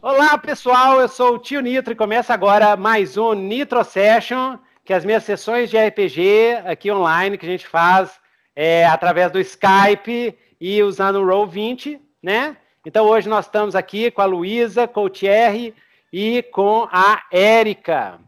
Olá, pessoal, eu sou o Tio Nitro e começa agora mais um Nitro Session, que é as minhas sessões de RPG aqui online que a gente faz é, através do Skype e usando o Roll20, né? Então hoje nós estamos aqui com a Luísa Coutierre e com a Érica.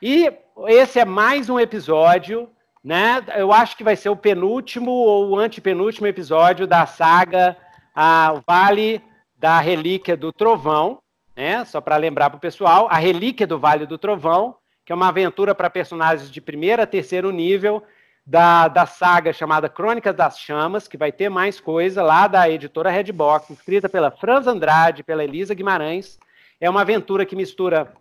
E esse é mais um episódio, né? Eu acho que vai ser o penúltimo ou o antepenúltimo episódio da saga a Vale da relíquia do Trovão, né? Só para lembrar para o pessoal, a relíquia do Vale do Trovão, que é uma aventura para personagens de primeiro a terceiro nível da, da saga chamada Crônicas das Chamas, que vai ter mais coisa lá da editora Redbox, escrita pela Franz Andrade, pela Elisa Guimarães. É uma aventura que mistura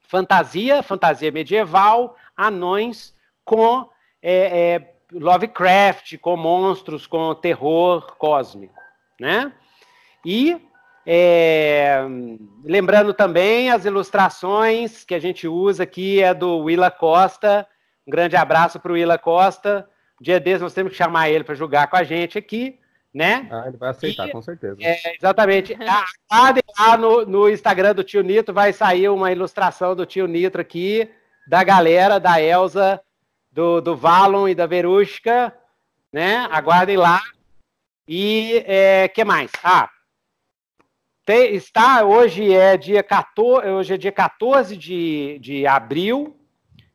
fantasia, fantasia medieval, anões com é, é, Lovecraft, com monstros, com terror cósmico, né? E é, lembrando também as ilustrações que a gente usa aqui é do Willa Costa. Um grande abraço para o Willa Costa. Dia desses nós temos que chamar ele para jogar com a gente aqui, né? Ah, ele vai aceitar, e, com certeza. É, exatamente. Ah, aguardem lá no, no Instagram do tio Nitro vai sair uma ilustração do tio Nitro aqui, da galera, da Elsa, do, do Valon e da Verushka, né? Aguardem lá. E o é, que mais? Ah, está, hoje é dia 14, hoje é dia 14 de, de abril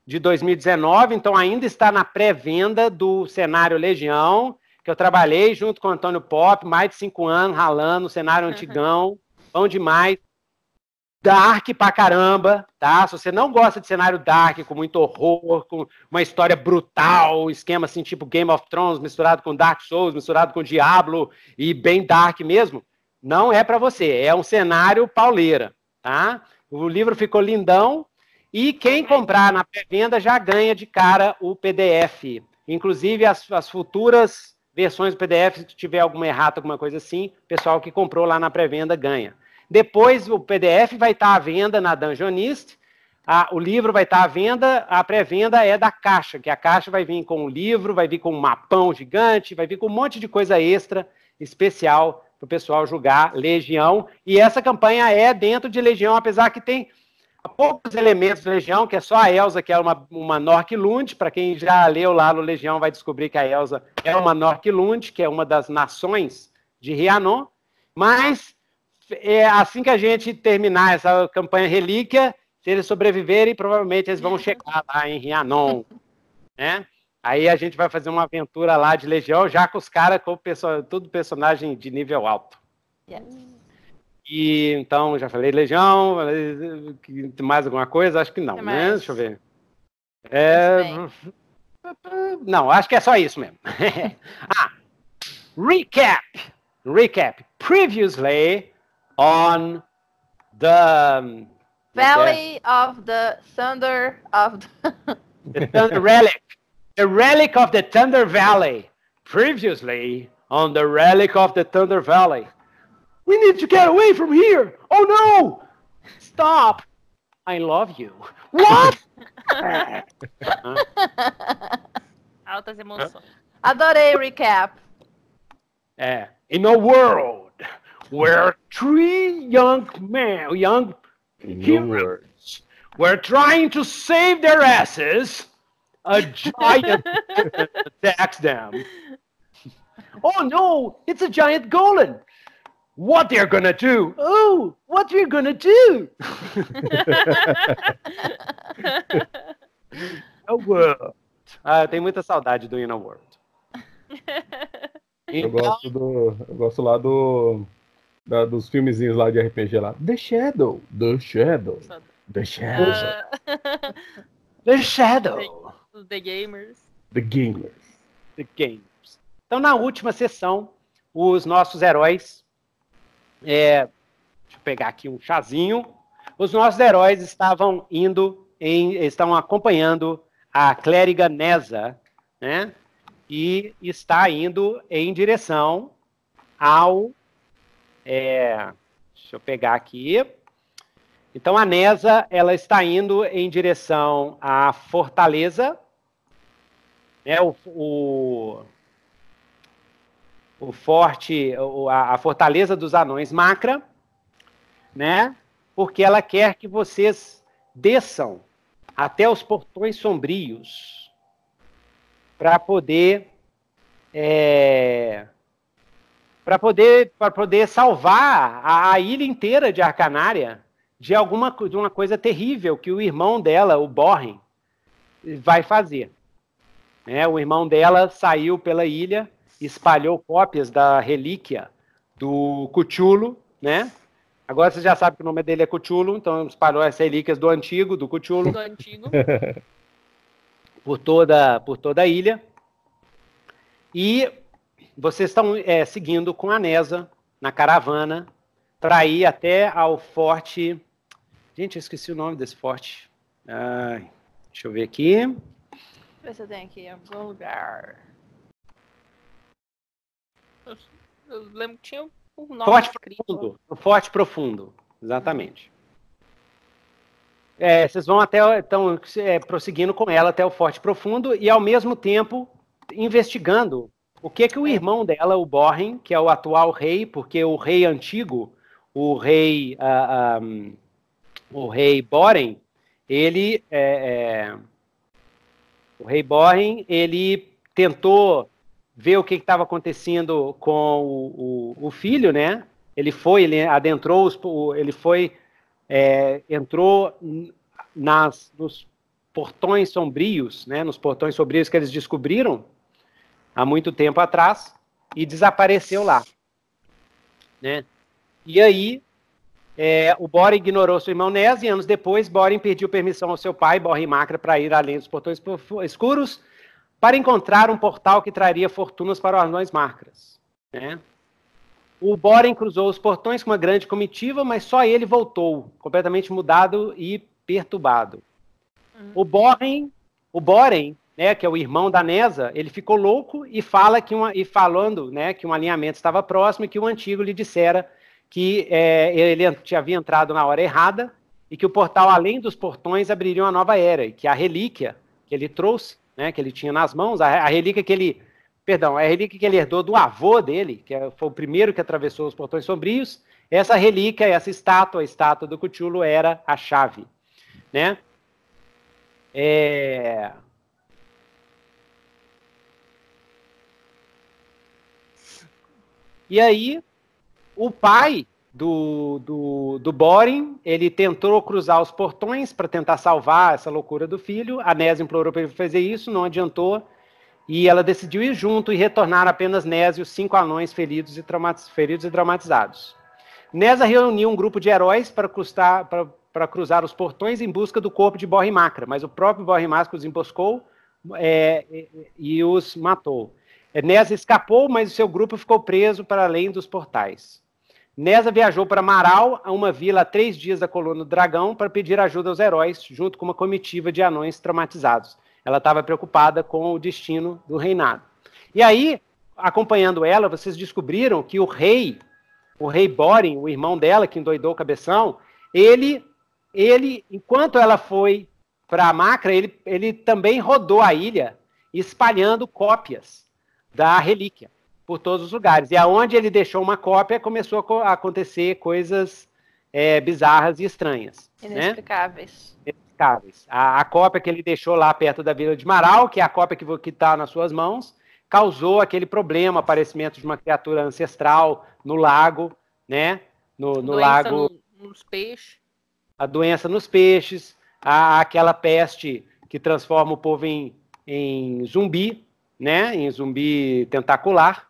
de 2019, então ainda está na pré-venda do cenário Legião, que eu trabalhei junto com o Antônio Pop, mais de cinco anos, ralando, cenário antigão, uhum. bom demais. Dark pra caramba, tá? Se você não gosta de cenário dark, com muito horror, com uma história brutal, esquema assim, tipo Game of Thrones, misturado com Dark Souls, misturado com Diablo, e bem dark mesmo, não é para você, é um cenário pauleira, tá? O livro ficou lindão e quem comprar na pré-venda já ganha de cara o PDF. Inclusive as, as futuras versões do PDF, se tiver alguma errata, alguma coisa assim, o pessoal que comprou lá na pré-venda ganha. Depois o PDF vai estar tá à venda na Dungeonist, a, o livro vai estar tá à venda, a pré-venda é da caixa, que a caixa vai vir com o livro, vai vir com um mapão gigante, vai vir com um monte de coisa extra, especial para o pessoal julgar Legião. E essa campanha é dentro de Legião, apesar que tem poucos elementos de Legião, que é só a Elsa, que é uma, uma Norquilund. Para quem já leu lá no Legião, vai descobrir que a Elsa é uma Norquilund, que é uma das nações de Rianon. Mas é, assim que a gente terminar essa campanha relíquia, se eles sobreviverem, provavelmente eles vão chegar lá em Rianon. Né? Aí a gente vai fazer uma aventura lá de Legião, já com os caras, com o pessoal, todo personagem de nível alto. Yes. E então, já falei Legião, mais alguma coisa? Acho que não, né? Deixa eu ver. É... Não, acho que é só isso mesmo. ah, recap. Recap. Previously on the hum, Valley é? of the Thunder of the, the Thunder Relic. the relic of the Thunder Valley. Previously, on the relic of the Thunder Valley. We need to get away from here. Oh no! Stop. I love you. What? Altas emoções. Adorei recap. É. Uh, in a world where three young men, young heroes, were trying to save their asses a giant tax os Oh no, it's a giant golem. What they're gonna do? Oh, what you're gonna do? a world. Ah, eu tenho muita saudade do In a World. Eu gosto do, eu gosto lá do da, dos filmezinhos lá de RPG lá. The Shadow, The Shadow, The Shadow, uh... The Shadow do The Gamers. The Gamers. The Gamers. Então, na última sessão, os nossos heróis. É, deixa eu pegar aqui um chazinho. Os nossos heróis estavam indo, em, estão acompanhando a clériga Neza, né? E está indo em direção ao. É, deixa eu pegar aqui. Então a Nesa, ela está indo em direção à fortaleza né? O, o, o forte, a, a fortaleza dos anões macra, né? porque ela quer que vocês desçam até os portões sombrios para poder é, para poder para poder salvar a, a, ilha inteira de Arcanária de alguma de uma coisa terrível que o irmão dela, o Borren, vai fazer. Né? O irmão dela saiu pela ilha, espalhou cópias da relíquia do Cuchulo, né? Agora você já sabe que o nome dele é Cuchulo, então espalhou as relíquias do antigo, do Cuchulo. Do antigo. por toda, por toda a ilha. E vocês estão é, seguindo com a Nesa na caravana para ir até ao forte. Gente, eu esqueci o nome desse forte. deixa eu ver aqui ver se eu tenho aqui em algum lugar. Eu, lembro que tinha um nome Forte Profundo. Forte Profundo, exatamente. É, vocês vão até, então, é, prosseguindo com ela até o Forte Profundo e, ao mesmo tempo, investigando o que que o irmão dela, o Borren, que é o atual rei, porque o rei antigo, o rei, uh, ah, ah, um, o rei Boren, ele é, é o Rei Borren, ele tentou ver o que estava acontecendo com o, o, o, filho, né? Ele foi, ele adentrou, os, ele foi, é, entrou nas, nos portões sombrios, né? Nos portões sombrios que eles descobriram há muito tempo atrás e desapareceu lá, né? E aí é, o Bora ignorou seu irmão Nes e anos depois, Bora pediu permissão ao seu pai, Borra Macra, para ir além dos portões escuros para encontrar um portal que traria fortunas para os anões Macras. Né? O Boren cruzou os portões com uma grande comitiva, mas só ele voltou, completamente mudado e perturbado. Uhum. O Boren, o Boren né, que é o irmão da Nesa, ele ficou louco e fala que uma, e falando, né, que um alinhamento estava próximo e que o antigo lhe dissera que é, ele havia entrado na hora errada e que o portal além dos portões abriria uma nova era e que a relíquia que ele trouxe, né, que ele tinha nas mãos, a, a relíquia que ele, perdão, a relíquia que ele herdou do avô dele, que é, foi o primeiro que atravessou os portões sombrios, essa relíquia, essa estátua, a estátua do Cthulhu era a chave, né? É... E aí, o pai do, do, do Boring, ele tentou cruzar os portões para tentar salvar essa loucura do filho. A Nézio implorou para ele fazer isso, não adiantou. E ela decidiu ir junto e retornar apenas Nézio e os cinco anões feridos e, feridos e traumatizados. Nesa reuniu um grupo de heróis para, para, para cruzar os portões em busca do corpo de Borrimacra, mas o próprio Borrimacra os emboscou é, e, e os matou. É, Nesa escapou, mas o seu grupo ficou preso para além dos portais. Nessa viajou para Amaral, a uma vila a três dias da coluna do Dragão, para pedir ajuda aos heróis, junto com uma comitiva de anões traumatizados. Ela estava preocupada com o destino do reinado. E aí, acompanhando ela, vocês descobriram que o rei, o rei Borin, o irmão dela, que endoidou o cabeção, ele, ele enquanto ela foi para a Macra, ele, ele também rodou a ilha, espalhando cópias da relíquia por todos os lugares. E aonde ele deixou uma cópia, começou a acontecer coisas é, bizarras e estranhas. Né? Inexplicáveis. Né? Inexplicáveis. A, a, cópia que ele deixou lá perto da Vila de Marau, que é a cópia que está nas suas mãos, causou aquele problema, aparecimento de uma criatura ancestral no lago, né? No, no lago. No, nos peixes. A doença nos peixes, a, aquela peste que transforma o povo em, em zumbi, né? Em zumbi tentacular.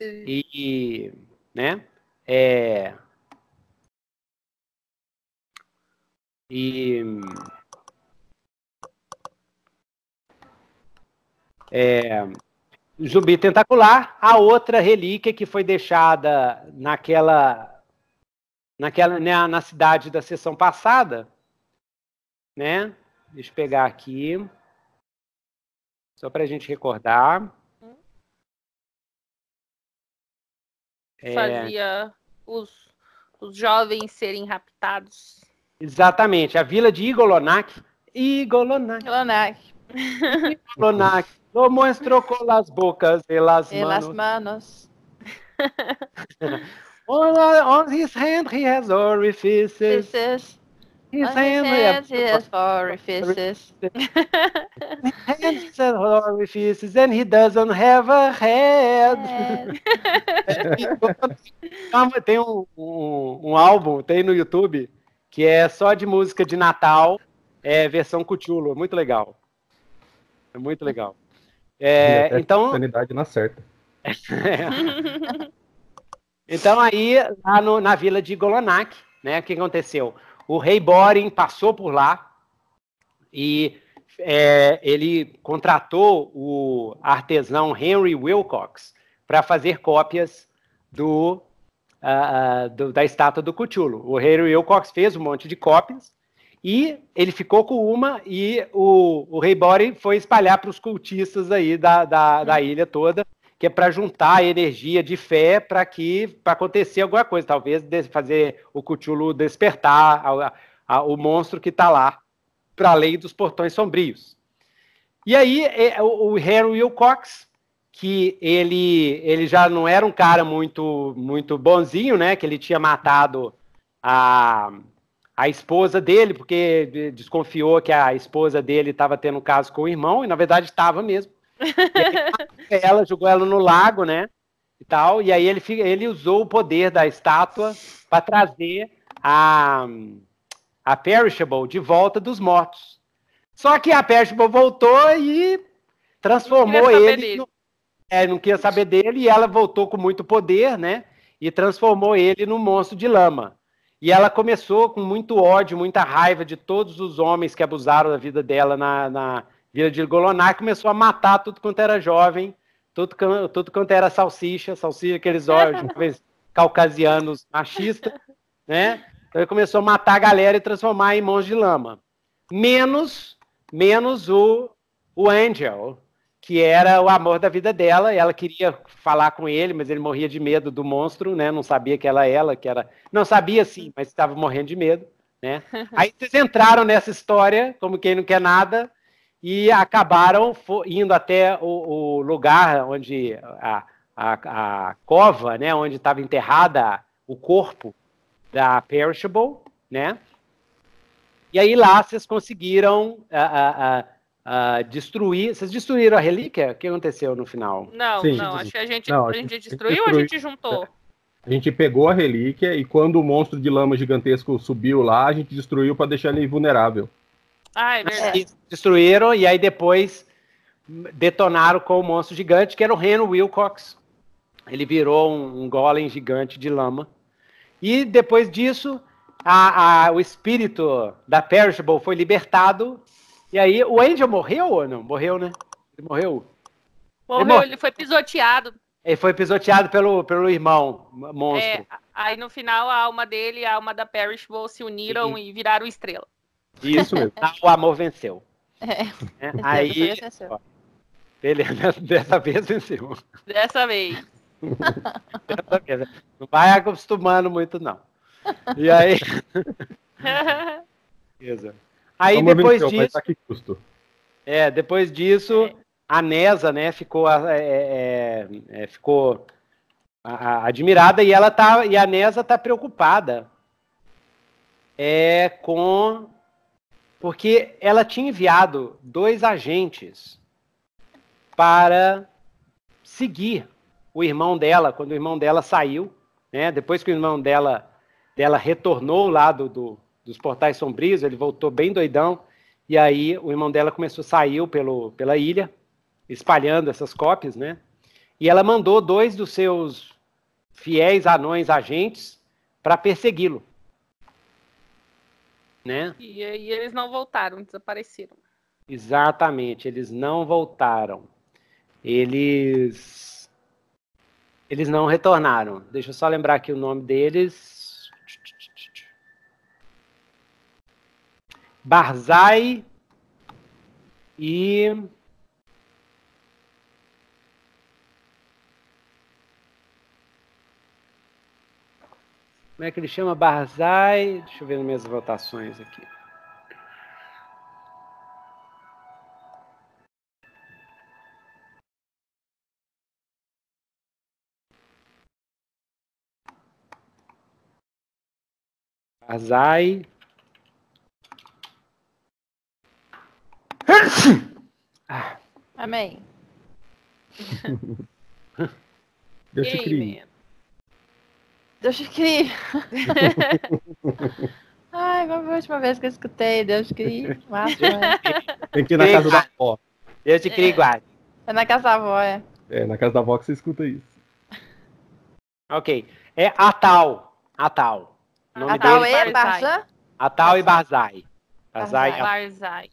E, né? É, e é, zumbi tentacular, a outra relíquia que foi deixada naquela naquela né, na cidade da sessão passada, né? Deixa eu pegar aqui só para a gente recordar. é... fazia os, os jovens serem raptados. Exatamente, a vila de Igolonac. Igolonac. Igolonac. Igolonac. Lo muestro con las bocas e las e as Las manos. on, on his hand he has orifices. This is... His orifices. His orifices, and he doesn't have a head. head. tem um, um, um, álbum, tem no YouTube, que é só de música de Natal, é versão Cutulo, muito legal. É muito legal. É, então. Sanidade na certa. então aí, lá no, na vila de Golonac, né, o que aconteceu? O Rei Boring passou por lá e é, ele contratou o artesão Henry Wilcox para fazer cópias do, uh, do, da estátua do Cthulhu. O Henry Wilcox fez um monte de cópias e ele ficou com uma e o, o Rei Boring foi espalhar para os cultistas aí da, da, da, ilha toda que é para juntar a energia de fé para que pra acontecer alguma coisa, talvez fazer o Cthulhu despertar a, a, o monstro que está lá para além dos portões sombrios. E aí é, o, o Harry Wilcox, que ele, ele já não era um cara muito muito bonzinho, né? Que ele tinha matado a, a esposa dele, porque desconfiou que a esposa dele estava tendo um caso com o irmão, e na verdade estava mesmo. Aí, ela jogou ela no lago, né? E tal. E aí ele, ele usou o poder da estátua para trazer a, a Perishable de volta dos mortos. Só que a Perishable voltou e transformou ele. No, é, não queria saber dele e ela voltou com muito poder, né? E transformou ele num monstro de lama. E ela começou com muito ódio, muita raiva de todos os homens que abusaram da vida dela na, na de Golonar começou a matar tudo quanto era jovem, tudo, tudo quanto era salsicha, salsicha, aqueles jovens caucasianos machistas, né? Então ele começou a matar a galera e transformar em mãos de lama. Menos, menos o, o Angel, que era o amor da vida dela, ela queria falar com ele, mas ele morria de medo do monstro, né? Não sabia que ela ela, que era. Não sabia sim, mas estava morrendo de medo, né? Aí vocês entraram nessa história, como quem não quer nada, e acabaram indo até o, o lugar onde a, a, a, cova, né, onde estava enterrada o corpo da Perishable, né? E aí lá vocês conseguiram a, a, destruir. Vocês destruíram a relíquia? O que aconteceu no final? Não, Sim, não. Acho que a gente, não, a gente, gente destruiu, destruiu ou a gente juntou? A gente pegou a relíquia e quando o monstro de lama gigantesco subiu lá, a gente destruiu para deixar ele vulnerável. Ah, é verdade. Destruíram e aí depois detonaram com o monstro gigante, que era o Henry Wilcox. Ele virou um, um golem gigante de lama. E depois disso, a, a, o espírito da Perishable foi libertado. E aí, o Angel morreu ou não? Morreu, né? Ele morreu. Morreu, ele, mor... ele foi pisoteado. Ele foi pisoteado pelo, pelo irmão monstro. É, aí no final, a alma dele e a alma da Perishable se uniram Sim. e viraram estrela. Isso mesmo. Ah, o amor venceu. É. é. Aí. Ó, beleza, dessa vez venceu. Dessa vez. dessa vez. Né? Não vai acostumando muito, não. E aí. beleza. Aí Toma depois venceu, disso. Mas a que custo? É, depois disso, é. a NESA, né, ficou. É, é, é, ficou admirada e ela tá e a Nesa tá preocupada é com porque ela tinha enviado dois agentes para seguir o irmão dela, quando o irmão dela saiu, né? depois que o irmão dela, dela retornou lá do, do, dos portais sombrios, ele voltou bem doidão, e aí o irmão dela começou, saiu pelo, pela ilha, espalhando essas cópias, né? E ela mandou dois dos seus fiéis anões agentes para persegui-lo né? E, e eles não voltaram, desapareceram. Exatamente, eles não voltaram. Eles eles não retornaram. Deixa eu só lembrar aqui o nome deles. Barzai e como é que ele chama? Barzai. Deixa eu ver nas minhas votações aqui. Barzai. Amém. Deixa eu Deus te crie. Ai, qual foi a última vez que eu escutei? Deus te crie. Massa, Tem que ir na casa da avó. Deus te crie, guarde. É na casa da avó, é. É, na casa da avó que você escuta isso. Ok. É Atal. Atal. nome Atal dele... e Barzai. Atal e Barzai. Barzai. É Barzai.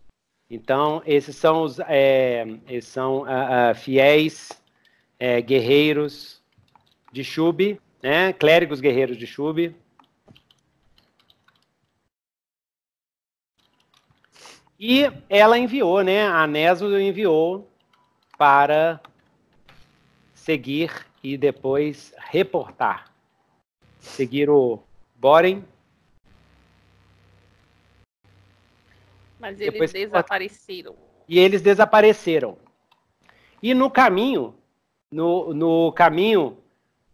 Então, esses são os é, esses são, uh, uh, fiéis é, guerreiros de Shub, né? Clérigos Guerreiros de Chub. E ela enviou, né? A Neso enviou para seguir e depois reportar. Seguir o Boren. Mas eles depois... desapareceram. E eles desapareceram. E no caminho, no, no caminho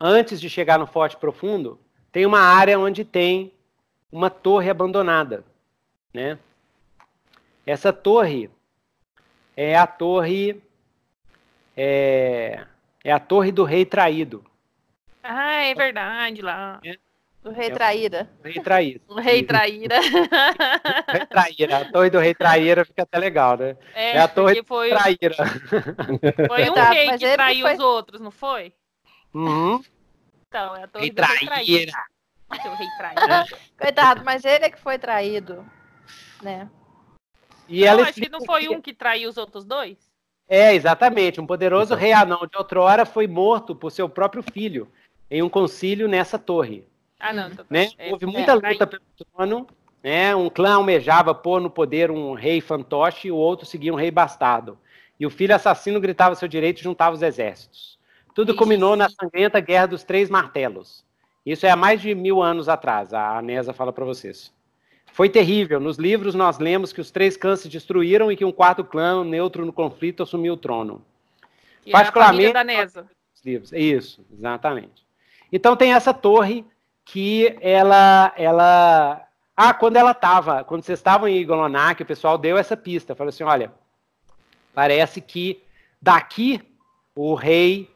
antes de chegar no Forte Profundo, tem uma área onde tem uma torre abandonada, né? Essa torre é a torre é, é a torre do rei traído. Ah, é verdade lá. É. Do rei traíra. É rei traíra. Um rei traíra. rei traíra. A torre do rei traíra fica até legal, né? É, é a torre foi... traíra. Foi um tá, rei que traiu foi... os outros, não foi? Uhum. Então, é tô rei do tá? rei traíra. Rei é. traíra. Coitado, mas ele é que foi traído, né? E não, ela acho que não foi um que traiu os outros dois? É, exatamente. Um poderoso rei anão de outrora foi morto por seu próprio filho em um concílio nessa torre. Ah, não. Uhum. Tô... Então tá né? É, Houve muita é, luta pelo trono. Né? Um clã almejava pôr no poder um rei fantoche e o outro seguia um rei bastardo. E o filho assassino gritava seu direito e juntava os exércitos. Tudo culminou na sangrenta Guerra dos Três Martelos. Isso é há mais de mil anos atrás, a Anesa fala para vocês. Foi terrível. Nos livros nós lemos que os três clãs se destruíram e que um quarto clã, neutro no conflito, assumiu o trono. Que Particularmente. É a da Nesa. Livros. Isso, exatamente. Então tem essa torre que ela. ela... Ah, quando ela estava, quando vocês estavam em Igolonac, o pessoal deu essa pista. Falou assim: olha, parece que daqui o rei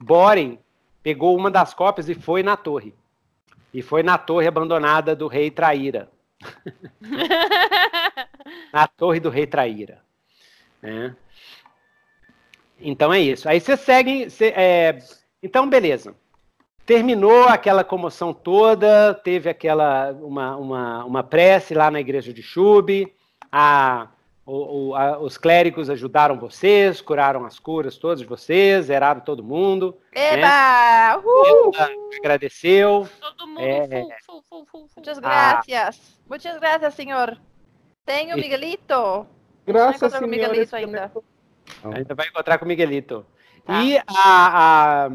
Boren pegou uma das cópias e foi na torre. E foi na torre abandonada do rei Traíra. na torre do rei Traíra. Né? Então é isso. Aí você segue. Cê, é... Então, beleza. Terminou aquela comoção toda, teve aquela uma, uma, uma prece lá na igreja de Chube. A o, o, a, os clérigos ajudaram vocês, curaram as curas todos vocês, zeraram todo mundo. Eba! Né? Agradeceu. Todo mundo, é, Muitas a... graças. Muitas graças, senhor. Tenho o Miguelito. Graças, senhor. Miguelito ainda. ainda vai encontrar com o Miguelito. Tá. E a, a,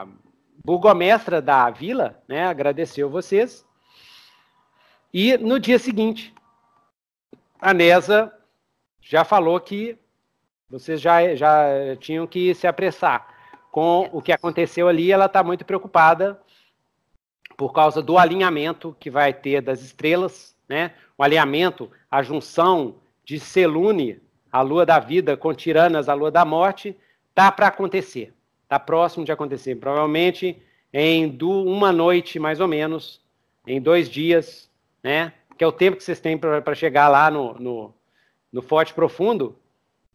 a burgomestra da vila né, agradeceu vocês. E no dia seguinte, a NESA já falou que vocês já, já tinham que se apressar com é. o que aconteceu ali. Ela está muito preocupada por causa do alinhamento que vai ter das estrelas, né? O alinhamento, a junção de Selune, a lua da vida, com Tiranas, a lua da morte, tá para acontecer. Tá próximo de acontecer. Provavelmente em uma noite, mais ou menos, em dois dias, né? que é o tempo que vocês têm para chegar lá no, no, no Forte Profundo,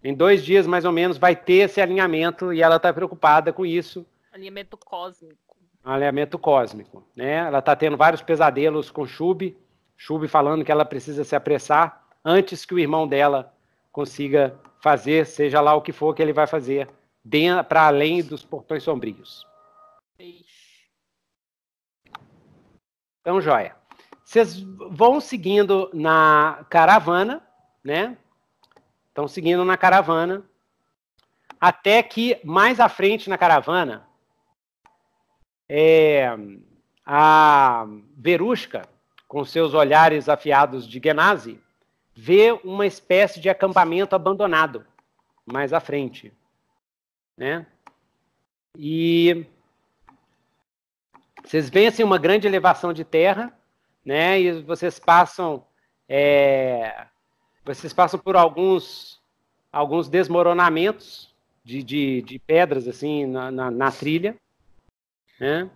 em dois dias mais ou menos vai ter esse alinhamento e ela está preocupada com isso. Alinhamento cósmico. Alinhamento cósmico, né? Ela está tendo vários pesadelos com Shub, Shub falando que ela precisa se apressar antes que o irmão dela consiga fazer, seja lá o que for que ele vai fazer, para além dos portões sombrios. Ixi. Então, joia. Vocês vão seguindo na caravana, né? Estão seguindo na caravana. Até que mais à frente na caravana, é, a Verusca, com seus olhares afiados de Genasi, vê uma espécie de acampamento abandonado mais à frente, né? E vocês veem assim, uma grande elevação de terra né? E vocês passam é, vocês passam por alguns alguns desmoronamentos de, de, de pedras assim na, na, na trilha, né?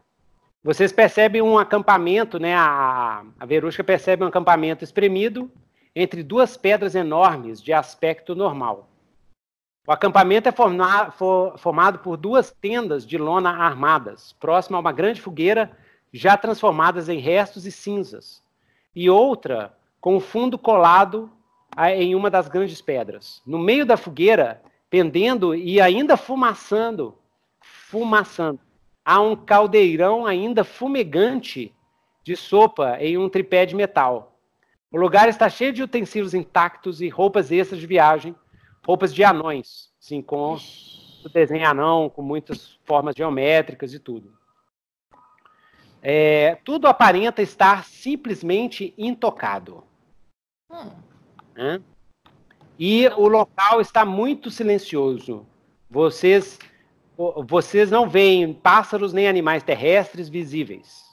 Vocês percebem um acampamento, né? A, a Verusca percebe um acampamento espremido entre duas pedras enormes de aspecto normal. O acampamento é formado por duas tendas de lona armadas, próximo a uma grande fogueira já transformadas em restos e cinzas, e outra com o fundo colado em uma das grandes pedras. No meio da fogueira, pendendo e ainda fumaçando, fumaçando, há um caldeirão ainda fumegante de sopa em um tripé de metal. O lugar está cheio de utensílios intactos e roupas extras de viagem, roupas de anões, sim, com o desenho anão, com muitas formas geométricas e tudo. É, tudo aparenta estar simplesmente intocado. Hum. E o local está muito silencioso. Vocês, vocês não veem pássaros nem animais terrestres visíveis.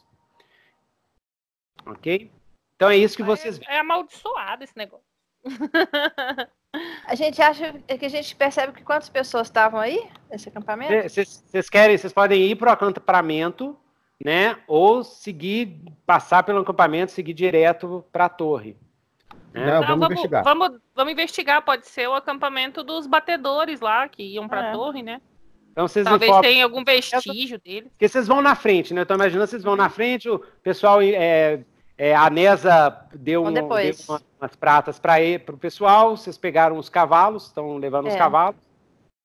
Ok? Então é isso que é, vocês veem. É, é amaldiçoado esse negócio. A gente acha é que a gente percebe que quantas pessoas estavam aí nesse acampamento? É, vocês querem, vocês podem ir para o acampamento né? Ou seguir, passar pelo acampamento, seguir direto para a torre. Né? Não, vamos, vamos, investigar. Vamos, vamos investigar, pode ser o acampamento dos batedores lá que iam para a é. torre, né? Então, vocês Talvez for... tenha algum vestígio dele. Porque vocês vão na frente, né? Eu tô imaginando, vocês vão na frente, o pessoal é, é, a Nesa deu, um, deu umas, umas pratas para o pessoal, vocês pegaram os cavalos, estão levando é. os cavalos.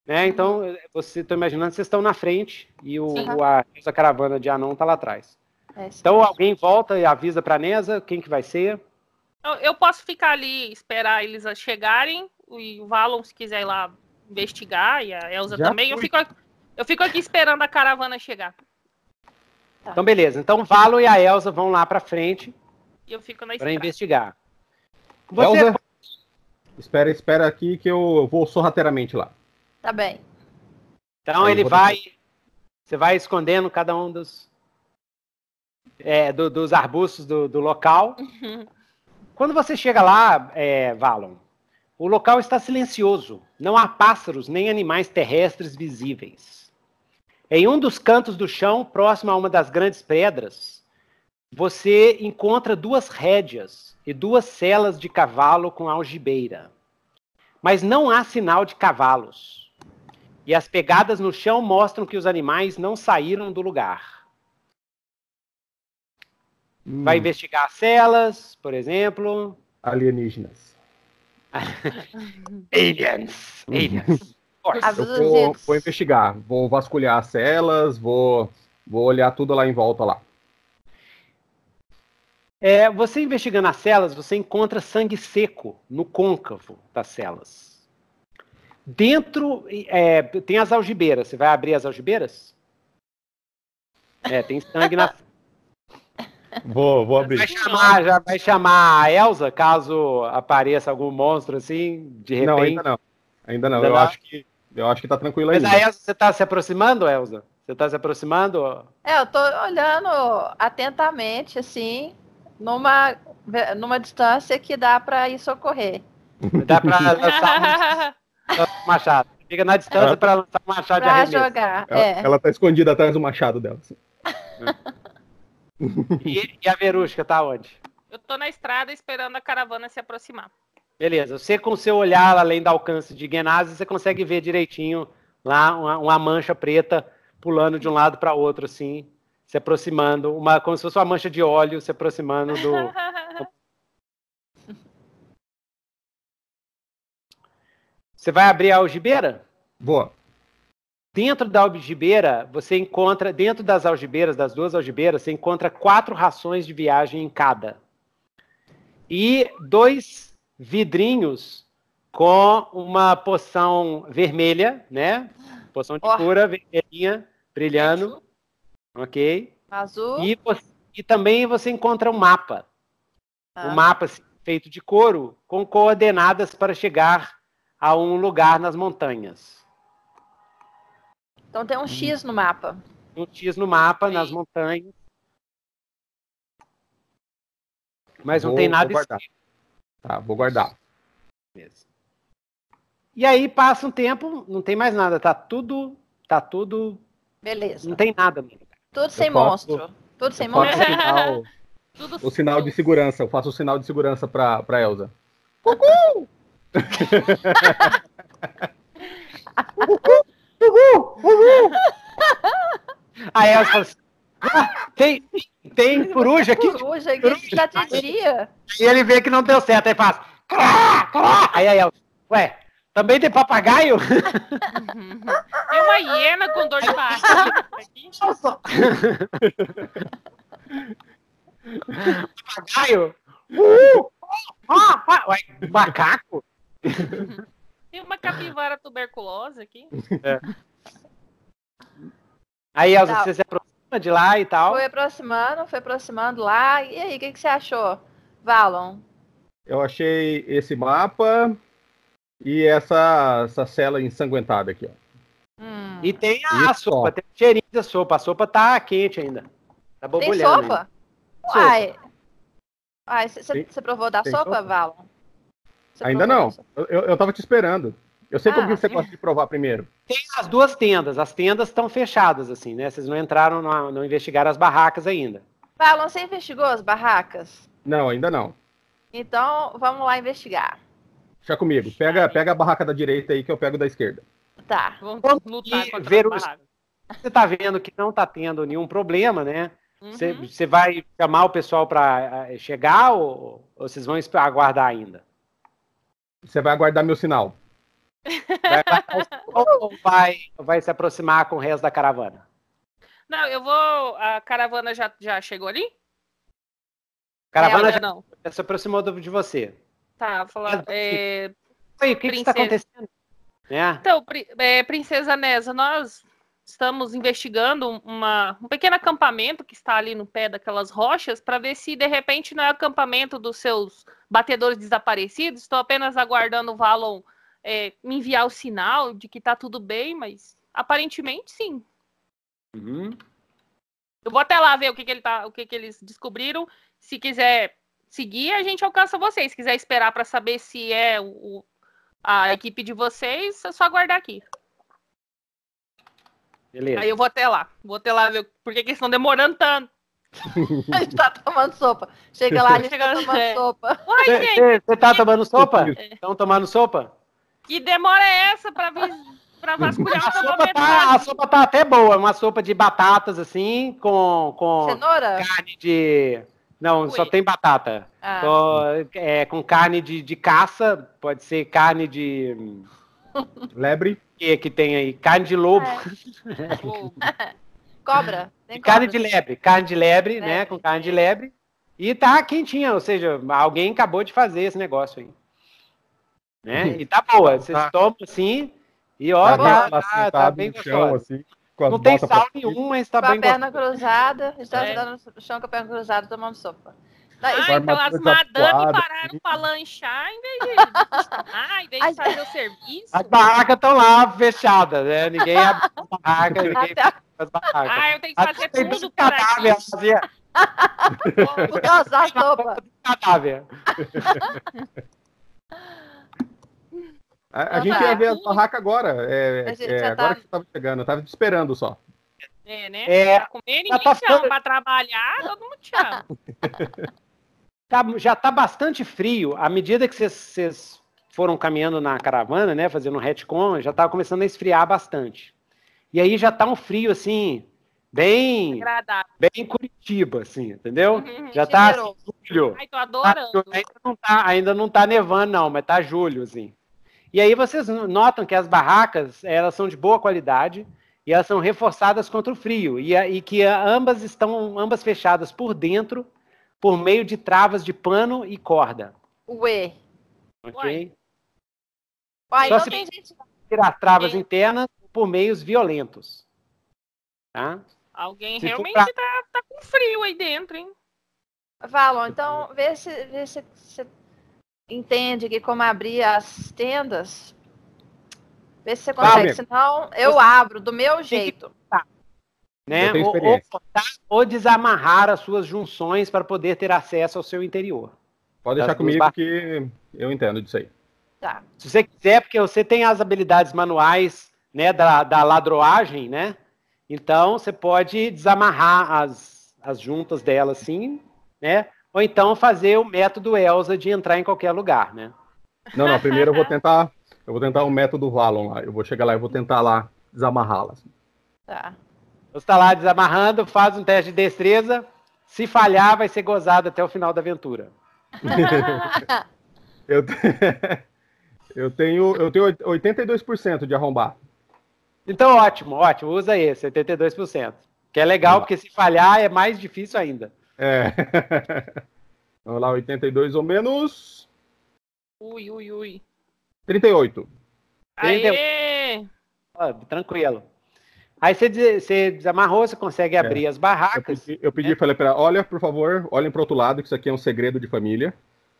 Né? Então, você está imaginando, vocês estão na frente e o, a, a caravana de anão está lá atrás. É, então, alguém volta e avisa para a Nesa quem que vai ser. Eu, eu, posso ficar ali, esperar eles chegarem, e o Valon, se quiser ir lá investigar, e a Elsa Já também. Eu fico, aqui, eu fico aqui esperando a caravana chegar. Tá. Então, beleza. Então, Valon e a Elsa vão lá para frente. E eu fico na Para investigar. Você... Elsa, espera, espera aqui que eu vou sorrateiramente lá. Tá bem. Então ele vai. Você vai escondendo cada um dos. É, do, dos arbustos do, do local. Uhum. Quando você chega lá, é, Valon, o local está silencioso. Não há pássaros nem animais terrestres visíveis. Em um dos cantos do chão, próximo a uma das grandes pedras, você encontra duas rédeas e duas selas de cavalo com algibeira. Mas não há sinal de cavalos e as pegadas no chão mostram que os animais não saíram do lugar. Hum. Vai investigar as celas, por exemplo. Alienígenas. aliens. Aliens. Uhum. vou, vou, investigar, vou vasculhar as celas, vou, vou olhar tudo lá em volta lá. É, você investigando as celas, você encontra sangue seco no côncavo das celas. Dentro é, tem as algibeiras. Você vai abrir as algibeiras? É, tem sangue na. Vou, vou abrir. Vai chamar, já vai chamar a Elsa, caso apareça algum monstro assim, de repente. Não, ainda não. Ainda não. Ainda eu, não. Acho que, eu acho que tá tranquilo ainda. Mas a Elsa, você tá se aproximando, Elsa? Você tá se aproximando? É, eu tô olhando atentamente, assim, numa, numa distância que dá para isso ocorrer. Dá pra lançar machado. Fica na distância para lançar o machado pra de arremesso. jogar, ela, é. ela tá escondida atrás do machado dela. Assim. e, e, a Verusca tá onde? Eu tô na estrada esperando a caravana se aproximar. Beleza, você com seu olhar além do alcance de Genasi, você consegue ver direitinho lá uma, uma mancha preta pulando de um lado para outro assim, se aproximando, uma como se fosse uma mancha de óleo se aproximando do Você vai abrir a algibeira? Boa. Dentro da algibeira, você encontra, dentro das algibeiras, das duas algibeiras, você encontra quatro rações de viagem em cada. E dois vidrinhos com uma poção vermelha, né? Poção de oh. cura vermelhinha, brilhando. Azul. Ok. Azul. E, e, também você encontra um mapa. Ah. Um mapa assim, feito de couro com coordenadas para chegar a um lugar nas montanhas. Então tem um X no mapa. Um X no mapa, Sim. nas montanhas. Mas vou, não tem nada vou escrito. Tá, vou guardar. Beleza. E aí passa um tempo, não tem mais nada, tá tudo, tá tudo. Beleza. Não tem nada. Tudo sem posso, monstro. Tudo sem monstro. O sinal, o sinal de segurança, eu faço o sinal de segurança pra, pra Elsa. Cucu! uhul, uhul, uhul. Aí elas falam assim, ah, tem, tem coruja aqui. Coruja, que já de dia. E ele vê que não deu certo, aí faz. Crá, crá. Aí, aí, ela, ué, também tem papagaio? Uhum. Tem uma hiena com dor de barriga. papagaio? Uh, oh, oh, oh. Ué, macaco? Uhum. Tem uma capivara tuberculosa aqui. É. Aí, Elza, tá. você se aproxima de lá e tal? Foi aproximando, foi aproximando lá. E aí, o que, que você achou, Valon? Eu achei esse mapa e essa, essa cela ensanguentada aqui, ó. Hum. E tem a sopa, tem o cheirinho da sopa. A sopa tá quente ainda. Tá borbulhando. Tem sopa? Ainda. Uai. Uai, você provou da sopa, sopa, Valon? Você Ainda não. Eu, eu tava te esperando. Eu sei ah, como que você é. gosta de provar primeiro. Tem as duas tendas. As tendas estão fechadas, assim, né? Vocês não entraram, não, não investigaram as barracas ainda. Paulo, você investigou as barracas? Não, ainda não. Então, vamos lá investigar. Deixa comigo. Pega, tá. pega a barraca da direita aí que eu pego da esquerda. Tá. Vamos lutar contra ver Você tá vendo que não tá tendo nenhum problema, né? Uhum. Você vai chamar o pessoal para eh, chegar ou, ou vocês vão aguardar ainda? Você vai aguardar meu sinal. ou vai, vai se aproximar com o resto da caravana? Não, eu vou. A caravana já, já chegou ali? A caravana é, já, não. já se aproximou de você. Tá, falar. Assim, é, Oi, o que está acontecendo? É. Então, é, princesa Nesa, nós estamos investigando uma, um pequeno acampamento que está ali no pé daquelas rochas para ver se de repente não é acampamento dos seus batedores desaparecidos. Estou apenas aguardando o Valon é, me enviar o sinal de que tá tudo bem, mas aparentemente sim. Uhum. Eu vou até lá ver o que, que ele tá, o que, que eles descobriram. Se quiser seguir, a gente alcança vocês. Se quiser esperar para saber se é o, a equipe de vocês, é só aguardar aqui. Beleza. Aí eu vou até lá. Vou até lá ver por que, que eles estão demorando tanto. a gente tá tomando sopa. Chega lá, a gente tá tomando é. sopa. Você tá tomando é sopa? Estão é. tomando sopa? Que demora é essa pra vir pra vasculhar a sopa, tá, a sopa tá até boa, uma sopa de batatas assim, com, com Cenoura? carne de. Não, Ui. só tem batata. Ah. é, com carne de, de caça, pode ser carne de. Lebre. Que, que tem aí? Carne de lobo. É. cobra. Tem carne cobra. de lebre, carne de lebre, lebre, né? né? Com carne de lebre. E tá quentinha, ou seja, alguém acabou de fazer esse negócio aí. Né? Uhum. E tá boa. Tá. Vocês tá. tomam assim e ó, tá, tá, tá, tá assim, tá bem gostoso. Assim, não tem sal nenhum, mas tá com bem Com a perna gostosa. cruzada, está é. no chão com a perna cruzada tomando sopa. Ah, então as madame pararam para lanchar em vez de, ah, em vez de fazer o serviço. As barracas estão lá fechadas, né? Ninguém abre as barracas, ninguém abre as barracas. Ah, eu tenho que fazer tudo para cadáver, fazia... Por causa das Do Cadáver. A, a gente ia ver as barracas agora. É, é, agora tá que você estava chegando, eu estava esperando só. É, né? É, pra tá comer, ninguém tá chama. Pra trabalhar, todo mundo chama. tá, já está bastante frio. À medida que vocês foram caminhando na caravana, né, fazendo um retcon, já estava começando a esfriar bastante. E aí já está um frio assim, bem, Agradável. bem Curitiba, assim, entendeu? Uhum, uhum. já está assim, julho. Ai, tô adorando. Tá, ainda não tá, ainda não tá nevando não, mas está julho, assim. E aí vocês notam que as barracas, elas são de boa qualidade e elas são reforçadas contra o frio e, e que ambas estão ambas fechadas por dentro por meio de travas de pano e corda. Ué. Ok? Uai, Só não se tem gente. Tirar travas internas por meios violentos. Tá? Alguém se realmente pra... tá, tá, com frio aí dentro, hein? Valon, então vê se, vê se você entende que como abrir as tendas. Vê se você consegue. Senão eu abro do meu jeito. Tá né? Ou, ou, ou, desamarrar as suas junções para poder ter acesso ao seu interior. Pode deixar tá, tá comigo bar... que eu entendo disso aí. Tá. Se você quiser, porque você tem as habilidades manuais né, da, da ladroagem, né? Então você pode desamarrar as, as juntas dela assim, né? Ou então fazer o método Elsa de entrar em qualquer lugar, né? Não, não, primeiro eu vou tentar. Eu vou tentar o método Valon lá. Eu vou chegar lá e vou tentar lá desamarrá-las. Assim. Tá. Você está lá desamarrando, faz um teste de destreza. Se falhar, vai ser gozado até o final da aventura. eu, eu, tenho, eu tenho 82% de arrombar. Então, ótimo, ótimo. Usa esse, 82%. Que é legal, ah. porque se falhar é mais difícil ainda. É. Vamos lá, 82 ou menos. Ui, ui, ui. 38. Aê! Ah, tranquilo. Aí você, você desamarrou, você consegue é. abrir as barracas. Eu pedi, eu né? pedi né? falei para olha, por favor, olhem para outro lado, que isso aqui é um segredo de família,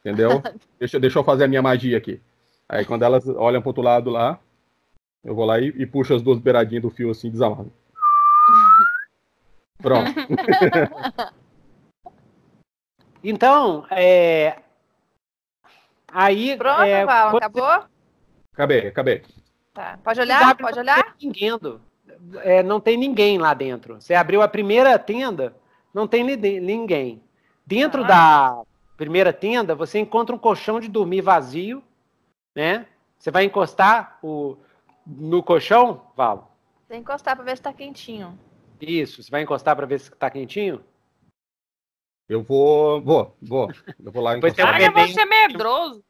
entendeu? deixa, deixa eu fazer a minha magia aqui. Aí quando elas olham para outro lado lá, eu vou lá e, e puxo as duas beiradinhas do fio assim, desamarro. Pronto. então, é... Aí. Pronto, é, Val, acabou? Acabei, acabei. Tá. Pode olhar? Pode olhar? Pingando é, não tem ninguém lá dentro. Você abriu a primeira tenda, não tem ninguém. Dentro ah. da primeira tenda, você encontra um colchão de dormir vazio, né? Você vai encostar o, no colchão, Val? Você encostar para ver se está quentinho. Isso, você vai encostar para ver se está quentinho? Eu vou, vou, vou. Eu vou lá encostar. Um você é medroso.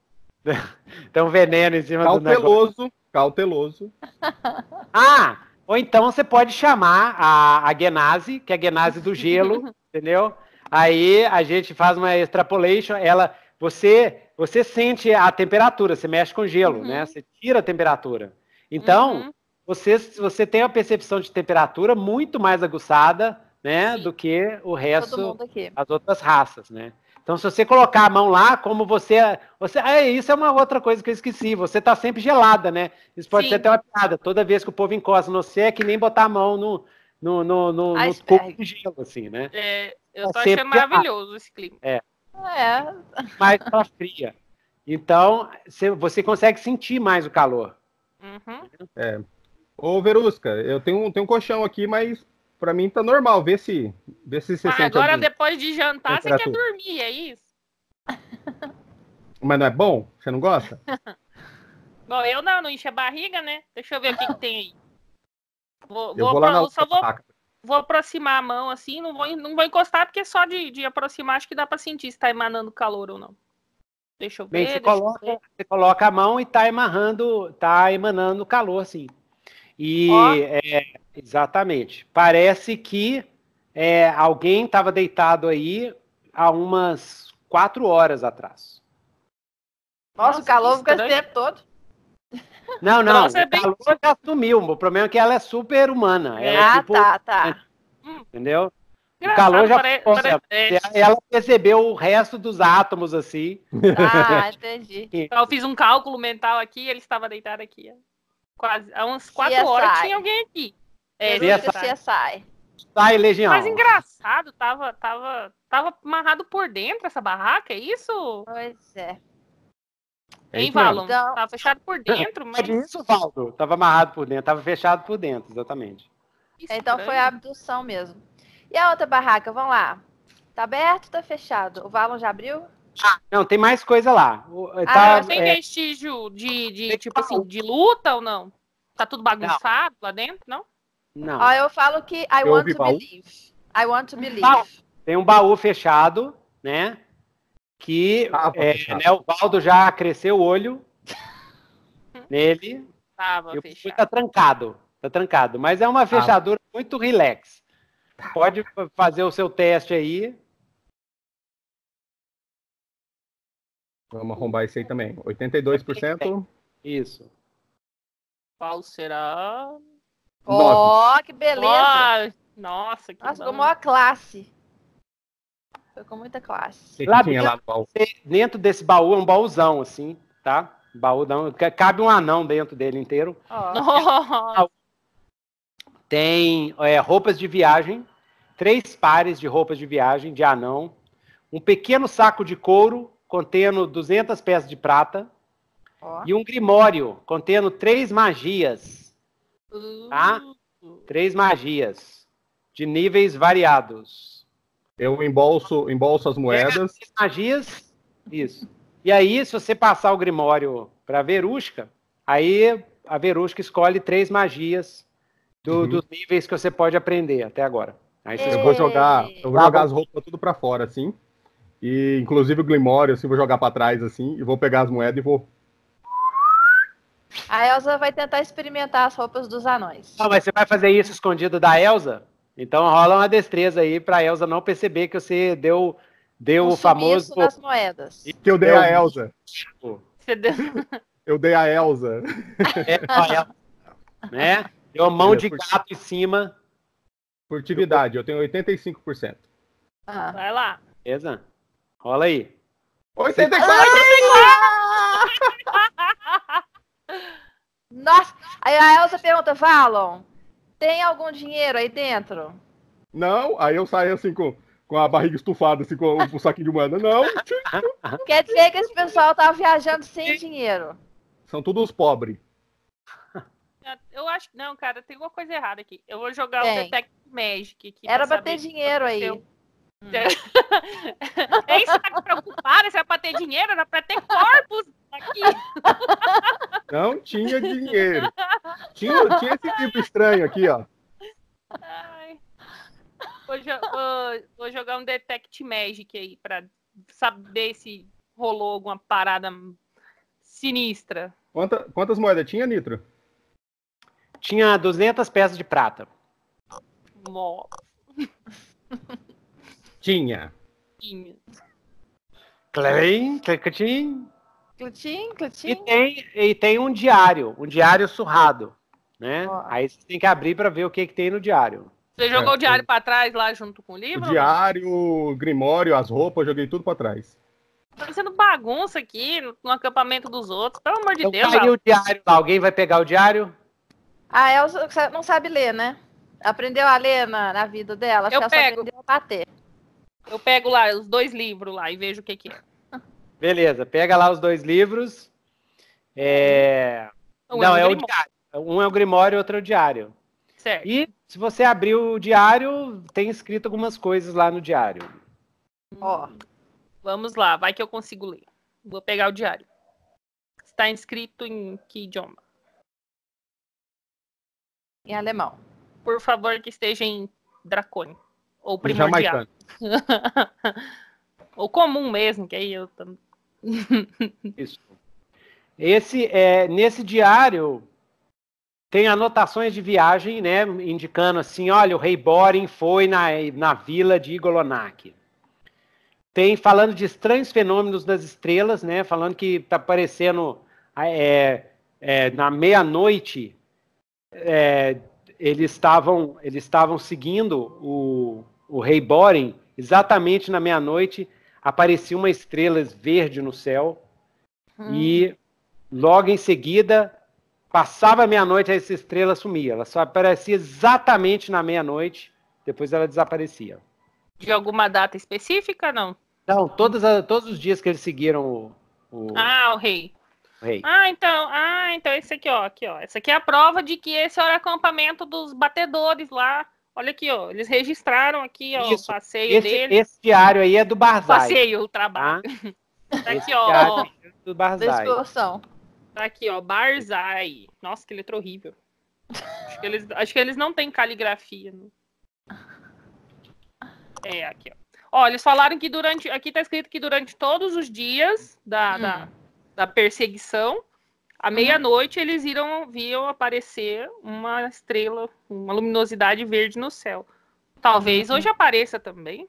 tem um veneno em cima cauteloso, do negócio. Cauteloso, cauteloso. ah, ou então você pode chamar a, a Genase, que é a Genase do gelo, entendeu? Aí a gente faz uma extrapolation, ela, você, você sente a temperatura, você mexe com gelo, né? uhum. né? Você tira a temperatura. Então, uhum. você, você tem a percepção de temperatura muito mais aguçada, né, Sim. do que o resto, as outras raças, né? Então, se você colocar a mão lá, como você. você é, isso é uma outra coisa que eu esqueci. Você está sempre gelada, né? Isso pode Sim. ser até uma piada. Toda vez que o povo encosta no você, é que nem botar a mão no, no, no, no, no cubo de gelo, assim, né? É, eu tá tô achando maravilhoso esse clima. É. é. Mas tá fria. Então, você consegue sentir mais o calor. Uhum. É. Ô, Verusca, eu tenho, tenho um colchão aqui, mas para mim tá normal, vê se. Vê se você ah, agora algum... depois de jantar você quer dormir, é isso? Mas não é bom? Você não gosta? bom, eu não, não enche a barriga, né? Deixa eu ver o que, que tem aí. Vou, eu vou, lá na só vou, vou, aproximar a mão assim, não vou, não vou encostar, porque só de, de aproximar acho que dá para sentir se tá emanando calor ou não. Deixa eu ver. Bem, você, coloca, ver. você coloca a mão e tá emanando, tá emanando calor, assim. E. É, Exatamente. Parece que é, alguém estava deitado aí há umas quatro horas atrás. Nossa, o calor fica o tempo todo. Não, não. o é calor já sumiu. O problema é que ela é super humana. É, ah, tipo... tá, tá. Hum. Entendeu? Engraçado, o calor já pare... Pare... Né? É, ela percebeu o resto dos átomos assim. Ah, entendi. Eu fiz um cálculo mental aqui, ele estava deitado aqui. Quase, há umas quatro horas tinha alguém aqui. É, CSI. É CSI. Sai, Legião. Mas engraçado, tava, tava, tava amarrado por dentro essa barraca, é isso? Pois é. é hein, é Valon? Então... Tava fechado por dentro, é mas. É isso, Valdo. Tava amarrado por dentro, tava fechado por dentro, exatamente. Então foi a abdução mesmo. E a outra barraca, vamos lá. Tá aberto tá fechado? O Valon já abriu? Ah, não, tem mais coisa lá. ah, não, tá, tem é... vestígio de, de tipo assim, de luta ou não? Tá tudo bagunçado não. lá dentro, não? Não. Ah, eu falo que I eu want to baú. believe. I want to believe. Tem um baú fechado, né? Que ah, é, né, o Valdo já cresceu o olho nele. Tava tá, e fechado. Tá trancado. Tá trancado. Mas é uma ah, fechadura Tava. muito relax. Tá. Pode fazer o seu teste aí. Vamos arrombar esse aí também. 82%. Isso. Qual será? Ó, oh, que beleza! Oh, nossa, que Nossa, como com a classe. Foi com muita classe. lá, dentro, lá dentro, desse baú é um baúzão, assim, tá? Baú não, cabe um anão dentro dele inteiro. Oh. Tem é, roupas de viagem, três pares de roupas de viagem de anão, um pequeno saco de couro contendo 200 peças de prata oh. e um grimório contendo três magias Tá? Três magias. De níveis variados. Eu embolso, embolso as moedas. Três magias. Isso. E aí, se você passar o Grimório para a Verusca, aí a Verusca escolhe três magias do, uhum. dos níveis que você pode aprender até agora. Aí você... É. Eu vou jogar, eu vou tá jogar as roupas tudo para fora, assim. E inclusive o Grimório, assim, vou jogar para trás, assim, e vou pegar as moedas e vou a Elsa vai tentar experimentar as roupas dos anões. Não, ah, mas você vai fazer isso escondido da Elsa? Então rola uma destreza aí pra Elsa não perceber que você deu, deu um o famoso. nas moedas. E que eu dei a Elsa. Tipo, você deu... Eu dei a Elsa. É, a Elsa. É, né? Deu a mão de gato em cima. Furtividade, eu tenho 85%. Ah. Vai lá. Beleza? Rola aí. 84! 84! Nossa! Aí a Elsa pergunta, Valon, tem algum dinheiro aí dentro? Não, aí eu saio assim com, com a barriga estufada, assim, com o saquinho de moeda. Não. Quer dizer que esse pessoal tava tá viajando sem dinheiro. São todos pobres. Eu acho. que Não, cara, tem alguma coisa errada aqui. Eu vou jogar tem. o Detect Magic. Era pra ter dinheiro aí. Hum. é isso que tá preocupado? Isso era é pra ter dinheiro, era pra ter corpos aqui. Não tinha dinheiro. Tinha, tinha esse tipo estranho aqui, ó. Ai. Vou, vou, vou jogar um Detect Magic aí pra saber se rolou alguma parada sinistra. Quanta, quantas moedas tinha, Nitro? Tinha 200 peças de prata. Nossa. Tinha. Tinha. Clem, Clecatim. Clutim, clutim. E tem, e tem um diário, um diário surrado, né? Aí você tem que abrir para ver o que, que tem no diário. Você jogou é, o diário eu... É. para trás lá junto com o livro? O diário, grimório, as roupas, joguei tudo para trás. Tá sendo bagunça aqui no, no, acampamento dos outros, pelo amor de eu então Deus. Caiu tá o diário lá. Alguém vai pegar o diário? Ah, Elza é não sabe ler, né? Aprendeu a ler na, na vida dela. Eu pego. aprendeu a bater. Eu pego lá os dois livros lá e vejo o que, que é. Beleza, pega lá os dois livros. É... Um é Não, é, o, é o diário. Um é o Grimório e outro é o diário. Certo. E se você abrir o diário, tem escrito algumas coisas lá no diário. Ó, vamos lá, vai que eu consigo ler. Vou pegar o diário. Está inscrito em que idioma? Em alemão. Por favor, que esteja em dracônico. Ou primordial. Ou comum mesmo, que aí eu também. Isso. Esse, é, nesse diário tem anotações de viagem, né? Indicando assim, olha, o rei Borin foi na, na vila de Igolonak. Tem falando de estranhos fenômenos das estrelas, né? Falando que tá aparecendo é, é, na meia-noite é, eles estavam eles estavam seguindo o, o rei Boren, exatamente na meia-noite aparecia uma estrela verde no céu hum. e logo em seguida passava a meia-noite essa estrela sumia, ela só aparecia exatamente na meia-noite, depois ela desaparecia. De alguma data específica, não? Não, todas, todos os dias que eles seguiram o, o... Ah, o rei. Ah, então, ah, então esse aqui, ó, aqui, ó. Essa aqui é a prova de que esse era o acampamento dos batedores lá. Olha aqui, ó. Eles registraram aqui, ó, Isso. o passeio esse, dele. Esse diário aí é do Barzai. Passeio, o trabalho. Ah? Tá aqui, ó. É do Barzai. Tá aqui, ó, Barzai. Nossa, que letra horrível. Acho que eles, acho que eles não têm caligrafia. Né? É, aqui, ó. Ó, eles falaram que durante. Aqui tá escrito que durante todos os dias da, hum. da da perseguição, à uhum. meia-noite eles iram, viam aparecer uma estrela, uma luminosidade verde no céu. Talvez uhum. hoje apareça também.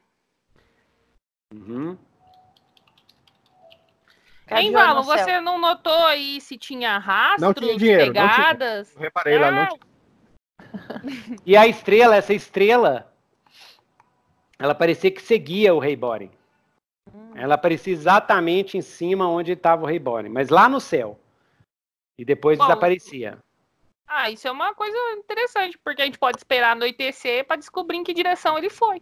Uhum. Em Valo, você não notou aí se tinha rastros, não tinha dinheiro, pegadas? Não reparei ah. lá, não ah. tinha. e a estrela, essa estrela, ela parecia que seguia o Rei Boring. Ela aparecia exatamente em cima onde estava o Reborn, mas lá no céu. E depois Bom, desaparecia. Ah, isso é uma coisa interessante, porque a gente pode esperar anoitecer para descobrir em que direção ele foi.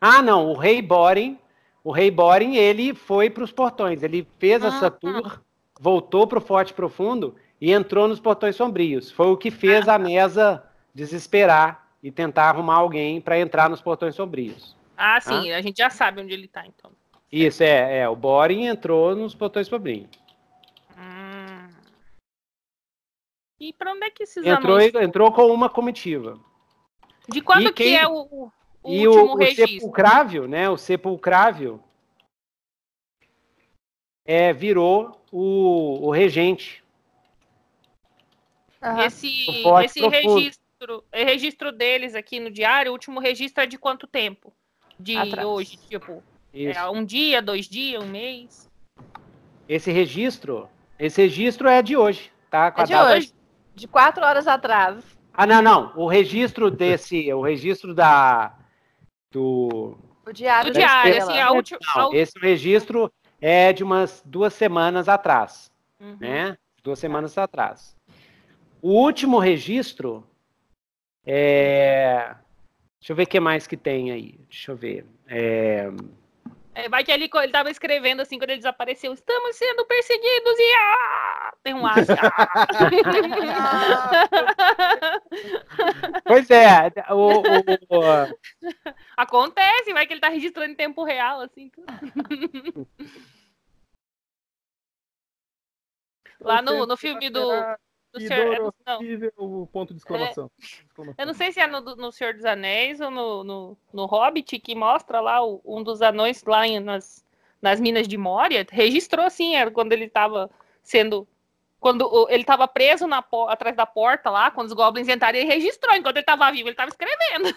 Ah, não, o Rei Boring, o Rei Boring, ele foi para os portões, ele fez ah, essa tá. tour, ah. voltou para o Forte Profundo e entrou nos portões sombrios. Foi o que fez ah. a tá. Mesa desesperar e tentar arrumar alguém para entrar nos portões sombrios. Ah, sim, ah? a gente já sabe onde ele tá, então. Isso, é, é o Boring entrou nos botões pobrinhos. Hum. E pra onde é que esses entrou, anões... Entrou com uma comitiva. De quando quem... que é o, o último o, registro? E o sepulcrávio, né, o sepulcrávio é, virou o, o regente. Ah. Esse, esse registro, é registro deles aqui no diário, o último registro é de quanto tempo? de Atrás. hoje, tipo, é, um dia, dois dias, um mês. Esse registro, esse registro é de hoje, tá? É Com é de data... hoje, de quatro horas atrás. Ah, não, não. O registro desse, o registro da do o diário, diário assim, é, não, esse registro é de umas duas semanas atrás, uhum. né? Duas semanas atrás. O último registro é Deixa eu ver o que mais que tem aí. Deixa eu ver. É... É, vai que ali ele tava escrevendo assim, quando ele desapareceu, estamos sendo perseguidos e ah! tem um as. Assim, ah! pois é, o, o, o, acontece, vai que ele tá registrando em tempo real, assim. Lá no, no filme do do é Senhor. o ponto de exclamação. É. Eu não sei se é no, no Senhor dos Anéis ou no, no, no Hobbit, que mostra lá o, um dos anões lá em, nas, nas minas de Moria. Registrou, assim, era quando ele estava sendo quando ele estava preso na, atrás da porta lá, quando os goblins entraram, ele registrou enquanto ele estava vivo, ele estava escrevendo.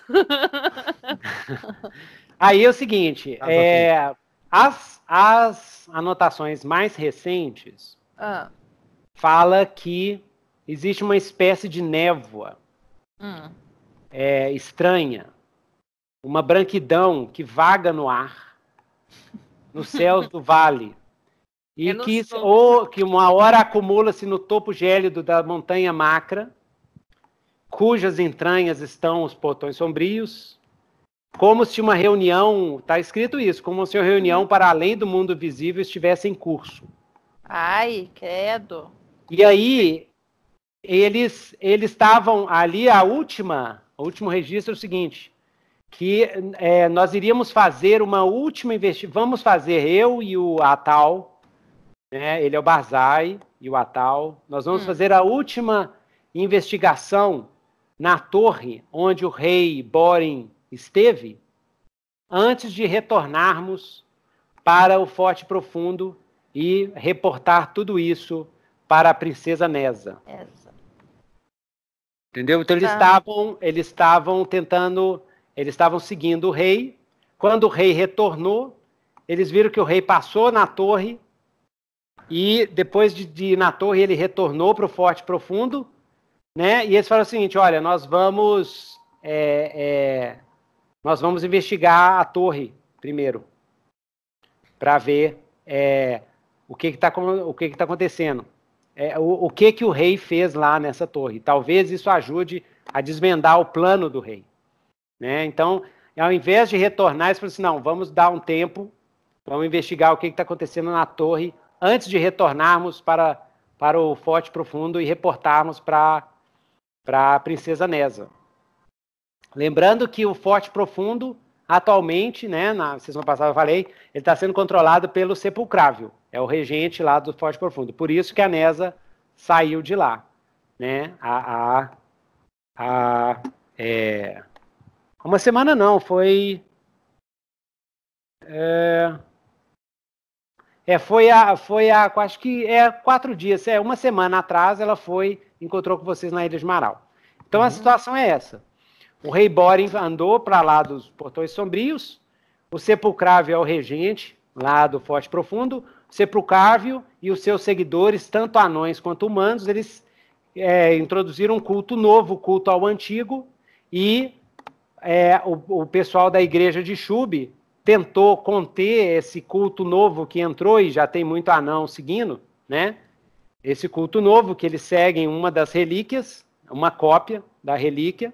Aí é o seguinte, tá, é, tá as, as anotações mais recentes ah. fala que existe uma espécie de névoa hum. é, estranha, uma branquidão que vaga no ar, nos céus do vale, é e que, ou, que uma hora acumula-se no topo gélido da montanha macra, cujas entranhas estão os portões sombrios, como se uma reunião, está escrito isso, como se uma reunião para além do mundo visível estivesse em curso. Ai, credo. E aí, eles eles estavam ali a última, o último registro é o seguinte, que é, nós iríamos fazer uma última investigação, vamos fazer eu e o Atal, né? Ele é o Barzai e o Atal. Nós vamos hum. fazer a última investigação na torre onde o rei Borin esteve antes de retornarmos para o Forte Profundo e reportar tudo isso para a princesa Nessa. É. Entendeu? Então eles tá. estavam, eles estavam tentando, eles estavam seguindo o rei. Quando o rei retornou, eles viram que o rei passou na torre e depois de, de ir na torre ele retornou para o forte profundo, né? E eles falaram o seguinte: olha, nós vamos, é, é, nós vamos investigar a torre primeiro para ver é, o que está o que, que tá acontecendo é, o, o que que o rei fez lá nessa torre. Talvez isso ajude a desvendar o plano do rei. Né? Então, ao invés de retornar, eles falaram assim: não, vamos dar um tempo, vamos investigar o que está acontecendo na torre antes de retornarmos para, para o Forte Profundo e reportarmos para a Princesa Nessa. Lembrando que o Forte Profundo Atualmente, né, na semana passada eu falei, ele está sendo controlado pelo Sepulcrável. é o regente lá do Forte Profundo. Por isso que a NESA saiu de lá. Né? A, a, a, é... Uma semana não, foi. É, é foi a, foi a, acho que é quatro dias, é uma semana atrás ela foi, encontrou com vocês na Ilha de Marau. Então uhum. a situação é essa. O rei Boren andou para lá dos portões sombrios, o Sepulcrávio é o regente, lá do Forte Profundo, o Sepulcrávio e os seus seguidores, tanto anões quanto humanos, eles é, introduziram um culto novo, culto ao antigo, e é, o, o, pessoal da igreja de Shub tentou conter esse culto novo que entrou e já tem muito anão seguindo, né? Esse culto novo que eles seguem uma das relíquias, uma cópia da relíquia,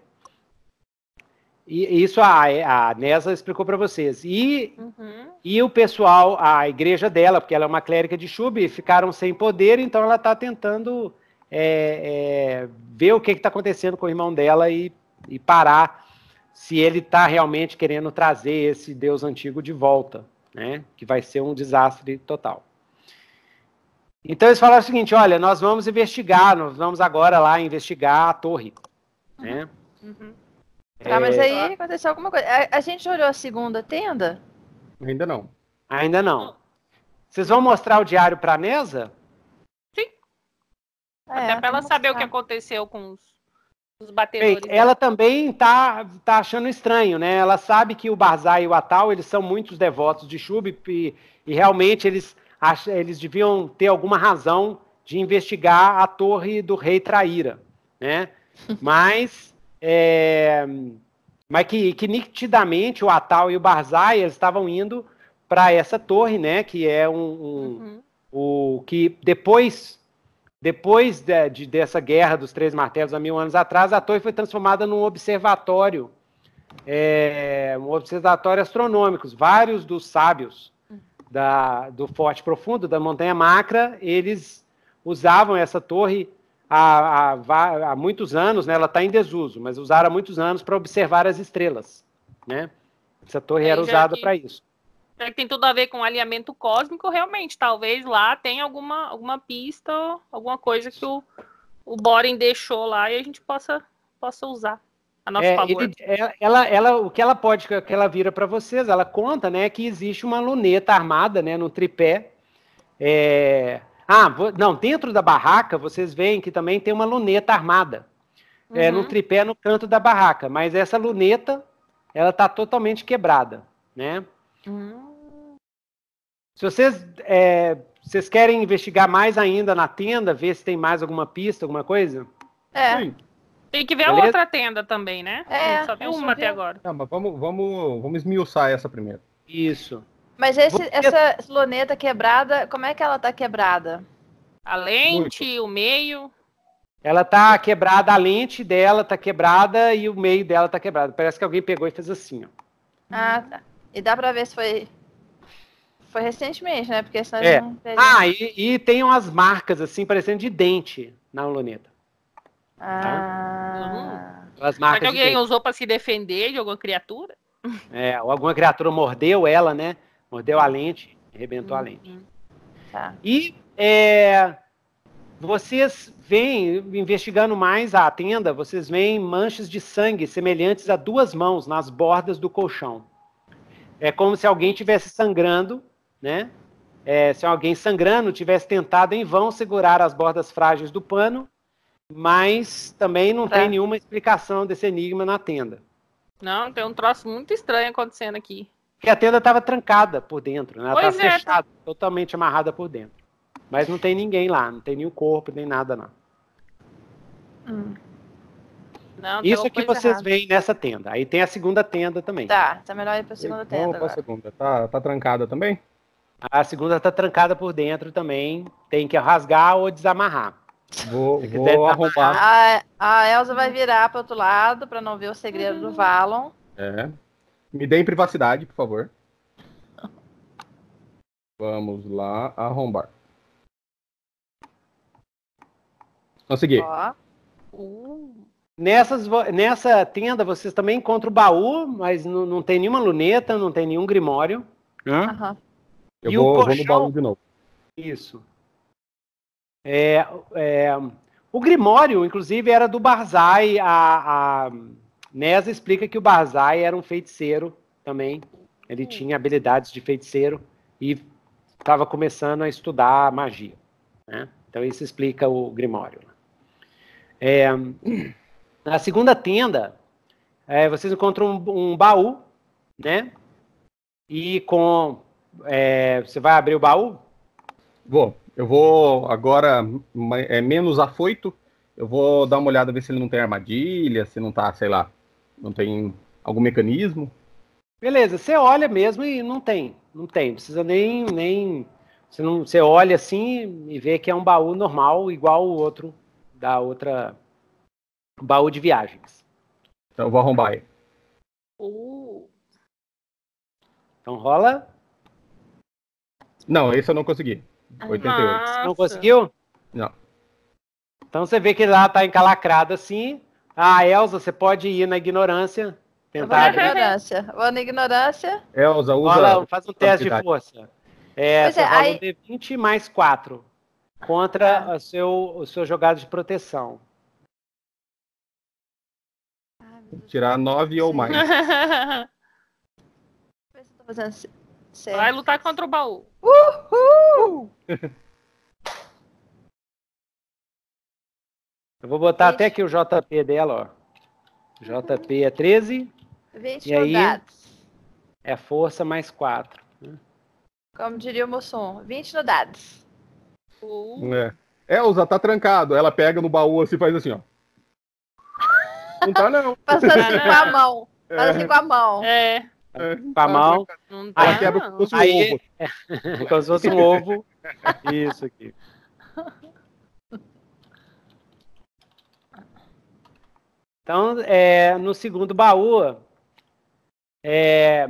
e isso a, a Nesa explicou para vocês. E, uhum. e o pessoal, a igreja dela, porque ela é uma clérica de Chub, ficaram sem poder, então ela está tentando é, é, ver o que está acontecendo com o irmão dela e, e parar se ele está realmente querendo trazer esse Deus antigo de volta, né? que vai ser um desastre total. Então eles falaram o seguinte: olha, nós vamos investigar, nós vamos agora lá investigar a torre. Né? Uhum. Tá, mas aí ah. aconteceu alguma coisa. A, a, gente olhou a segunda tenda? Ainda não. Ainda não. Vocês vão mostrar o diário pra Nesa? Sim. É, Até pra ela mostrar. saber o que aconteceu com os, os batedores. Bem, ela também tá, tá achando estranho, né? Ela sabe que o Barzai e o Atal, eles são muitos devotos de Shub e, e realmente eles, ach, eles deviam ter alguma razão de investigar a torre do rei Traíra, né? Mas... É, mas que, que, nitidamente o Atal e o Barzai estavam indo para essa torre, né? Que é um, um uhum. o que depois depois de, de, dessa guerra dos três martelos há mil anos atrás, a torre foi transformada num observatório, é, um observatório astronômico. Vários dos sábios da, do Forte Profundo, da Montanha Macra, eles usavam essa torre há, há, há muitos anos, né, ela está em desuso, mas usaram há muitos anos para observar as estrelas. Né? Essa torre era usada para isso. que tem tudo a ver com alinhamento cósmico, realmente, talvez lá tenha alguma, alguma pista, alguma coisa que o, o Boren deixou lá e a gente possa, possa usar a nosso é, favor. Ele, é, ela, ela, o que ela pode, que ela vira para vocês, ela conta né, que existe uma luneta armada né, no tripé. É, ah, vou, não, dentro da barraca vocês veem que também tem uma luneta armada. Uhum. É, no uhum. tripé no canto da barraca, mas essa luneta ela está totalmente quebrada, né? Uhum. Se vocês, é, vocês querem investigar mais ainda na tenda, ver se tem mais alguma pista, alguma coisa? É. Sim. Tem que ver Beleza? a outra tenda também, né? É. Só viu é, uma até agora. Não, mas vamos, vamos, vamos esmiuçar essa primeiro. Isso. Mas esse, Você... essa luneta quebrada, como é que ela tá quebrada? A lente, Muito. o meio. Ela tá quebrada, a lente dela tá quebrada e o meio dela tá quebrado. Parece que alguém pegou e fez assim, ó. Ah, tá. E dá pra ver se foi. Foi recentemente, né? Porque senão é. não Ah, e, e, tem umas marcas assim, parecendo de dente na luneta. Ah. Tá? Uhum. As marcas Será que alguém de usou para se defender de alguma criatura? É, ou alguma criatura mordeu ela, né? Mordeu a lente, arrebentou uhum. a lente. Tá. E é, vocês veem, investigando mais a tenda, vocês veem manchas de sangue semelhantes a duas mãos nas bordas do colchão. É como se alguém tivesse sangrando, né? É, se alguém sangrando tivesse tentado em vão segurar as bordas frágeis do pano, mas também não tá. tem é. nenhuma explicação desse enigma na tenda. Não, tem um troço muito estranho acontecendo aqui. Porque a tenda estava trancada por dentro, né? Ela pois é. fechada, totalmente amarrada por dentro. Mas não tem ninguém lá, não tem nenhum corpo, nem nada, não. Hum. não Isso que vocês errada. veem nessa tenda. Aí tem a segunda tenda também. Tá, tá melhor ir pra segunda então, tenda. tenda. para a segunda. Tá, tá trancada também? A segunda tá trancada por dentro também. Tem que rasgar ou desamarrar. Vou, vou arrumar. A, a Elsa vai virar pro outro lado para não ver o segredo uhum. do Valon. É. Me deem privacidade, por favor. Vamos lá arrombar. Consegui. Ó. Nessas, nessa tenda vocês também encontram o baú, mas não, tem nenhuma luneta, não tem nenhum grimório. Hã? Eu e vou, o colchão... vou no baú de novo. Isso. É, é, o grimório, inclusive, era do Barzai, a, a Nessa explica que o Barzai era um feiticeiro também. Ele hum. tinha habilidades de feiticeiro e estava começando a estudar magia. Né? Então isso explica o Grimório. É, na segunda tenda, é, vocês encontram um, um, baú, né? E com. É, você vai abrir o baú? Vou. Eu vou agora é, menos afoito. Eu vou dar uma olhada, ver se ele não tem armadilha, se não tá, sei lá, não tem algum mecanismo? Beleza, você olha mesmo e não tem, não tem, precisa nem nem você não você olha assim e vê que é um baú normal igual o outro da outra baú de viagens. Então eu vou arrombar aí. Uh. Então rola. Não, esse eu não consegui. 88. Ah, nossa. Não conseguiu? Não. Então você vê que lá tá encalacrado assim. Ah, Elsa, você pode ir na ignorância. Tentar. Vou na ignorância. Vou na ignorância. Elsa, usa. Olha, faz um teste de força. É, pois é, você é, aí... D20 mais 4 contra ah. o seu, o seu jogado de proteção. Tirar 9 ou mais. Vai lutar contra o baú. Uhul! Eu vou botar 20. até aqui o JP dela, ó. JP é 13. 20 e rodados. Aí é força mais 4. Né? Como diria o Moçom, 20 no dados. Uh. É. Elza, é, tá trancado. Ela pega no baú assim e faz assim, ó. Não tá, não. Passando assim com a mão. É. Faz assim com a mão. É. é. Com a mão. Tá não tá, Ela quebra não. como se fosse um Aí... ovo. É. como se fosse um ovo. Isso aqui. Então, é, no segundo baú, é,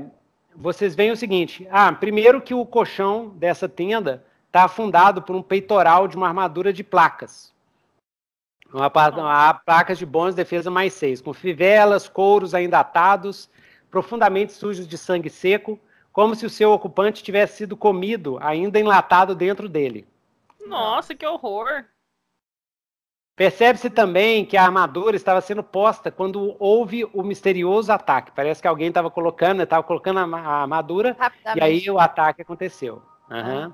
vocês veem o seguinte: ah, primeiro que o colchão dessa tenda está afundado por um peitoral de uma armadura de placas. Uma, uma, placas de bônus defesa mais seis, com fivelas, couros ainda atados, profundamente sujos de sangue seco, como se o seu ocupante tivesse sido comido, ainda enlatado dentro dele. Nossa, que horror! Percebe-se também que a armadura estava sendo posta quando houve o misterioso ataque. Parece que alguém estava colocando, estava né, colocando a, armadura e aí o ataque aconteceu. Uhum.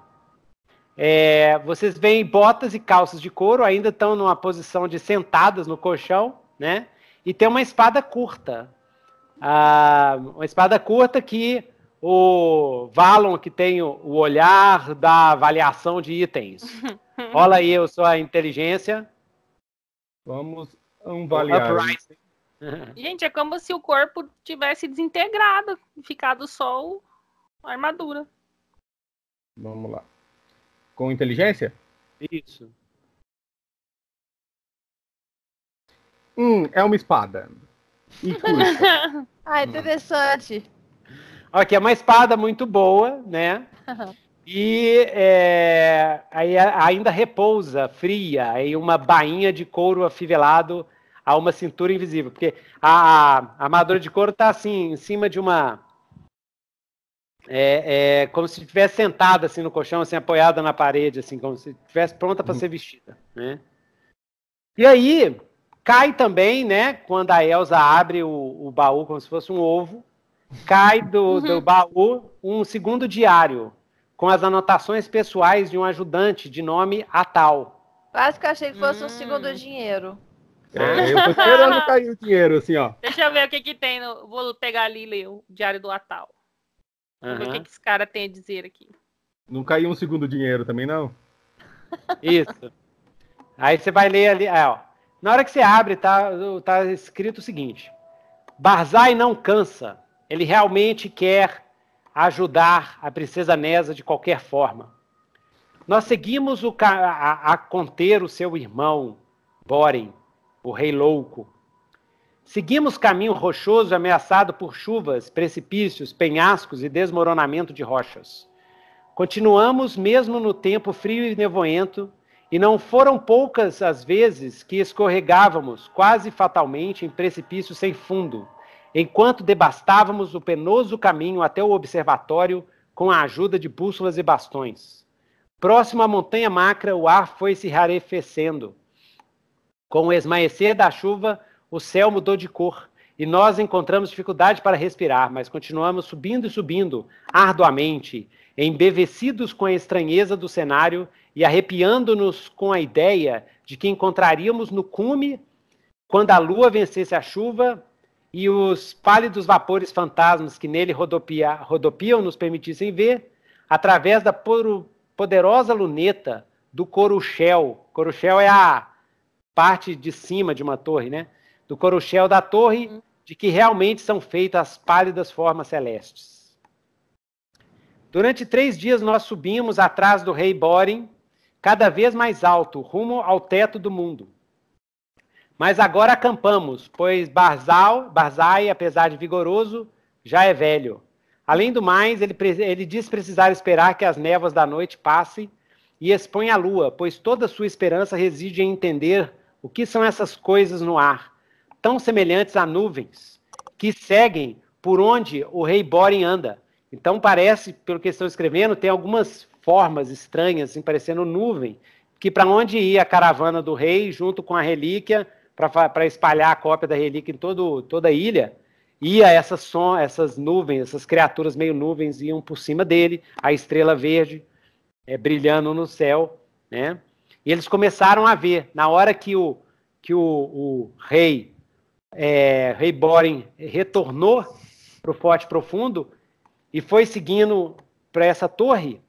É, vocês veem botas e calças de couro ainda estão numa posição de sentadas no colchão, né? E tem uma espada curta. Ah, uma espada curta que o Valon, que tem o olhar da avaliação de itens. Olha aí a sua inteligência. Vamos avaliar. Né? Uhum. Gente, é como se o corpo tivesse desintegrado, ficado só a armadura. Vamos lá. Com inteligência? Isso. Hum, é uma espada. ah, é interessante. Ok, é uma espada muito boa, né? Uhum. E é, aí ainda repousa fria em uma bainha de couro afivelado a uma cintura invisível. Porque a, a armadura de couro está assim, em cima de uma. É, é como se estivesse sentada assim no colchão, assim, apoiada na parede, assim, como se estivesse pronta para uhum. ser vestida. Né? E aí cai também, né? Quando a Elsa abre o, o baú como se fosse um ovo, cai do, uhum. do baú um segundo diário com as anotações pessoais de um ajudante de nome Atal. Quase que eu achei que fosse hum. um segundo dinheiro. É, é, eu tô esperando cair o dinheiro, assim, ó. Deixa eu ver o que que tem. No... Vou pegar ali e ler o Diário do Atal. Uhum. Ver o que, que esse cara tem a dizer aqui. Não caiu um segundo dinheiro também, não? Isso. Aí você vai ler ali, é, ó. Na hora que você abre, tá, tá escrito o seguinte: Barzai não cansa. Ele realmente quer ajudar a princesa Nesa de qualquer forma. Nós seguimos o, a, a conter o seu irmão, Boren, o rei louco. Seguimos caminho rochoso ameaçado por chuvas, precipícios, penhascos e desmoronamento de rochas. Continuamos mesmo no tempo frio e nevoento, e não foram poucas as vezes que escorregávamos, quase fatalmente, em precipícios sem fundo enquanto debastávamos o penoso caminho até o observatório com a ajuda de bússolas e bastões. Próximo à montanha macra, o ar foi se rarefecendo. Com o esmaecer da chuva, o céu mudou de cor e nós encontramos dificuldade para respirar, mas continuamos subindo e subindo, arduamente, embevecidos com a estranheza do cenário e arrepiando-nos com a ideia de que encontraríamos no cume, quando a lua vencesse a chuva, e os pálidos vapores fantasmas que nele rodopia, rodopiam nos permitissem ver, através da poderosa luneta do coruchel. Coruchel é a parte de cima de uma torre, né? Do coruchel da torre, uhum. de que realmente são feitas as pálidas formas celestes. Durante três dias nós subimos atrás do rei Boren, cada vez mais alto, rumo ao teto do mundo. Mas agora acampamos, pois Barzal, Barzai, apesar de vigoroso, já é velho. Além do mais, ele, ele diz precisar esperar que as névoas da noite passem e expõe a lua, pois toda sua esperança reside em entender o que são essas coisas no ar, tão semelhantes a nuvens, que seguem por onde o rei Borin anda. Então parece, pelo que estão escrevendo, tem algumas formas estranhas, assim, parecendo nuvem, que para onde ia a caravana do rei, junto com a relíquia, para espalhar a cópia da relíquia em todo, toda a ilha, ia essas, som, essas nuvens, essas criaturas meio nuvens iam por cima dele, a estrela verde é, brilhando no céu, né? E eles começaram a ver, na hora que o, que o, o rei, é, rei Boren retornou para o Forte Profundo e foi seguindo para essa torre,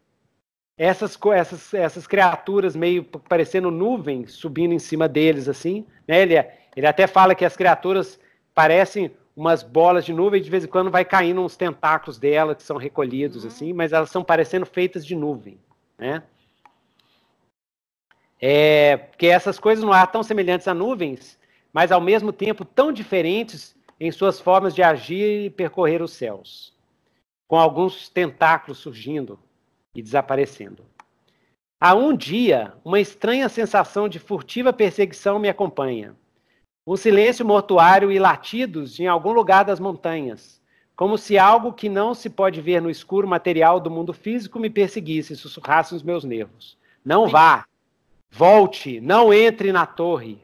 essas, essas, essas criaturas meio parecendo nuvens subindo em cima deles, assim. Né? Ele, é, ele até fala que as criaturas parecem umas bolas de nuvem e de vez em quando vai caindo uns tentáculos dela que são recolhidos, uhum. assim, mas elas são parecendo feitas de nuvem, né? É, porque essas coisas não são tão semelhantes a nuvens, mas ao mesmo tempo tão diferentes em suas formas de agir e percorrer os céus, com alguns tentáculos surgindo e desaparecendo. Há um dia, uma estranha sensação de furtiva perseguição me acompanha. Um silêncio mortuário e latidos em algum lugar das montanhas, como se algo que não se pode ver no escuro material do mundo físico me perseguisse e sussurrasse os meus nervos. Não vá! Volte! Não entre na torre!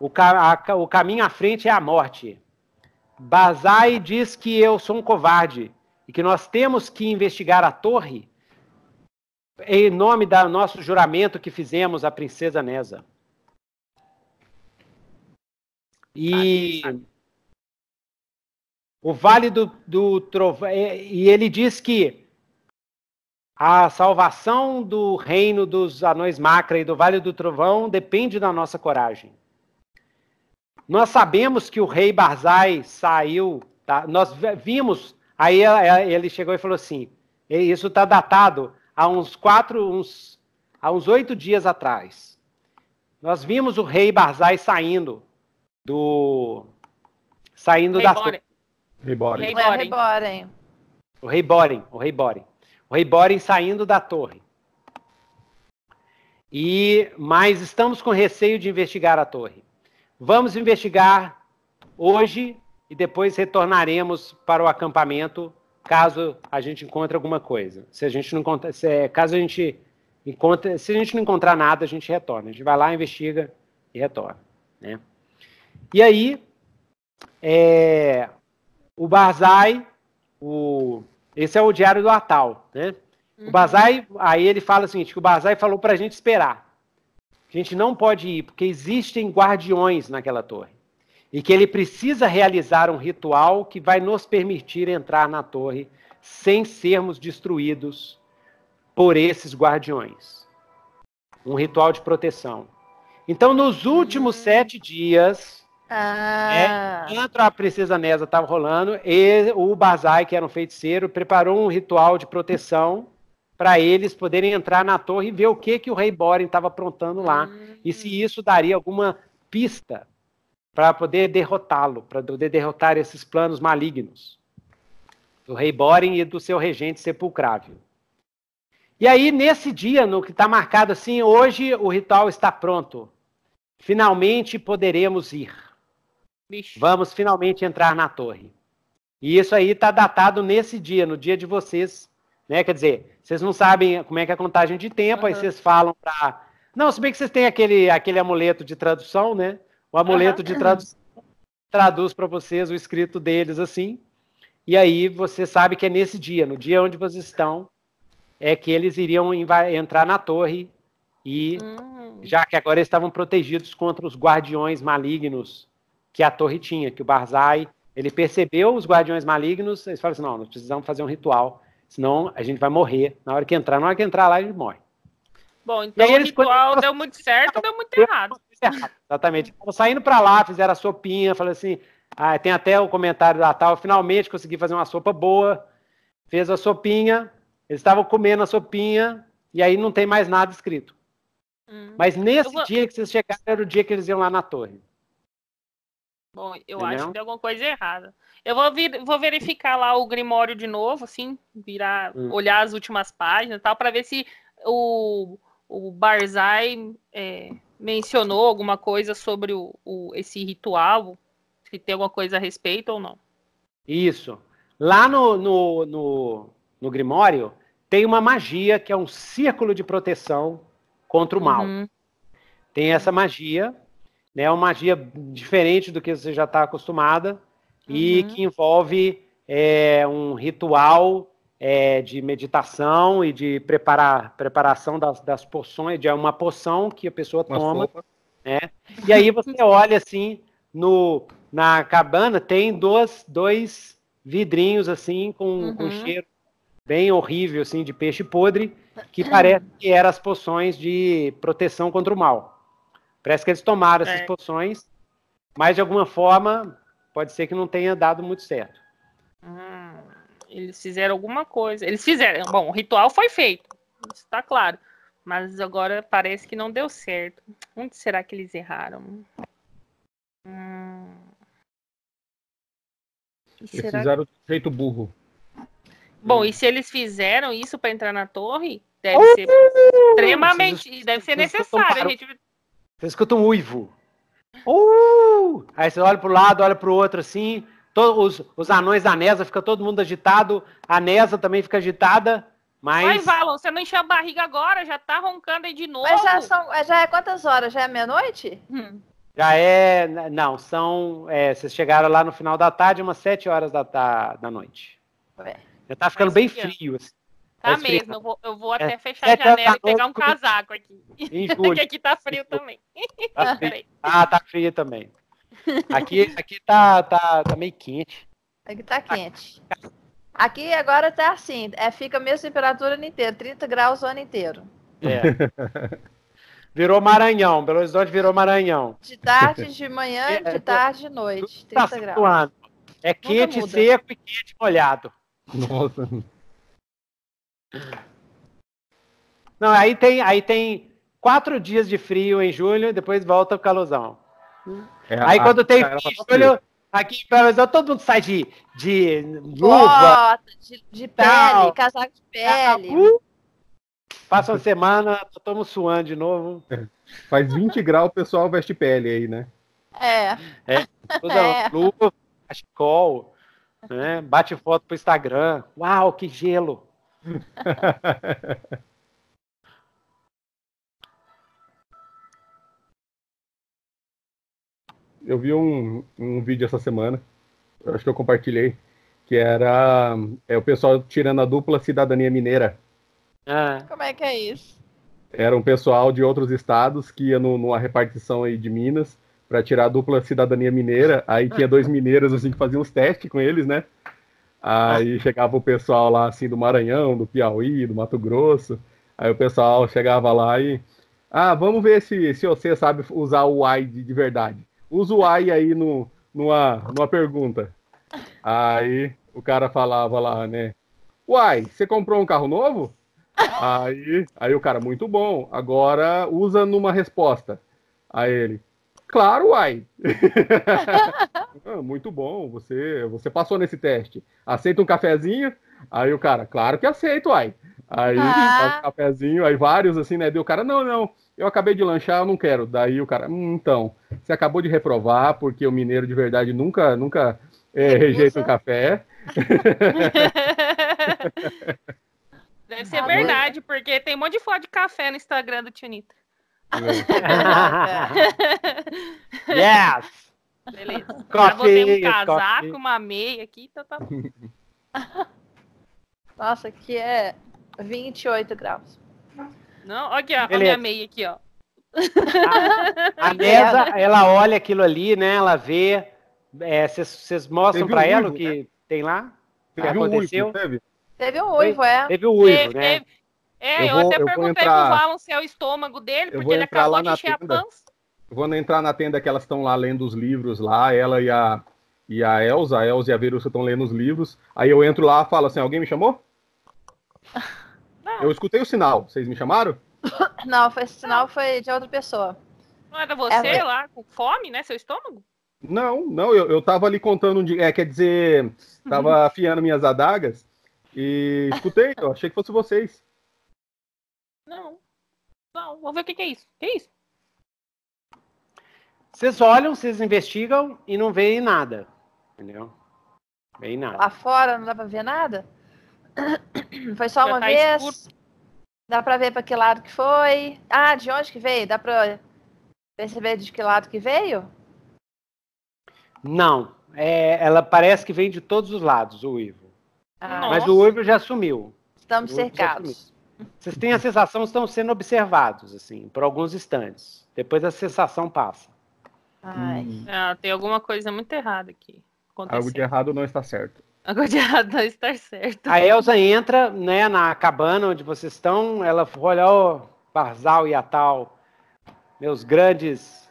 O, ca o caminho à frente é a morte. Bazai diz que eu sou um covarde, e que nós temos que investigar a torre em nome do nosso juramento que fizemos à princesa Nesa. E o vale do, do trovão. É, e ele diz que a salvação do reino dos anões macra e do vale do trovão depende da nossa coragem. Nós sabemos que o rei Barzai saiu, tá? nós vimos Aí ele chegou e falou assim: isso está datado há uns quatro, uns, há uns oito dias atrás. Nós vimos o rei Barzai saindo do. saindo rei da. Boren. Rei Boren. Rei é, Boren. O rei Boren. O rei Boren. O rei Boren saindo da torre. E mas estamos com receio de investigar a torre. Vamos investigar hoje e depois retornaremos para o acampamento caso a gente encontre alguma coisa. Se a gente não encontra, se, é, caso a gente encontre, se a gente não encontrar nada, a gente retorna. A gente vai lá, investiga e retorna, né? E aí, é, o Barzai, o, esse é o diário do Atal, né? Uhum. O Barzai, aí ele fala o seguinte, que o Barzai falou para a gente esperar. A gente não pode ir, porque existem guardiões naquela torre e que ele precisa realizar um ritual que vai nos permitir entrar na torre sem sermos destruídos por esses guardiões. Um ritual de proteção. Então, nos últimos sete dias, ah. é, enquanto a princesa Nessa estava rolando, e o Barzai, que era um feiticeiro, preparou um ritual de proteção para eles poderem entrar na torre e ver o que, que o rei Boren estava aprontando lá. Hum. E se isso daria alguma pista para poder derrotá-lo, para poder derrotar esses planos malignos do rei Boring e do seu regente sepulcrável. E aí, nesse dia, no que está marcado assim, hoje o ritual está pronto. Finalmente poderemos ir. Bicho. Vamos finalmente entrar na torre. E isso aí está datado nesse dia, no dia de vocês. Né? Quer dizer, vocês não sabem como é que é a contagem de tempo, uhum. aí vocês falam para. Não, se bem que vocês têm aquele, aquele amuleto de tradução, né? O amuleto uhum. de tradução traduz para vocês o escrito deles assim. E aí você sabe que é nesse dia, no dia onde vocês estão, é que eles iriam entrar na torre e uhum. já que agora estavam protegidos contra os guardiões malignos que a torre tinha, que o Barzai, ele percebeu os guardiões malignos, eles falaram assim, não, nós precisamos fazer um ritual, senão a gente vai morrer na hora que entrar, na hora que entrar lá a gente morre. Bom, então o ritual deu muito certo, deu muito errado errado, exatamente. Estavam saindo para lá, fizeram a sopinha, falei assim, ah, tem até o um comentário da tal, finalmente consegui fazer uma sopa boa, fez a sopinha, eles estavam comendo a sopinha, e aí não tem mais nada escrito. Hum. Mas nesse dia que vocês chegaram, era o dia que eles iam lá na torre. Bom, eu Entendeu? acho que tem alguma coisa errada. Eu vou, vir, vou verificar lá o Grimório de novo, assim, virar, hum. olhar as últimas páginas e tal, para ver se o, o Barzai é, mencionou alguma coisa sobre o, o, esse ritual? Se tem alguma coisa a respeito ou não? Isso. Lá no, no, no, no Grimório, tem uma magia que é um círculo de proteção contra o mal. Uhum. Tem essa magia, né? Uma magia diferente do que você já está acostumada uhum. e que envolve é, um ritual é, de meditação e de preparar, preparação das, das porções, de uma poção que a pessoa uma toma. Né? E aí você olha assim, no, na cabana tem dois, dois vidrinhos assim com, uhum. com cheiro bem horrível assim de peixe podre que parece que eram as poções de proteção contra o mal. Parece que eles tomaram essas é. poções, mas de alguma forma pode ser que não tenha dado muito certo. Uhum. Eles fizeram alguma coisa. Eles fizeram. É, bom, o ritual foi feito. Isso tá claro. Mas agora parece que não deu certo. Onde será que eles erraram? Hum... Eles fizeram que... feito burro. Bom, hum. e se eles fizeram isso para entrar na torre, deve oh, ser extremamente. Vocês, deve ser necessário. Vocês gente... escutam um uivo. Uh! Aí você olha pro lado, olha pro outro assim. Todos, os, os anões da Nesa, fica todo mundo agitado. A Nesa também fica agitada. Mas... mas Valon, você não encheu a barriga agora, já tá roncando aí de novo. Mas já, são, é, já é quantas horas? Já é meia-noite? Hum. Já é. Não, são. É, vocês chegaram lá no final da tarde, umas sete horas da, da, da noite. É. Já tá ficando Mas, bem frio. Assim. Tá, tá mesmo, eu vou, eu vou é, até é, fechar a janela e pegar um casaco aqui. Porque aqui tá frio também. Tá frio. ah, tá frio também. Aqui, aqui tá, tá, tá meio quente. Aqui tá quente. Aqui agora tá assim, é, fica a mesma temperatura o ano inteiro, 30 graus o ano inteiro. É. Virou Maranhão, Belo Horizonte virou Maranhão. De tarde, de manhã, é, de é, tarde, de noite, 30 tá graus. Situando. É quente seco e quente molhado. Nossa. Não, aí tem, aí tem quatro dias de frio em julho, depois volta o calorzão. Hum. É, aí a, quando tem julho, aqui em Belo Horizonte, todo mundo sai de, de luva. Bota, de, de pele, casaco de pele. Uh, passa uma semana, estamos suando de novo. É, faz 20 graus, o pessoal veste pele aí, né? É. É, toda é. luva, cachecol, né? Bate foto pro Instagram. Uau, que gelo! eu vi um, um vídeo essa semana, acho que eu compartilhei, que era é, o pessoal tirando a dupla cidadania mineira. Ah. Como é que é isso? Era um pessoal de outros estados que ia no, numa repartição aí de Minas para tirar a dupla cidadania mineira. Aí tinha dois mineiros assim que faziam os testes com eles, né? Aí chegava o pessoal lá assim do Maranhão, do Piauí, do Mato Grosso. Aí o pessoal chegava lá e ah, vamos ver se, se você sabe usar o ID de verdade usa o ai aí no, numa, numa pergunta. Aí o cara falava lá, né? Uai, você comprou um carro novo? Aí, aí o cara, muito bom. Agora usa numa resposta. Aí ele, claro, uai. Ah, muito bom, você, você passou nesse teste. Aceita um cafezinho? Aí o cara, claro que aceito, uai. Aí, ah. um cafezinho, aí vários assim, né? Deu o cara, não, não eu acabei de lanchar, eu não quero. Daí o cara, hum, então, você acabou de reprovar, porque o mineiro de verdade nunca, nunca é, rejeita um café. Deve ser ah, verdade, mas... porque tem um monte de foto de café no Instagram do Tunita. É. yes! Beleza. Coffee, Já botei um casaco, coffee. uma meia aqui, então tá bom. Nossa, aqui é 28 graus. Não, olha aqui, ó, Beleza. a minha meia aqui, ó. A, a ela olha aquilo ali, né? Ela vê. Vocês é, mostram para ela o que né? tem lá? Teve aconteceu? teve? o um uivo, é. Teve o uivo, teve, né? Teve... É, eu, eu até perguntei pro Valon se é o estômago dele, porque ele acabou de encher tenda. a pança. Quando vou entrar na tenda que elas estão lá lendo os livros lá, ela e a, e a Elsa, a Elsa e a Verusa estão lendo os livros. Aí eu entro lá e falo assim, alguém me chamou? Eu escutei o sinal. Vocês me chamaram? Não, foi, esse sinal foi de outra pessoa. Não era você é, lá com fome, né? Seu estômago? Não, não, eu, eu tava ali contando, um, é, quer dizer, tava uhum. afiando minhas adagas e escutei, eu achei que fosse vocês. Não, não, vamos ver o que, que é isso. Que é isso? Vocês olham, vocês investigam e não veem nada, entendeu? Veem nada. Lá fora não dá pra ver nada? Foi só Já uma tá vez. Escuro. Dá pra ver pra que lado que foi. Ah, de onde que veio? Dá pra perceber de que lado que veio? Não. É, ela parece que vem de todos os lados, o Ivo. Ah, Mas nossa. o Ivo já sumiu. Estamos cercados. Vocês têm a sensação que estão sendo observados, assim, por alguns instantes. Depois a sensação passa. Ai. Hum. Ah, tem alguma coisa muito errada aqui. Algo de errado não está certo. Agora de errado não está certo. A Elsa entra né, na cabana onde vocês estão. Ela olha, ó, oh, Barzal e Atal, meus grandes.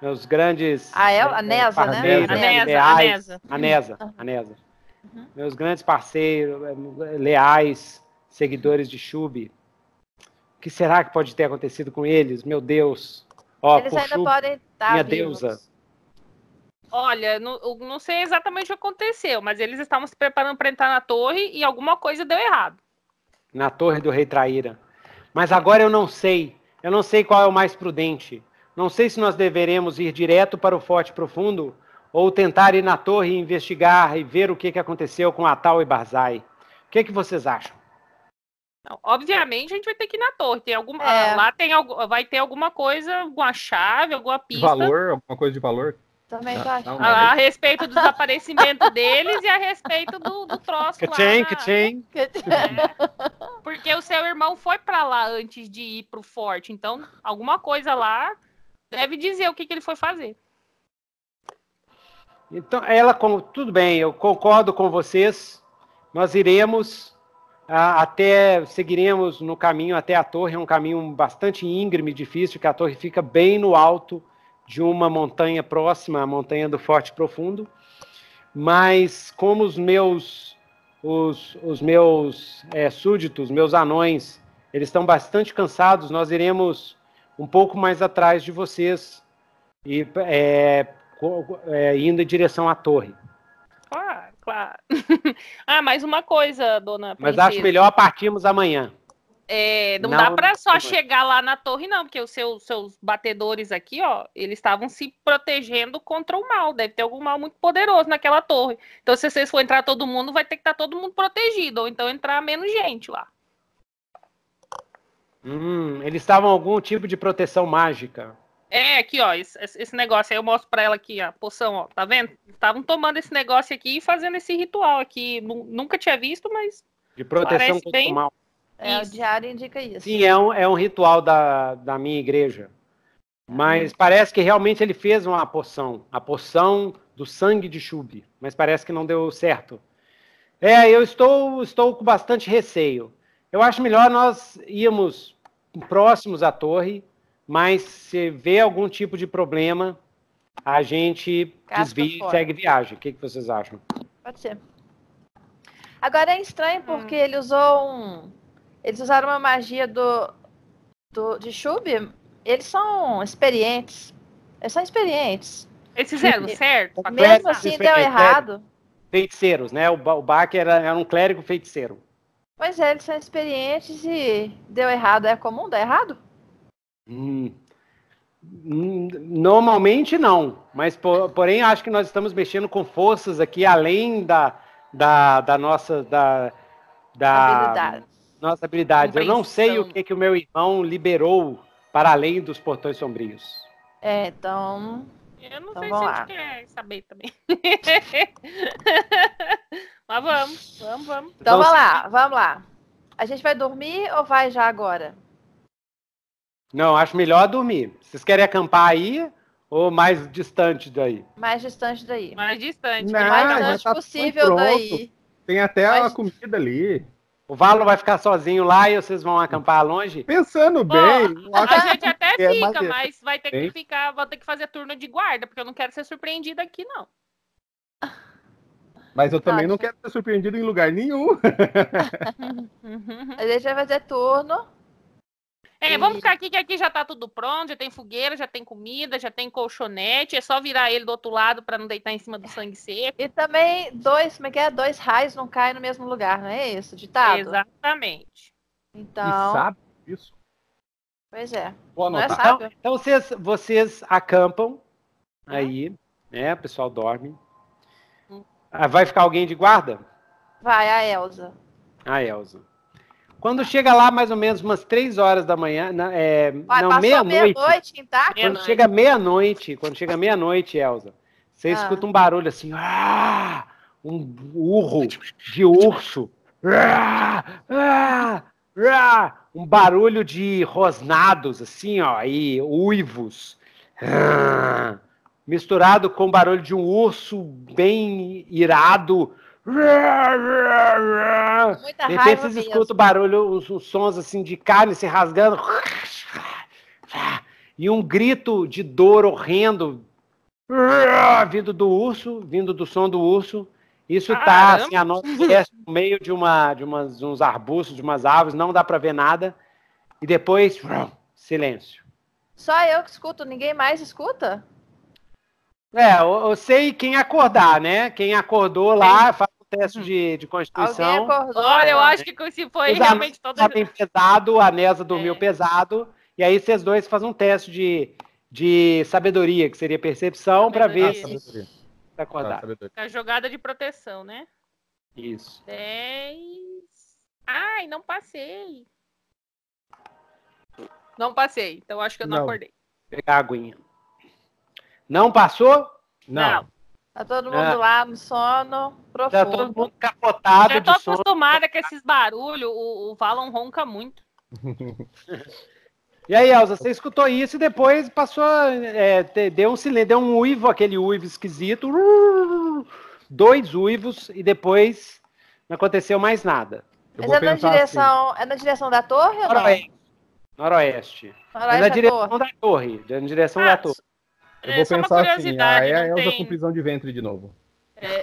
Meus grandes. A, El, a é, Nesa, né? A Nesa, a Nesa. A Nesa, uhum. a Nesa. Uhum. Meus grandes parceiros, é, leais, seguidores de Chub. O que será que pode ter acontecido com eles? Meu Deus. oh, eles ainda Shub, podem estar. Minha tá vivos. deusa. Olha, não, não sei exatamente o que aconteceu, mas eles estavam se preparando para entrar na torre e alguma coisa deu errado. Na torre do rei Traíra. Mas agora eu não sei. Eu não sei qual é o mais prudente. Não sei se nós deveremos ir direto para o Forte Profundo ou tentar ir na torre e investigar e ver o que, que aconteceu com Atal e Barzai. O que, que vocês acham? Não, obviamente a gente vai ter que ir na torre. Tem alguma, é. Lá tem, vai ter alguma coisa, alguma chave, alguma pista. Valor, alguma coisa de valor. Também A, a, respeito do desaparecimento deles e a respeito do, do troço que lá. Tchim, que tchim. É, porque o seu irmão foi para lá antes de ir pro forte, então alguma coisa lá deve dizer o que, que ele foi fazer. Então, ela, tudo bem, eu concordo com vocês. Nós iremos a, até, seguiremos no caminho até a torre, é um caminho bastante íngreme, difícil, que a torre fica bem no alto de uma montanha próxima, a montanha do Forte Profundo, mas como os meus os, os meus é, súditos, meus anões, eles estão bastante cansados, nós iremos um pouco mais atrás de vocês e é, é, indo em direção à torre. Ah, claro, claro. ah, mais uma coisa, dona. Princesa. Mas acho melhor partirmos amanhã. É, não, não, dá para só chegar lá na torre, não, porque os seus, seus batedores aqui, ó, eles estavam se protegendo contra o mal. Deve ter algum mal muito poderoso naquela torre. Então, se vocês for entrar todo mundo, vai ter que estar tá todo mundo protegido, ou então entrar menos gente lá. Hum, eles estavam algum tipo de proteção mágica. É, aqui, ó, esse, esse negócio aí eu mostro pra ela aqui, a poção, ó, tá vendo? Estavam tomando esse negócio aqui e fazendo esse ritual aqui. Nunca tinha visto, mas. De proteção contra bem... o mal. É, o diário indica isso. Sim, é um, é um ritual da, da minha igreja. Mas parece que realmente ele fez uma porção, a porção do sangue de Chube, mas parece que não deu certo. É, eu estou, estou com bastante receio. Eu acho melhor nós irmos próximos à torre, mas se vê algum tipo de problema, a gente Casca desvia e segue viagem. O que, que vocês acham? Pode ser. Agora é estranho hum. porque hum. ele usou um eles usaram uma magia do, do de Shub. Eles são experientes. Eles são experientes. Eles fizeram certo? Mesmo assim, deu é, errado. Feiticeiros, né? O, o Bach era, era um clérigo feiticeiro. Pois é, eles são experientes e deu errado. É comum dar errado? Hum. hum normalmente não, mas por, porém acho que nós estamos mexendo com forças aqui além da, da, da nossa da, da habilidade nossas habilidades. Eu não sei o que, que o meu irmão liberou para além dos portões sombrios. É, então. Eu não então, sei se lá. a gente quer saber também. Mas vamos, vamos, vamos. Então vamos então lá, vamos lá. A gente vai dormir ou vai já agora? Não, acho melhor dormir. Vocês querem acampar aí ou mais distante daí? Mais distante daí. Mais distante. Não, mais distante tá possível daí. Tem até Mas... a comida ali. O Valo vai ficar sozinho lá e vocês vão acampar longe? Pensando bem. a gente até é fica, é mas vai ter bem. que ficar, vou ter que fazer turno de guarda, porque eu não quero ser surpreendida aqui, não. Mas eu também Nossa. não quero ser surpreendido em lugar nenhum. a gente vai fazer turno. É, vamos ficar aqui que aqui já tá tudo pronto, já tem fogueira, já tem comida, já tem colchonete, é só virar ele do outro lado para não deitar em cima do sangue seco. E também dois, como é que é? Dois raios não caem no mesmo lugar, não é isso, ditado? Exatamente. Então. E sabe isso? Pois é. Boa Não é sábio. então, então vocês, vocês acampam ah. aí, né? O pessoal dorme. Hum. Ah, vai ficar alguém de guarda? Vai, a Elza A Elza quando chega lá, mais ou menos umas três horas da manhã, na, é, não, meia-noite. Meia tá? Quando meia chega meia-noite, quando chega meia-noite, Elza, você ah. escuta um barulho assim, ah, um urro de urso, ah, ah! ah!" um barulho de rosnados, assim, ó, e uivos, ah!", misturado com o barulho de um urso bem irado, Muita de repente vocês escutam o barulho, os, os, sons assim de carne se rasgando. E um grito de dor horrendo vindo do urso, vindo do som do urso. Isso tá, Caramba. assim, a nossa no meio de, uma, de umas, uns arbustos, de umas árvores, não dá para ver nada. E depois, silêncio. Só eu que escuto, ninguém mais escuta? É, eu, eu sei quem acordar, né? Quem acordou lá, processo hum. de, de constituição. Olha, eu acho que se foi Os realmente todo Já tem pesado, a Nesa dormiu é. pesado. E aí vocês dois fazem um teste de, de sabedoria, que seria percepção, para ver se tá acordado. Tá, a jogada de proteção, né? Isso. Dez. Ai, não passei. Não passei, então acho que eu não, não. acordei. Pegar a aguinha. Não passou? Não. não. Tá todo mundo é. lá no sono tá profundo. Tá todo mundo capotado. Já tô acostumada com esses barulhos. O, o Valon ronca muito. e aí, Elza, você escutou isso e depois passou. É, deu um silêncio, deu um uivo, aquele uivo esquisito. Uh, dois uivos e depois não aconteceu mais nada. Eu Mas é na, direção, assim. é na direção da torre Noroeste. ou não? Noroeste. Noroeste é na direção torre. da torre. É na direção ah, da torre eu vou é pensar assim, aí a Elsa tem... com prisão de ventre de novo. É,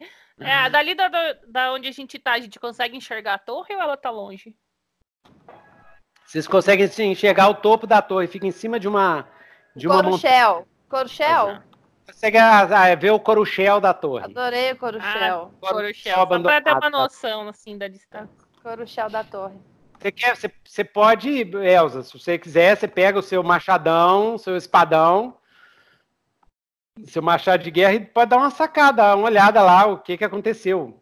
é dali da, da onde a gente tá, a gente consegue enxergar a torre ou ela tá longe? Vocês conseguem enxergar o topo da torre, fica em cima de uma. De uma Coruchel. Coruchel? Consegue ah, ah é ver o coruchel da torre. Adorei o coruchel. Ah, coruchel. coruchel Só pra ter uma noção assim, da distância. Coruchel da torre. Você, quer, você, você pode, Elza, se você quiser, você pega o seu machadão, seu espadão, seu machado de guerra e pode dar uma sacada, uma olhada lá, o que, que aconteceu.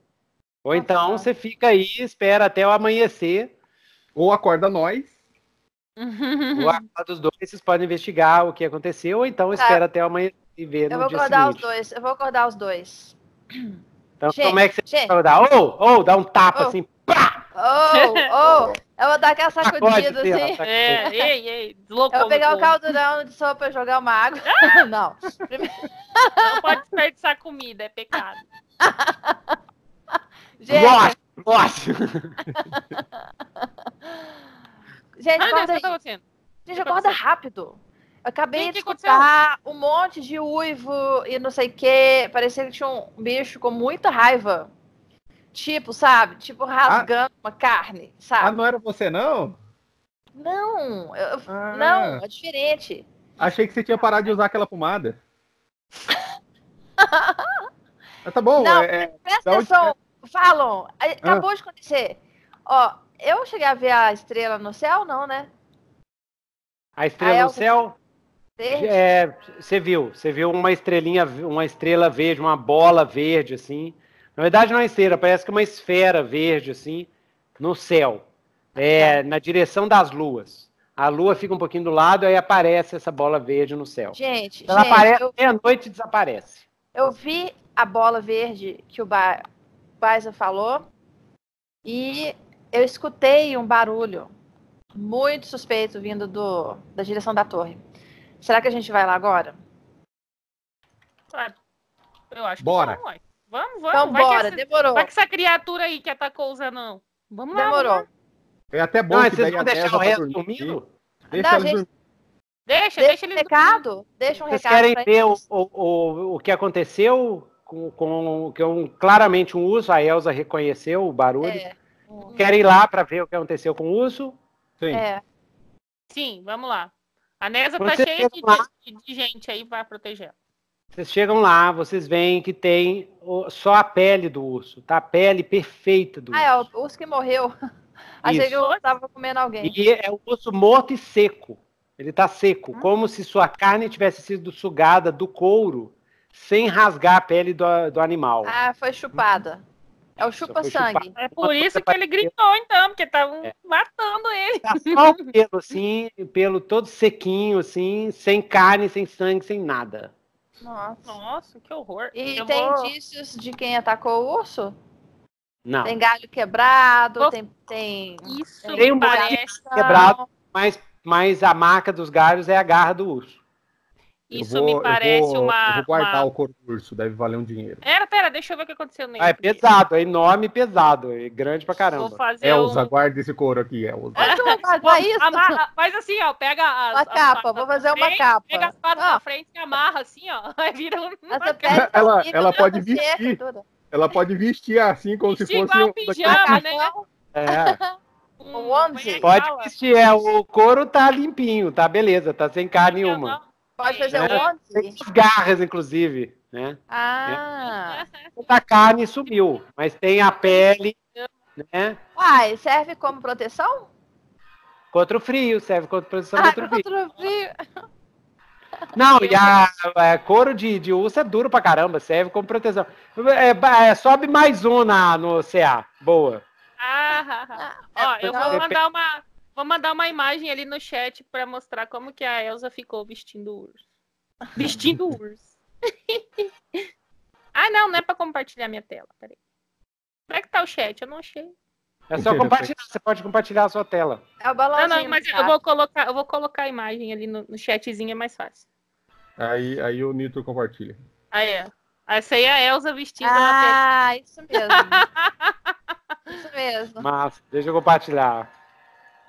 Ou tá então você fica aí, espera até o amanhecer. Ou acorda nós. ou acorda os dois, vocês podem investigar o que aconteceu, ou então tá. espera até o amanhecer e ver no dia seguinte. Eu vou acordar os dois, eu vou acordar os dois. Então, che, como é que você che. vai acordar? Ou, oh, ou, oh, dá um tapa oh. assim, pá! Oh, oh, eu vou dar aquela sacudida assim. Tá é, ei, ei, deslocou. Eu vou pegar o caldeirão de sopa e jogar uma água. Ah! Não. Primeiro... Não pode desperdiçar comida, é pecado. Gente. What? What? Gente, ah, acorda não, Gente, que acorda rápido. Eu acabei de escutar um monte de uivo e não sei o que. Parecia que tinha um bicho com muita raiva Tipo, sabe? Tipo rasgando ah, uma carne, sabe? Ah, não era você, não? Não, eu, ah, não, é diferente. Achei que você tinha parado de usar aquela pomada. Mas ah, tá bom. Não, é, é presta atenção. Onde... Falam, ah. acabou ah. de acontecer. Ó, eu cheguei a ver a estrela no céu, não, né? A estrela a no céu? É, você viu, você viu uma estrelinha, uma estrela verde, uma bola verde, assim. Na verdade, não é esteira, parece que é uma esfera verde, assim, no céu, é, tá. na direção das luas. A lua fica um pouquinho do lado, aí aparece essa bola verde no céu. Gente, ela gente, aparece eu... meia-noite e desaparece. Eu vi a bola verde que o ba... falou e eu escutei um barulho muito suspeito vindo do, da direção da torre. Será que a gente vai lá agora? Claro, Eu acho Bora. que não, Vamos, vamos. Então vai bora, essa, demorou. Vai que essa criatura aí que atacou os anão. Vamos lá. Demorou. Vamos lá. É até bom não, que vocês vão deixar o resto dormindo? Deixa não, gente... Deixa, deixa, deixa eles um recado. Deixa um vocês recado. querem ver o, o, o, o que aconteceu com, com que um, claramente um uso, A Elsa reconheceu o barulho. É. Querem ir lá para ver o que aconteceu com o uso? Sim. É. Sim, vamos lá. A Nessa tá Você tá cheia de, de, gente aí para proteger vocês chegam lá, vocês veem que tem só a pele do urso, tá? A pele perfeita do ah, urso. Ah, é o urso que morreu. Achei que eu estava comendo alguém. E é o urso morto e seco. Ele está seco, ah. como se sua carne tivesse sido sugada do couro sem rasgar a pele do, do animal. Ah, foi chupada. É o chupa-sangue. É por isso que ele gritou, então, porque estavam é. matando ele. Tá só o pelo, assim, pelo todo sequinho, assim, sem carne, sem sangue, sem nada. Nossa, Nossa que horror. E Eu tem vou... indícios de quem atacou o urso? Não. Tem galho quebrado, Nossa. tem, tem. Isso, tem um parece... quebrado, mas, mas a marca dos galhos é a garra do urso. Isso vou, me parece eu vou, uma. Eu vou guardar uma... o couro deve valer um dinheiro. Era, pera, deixa eu ver o que aconteceu nele. Ah, é pesado, é enorme e pesado, é grande pra caramba. Vou fazer é, Elza, um... guarda esse couro aqui, Elza. É Vamos, isso? Amarra, faz assim, ó, pega a uma as capa, vou fazer frente, uma capa. Pega as patas ah. na frente e amarra assim, ó, aí vira um... Tá ela, ela né? pode é vestir, ela pode vestir assim como vestir se fosse um pijama, né? É. Um, Pode vestir, é, o couro tá limpinho, tá beleza, tá sem carne nenhuma. Pode fazer né? onde? Tem garras, inclusive, né? Ah! Né? A carne sumiu, mas tem a pele, né? Uai, serve como proteção? Contra o frio, serve contra proteção ah, contra, contra o frio. Não, e a, a couro de, de urso é duro pra caramba, serve como proteção. É, é, sobe mais um na, no CA. Boa. Ah, ah, ah. Ó, eu vou mandar uma, Vou mandar uma imagem ali no chat para mostrar como que a Elsa ficou vestindo o urso. Vestindo o urso. ah, não, não é para compartilhar minha tela. Peraí. Como é que tá o chat? Eu não achei. É só compartilhar, você pode compartilhar a sua tela. É o balãozinho. Não, não, mas tá? eu vou colocar, eu vou colocar a imagem ali no, no chatzinho, é mais fácil. Aí, aí o Nitro compartilha. Aí, ah, é. Essa aí é a Elsa vestindo Ah, isso mesmo. isso mesmo. Mas, deixa eu compartilhar.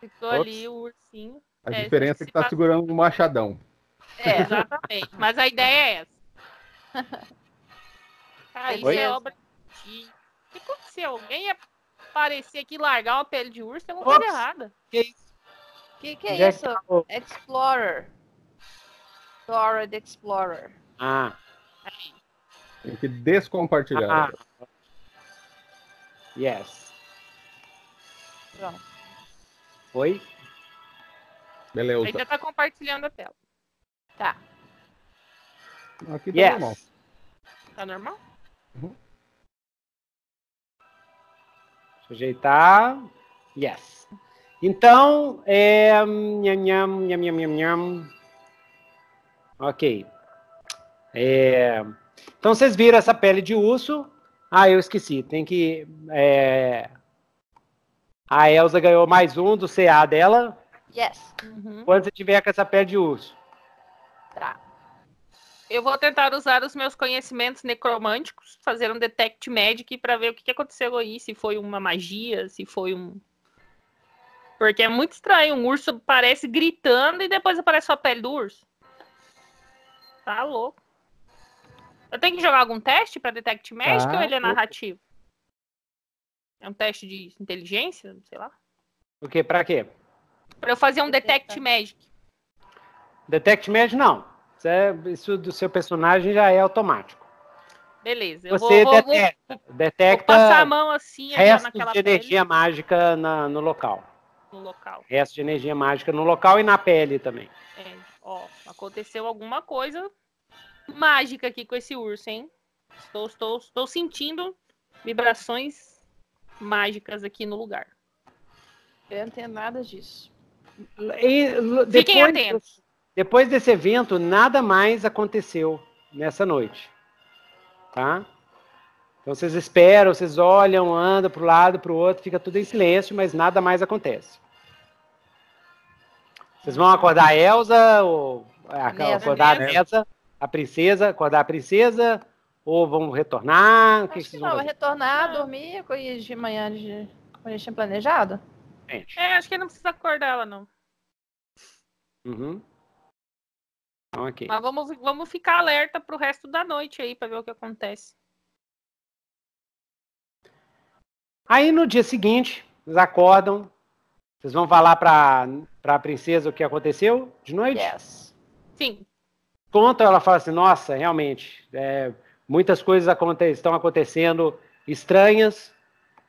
Ficou Ops. ali o ursinho. A é, diferença é que tá passa... segurando um machadão. É, exatamente. Mas a ideia é essa. Aí Oi? é obra de. O que aconteceu? Alguém ia aparecer aqui largar uma pele de urso, tem uma coisa errada. Que isso? Que que é Já é isso? Acabou. Tá Explorer. Dora the Explorer. Ah. Aí. Tem que descompartilhar. Ah. Yes. Pronto. Oi? Beleza. Ainda tá compartilhando a tela. Tá. Aqui tá yes. normal. Tá normal? Uhum. ajeitar. Yes. Então, é... Nham, nham, nham, nham, nham. Ok. É... Então vocês viram essa pele de urso. Ah, eu esqueci. Tem que. É... A Elsa ganhou mais um do CA dela. Yes. Uhum. Quando você tiver com essa pele de urso. Tá. Eu vou tentar usar os meus conhecimentos necromânticos, fazer um detect magic para ver o que aconteceu aí, se foi uma magia, se foi um porque é muito estranho. Um urso parece gritando e depois aparece a pele do urso. Tá louco. Eu tenho que jogar algum teste para Detect Magic ah, ou ele é narrativo? É um teste de inteligência, sei lá. O que? Pra quê? Pra eu fazer um Detect Magic. Detect Magic, não. Isso, é, isso do seu personagem já é automático. Beleza. Eu Você vou, detecta, vou, detecta vou passar a mão assim, restos naquela de pele. energia mágica na, no local. No local. Resto de energia mágica no local e na pele também. É, ó, aconteceu alguma coisa mágica aqui com esse urso, hein? Estou, estou, estou sentindo vibrações mágicas aqui no lugar. Eu não tenho nada disso. E, depois, Fiquem atentos. Depois desse evento, nada mais aconteceu nessa noite. Tá? Então vocês esperam, vocês olham, andam para o lado, para o outro, fica tudo em silêncio, mas nada mais acontece. Vocês vão acordar a Elsa, ou acordar a né? Nessa, a princesa, acordar a princesa? Ou vão retornar? Que que não, vai retornar, dormir e de manhã de... como a gente tinha planejado. Gente. É, acho que não precisa acordar ela, não. Uhum. Okay. Então, Mas vamos, vamos ficar alerta pro resto da noite aí para ver o que acontece. Aí no dia seguinte, eles acordam. Vocês vão falar pra, pra princesa o que aconteceu de noite? Yes. Sim. Conta, ela fala assim: nossa, realmente, é, muitas coisas aconte estão acontecendo estranhas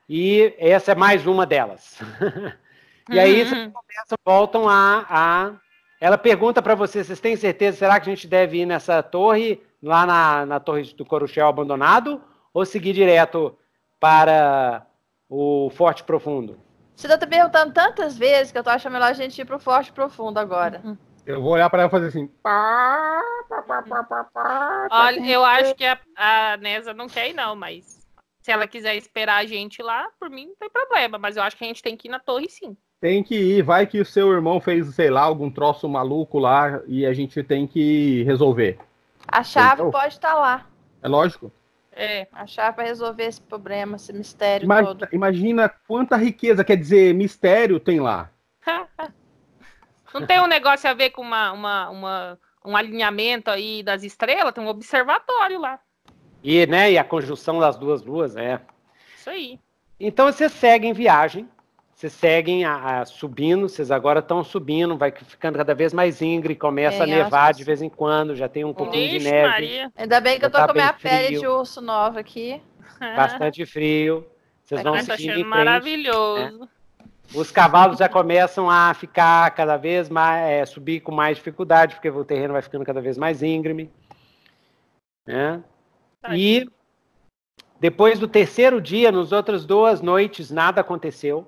e essa é mais uma delas. e aí uhum. vocês começam, voltam a, a. Ela pergunta para vocês: vocês têm certeza? Será que a gente deve ir nessa torre, lá na, na torre do Coruchel abandonado, ou seguir direto para o Forte Profundo? Você está perguntando tantas vezes que eu tô achando melhor a gente ir para o Forte Profundo agora. Uhum. Eu vou olhar para ela e fazer assim. Pá, pá, pá, Olha, eu acho que a, a Nesa não quer ir, não, mas se ela quiser esperar a gente lá, por mim não tem problema. Mas eu acho que a gente tem que ir na torre sim. Tem que ir, vai que o seu irmão fez, sei lá, algum troço maluco lá e a gente tem que resolver. A chave então, pode estar tá lá. É lógico. É, a chave vai resolver esse problema, esse mistério imagina, todo. Imagina quanta riqueza, quer dizer, mistério tem lá. Não tem um negócio a ver com uma, uma, uma, um alinhamento aí das estrelas? Tem um observatório lá. E, né, e a conjunção das duas luas, é. Isso aí. Então vocês seguem viagem, vocês seguem a, a subindo, vocês agora estão subindo, vai ficando cada vez mais íngreme, começa é, a nevar de vez em quando, já tem um pouquinho Ixi, de neve. Maria. Ainda bem que eu tá tô tá com a minha frio, pele de urso nova aqui. Bastante frio. Vocês tá vão tá maravilhoso. Né? os cavalos já começam a ficar cada vez mais, é, subir com mais dificuldade, porque o terreno vai ficando cada vez mais íngreme. Né? E depois do terceiro dia, nos outras duas noites, nada aconteceu,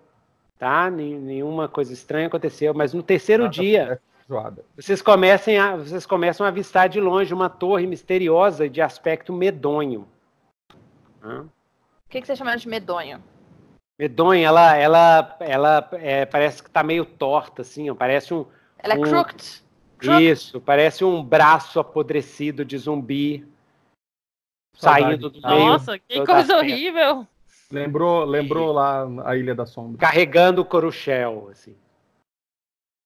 tá? Nenhuma coisa estranha aconteceu, mas no terceiro nada dia, é vocês, comecem a, vocês começam a avistar de longe uma torre misteriosa de aspecto medonho. Né? O que, que você chama de medonho? Medonha, ela, ela, ela é, parece que está meio torta, assim, ó, parece um. Ela é um, é crooked. Isso, parece um braço apodrecido de zumbi saindo do meio. Nossa, que coisa horrível! Lembrou, lembrou lá a Ilha da Sombra. Carregando o coruchel, assim.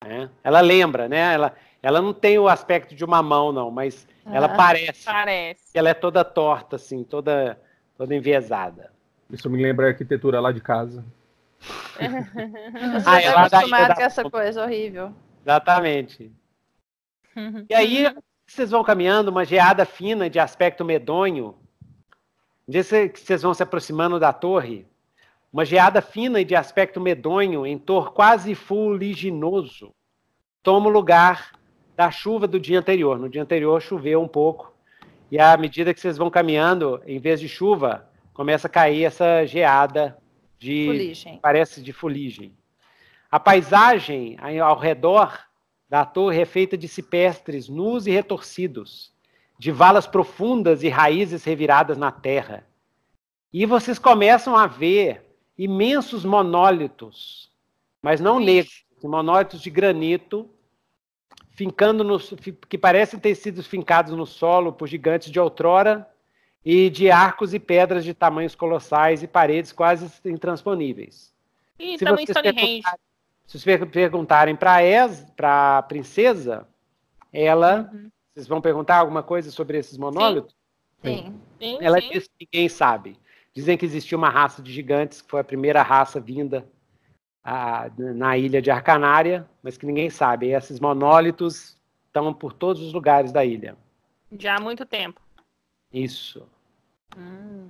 É. Ela lembra, né? Ela, ela não tem o aspecto de uma mão, não, mas ah, ela parece. Parece. Ela é toda torta, assim, toda, toda enviesada. Isso me lembra a arquitetura lá de casa. ah, ela tá acostumado com essa coisa horrível. Exatamente. e aí, vocês vão caminhando, uma geada fina de aspecto medonho. Diz que vocês vão se aproximando da torre. Uma geada fina e de aspecto medonho, em tor quase fuliginoso, toma o lugar da chuva do dia anterior. No dia anterior choveu um pouco, e à medida que vocês vão caminhando, em vez de chuva, começa a cair essa geada de fuligem. parece de fuligem. A paisagem ao redor da torre é feita de cipestres nus e retorcidos, de valas profundas e raízes reviradas na terra. E vocês começam a ver imensos monólitos, mas não negros, monólitos de granito, fincando no, que parecem ter sido fincados no solo por gigantes de outrora, e de arcos e pedras de tamanhos colossais e paredes quase intransponíveis. E se também Stonehenge. Se vocês perguntarem para a princesa, ela. Uhum. Vocês vão perguntar alguma coisa sobre esses monólitos? Sim. sim. Ela sim. diz que ninguém sabe. Dizem que existia uma raça de gigantes, que foi a primeira raça vinda a, na ilha de Arcanária, mas que ninguém sabe. E esses monólitos estão por todos os lugares da ilha. Já há muito tempo. Isso. Hum.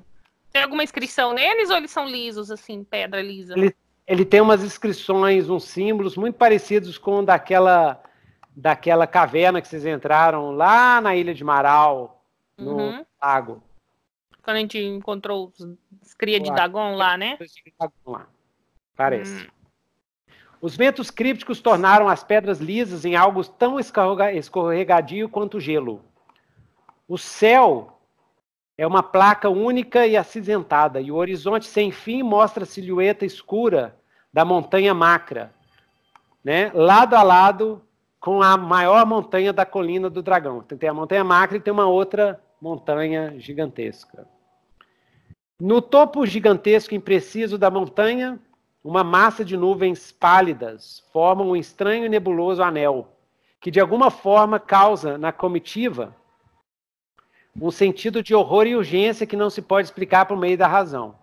Tem alguma inscrição neles ou eles são lisos, assim, pedra lisa? Ele, ele tem umas inscrições, uns símbolos muito parecidos com daquela daquela caverna que vocês entraram lá na Ilha de Marau, no uhum. lago. Quando a gente encontrou os cria de Dagon lá, né? Parece. Hum. Os ventos crípticos tornaram as pedras lisas em algo tão escorregadio quanto gelo. O céu é uma placa única e acinzentada, e o horizonte sem fim mostra a silhueta escura da montanha Macra, né? lado a lado com a maior montanha da colina do dragão. Tem a montanha Macra e tem uma outra montanha gigantesca. No topo gigantesco e impreciso da montanha, uma massa de nuvens pálidas forma um estranho e nebuloso anel, que de alguma forma causa na comitiva um sentido de horror e urgência que não se pode explicar por meio da razão.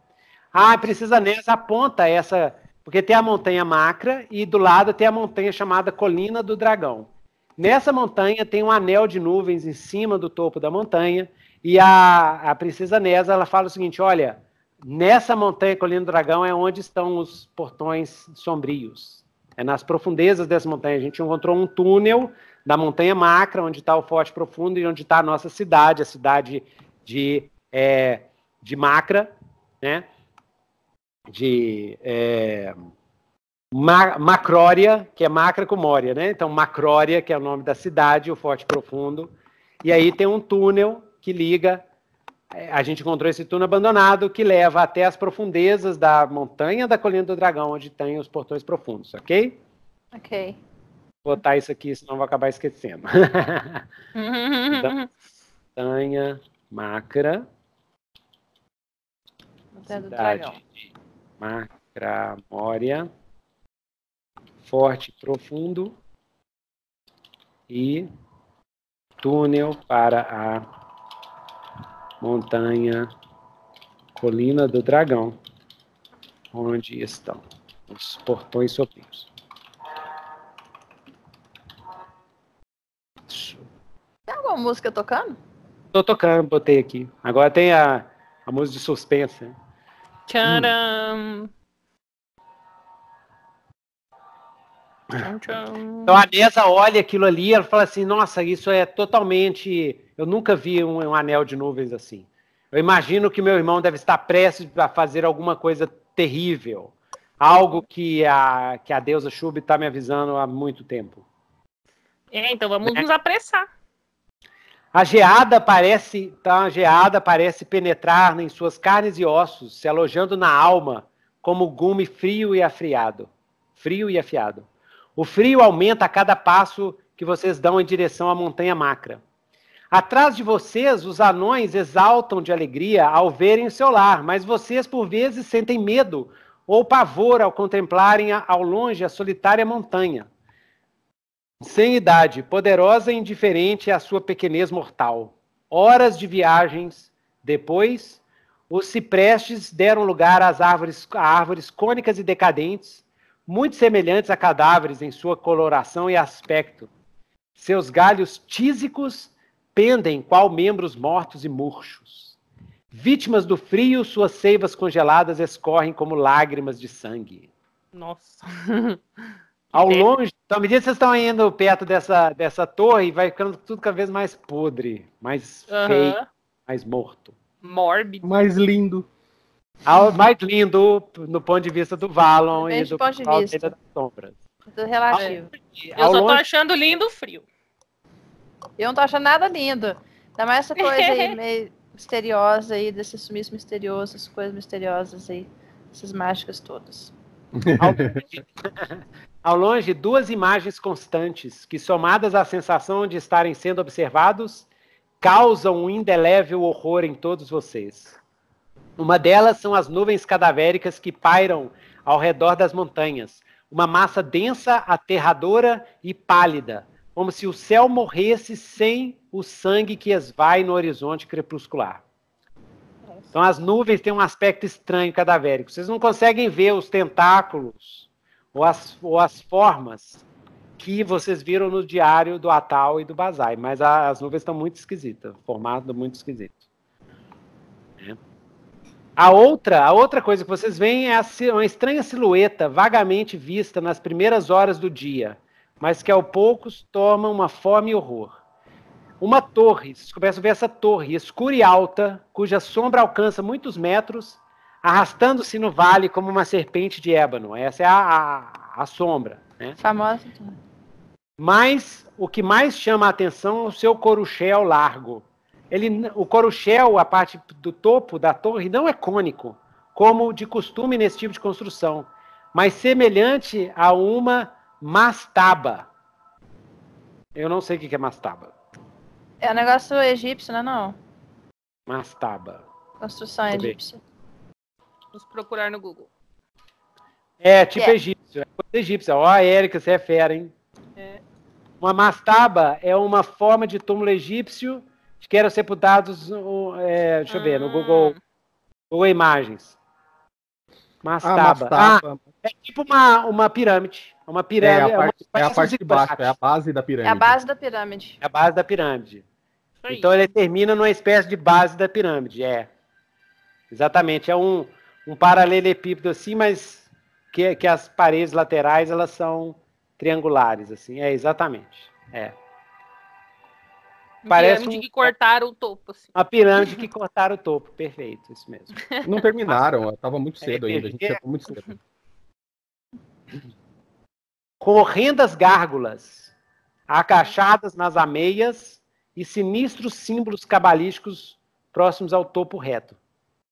Ah, precisa nessa aponta essa, porque tem a montanha Macra e do lado tem a montanha chamada Colina do Dragão. Nessa montanha tem um anel de nuvens em cima do topo da montanha e a, a princesa Nesa ela fala o seguinte, olha, nessa montanha Colina do Dragão é onde estão os portões sombrios. É nas profundezas dessa montanha a gente encontrou um túnel da Montanha Macra, onde está o Forte Profundo e onde está a nossa cidade, a cidade de, é, de Macra, né? de é, Ma Macrória, que é Macra com Mória, né? Então, Macrória, que é o nome da cidade, o Forte Profundo. E aí tem um túnel que liga. É, a gente encontrou esse túnel abandonado que leva até as profundezas da montanha da Colina do Dragão, onde tem os portões profundos, ok? Ok botar isso aqui, senão vou acabar esquecendo. Montanha Macra. Montanha do Dragão. Macramória. Forte Profundo. E túnel para a Montanha Colina do Dragão, onde estão os portões sombrios. alguma música tocando? Tô tocando, botei aqui. Agora tem a, a música de suspense. Né? Tcharam! Hum. Então a Nessa olha aquilo ali ela fala assim: Nossa, isso é totalmente. Eu nunca vi um, um anel de nuvens assim. Eu imagino que meu irmão deve estar prestes a fazer alguma coisa terrível. Algo que a, que a deusa Shub está me avisando há muito tempo. É, então vamos né? nos apressar. A geada parece, tá, a geada parece penetrar em suas carnes e ossos, se alojando na alma como gume frio e afiado, frio e afiado. O frio aumenta a cada passo que vocês dão em direção à montanha macra. Atrás de vocês, os anões exaltam de alegria ao verem o seu lar, mas vocês por vezes sentem medo ou pavor ao contemplarem ao longe a solitária montanha. Sem idade, poderosa e indiferente à é sua pequenez mortal. Horas de viagens depois, os ciprestes deram lugar às árvores, a árvores cônicas e decadentes, muito semelhantes a cadáveres em sua coloração e aspecto. Seus galhos tísicos pendem qual membros mortos e murchos. Vítimas do frio, suas seivas congeladas escorrem como lágrimas de sangue. Nossa. Ao Entendi. longe, então, à medida que vocês estão indo perto dessa, dessa torre, vai ficando tudo cada vez mais podre, mais uhum. feio, mais morto. Mórbido. Mais lindo. Ao, mais lindo no ponto de vista do Valon e do ponto de vista das tá sombras. Do relativo. Ah, Ao, eu só longe... tô achando lindo o frio. Eu não tô achando nada lindo. Ainda mais essa coisa aí meio misteriosa aí, desses sumiços misteriosos, coisas misteriosas aí, essas mágicas todas. Ao longe, duas imagens constantes que, somadas à sensação de estarem sendo observados, causam um indelével horror em todos vocês. Uma delas são as nuvens cadavéricas que pairam ao redor das montanhas, uma massa densa, aterradora e pálida, como se o céu morresse sem o sangue que esvai no horizonte crepuscular. Então as nuvens têm um aspecto estranho, cadavérico. Vocês não conseguem ver os tentáculos ou as, ou as formas que vocês viram no diário do Atal e do Bazai, mas a, as nuvens estão muito esquisitas, formato muito esquisito. É. Né? A outra, a outra coisa que vocês veem é a, uma estranha silhueta vagamente vista nas primeiras horas do dia, mas que ao poucos toma uma fome e horror uma torre. Vocês começam a ver essa torre escura e alta, cuja sombra alcança muitos metros, arrastando-se no vale como uma serpente de ébano. Essa é a, a, a sombra. Né? Famosa. Mas o que mais chama a atenção é o seu coruchel largo. Ele, o coruchel, a parte do topo da torre, não é cônico, como de costume nesse tipo de construção, mas semelhante a uma mastaba. Eu não sei o que é mastaba. É um negócio egípcio, não é não? Mastaba. Construção Vou egípcia. Vamos procurar no Google. É, é. tipo yeah. egípcio. É coisa egípcia. Ó, a Érica, você é fera, hein? É. Uma mastaba é uma forma de túmulo egípcio que eram sepultados, é, deixa eu ver, no ah. Google, Google Imagens. Ah, mastaba. Ah, mastaba. Ah, é tipo uma, uma pirâmide. É uma é, pirâmide. É a parte, é é a parte de baixo, é a base da pirâmide. É a base da pirâmide. É a base da pirâmide. Então ele termina numa espécie de base da pirâmide, é. Exatamente, é um, um paralelepípedo assim, mas que, que as paredes laterais elas são triangulares, assim, é exatamente, é. Parece pirâmide um, que cortaram o topo. Assim. Uma pirâmide que cortaram o topo, perfeito, isso mesmo. Não terminaram, estava muito é, cedo é, ainda, a gente é, muito cedo com horrendas gárgulas, acachadas nas ameias e sinistros símbolos cabalísticos próximos ao topo reto.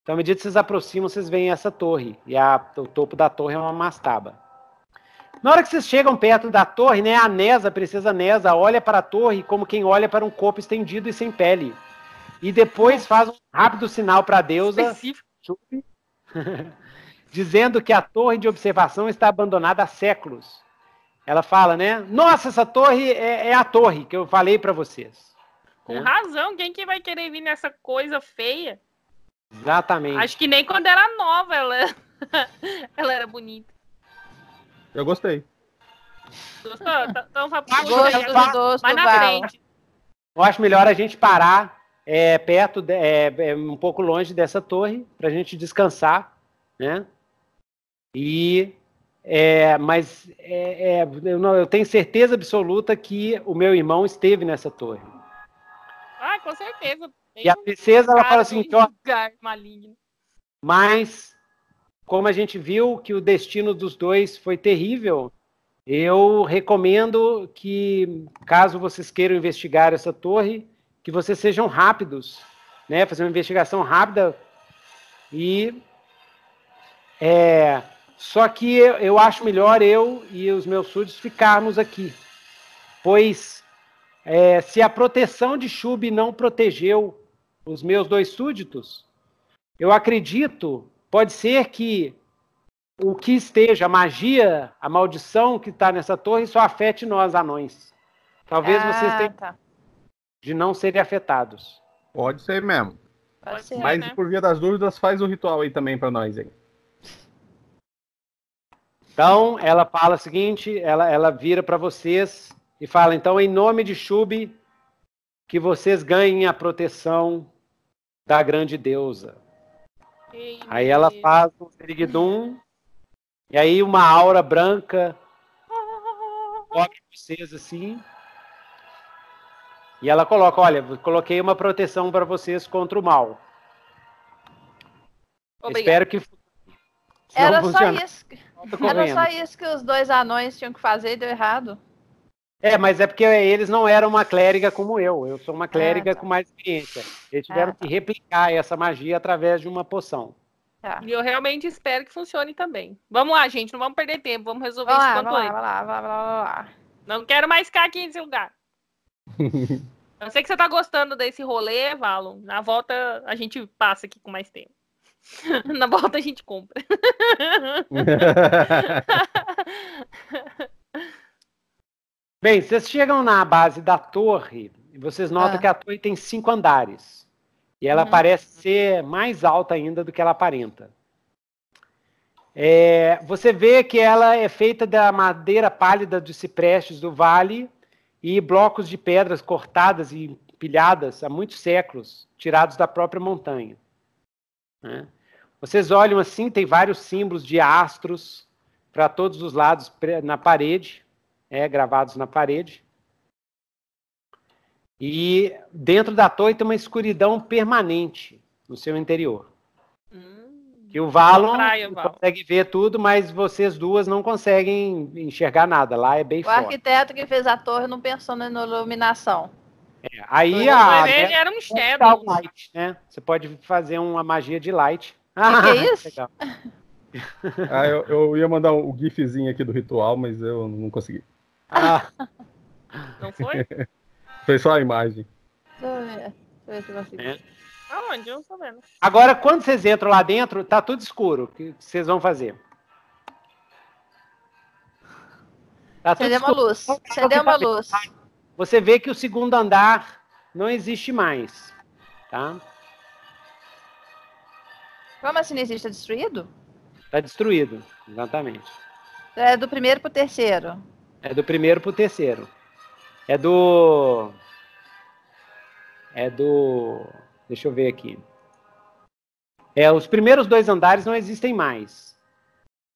Então, à medida que vocês aproximam, vocês veem essa torre, e a, o topo da torre é uma mastaba. Na hora que vocês chegam perto da torre, né, a Nesa, a princesa Nesa, olha para a torre como quem olha para um corpo estendido e sem pele. E depois faz um rápido sinal para a deusa. Específico. dizendo que a torre de observação está abandonada há séculos. Ela fala, né? Nossa, essa torre é, é a torre que eu falei para vocês. Com é. razão, quem que vai querer vir nessa coisa feia? Exatamente. Acho que nem quando era nova ela, ela era bonita. Eu gostei. Gostou? Então, então Gosto mais na frente. Eu acho melhor a gente parar é, perto, de, é, é um pouco longe dessa torre, para a gente descansar, né? E é, mas é, é, eu, não, eu, tenho certeza absoluta que o meu irmão esteve nessa torre. Ah, com certeza. e a princesa ela fala assim, ó, mas como a gente viu que o destino dos dois foi terrível, eu recomendo que caso vocês queiram investigar essa torre, que vocês sejam rápidos, né? Fazer uma investigação rápida e é, só que eu, eu acho melhor eu e os meus súditos ficarmos aqui, pois é, se a proteção de Chub não protegeu os meus dois súditos, eu acredito, pode ser que o que esteja, a magia, a maldição que está nessa torre, só afete nós, anões. Talvez ah, vocês tenham tá. de não serem afetados. Pode ser mesmo. Pode ser, Mas né? por via das dúvidas, faz o ritual aí também para nós, hein? Então, ela fala o seguinte, ela, ela vira para vocês e fala, então, em nome de Shub, que vocês ganhem a proteção da grande deusa. Ei, aí ela Deus. faz um serigdum, e aí uma aura branca ah. cobre vocês assim. E ela coloca, olha, coloquei uma proteção para vocês contra o mal. Obrigada. Espero que... Era só isso. Tá Era só isso que os dois anões tinham que fazer e deu errado. É, mas é porque eles não eram uma clériga como eu. Eu sou uma ah, clériga ah, tá. com mais experiência. Eles ah, tiveram ah, tá. que replicar essa magia através de uma poção. Tá. E eu realmente espero que funcione também. Vamos lá, gente, não vamos perder tempo. Vamos resolver isso lá, quanto vai antes. Lá, lá, lá, lá. Não quero mais ficar aqui nesse lugar. eu sei que você tá gostando desse rolê, Valo. Na volta a gente passa aqui com mais tempo. Na volta a gente compra. Bem, vocês chegam na base da torre e vocês notam ah. que a torre tem cinco andares. E ela uhum. parece ser mais alta ainda do que ela aparenta. É, você vê que ela é feita da madeira pálida dos ciprestes do vale e blocos de pedras cortadas e empilhadas há muitos séculos, tirados da própria montanha. Né? Vocês olham assim, tem vários símbolos de astros para todos os lados na parede, é, gravados na parede. E dentro da torre tem uma escuridão permanente no seu interior. Hum, que o Valon consegue ver tudo, mas vocês duas não conseguem enxergar nada. Lá é bem forte. O arquiteto que fez a torre não pensou na iluminação. É, aí a. parede né, era um shadow. Light, né? Você pode fazer uma magia de light. Ah, que, que é isso? Legal. ah, eu, eu, ia mandar o um gifzinho aqui do ritual, mas eu não consegui. Ah. Não foi? foi só a imagem. Deixa eu ver eu É. Aonde? Eu não tô vendo. Agora, quando vocês entram lá dentro, tá tudo escuro. O que vocês vão fazer? Tá Acendeu uma luz. Acendeu uma luz. Você vê que o segundo andar não existe mais. Tá? Como Chama assim, Está é destruído? Está destruído, exatamente. É do primeiro para o terceiro. É do primeiro para o terceiro. É do. É do. Deixa eu ver aqui. É, os primeiros dois andares não existem mais.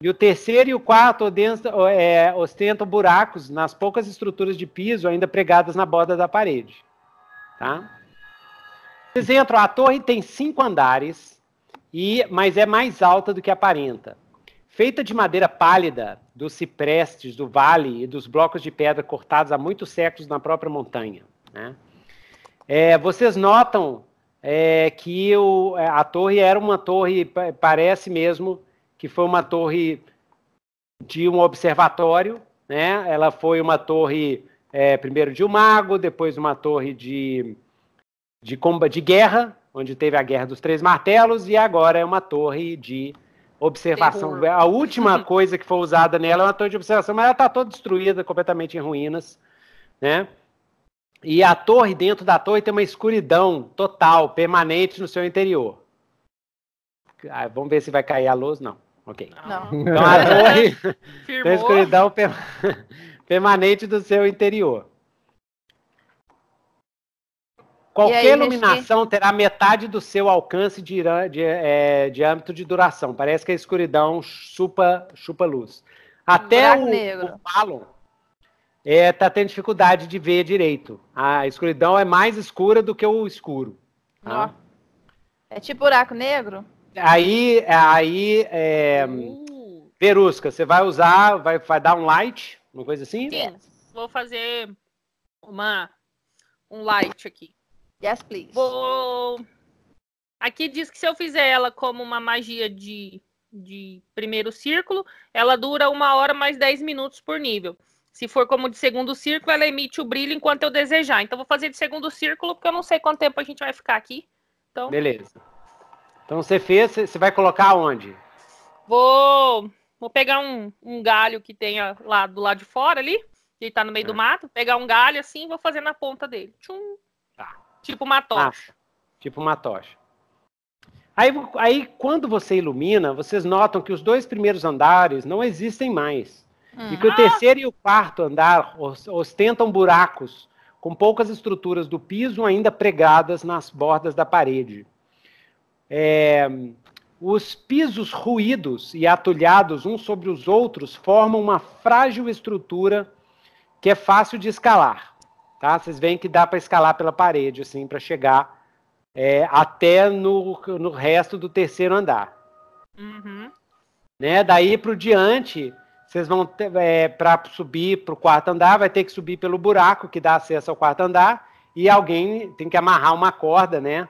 E o terceiro e o quarto ostentam, é, ostentam buracos nas poucas estruturas de piso ainda pregadas na borda da parede. Tá? Vocês entram, a torre tem cinco andares e mas é mais alta do que aparenta. Feita de madeira pálida, dos ciprestes, do vale e dos blocos de pedra cortados há muitos séculos na própria montanha. Né? É, vocês notam é, que o, é, a torre era uma torre, parece mesmo que foi uma torre de um observatório, né? Ela foi uma torre é, primeiro de um mago, depois uma torre de de, comba, de guerra, onde teve a Guerra dos Três Martelos, e agora é uma torre de observação. Terror. A última coisa que foi usada nela é uma torre de observação, mas ela está toda destruída, completamente em ruínas, né? E a torre, dentro da torre, tem uma escuridão total, permanente no seu interior. Ah, vamos ver se vai cair a luz, não. Ok. Não. Então a torre tem escuridão per... permanente do seu interior. Qualquer aí, iluminação terá metade do seu alcance de, de, é, de duração. Parece que a escuridão chupa, chupa luz. Até um o, negro. está é, tá tendo dificuldade de ver direito. A escuridão é mais escura do que o escuro. Tá? É tipo buraco negro? Aí, aí é, uh. Verusca, você vai usar, vai, vai dar um light, uma coisa assim? Sim, vou fazer uma, um light aqui. Yes, please. Vou... Aqui diz que se eu fizer ela como uma magia de, de primeiro círculo, ela dura uma hora mais 10 minutos por nível. Se for como de segundo círculo, ela emite o brilho enquanto eu desejar. Então, vou fazer de segundo círculo, porque eu não sei quanto tempo a gente vai ficar aqui. Então... Beleza. Então, você fez, você vai colocar onde? Vou, vou pegar um, um galho que tenha lá do lado de fora ali, que tá no meio é. do ah. mato. Pegar um galho assim vou fazer na ponta dele. Tchum. Tá. Tipo uma tocha. tipo uma tocha. Aí, aí, quando você ilumina, vocês notam que os dois primeiros andares não existem mais. E que o ah. terceiro e o quarto andar ostentam buracos, com poucas estruturas do piso ainda pregadas nas bordas da parede. É, os pisos ruídos e atulhados uns sobre os outros formam uma frágil estrutura que é fácil de escalar. Tá? Vocês veem que dá para escalar pela parede, assim, para chegar é, até no, no resto do terceiro andar. Uhum. Né? Daí para o diante, vocês vão é, para subir para o quarto andar, vai ter que subir pelo buraco que dá acesso ao quarto andar e alguém tem que amarrar uma corda, né?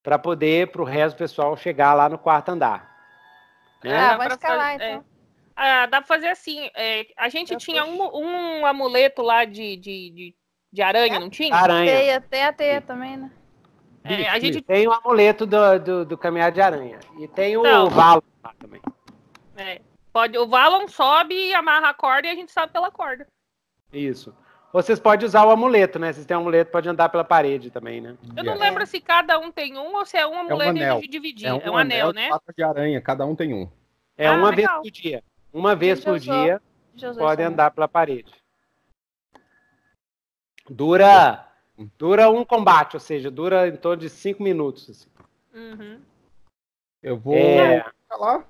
Para poder, para o resto do pessoal chegar lá no quarto andar. Né? Ah, vai ah, escalar, então. É. Ah, dá para fazer assim. É, a gente Eu tinha um, um, amuleto lá de, de, de de aranha, é. não tinha? Aranha. Teia, a teia também, né? É, a gente... Tem o amuleto do, do, do, caminhar de aranha. E tem o Valon lá também. É, pode, o Valon sobe, amarra a corda e a gente sobe pela corda. Isso. Vocês podem usar o amuleto, né? Vocês têm um amuleto, pode andar pela parede também, né? Eu não é. lembro se cada um tem um ou se é um amuleto é um e dividir. É um, é um anel, anel né? Pata de aranha, cada um tem um. É ah, uma legal. vez por dia. Uma vez por dia, podem andar pela parede. Dura, é. dura um combate, ou seja, dura em torno de cinco minutos. Assim. Uhum. Eu vou. É... Escalar.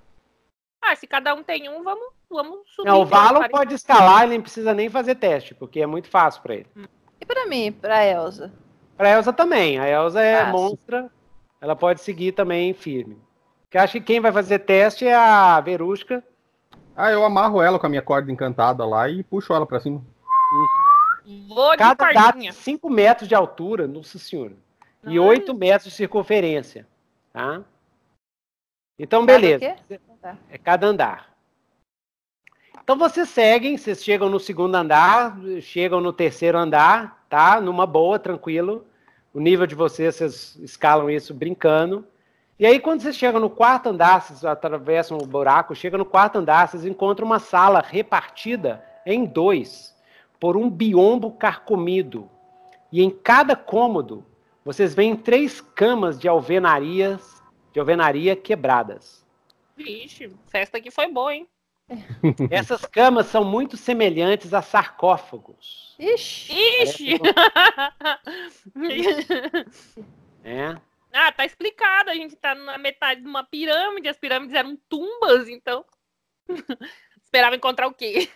É, ah, se cada um tem um, vamos, vamos subir. Não, o então, Valon pare... pode escalar, ele não precisa nem fazer teste, porque é muito fácil para ele. E para mim, para Elsa? Para Elsa também. A Elsa é fácil. monstra, ela pode seguir também firme. Porque acho que quem vai fazer teste é a Verusca. Ah, eu amarro ela com a minha corda encantada lá e puxo ela para cima. Uhum. Vou Cada de pardinha. 5 metros de altura, nossa senhora. Não e 8 é metros de circunferência. Tá? Então, beleza. Cada tá. é cada andar. Então vocês seguem, vocês chegam no segundo andar, chegam no terceiro andar, tá? Numa boa, tranquilo. O nível de vocês, vocês escalam isso brincando. E aí, quando vocês chegam no quarto andar, vocês atravessam o buraco, chegam no quarto andar, vocês encontram uma sala repartida em dois por um biombo carcomido, e em cada cômodo vocês veem três camas de alvenarias, de alvenaria quebradas. Vixe, festa aqui foi boa, hein? Essas camas são muito semelhantes a sarcófagos. Ixi! Ixi. É. é. Ah, tá explicado. A gente tá na metade de uma pirâmide. As pirâmides eram tumbas, então. Esperava encontrar o quê?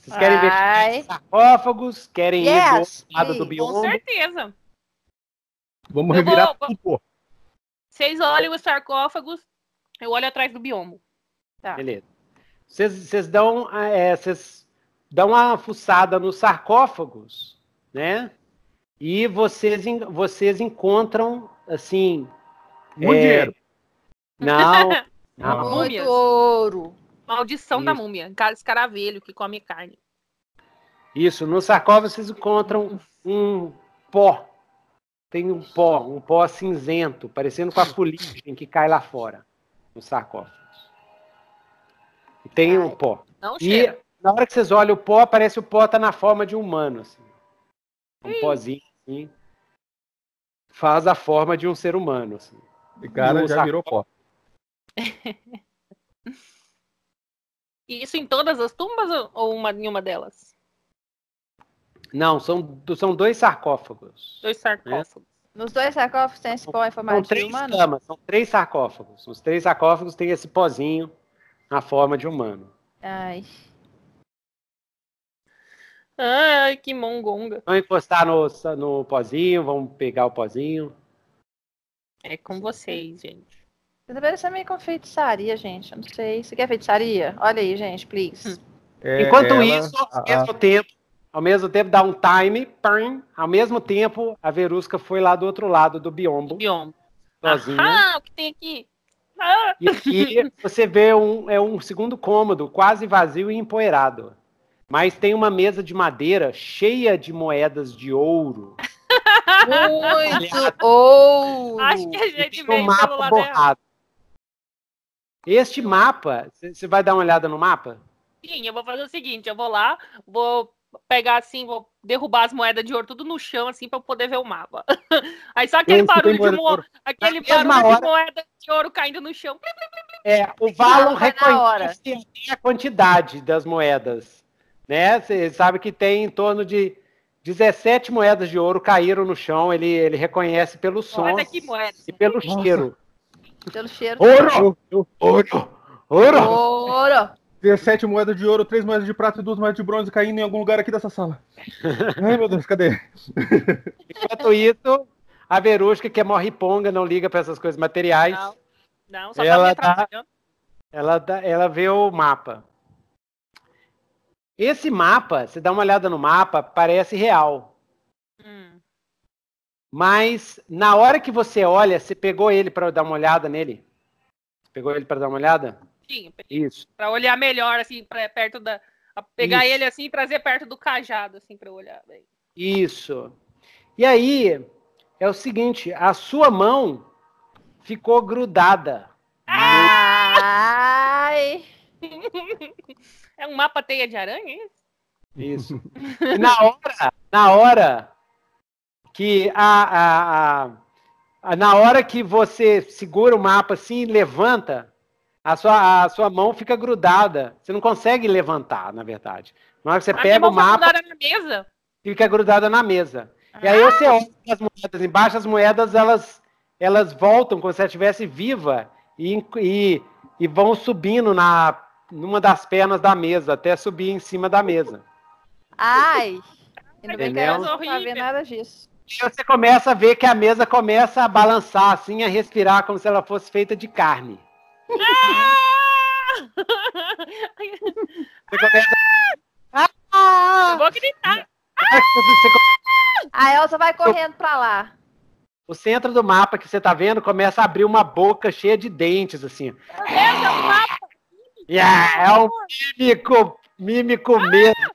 Vocês querem ver sarcófagos? Querem yes, ir do, do biombo? Com certeza. Vamos revirar vou, tudo. Vocês olham os sarcófagos, eu olho atrás do biombo. Tá. Beleza. Vocês dão, ah, é, dão uma fuçada nos sarcófagos, né? E vocês, vocês encontram, assim... Muito é... dinheiro. Não, não. Muito ouro. Maldição Isso. da múmia, cara escaravelho que come carne. Isso, no sarcófago vocês encontram um pó. Tem um pó, um pó cinzento, parecendo com a fuligem que cai lá fora, no sarcófago. E tem um pó. Não e cheira. na hora que vocês olham o pó, parece o pó tá na forma de um humano, assim. Um pozinho, assim. Faz a forma de um ser humano, assim. O cara no já sarcófago. virou pó. E isso em todas as tumbas ou uma, em uma delas? Não, são, são dois sarcófagos. Dois né? sarcófagos. Né? Nos dois sarcófagos tem esse pó em formato de humano? Camas, são três sarcófagos. Os três sarcófagos têm esse pozinho na forma de humano. Ai. Ai, que mongonga. Vão encostar no, no pozinho, vamos pegar o pozinho. É com vocês, gente. Tá ser é é meio com feitiçaria, gente. Eu não sei. Você quer é feitiçaria? Olha aí, gente, please. Hum. É, Enquanto ela, isso, ao a, mesmo a... tempo, ao mesmo tempo dá um time, pam, ao mesmo tempo a Verusca foi lá do outro lado do biombo. Biombo. Sozinha. Ah, o que tem aqui? Ah. E aqui ah! você vê um, é um segundo cômodo, quase vazio e empoeirado. Mas tem uma mesa de madeira cheia de moedas de ouro. Muito ouro! Acho que a gente veio um mapa borrado. Dela. Este mapa, você vai dar uma olhada no mapa? Sim, eu vou fazer o seguinte, eu vou lá, vou pegar assim, vou derrubar as moedas de ouro tudo no chão, assim, para eu poder ver o mapa. Aí só aquele barulho de, mo... aquele barulho hora... de moeda de ouro caindo no chão. É, o Valor reconhece a quantidade das moedas. Né? Você sabe que tem em torno de 17 moedas de ouro caíram no chão, ele, ele reconhece pelo som e pelo Nossa. Né? cheiro. Pelo cheiro. Ouro! Ouro! Ouro! Ouro! 17 moedas de ouro, 3 moedas de prata e 2 moedas de bronze caindo em algum lugar aqui dessa sala. Ai, meu Deus, cadê? Enquanto isso, a Verusca, que é morriponga, não liga para essas coisas materiais. Não, não só ela tá trabalhando. Ela, ela vê o mapa. Esse mapa, se dá uma olhada no mapa, parece real. Hum. Mas na hora que você olha, você pegou ele para dar uma olhada nele? Você pegou ele para dar uma olhada? Sim. Isso. Para olhar melhor assim, para perto da pegar Isso. ele assim e trazer perto do cajado assim para olhar. Isso. E aí é o seguinte, a sua mão ficou grudada. Ai! É um mapa teia de aranha, é isso? Isso. E na hora, na hora, que a, a, a, na hora que você segura o mapa assim e levanta, a sua, a sua mão fica grudada. Você não consegue levantar, na verdade. Na hora que você pega o mapa. Fica grudada na mesa? Fica grudada na mesa. Ah. E aí você ah. olha as moedas embaixo, as moedas elas, elas voltam como se ela estivesse viva e, e, e vão subindo na, numa das pernas da mesa, até subir em cima da mesa. Ai! eu não vi nada disso. E você começa a ver que a mesa começa a balançar, assim, a respirar como se ela fosse feita de carne. Ah! você começa. Ah! ah! vou gritar. Ah! A Elsa vai correndo para lá. O centro do mapa que você tá vendo começa a abrir uma boca cheia de dentes, assim. Meu Deus, é um mapa! Yeah, é um mímico, mímico mesmo.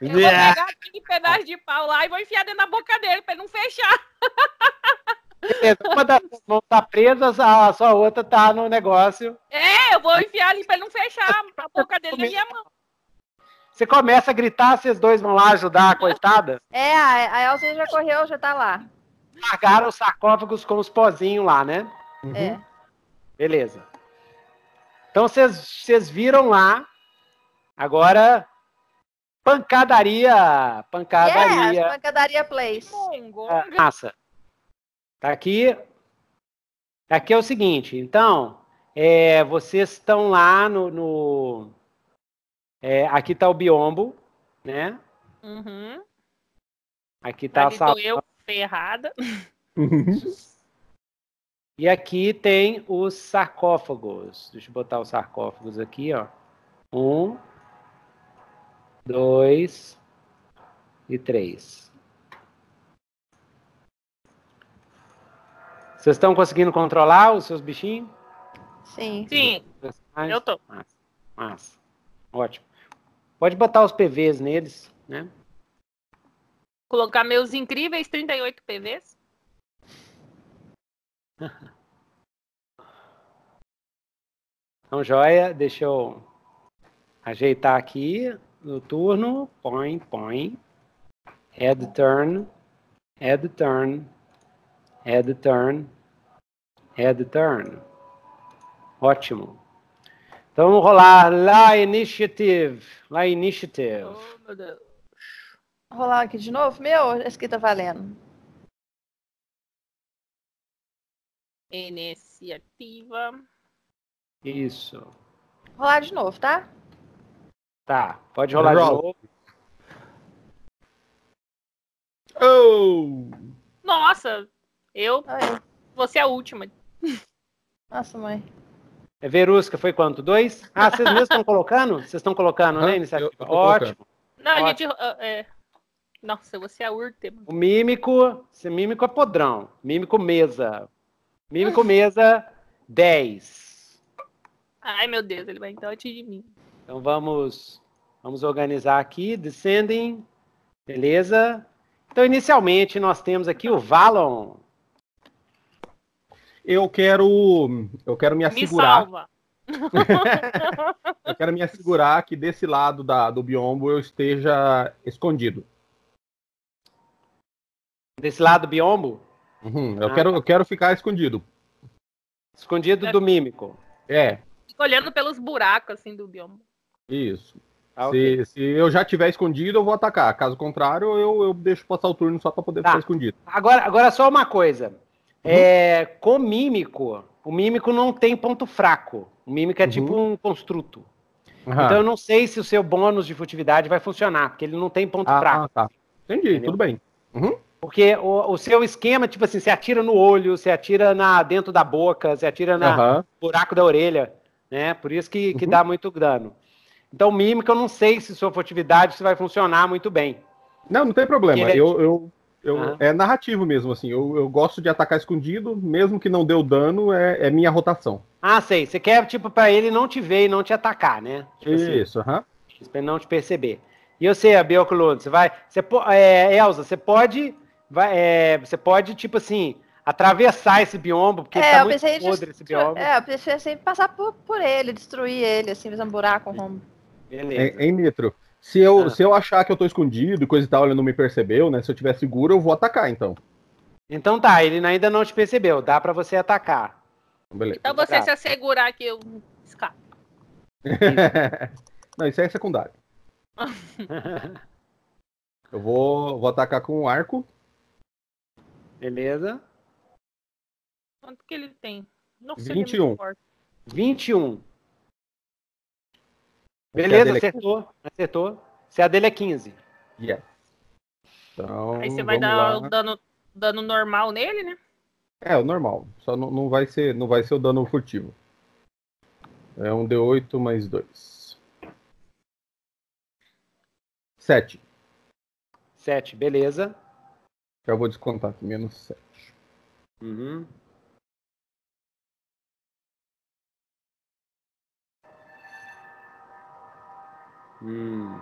Eu vou pegar aquele pedaço de pau lá e vou enfiar dentro da boca dele para ele não fechar. É, uma das mãos tá presas, a sua outra tá no negócio. É, eu vou enfiar ali para ele não fechar a boca dele na minha mão. Você começa a gritar, vocês dois vão lá ajudar a coitada? É, a Elsa já correu, já tá lá. Largaram os sarcófagos com os pozinhos lá, né? É. Uhum. É. Beleza. Então vocês viram lá. Agora Pancadaria! Pancadaria. Yes, pancadaria Place. Ah, massa. Tá aqui. Tá aqui é o seguinte, então, é, vocês estão lá no. no é, aqui tá o biombo, né? Uhum. Aqui tá Aqui a sala. eu ferrada. e aqui tem os sarcófagos. Deixa eu botar os sarcófagos aqui, ó. Um, 2 e 3. Vocês estão conseguindo controlar os seus bichinhos? Sim. Sim. Mas, Eu tô. Ótimo. Pode botar os PVs neles, né? Colocar meus incríveis 38 PVs. Então, joia, deixa eu ajeitar aqui. No turno, põe, põe, head turn, head turn, head turn, head turn. Ótimo. Então vamos rolar lá initiative, lá initiative. Oh, meu Deus. Rolar aqui de novo, meu, esse que tá valendo. Iniciativa. Isso. Rolar de novo, tá? Tá, pode rolar Roll. de novo. Oh! Nossa, eu. Ai. Ah, é. Você é a última. Nossa, mãe. É Verusca, foi quanto? Dois? Ah, vocês mesmos estão colocando? Vocês estão colocando, né, iniciativa? Eu, eu Ótimo. Colocando. Não, Ótimo. a gente. Uh, é... Nossa, você é a última. O mímico. Esse mímico é podrão. Mímico mesa. Mímico mesa, 10. Ai, meu Deus, ele vai então antes de mim. Então vamos, vamos organizar aqui, descending, beleza? Então inicialmente nós temos aqui o Valon. Eu quero, eu quero me assegurar. Me salva. eu quero me assegurar que desse lado da, do biombo eu esteja escondido. Desse lado do biombo? Uhum, eu, ah, quero, tá. eu quero ficar escondido. Escondido do é. mímico. É. Fico olhando pelos buracos assim do biombo. Isso. Ah, se, okay. se, eu já tiver escondido, eu vou atacar. Caso contrário, eu, eu deixo passar o turno só para poder tá. ficar escondido. Agora, agora só uma coisa. Uhum. É, com mímico, o mímico não tem ponto fraco. O mímico é uhum. tipo um construto. Uhum. Então eu não sei se o seu bônus de furtividade vai funcionar, porque ele não tem ponto ah, fraco. Ah, tá. Entendi, Entendeu? tudo bem. Uhum. Porque o, o, seu esquema, tipo assim, você atira no olho, você atira na, dentro da boca, você atira no buraco da orelha. Né? Por isso que, que uhum. dá muito dano. Então, mímica, eu não sei se sua furtividade se vai funcionar muito bem. Não, não tem problema. É... Eu, eu, eu ah. É narrativo mesmo, assim. Eu, eu gosto de atacar escondido, mesmo que não deu dano, é, é minha rotação. Ah, sei. Você quer, tipo, para ele não te ver e não te atacar, né? Tipo assim, Isso, aham. Assim, uh -huh. Pra ele não te perceber. E você, Bioclone, você vai. Você, é, Elza, você pode. Vai, é, você pode, tipo assim, atravessar esse biombo, porque é, tá muito podre esse biombo. É, eu pensei assim, passar por, por ele, destruir ele, assim, fazer um buraco, um rombo. Beleza. Em, em nitro. Se eu, ah. se eu achar que eu tô escondido e coisa e tal, ele não me percebeu, né? Se eu tiver seguro, eu vou atacar, então. Então tá, ele ainda não te percebeu. Dá para você atacar. Então, beleza. Então você se assegurar que eu escapo. não, isso aí é secundário. eu vou, vou atacar com o arco. Beleza. Quanto que ele tem? Nossa, 21. Ele é 21. É beleza, acertou. É... Acertou. Se é a dele é 15. Yeah. Então, Aí você vai dar lá. o né? dano, dano normal nele, né? É, o normal. Só não, não, vai ser, não vai ser o dano furtivo. É um D8 mais 2. 7. 7, beleza. Já vou descontar aqui, menos 7. Uhum. Hum.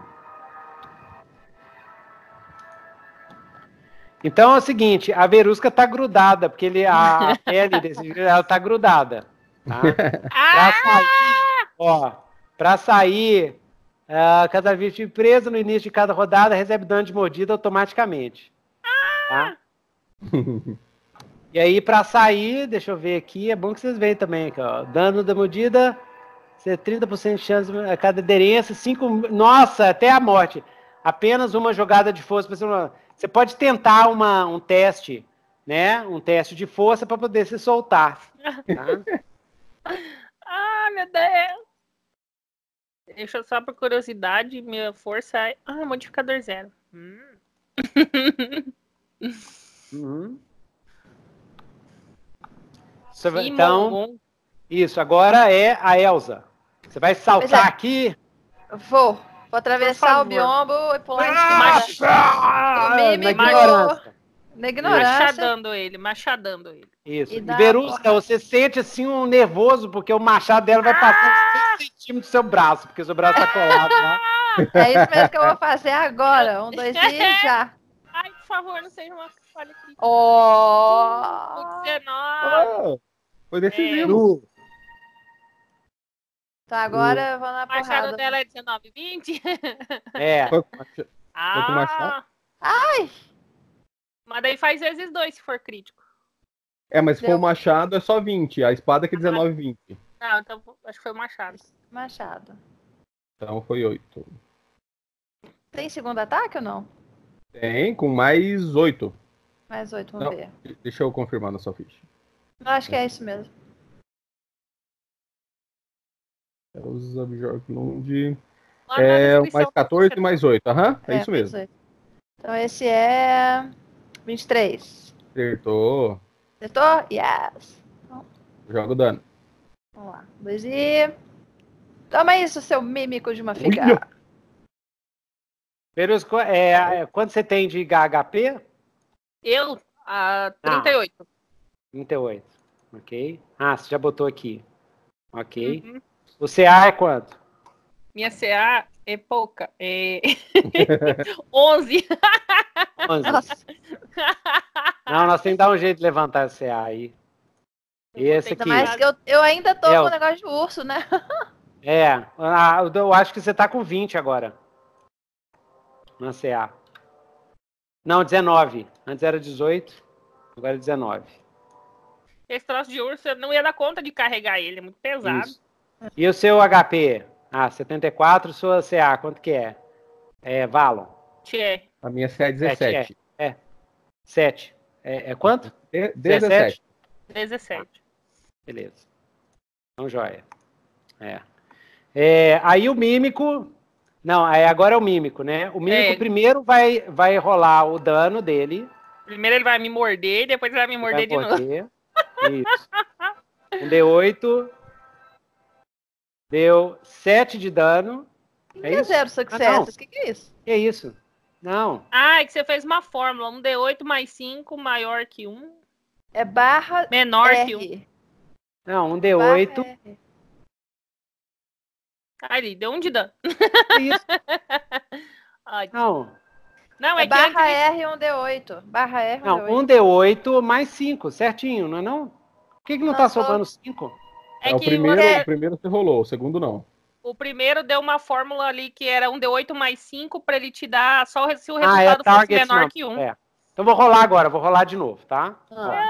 Então é o seguinte, a verusca tá grudada, porque ele, a pele desse ela tá grudada. Tá? Pra ah! sair, ó, pra sair, uh, cada vítima presa no início de cada rodada recebe dano de mordida automaticamente. Tá? Ah! e aí, pra sair, deixa eu ver aqui, é bom que vocês veem também, aqui, ó, dano da mordida você 30% de chance a cada aderência, 5. Nossa, até a morte. Apenas uma jogada de força. Você pode tentar uma, um teste, né? Um teste de força para poder se soltar. Tá? ah, meu Deus! Deixa eu só por curiosidade, minha força é. Ah, modificador zero. Hum. uhum. Então, isso, agora é a Elsa. Você vai saltar é. aqui? Vou. Vou atravessar o biombo e pular machado em cima. Ah, machado! Machadando ele, machadando ele. Isso. E, Verusca, você sente assim um nervoso, porque o machado dela vai passando ah! 5 centímetros do seu braço, porque seu braço tá colado, né? É isso mesmo que eu vou fazer agora. Um, dois e já. Ai, por favor, não seja uma falha aqui. Oh! 19. Oh, foi decisivo. É. Tá, agora o... vamos na porrada. O machado dela é 19, 20? É. Foi com machado. Ah. Foi machado. Ai! Mas daí faz vezes dois se for crítico. É, mas se Deu. for o machado é só 20. A espada é que é 19, 20. Não, então acho que foi o machado. Machado. Então foi 8. Tem segundo ataque ou não? Tem, com mais 8. Mais 8, vamos não, ver. Deixa eu confirmar na sua ficha. Eu acho que é isso mesmo. É Os Abjorglund. É, mais 14 e mais 8. Aham, é, é isso mesmo. 18. Então esse é 23. Acertou. Acertou? Yes. Então... Joga o dano. Vamos lá. 2 e. Toma isso, seu mímico de uma figa. Perus, é, é, quanto você tem de HP? Eu? Ah, 38. Ah, 38. Ok. Ah, você já botou aqui. Ok. Uhum. O CA é quanto? Minha CA é pouca. É... 11. 11. Não, nós temos que dar um jeito de levantar a CA aí. E esse aqui. Mas eu, eu ainda tô é, com o negócio de urso, né? É. Eu acho que você tá com 20 agora. Na CA. Não, 19. Antes era 18, agora é 19. Esse troço de urso eu não ia dar conta de carregar ele, é muito pesado. Isso. E o seu HP? Ah, 74, sua CA, quanto que é? É, Valon. A minha CA é 17. É, é. 7. É. é, é quanto? De 17. 17. Beleza. Então, joia. É. é. Aí o mímico. Não, aí agora é o mímico, né? O mímico é. primeiro vai, vai rolar o dano dele. Primeiro ele vai me morder, depois ele vai me morder vai de morder. novo. Isso. Um D8 Deu 7 de dano. É que isso? zero successos? O ah, é, que, que é isso? Que é isso? Não. Ah, é que você fez uma fórmula. Um D8 mais 5 maior que 1. É barra. Menor R. que 1. Não, um D8. Tá ali, deu um de dano. É isso. Não. Não, é, é barra é R, um D8. Barra R, um não, D8. Não, um D8 mais 5, certinho, não é não? Por que, que não, não tá sobrando 5? É, é o, primeiro, você... É- o primeiro você rolou, o segundo não. O primeiro deu uma fórmula ali que era um de 8 mais 5 para ele te dar só se o resultado ah, é fosse menor não. que 1. Um. É. Então vou rolar agora, vou rolar de novo, tá? Ah.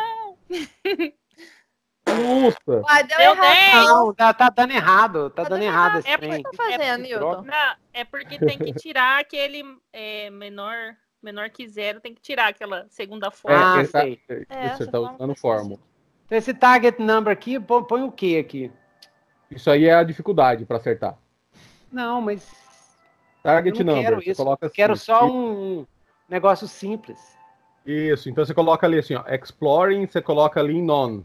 Nossa! Ah, deu, deu errado. Não, tá, tá, dando errado, tá, tá dando, errado, é esse é trem. Por, que tá fazendo, é, Newton? Não, é porque tem que tirar aquele é, menor, menor que zero, tem que tirar aquela segunda é, fórmula. Ah, sei. Tá. Você tá usando fórmula. Esse target number aqui, põe o que aqui? Isso aí é a dificuldade para acertar. Não, mas. Target eu não number. Quero isso. Assim, quero só tipo um negócio simples. Isso, então você coloca ali assim, ó, exploring, você coloca ali non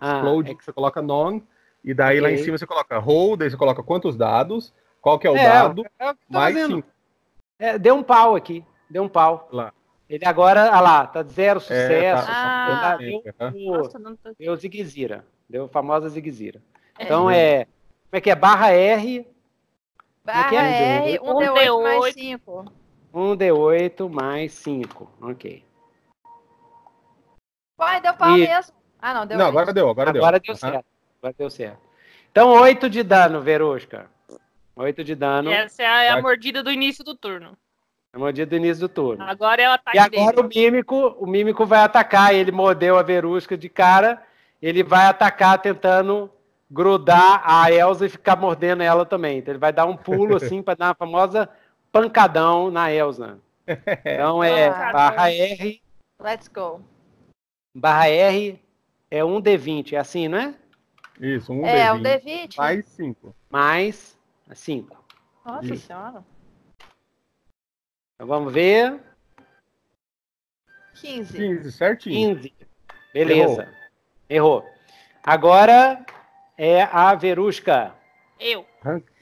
ah, Explode, ah, ex... você coloca non e daí okay. lá em cima você coloca hold, daí você coloca quantos dados, qual que é o é, dado, é mais cinco. É, deu um pau aqui, deu um pau. Lá. Ele agora, olha lá, tá zero sucesso. É, tá, ah, deu, deu, nossa, deu ziguezira. Deu a famosa ziguezira. É. Então é. Como é que é? Barra R. É é? Barra é R, 1D8 mais 5. 1D8 mais 5. Ok. Uai, deu pau e... mesmo. Ah, não, deu Não, 8. agora deu, agora, agora deu. deu certo. Uhum. Agora deu certo. Então, 8 de dano, Verusca. 8 de dano. Essa é a, é a mordida do início do turno. Irmã-dia do início do turno. Agora é o ataque E agora dele. o mímico, o mímico vai atacar. Ele mordeu a verusca de cara. Ele vai atacar tentando grudar a Elsa e ficar mordendo ela também. Então ele vai dar um pulo assim para dar uma famosa pancadão na Elsa. Então é ah, barra R. Let's go. Barra R é um D20, é assim, não é? Isso, um é, D20. É, um D20. Mais 5. Mais 5. Nossa Isso. senhora. Então vamos ver. 15. 15, certinho. 15. Beleza. Errou. Errou. Agora é a Verusca. Eu.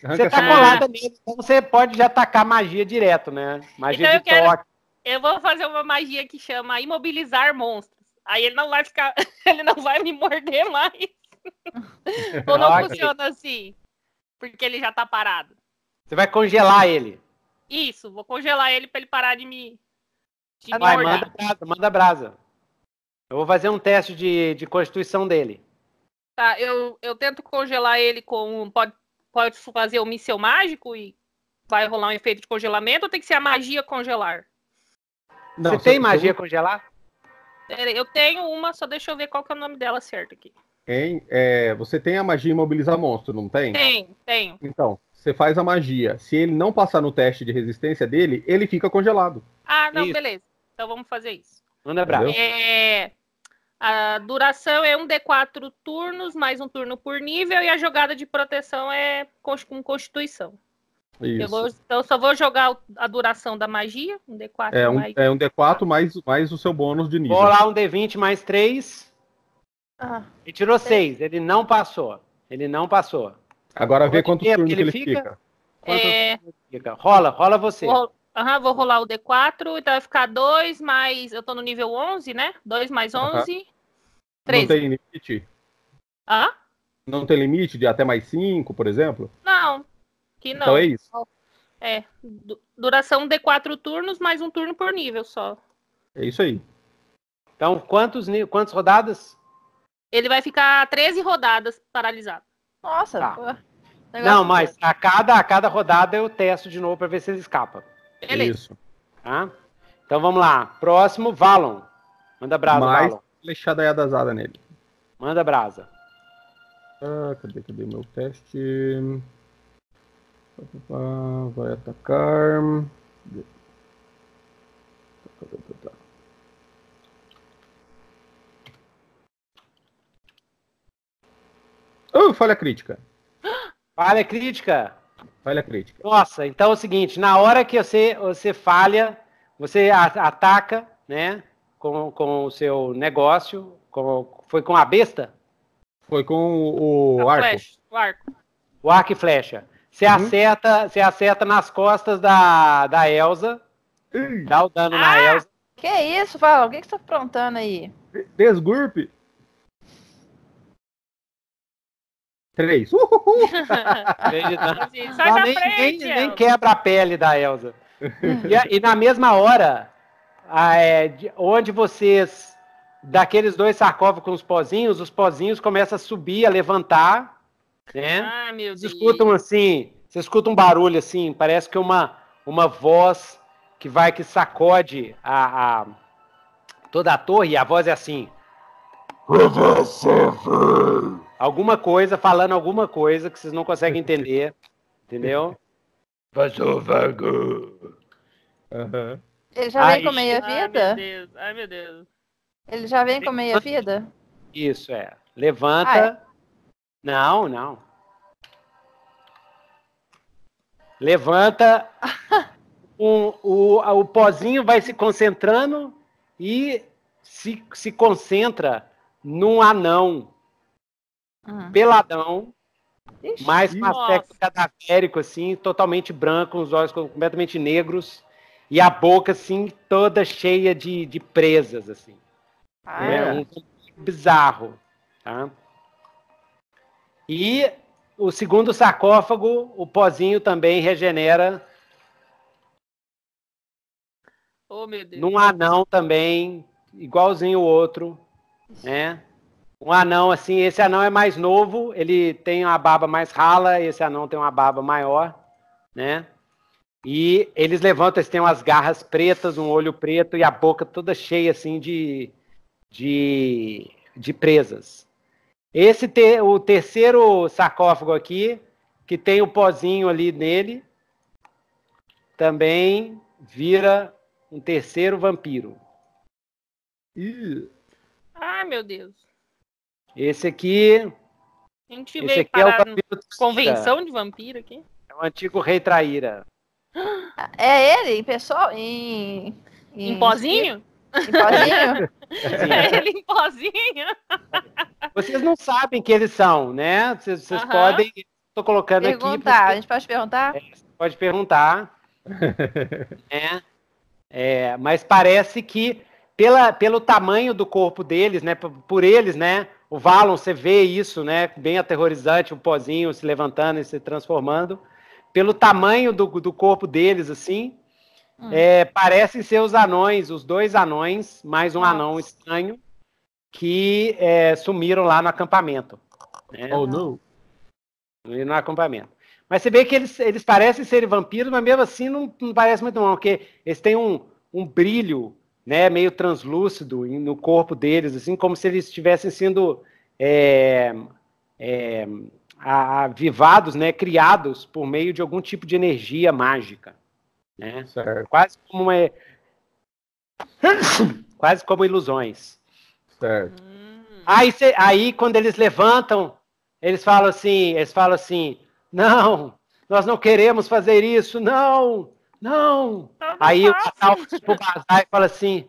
você tá colada mesmo, então você pode já atacar magia direto, né? Magia então de eu toque. eu vou fazer uma magia que chama imobilizar monstros. Aí ele não vai ficar. Ele não vai me morder mais. Ou não okay. funciona assim? Porque ele já tá parado. Você vai congelar ele. Isso, vou congelar ele para ele parar de me. De Vai, me manda brasa, manda brasa. Eu vou fazer um teste de, de constituição dele. Tá, eu, eu tento congelar ele com. Pode, pode fazer o um míssel mágico e vai rolar um efeito de congelamento ou tem que ser a magia congelar? Não, Você tem magia congelar? congelar? Eu tenho uma, só deixa eu ver qual que é o nome dela certo aqui. Tem, é, você tem a magia imobilizar monstro, não tem? Tem, tenho. Então, você faz a magia. Se ele não passar no teste de resistência dele, ele fica congelado. Ah, não, isso. beleza. Então vamos fazer isso. Manda brava. É, a duração é um D4 turnos, mais um turno por nível, e a jogada de proteção é com constituição. Isso. Eu, vou, eu então, só vou jogar a duração da magia, um D4 é um, mais... É um D4 mais, mais o seu bônus de nível. Vou lá um D20 mais 3. Ah, e tirou 6. Ele não passou. Ele não passou. Agora vê quanto tempo que ele fica. fica. é... Rola, rola você. Vou, uhum, vou rolar o D4, então vai ficar 2 mais. Eu tô no nível 11, né? 2 mais 11. Uhum. Não tem limite? Hã? Não tem limite de até mais 5, por exemplo? Não, que não. Então é isso. É. Duração de 4 turnos, mais um turno por nível só. É isso aí. Então, quantos, quantas rodadas? Ele vai ficar 13 rodadas paralisado. Nossa, tá. Negócio Não, mas a cada, a cada rodada eu testo de novo para ver se ele escapa. Beleza. Isso. Tá? Então vamos lá. Próximo, Valon. Manda brasa, Mais Valon. flechada e adasada nele. Manda brasa. Ah, cadê, cadê meu teste? Vai atacar. Oh, falha crítica. Falha crítica. Falha crítica. Nossa, então é o seguinte, na hora que você, você falha, você ataca, né, com, com o seu negócio, com, foi com a besta? Foi com o, arco. Flecha, o arco. O arco e flecha. Você uhum. acerta, você acerta nas costas da, da Elsa, dá o dano ah, na Elsa. Que isso, Val? O que, que você tá aprontando aí? Desgurpe. Três. Uhul! Assim, sai da nem, frente, nem, nem, quebra a pele da Elsa. e, e, na mesma hora, a, é, de, onde vocês. Daqueles dois sarcófagos com os pozinhos, os pozinhos começam a subir, a levantar. Né? Ah, meu vocês Deus. Assim, escutam assim, você escuta um barulho assim, parece que uma, uma voz que vai, que sacode a, a toda a torre, e a voz é assim. Você alguma coisa, falando alguma coisa que vocês não conseguem entender, entendeu? Vazou vago. Uhum. Ele já Ai, vem com meia vida? Ai meu, Ai, meu Deus. Ele já vem com meia vida? Isso, é. Levanta. Ai. Ah, é. Não, não. Levanta. O o, o pozinho vai se concentrando e se, se concentra num anão Uhum. Peladão, Ixi, mais um aspecto cadavérico, assim, totalmente branco, os olhos completamente negros e a boca, assim, toda cheia de, de presas, assim. Ah, é. é? Um bizarro, tá? E o segundo sarcófago, o pozinho também regenera oh, num anão também, igualzinho o outro, né? um anão assim, esse anão é mais novo, ele tem uma barba mais rala, esse anão tem uma barba maior, né? E eles levantam, eles têm umas garras pretas, um olho preto e a boca toda cheia assim de de, de presas. Esse te, o terceiro sarcófago aqui, que tem o pozinho ali nele, também vira um terceiro vampiro. Ah, meu Deus. Esse aqui. A gente veio aqui parar é convenção de vampiro aqui. É o antigo rei traíra. É ele, pessoal? Em, em, em pozinho? Em pozinho? é ele em pozinho. Vocês não sabem quem eles são, né? Vocês, vocês uh -huh. podem. Estou colocando perguntar. aqui. Perguntar, a gente pode perguntar? É, pode perguntar. né? É, mas parece que pela, pelo tamanho do corpo deles, né? Por, por eles, né? O Valon, você vê isso, né? Bem aterrorizante, o pozinho se levantando e se transformando. Pelo tamanho do, do corpo deles, assim, hum. é, parecem ser os anões, os dois anões, mais um Nossa. anão estranho, que é, sumiram lá no acampamento. Né? Oh, não! Sumiram no acampamento. Mas você vê que eles, eles parecem ser vampiros, mas mesmo assim não, não parece muito não, porque eles têm um, um brilho né, meio translúcido no corpo deles, assim, como se eles estivessem sendo é, é, avivados, né, criados por meio de algum tipo de energia mágica, né? Certo. Quase como é quase como ilusões. Certo. Hum. Aí, cê, aí quando eles levantam, eles falam assim, eles falam assim, não, nós não queremos fazer isso, não, não. Tá Aí o Natal Bazai fala assim: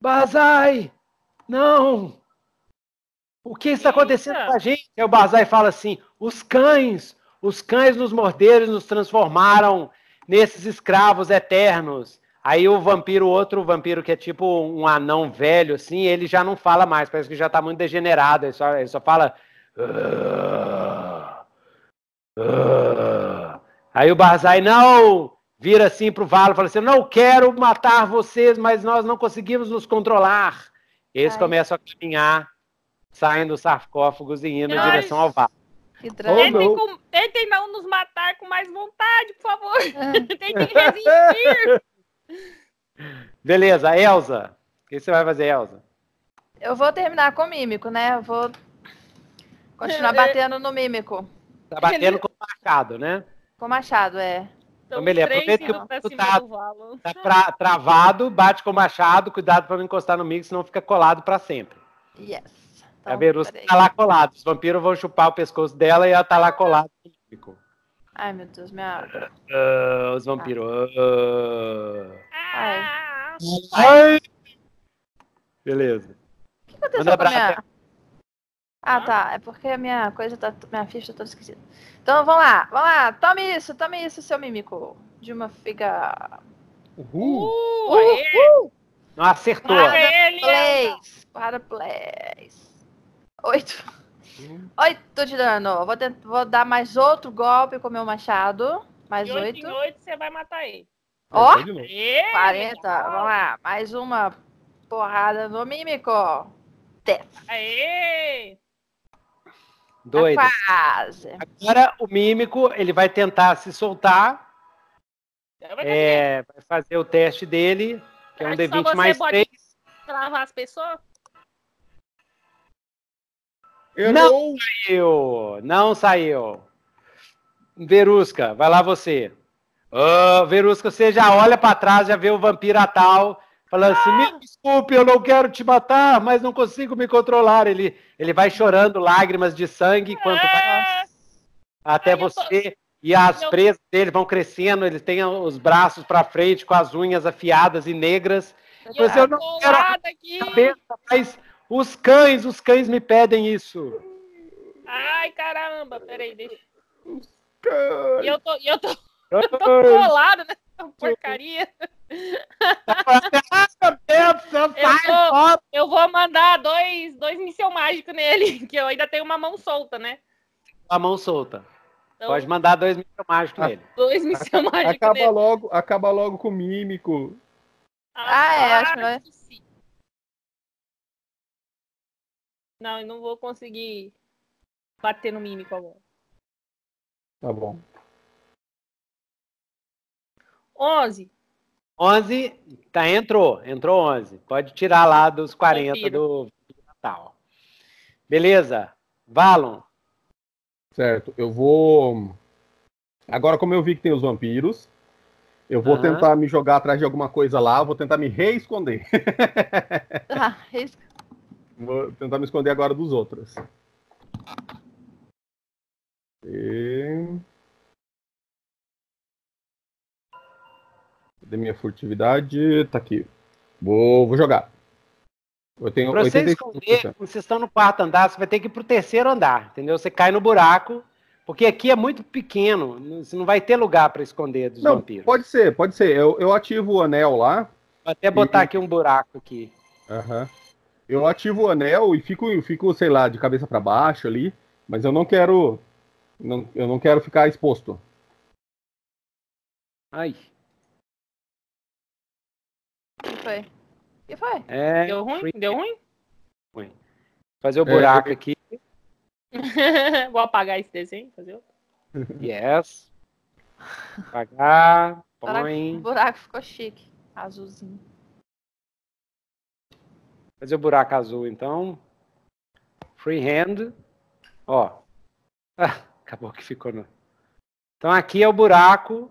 Bazai, não. O que está acontecendo com a gente? Aí o Bazai fala assim: os cães, os cães nos morderam e nos transformaram nesses escravos eternos. Aí o vampiro, outro vampiro que é tipo um anão velho, assim, ele já não fala mais, parece que já está muito degenerado, ele só, ele só fala. Uh, uh. Aí o Barzai, não! vira assim para o Valo e fala assim: não quero matar vocês, mas nós não conseguimos nos controlar. Eles Ai. começam a caminhar, saindo dos sarcófagos e indo Ai. em direção ao Valo. Tentem, com, tentem não nos matar com mais vontade, por favor. Ah. Tentem resistir. Beleza, Elsa. O que você vai fazer, Elsa? Eu vou terminar com o mímico, né? Eu vou continuar é, é. batendo no mímico. Tá batendo com o machado, né? Com o machado, é. Então, Amelie, aproveita que tu tá, tá pra, tá travado, bate com o machado, cuidado para não encostar no mix, senão fica colado para sempre. Yes. É então, a Verusa tá lá colado. Os vampiros vão chupar o pescoço dela e ela tá lá colada Ai, meu Deus, minha água. Uh, os vampiros. Uh... Ai. Ai. Beleza. O que aconteceu Manda com a minha... Ah, tá. É porque a minha coisa tá... Minha ficha tá toda esquisita. Então vamos lá, vamos lá. Tome isso, tome isso, seu mímico. De uma figa. Uhul! Uh, Uhul. Uhul. Não acertou. Para ele, Para place. Oito. Uhum. Oito de dano. Vou, vou, dar mais outro golpe com o meu machado. Mais e oito. Em oito você vai matar ele. Ó! Oh, 40. Vamos lá. Mais uma porrada no mímico. Dez. Aê! Tá Doido. quase. Agora o mímico ele vai tentar se soltar. É, é vai fazer o teste dele, que é um D20 mais 3. Travar as pessoas? não, saiu! Não saiu! Verusca, vai lá você. Verusca, você já olha para trás, já vê o vampiro tal, Falando assim, me ah! desculpe, eu não quero te matar, mas não consigo me controlar. Ele, ele vai chorando lágrimas de sangue enquanto é... vai até você. Tô... E as eu... presas dele vão crescendo, ele tem os braços para frente com as unhas afiadas e negras. Eu, eu, assim, eu não quero aqui. cabeça, mas os cães, os cães me pedem isso. Ai, caramba, peraí, deixa. E eu tô, eu tô, eu tô colado nessa porcaria. Tá ah, eu, vou, eu vou mandar dois, dois míssil mágico nele, que eu ainda tenho uma mão solta, né? A mão solta. Então, Pode mandar dois missão mágicos nele. Dois míssil mágicos acaba nele. Logo, acaba logo com o mímico. Ah, ah é, acho que sim. Não, eu não vou conseguir bater no mímico agora. Tá bom. 11. 11, tá, entrou, entrou 11. Pode tirar lá dos 40 do Natal. Beleza? Valon. Certo, eu vou. Agora, como eu vi que tem os vampiros, eu vou uhum. tentar me jogar atrás de alguma coisa lá, vou tentar me reesconder. ah, Vou tentar me esconder agora dos outros. E... de minha furtividade. Tá aqui. Vou, vou jogar. Eu tenho pra você esconder, vocês estão no quarto andar, você vai ter que ir pro terceiro andar, entendeu? Você cai no buraco, porque aqui é muito pequeno, você não vai ter lugar para esconder dos não, vampiros. Pode ser, pode ser. Eu, eu ativo o anel lá. Vou até botar e... aqui um buraco aqui. Aham. Uhum. Eu ativo o anel e fico, fico, sei lá, de cabeça para baixo ali, mas eu não quero. Não, eu não quero ficar exposto. Ai, foi? que foi? É, Deu ruim? Deu ruim? Ruim. Fazer o é, buraco é, aqui. Vou apagar esse desenho, fazer outro. Yes. Apagar, põe. O buraco ficou chique, azulzinho. Fazer o buraco azul, então. Freehand. Ó. Ah, acabou que ficou no... Então aqui é o buraco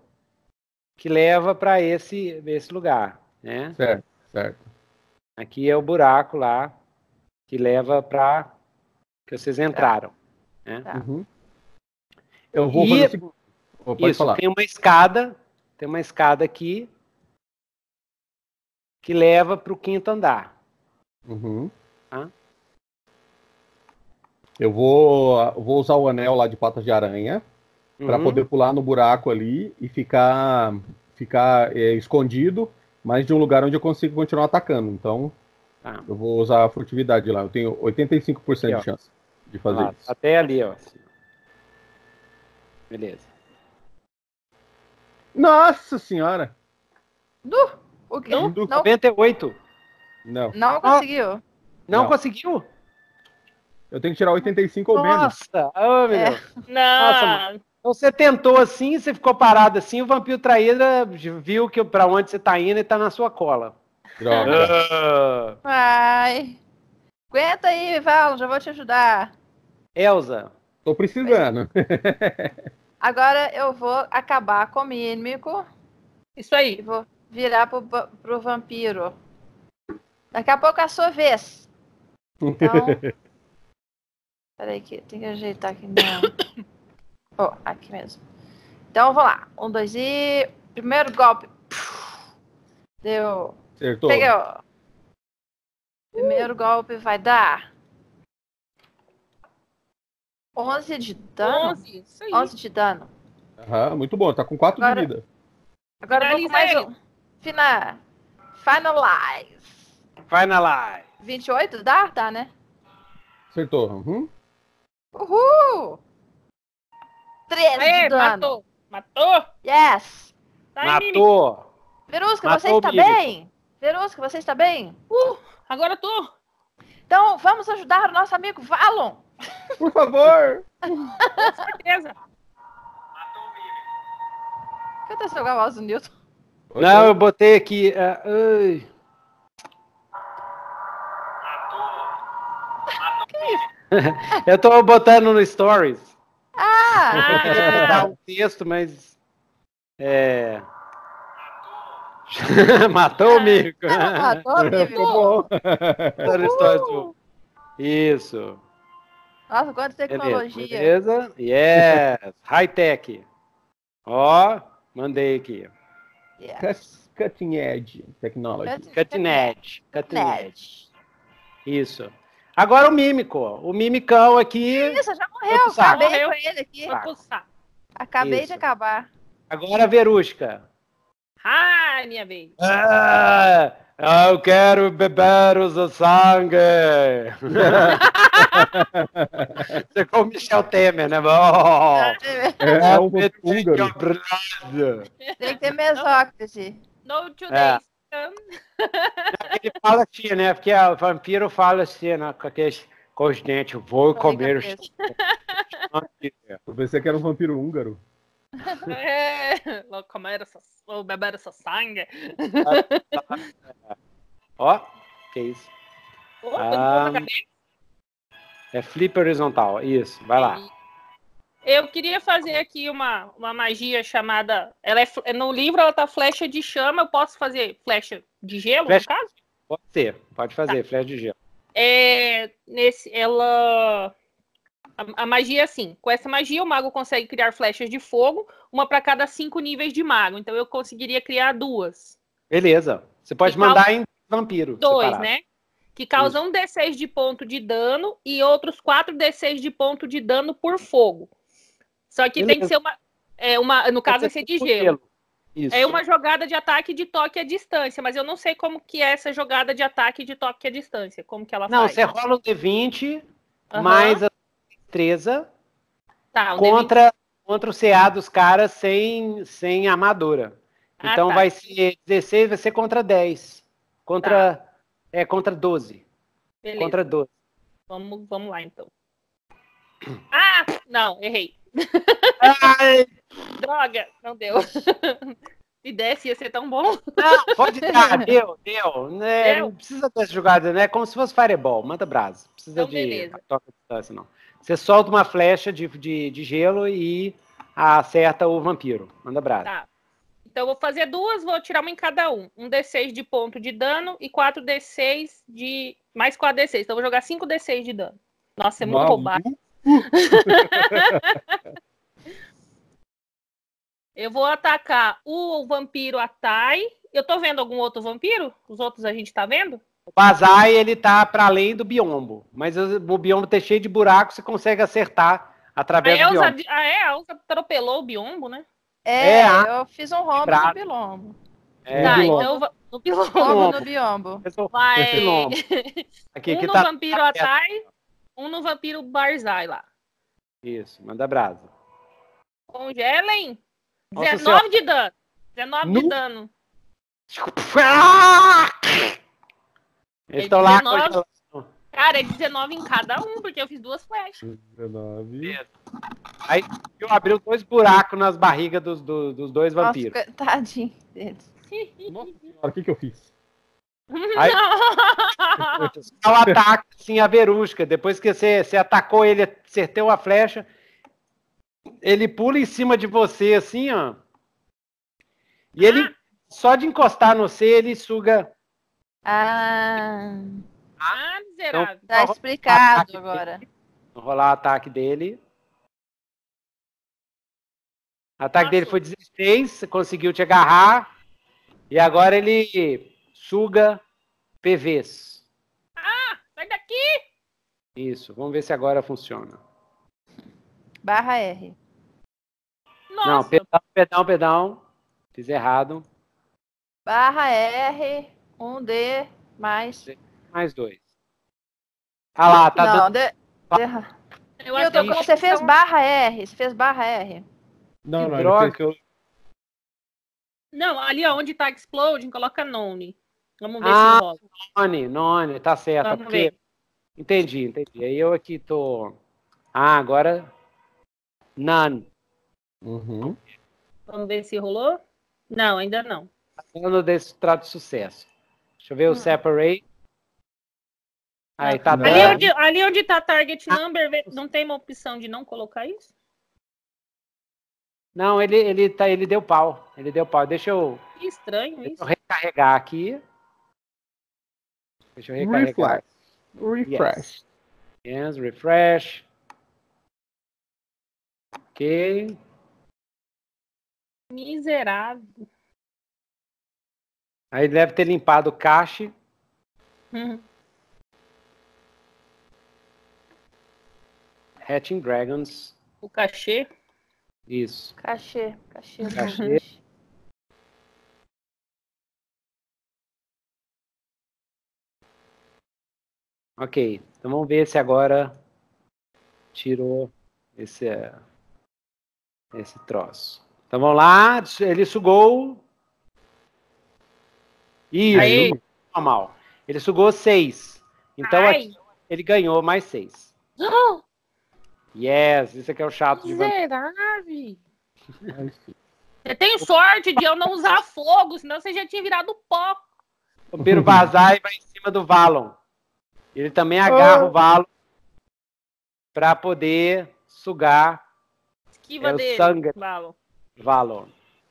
que leva para esse, esse lugar, né? Certo. Certo. Aqui é o buraco lá que leva para que vocês entraram. Tá. Né? Tá. Uhum. Eu vou e, fazer... Oh, isso, falar. tem uma escada, tem uma escada aqui que leva para o quinto andar. Uhum. Tá? Eu vou, vou usar o anel lá de patas de aranha uhum. para poder pular no buraco ali e ficar, ficar é, escondido mais de um lugar onde eu consigo continuar atacando. Então, ah. eu vou usar a furtividade lá. Eu tenho 85% Aqui, de chance de fazer ah, isso. Até ali, ó. Beleza. Nossa senhora! Du, o quê? Não, du, não. 98. Não. Não ah. conseguiu. não, não, conseguiu? Eu tenho que tirar 85 Nossa. ou menos. Oh, é. Nossa! Não! Então você tentou assim, você ficou parado assim, o vampiro traíra viu que para onde você está indo e está na sua cola. Droga. Ah. Ai. Aguenta aí, Val, já vou te ajudar. Elza. Tô precisando. Agora eu vou acabar com o mímico. Isso aí. Vou virar pro, pro vampiro. Daqui a pouco é a sua vez. Então. Peraí, que tem que ajeitar aqui. Não oh, aqui mesmo. Então vamos lá. Um, dois e. Primeiro golpe. Deu. Acertou. Pegou. Primeiro golpe vai dar. 11 de dano. 11, 11 de dano. Aham, muito bom. Tá com 4 agora, de vida. Agora Finaliza vou com mais um. Fina. Finalize. Finalize. 28 dá? Dá, né? Acertou. Uhum. Uhul! 13 Aê, Matou! Matou? Yes! Tá matou! Verusca, matou você está bem? Verusca, você está bem? Uh, agora tô! Então, vamos ajudar o nosso amigo Valon! Por favor! Com certeza! Matou o Mimic! Cadê seu gavalo, Newton? Não, eu botei aqui. Uh, uh. Matou! Matou o eu tô botando no Stories. Ah! Eu um texto, mas. É... matou o Mico. Ah, matou o Mico. Ficou Isso. Nossa, agora tecnologia. Beleza? Yes. High-tech. Ó, mandei aqui. Yes. Cutting edge technology. Cutting edge. Cutting edge. Isso. Agora o mímico, o mimicão aqui. Isso, já morreu. Acabei morreu. com ele aqui. Acabei Isso. de acabar. Agora a Verusca. Ai, minha vez. Ah, eu quero beber o sangue. Você com Michel Temer, né? Oh, é, é um Tem que ter mesóclise. No two days. Ele fala assim, né? Porque o vampiro fala assim, né? com aqueles com os dentes, vou comer os. Eu pensei que era um vampiro húngaro. É, comer essa, ou beber essa sangue. Ó, que isso. Oh, ah, é flip horizontal, isso, vai lá. Eu queria fazer aqui uma, uma magia chamada. Ela é, no livro ela tá flecha de chama. Eu posso fazer flecha de gelo, flecha, no caso? Pode ser, pode fazer, tá. flecha de gelo. É, nesse, ela. A, a magia é assim. Com essa magia, o mago consegue criar flechas de fogo, uma para cada cinco níveis de mago. Então eu conseguiria criar duas. Beleza. Você pode mandar causa... em vampiro. Dois, separado. né? Que causam um D6 de ponto de dano e outros 4 D6 de ponto de dano por fogo. Só que Beleza. tem que ser uma, é, uma no caso, vai ser de gelo. É Isso. É uma jogada de ataque de toque à distância, mas eu não sei como que é essa jogada de ataque de toque à distância, como que ela não, faz. Não, você rola um D20 uhum. mais a destreza tá, um contra, contra o CA dos caras sem, sem armadura. Ah, então tá. vai ser 16, vai ser contra 10. Contra, tá. é, contra 12. Beleza. Contra 12. Vamos, vamos lá, então. Ah, não, errei. Ai. Droga, não deu. Se desse, ia ser tão bom. Não, pode dar, deu, deu. Né? Deu. Não precisa ter jogada, né? Como se fosse fireball, manda brasa. Precisa então, de toca distância, não. Você solta uma flecha de, de, de gelo e acerta o vampiro. Manda brasa. Tá. Então vou fazer duas, vou tirar uma em cada um. Um D6 de ponto de dano e 4 D6 de. Mais 4 D6. Então vou jogar 5 D6 de dano. Nossa, é muito roubado. eu vou atacar o vampiro Atai. Eu tô vendo algum outro vampiro? Os outros a gente tá vendo? O Bazai, ele tá para além do biombo. Mas o biombo tá cheio de buracos, você consegue acertar através a ah, do é, biombo. Ah, é? A Elsa atropelou o biombo, né? É, é a... eu fiz um rombo pra... no biombo. É, tá, então biombo. então... No biombo. No biombo. No biombo. Vai... Aqui, um aqui no tá... vampiro Atai... Um no Vampiro Barzai lá. Isso, manda brasa. Congelem. 19 de dano. 19 no... de dano. Ah! É Eles estão é lá. 19... Cara, é 19 em cada um, porque eu fiz duas flechas. 19. Aí eu abriu dois buracos nas barrigas dos, dos, dos dois vampiros. Nossa, tadinho deles. Nossa, o que, que eu fiz? Aí... ataque, assim, a verusca. Depois que você, você atacou ele, acertou a flecha, ele pula em cima de você, assim, ó. E ele, ah. só de encostar no C, ele suga. Ah, ah miserável. Então, tá explicado agora. Vou rolar o ataque dele. O ataque Nossa. dele foi 16, conseguiu te agarrar. E agora ele suga PVs. Ah, sai daqui! Isso, vamos ver se agora funciona. Barra R. Nossa. Não, pedal, pedal, pedal. Fiz errado. Barra R, 1D, mais. Mais dois. Ah lá, tá Não, dando... de... Eu você fez barra R, você fez barra R. Não, que não, droga. Não, ali onde tá exploding, coloca none. Vamos ver ah, se volta. None, none, tá certo. É Vamos porque... Ver. Entendi, entendi. Aí eu aqui tô. Ah, agora. None. Uhum. Vamos ver se rolou? Não, ainda não. Falando tá desse trato tá de sucesso. Deixa eu ver o hum. separate. Aí tá ali, dando. onde, ali onde tá target ah. number, não tem uma opção de não colocar isso? Não, ele, ele, tá, ele deu pau. Ele deu pau. Deixa eu. Que estranho isso. eu recarregar aqui. Deixa eu recarregar. Refresh. Refresh. Yes. yes, refresh. Ok. Miserável. Aí deve ter limpado o cache. Uhum. Hatching Dragons. O cachê? Isso. Cachê. Cachê. cachê. Uhum. Ok, então vamos ver se agora tirou esse, eh, esse troço. Então vamos lá, ele sugou. Isso, Aí. Ele sugou seis. Então aqui, ele ganhou mais seis. Oh. Yes, isso aqui é o chato de Miserável. Você tem sorte de eu não usar fogo, senão você já tinha virado pó. O Piro vazar e vai em cima do Valon. Ele também agarra o ah. valo para poder sugar Esquiva é dele, o sangue. Valo. Valo.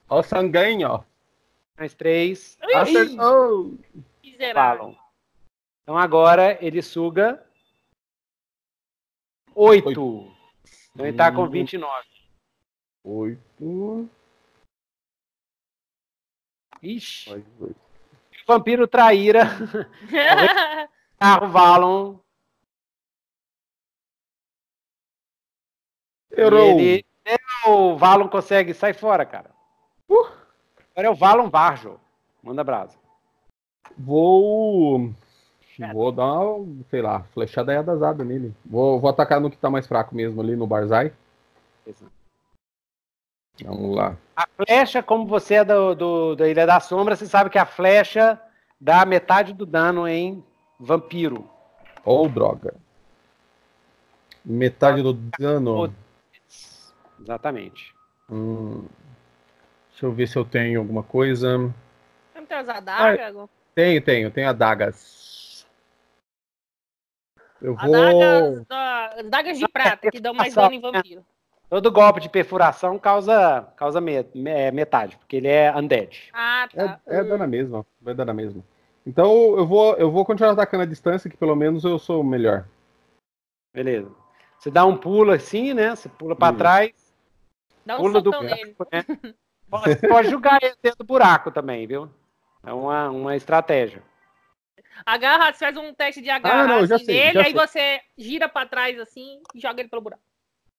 Ó, sanguinho. Mais três. Acertou. Miserável. Então agora ele suga oito. oito. Então ele tá com 29. Oito. Ixi. Oito. Vampiro traíra. Carvalho. Errou. Ele... É, o Valon consegue sair fora, cara. Uh. Agora é o Valon Varjo. Manda brasa. Vou. É. Vou dar uma, sei lá, flechada é adasada nele. Vou, vou atacar no que tá mais fraco mesmo ali, no Barzai. Exato. Vamos lá. A flecha, como você é do, do, da Ilha da Sombra, você sabe que a flecha dá metade do dano em Vampiro. Ou droga. Metade do dano. Exatamente. Hum. Deixa eu ver se eu tenho alguma coisa. Vamos trazer tem as adagas? Ah, tenho, tenho, tenho adagas. Eu vou. Da... Adagas de prata, que dão mais dano em vampiro. Todo golpe de perfuração causa, causa metade, porque ele é undead. Ah, tá. É, é dano mesmo, vai é dar a mesma. Então eu vou, eu vou continuar atacando a distância, que pelo menos eu sou o melhor. Beleza. Você dá um pulo assim, né? Você pula para trás. Dá um pula do buraco, né? Pode, pode jogar ele dentro do buraco também, viu? É uma, uma estratégia. Agarra, você faz um teste de agarrar ah, não, assim, sei, nele, aí sei. você gira para trás assim e joga ele pelo buraco.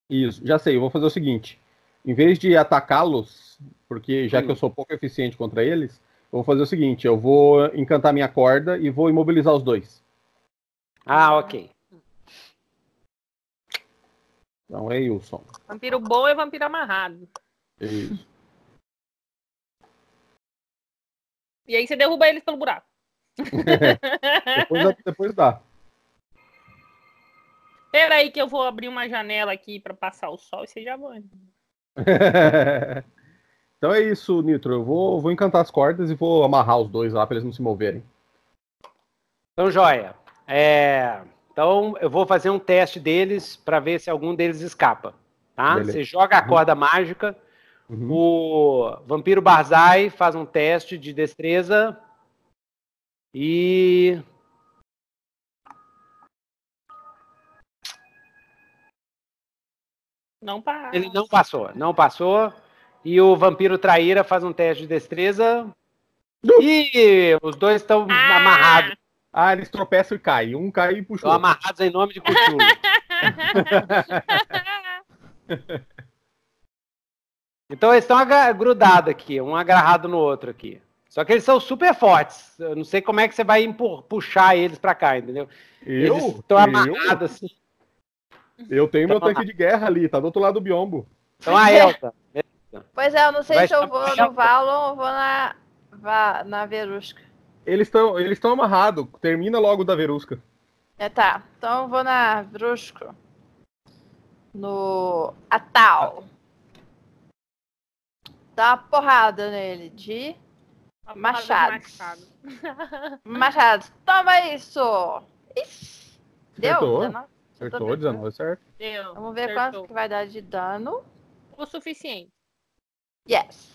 Isso, já sei. Eu vou fazer o seguinte: em vez de atacá-los, porque já Sim. que eu hum. sou pouco eficiente contra eles, vou fazer o seguinte: eu vou encantar minha corda e vou imobilizar os dois. Ah, ok. Então é Wilson. Vampiro bom é vampiro amarrado. Isso. E aí você derruba eles pelo buraco. depois, depois dá. Pera aí que eu vou abrir uma janela aqui para passar o sol e você já vai. Então é isso, Nitro. Eu vou, vou encantar as cordas e vou amarrar os dois lá para eles não se moverem. Então, joia. É... Então eu vou fazer um teste deles para ver se algum deles escapa. Tá? Você joga a uhum. corda uhum. mágica. Uhum. O Vampiro Barzai faz um teste de destreza. E. Não passa. Ele não passou, não passou. E o vampiro traíra faz um teste de destreza. E os dois estão ah. amarrados. Ah, eles tropeçam e caem. Um cai e puxou. Estão amarrados em nome de Cthulhu. então eles estão grudados aqui, um agarrado no outro aqui. Só que eles são super fortes. Eu não sei como é que você vai puxar eles pra cá, entendeu? Eu? Eles estão amarrados eu? assim. Eu tenho então, meu tanque de guerra ali, tá do outro lado do biombo. Então a Elta. Pois é, eu não sei Vai se eu vou no Valon ou vou na, na Verusca. Eles estão eles amarrados, termina logo da Verusca. É, tá. Então eu vou na Verusca. No Atal. Dá uma porrada nele de machados. Machado. Toma isso! Ixi. Deu? Acertou, 19, acertou, 19 certo. Deu. Vamos ver acertou. quanto que vai dar de dano. O suficiente. Yes.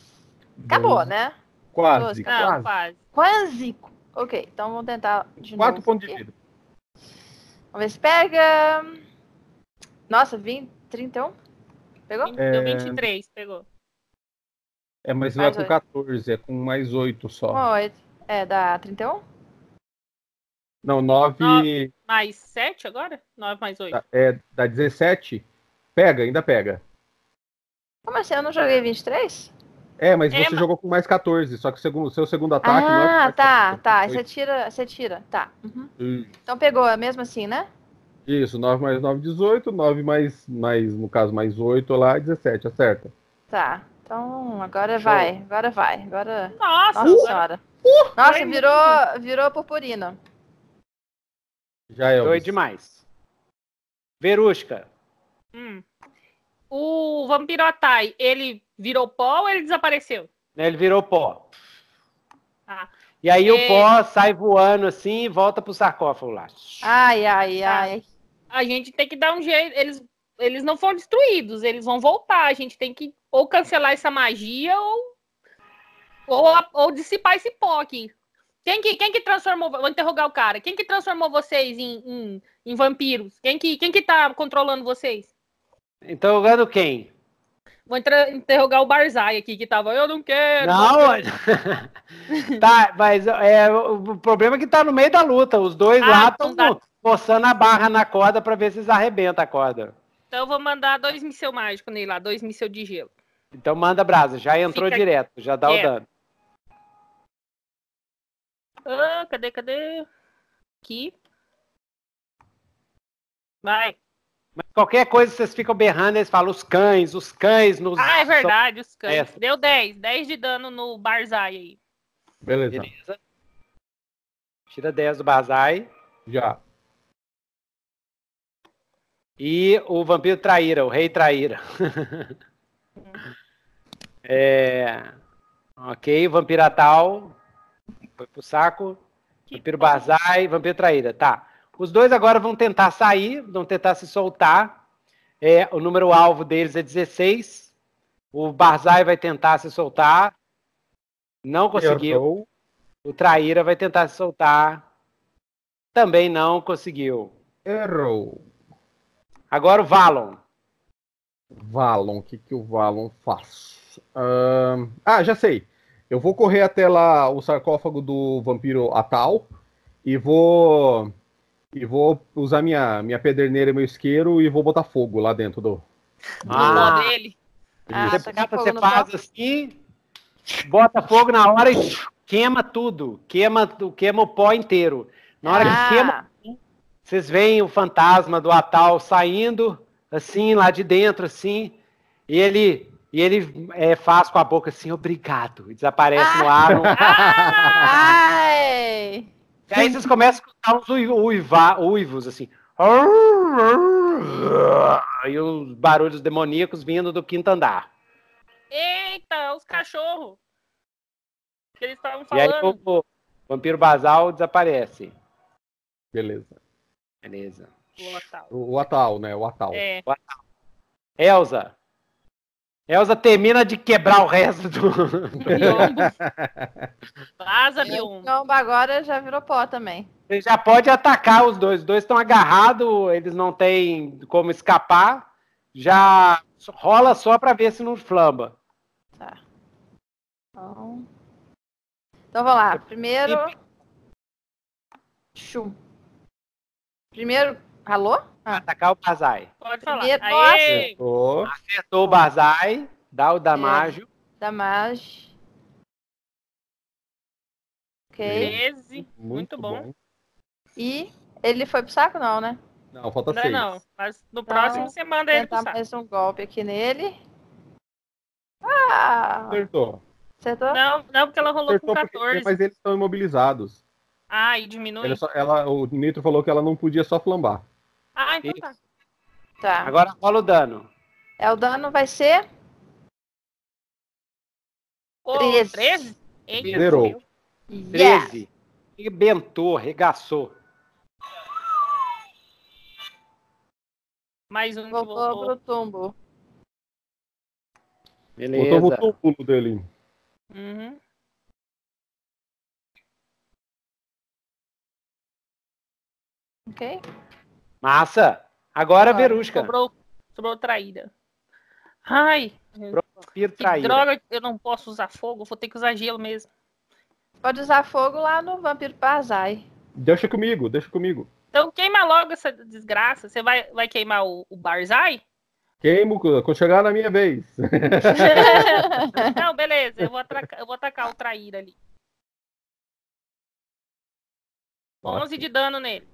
Acabou, Dois. né? Quase, Dois, quase. Não, quase. Quase. Ok, então vamos tentar de Quatro novo. Quatro pontos aqui. de vida. Vamos ver se pega. Nossa, 20, 31? Pegou? É... Deu 23, pegou. É, mas mais não é 8. com 14, é com mais 8 só. 8. É, dá 31? Não, 9. 9 mais 7 agora? 9 mais 8. Tá, é, dá 17. Pega, ainda pega. Como assim? Eu não joguei 23? É, mas é, você mas... jogou com mais 14, só que o segundo, seu segundo ataque. É ah, é tá, tá. Aí né? você tira, você tira, tá. Uhum. Então pegou, é mesmo assim, né? Isso, 9 mais 9, 18, 9 mais, mais, no caso, mais 8 lá, 17, acerta. Tá, então agora Show. vai, agora vai, agora. Nossa, Nossa senhora. Uh, Nossa, virou, virou purpurina. Já é. Foi demais. Verusca. Hum o Vampirotai, ele virou pó ou ele desapareceu? Ele virou pó. Ah. E aí o é. pó sai voando assim e volta pro sarcófago lá. Ai, ai, tá. ai. A gente tem que dar um jeito. Eles, eles não foram destruídos, eles vão voltar. A gente tem que ou cancelar essa magia ou, ou, ou dissipar esse pó aqui. Quem que, quem que transformou. Vou interrogar o cara. Quem que transformou vocês em, em, em vampiros? Quem que, quem que tá controlando vocês? Interrogando então quem? Vou interrogar o Barzai aqui, que tava, eu não quero. Não, tá, mas é, o problema é que tá no meio da luta. Os dois ah, lá estão tá. forçando a barra na corda para ver se eles arrebentam a corda. Então eu vou mandar dois míssel mágico nele lá, dois míssel de gelo. Então manda brasa, já entrou Fica... direto, já dá é. o dano. Ah, cadê, cadê? Aqui. Vai. Mas qualquer coisa vocês ficam berrando, eles falam os cães, os cães nos. Ah, é verdade, os cães. É. Deu 10, 10 de dano no Barzai aí. Beleza. Beleza. Tira 10 do Barzai. Já. E o vampiro traíra, o rei traíra. é. Ok, vampiro Atal. Foi pro saco. Que vampiro Barzai, vampiro traíra. Tá. Tá. Os dois agora vão tentar sair, vão tentar se soltar. É, o número alvo deles é 16. O Barzai vai tentar se soltar. Não conseguiu. O Traíra vai tentar se soltar. Também não conseguiu. Errou. Agora o Valon. Valon, o que, que o Valon faz? Uh... Ah, já sei. Eu vou correr até lá o sarcófago do vampiro Atal e vou e vou usar minha, minha pederneira e meu isqueiro e vou botar fogo lá dentro do. Ah, do... dele. Ah, você tá você faz assim, bota fogo na hora e queima tudo. Queima, queima o pó inteiro. Na hora ah. que queima, vocês veem o fantasma do Atal saindo, assim, lá de dentro, assim, e ele e ele é, faz com a boca assim, obrigado, e desaparece ah, no ar. Ai. E aí vocês começam a escutar uns uiva, uivos, assim. E os barulhos demoníacos vindo do quinto andar. Eita, os cachorros! Que eles estavam falando. E aí o, o vampiro basal desaparece. Beleza. Beleza. O Atal. O, o Atal, né? O Atal. É. O Atal. Elza, Elsa termina de quebrar o resto do. Vaza, Biombo. Biombo agora já virou pó também. já pode atacar os dois. Os dois estão agarrados, eles não têm como escapar. Já rola só pra ver se não flamba. Tá. Então. Então vamos lá. Primeiro. Chum. Primeiro Alô? Ah, atacar o Bazai. Pode falar. Acertou. Acertou o Bazai. Dá o Damagio. É. Damage. Ok. 13. Muito, Muito bom. bom. E ele foi pro saco, não, né? Não, falta não, é seis. Não, mas no então, próximo você tá. manda ele é pro saco. mais um golpe aqui nele. Ah! Acertou. Acertou? Não, não porque ela rolou Acertou com 14. Porque, mas eles estão imobilizados. Ah, e diminui? ela, o Nitro falou que ela não podia só flambar. Ah, então tá. tá. Agora rola o dano. É, o dano vai ser. Oh, 13. 13? Eita, Zerou. 13. Rebentou, regaçou. Mais um voltou, voltou. pro tumbo. Beleza. Voltou pro tumbo dele. Uhum. Ok. Massa! Agora ah, Verusca. Sobrou, sobrou traíra. Ai! Vampiro que droga, eu não posso usar fogo, vou ter que usar gelo mesmo. Pode usar fogo lá no Vampiro Pazai. Deixa comigo, deixa comigo. Então queima logo essa desgraça. Você vai, vai queimar o, o Barzai? Queimo quando chegar na minha vez. não, beleza, eu vou, atracar, eu vou atacar o traíra ali. Nossa. 11 de dano nele.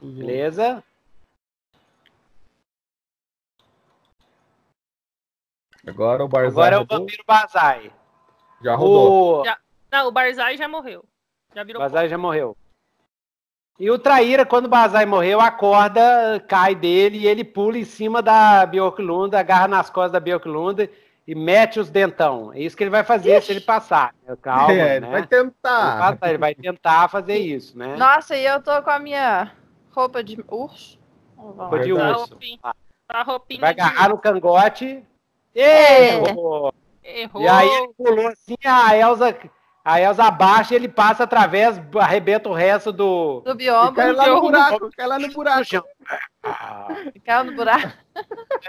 Uhum. Beleza? Agora o Barzai. Agora é o vampiro Bazai. Já rodou. O... Já... Não, o Barzai já morreu. Já virou. Bazai pô. já morreu. E o Traíra, quando o Bazai morreu, a corda cai dele e ele pula em cima da Bioclunda, agarra nas costas da Bioclunda e mete os dentão. É isso que ele vai fazer Ixi. se ele passar. Né? Calma, é, né? ele vai tentar. Ele, passa, ele vai tentar fazer isso, né? Nossa, e eu tô com a minha Roupa de urso. Roupa de urso. Roupinha, tá, roupinha Vai agarrar no cangote. É. Errou. Errou. E aí ele pulou assim, a Elsa, a Elsa abaixa, ele passa através, arrebenta o resto do... Do bioma. Cai lá, no buraco, cai lá no buraco, cai no buraco. Caiu no buraco.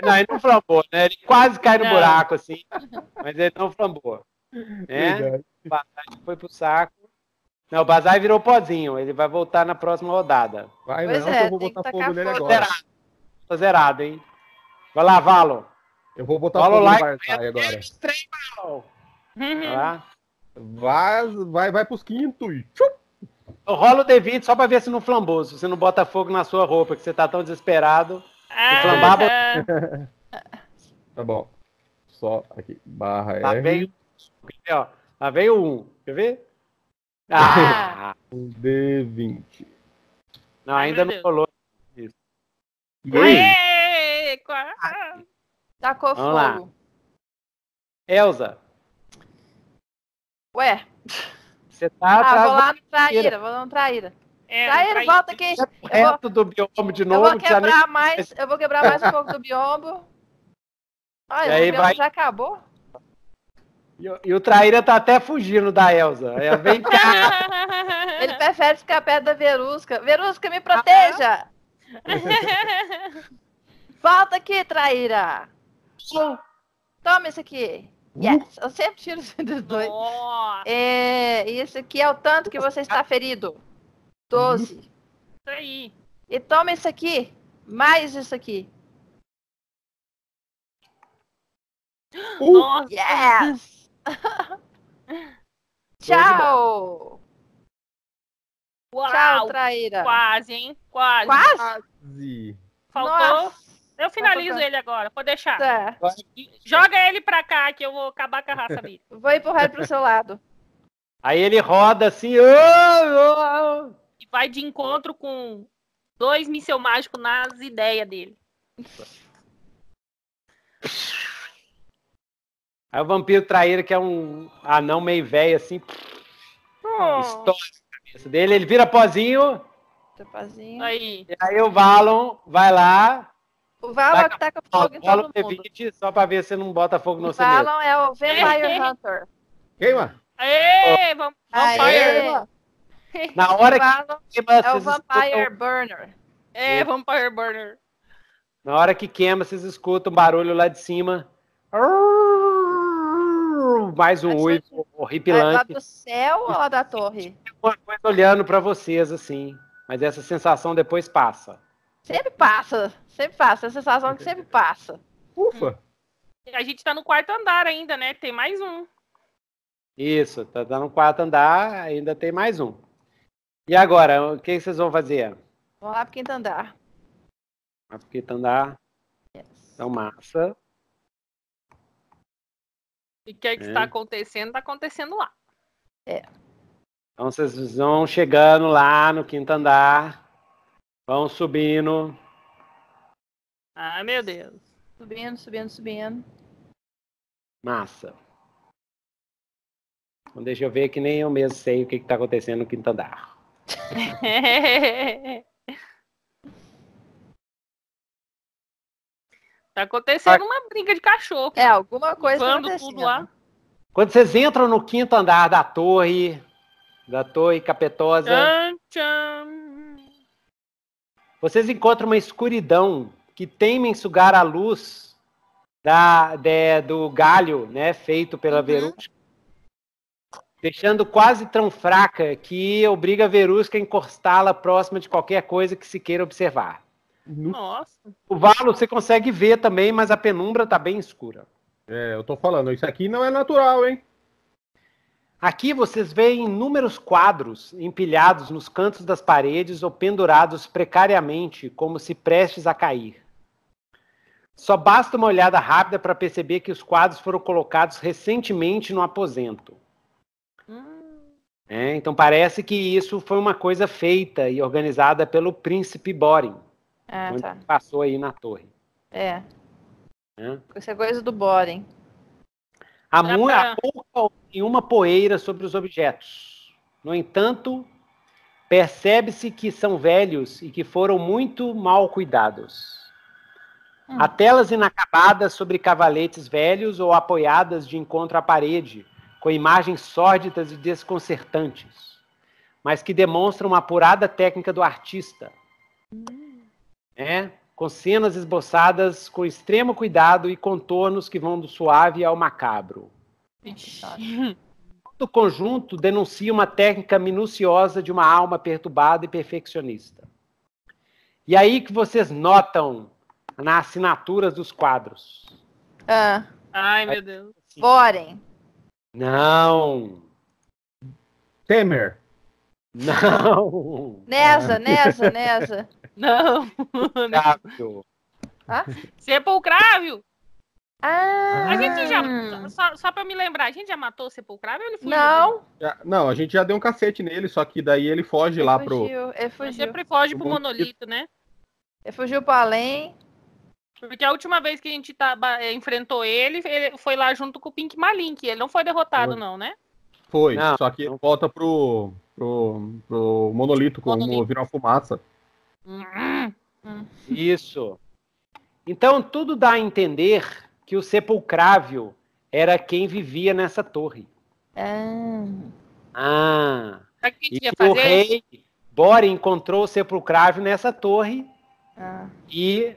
Não, ele não flambou, né? Ele quase cai no buraco, assim. Mas ele não flambou. Né? Foi pro saco. Não, o Bazar virou pozinho. Ele vai voltar na próxima rodada. Vai, pois não, é, eu vou botar fogo nele agora. Zerado. Tô zerado, hein? Vai lá, Valo. Eu vou botar Valo fogo like, no Bazai agora. Três, Valo. Uhum. Vai, vai, vai, vai pros quintos. Tchum. Eu rolo o D20 só pra ver se não flambou, se você não bota fogo na sua roupa, que você tá tão desesperado. Ah. Flambar, tá bom. Só aqui. Barra Lá R. Veio, ó, lá um. Quer ver? Ah! Um D20. Não, Ai, ainda não rolou isso. E aí? Tacou Vamos fogo. Lá. Elza. Ué. Você tá. Ah, vou lá no traíra, vou lá no traíra. É, traíra, volta aqui. vou, do biombo de novo. Eu vou quebrar nem... mais, eu vou quebrar mais um pouco do biombo. Olha, o biombo vai... já acabou. E, o Traíra tá até fugindo da Elsa. É, vem cá. Ele prefere ficar perto da Verusca. Verusca, me proteja! Ah, é? Volta aqui, Traíra! Toma isso aqui. Uh. Yes, eu sempre tiro dos dois. É, isso aqui é o tanto que você está ferido. 12. Uhum. Isso aí. E toma isso aqui. Mais isso aqui. Nossa. Yes! Tchau! Uau, Tchau, traíra. Quase, hein? Quase. Quase. Faltou. Nossa. Eu finalizo ele agora, pode deixar. Tá. Joga ele pra cá que eu vou acabar com a raça dele. Vou empurrar ele pro seu lado. Aí ele roda assim. Oh, oh. E vai de encontro com dois míssil mágicos nas ideias dele. Aí o vampiro traíra, que é um anão meio velho, assim, oh. a cabeça dele, ele vira pozinho. Pozinho. Aí. E aí o Valon vai lá. O Valon que taca fogo em todo mundo. Evite, só pra ver se não bota fogo no seu O Valon é o Vampire Hunter. Queima. Aê, Vampire. Na hora o que queima... É o Vampire escutam... Burner. É, Vampire Burner. Na hora que queima, vocês escutam um barulho lá de cima. Arrr! mais um oito horripilante. Lá do céu ou lá da torre? Uma coisa olhando para vocês, assim. Mas essa sensação depois passa. Sempre passa, sempre passa. a sensação que sempre passa. Ufa! A gente tá no quarto andar ainda, né? Tem mais um. Isso, tá, tá no quarto andar, ainda tem mais um. E agora, o que vocês vão fazer? Vamos lá pro quinto andar. Vamos pro quinto andar. Yes. Então, massa. E o que, é que é. está acontecendo, está acontecendo lá. É. Então vocês vão chegando lá no quinto andar, vão subindo. Ah, meu Deus. Subindo, subindo, subindo. Massa. Então deixa eu ver que nem eu mesmo sei o que está acontecendo no quinto andar. Tá acontecendo a... Ah. uma briga de cachorro. É, alguma coisa tá acontecendo. tudo lá. Quando vocês entram no quinto andar da torre, da torre capetosa, tchan, tchan. vocês encontram uma escuridão que teme sugar a luz da, de, do galho, né, feito pela uhum. verusca, deixando quase tão fraca que obriga a verusca a encostá-la próxima de qualquer coisa que se queira observar. Nossa. O valo você consegue ver também, mas a penumbra tá bem escura. É, eu tô falando, isso aqui não é natural, hein? Aqui vocês veem inúmeros quadros empilhados nos cantos das paredes ou pendurados precariamente, como se prestes a cair. Só basta uma olhada rápida para perceber que os quadros foram colocados recentemente no aposento. Hum. É, então parece que isso foi uma coisa feita e organizada pelo príncipe Boring. Ah, tá. Passou aí na torre. É. Essa é. Isso é coisa do Boren. Há, pra... pouca ou nenhuma poeira sobre os objetos. No entanto, percebe-se que são velhos e que foram muito mal cuidados. Hum. Há telas inacabadas sobre cavaletes velhos ou apoiadas de encontro à parede, com imagens sórdidas e desconcertantes, mas que demonstram uma apurada técnica do artista, né? com cenas esboçadas com extremo cuidado e contornos que vão do suave ao macabro. O conjunto denuncia uma técnica minuciosa de uma alma perturbada e perfeccionista. E aí que vocês notam nas assinaturas dos quadros. Ah. Ai, meu Deus. Sim. Boren. Não. Temer. Não. Nessa, nessa, nessa. Não. Crávio. Ah? Sepulcrávio. É ah. A gente já. Só, só pra me lembrar, a gente já matou o Sepulcrávio ou ele fugiu? Não. Já, não, a gente já deu um cacete nele, só que daí ele foge ele lá fugiu, pro. Ele fugiu. Ele sempre foge pro, monolito, né? Ele fugiu pro além. Porque a última vez que a gente tá, eh, enfrentou ele, ele foi lá junto com o Pink Malink. Ele não foi derrotado, foi. não, né? Foi, não. só que ele volta pro, pro, pro monolito, como monolito. virou uma fumaça. Isso. Então, tudo dá a entender que o sepulcrável era quem vivia nessa torre. Ah. Ah. o que e fazer? o rei Bore encontrou o sepulcrável nessa torre ah. e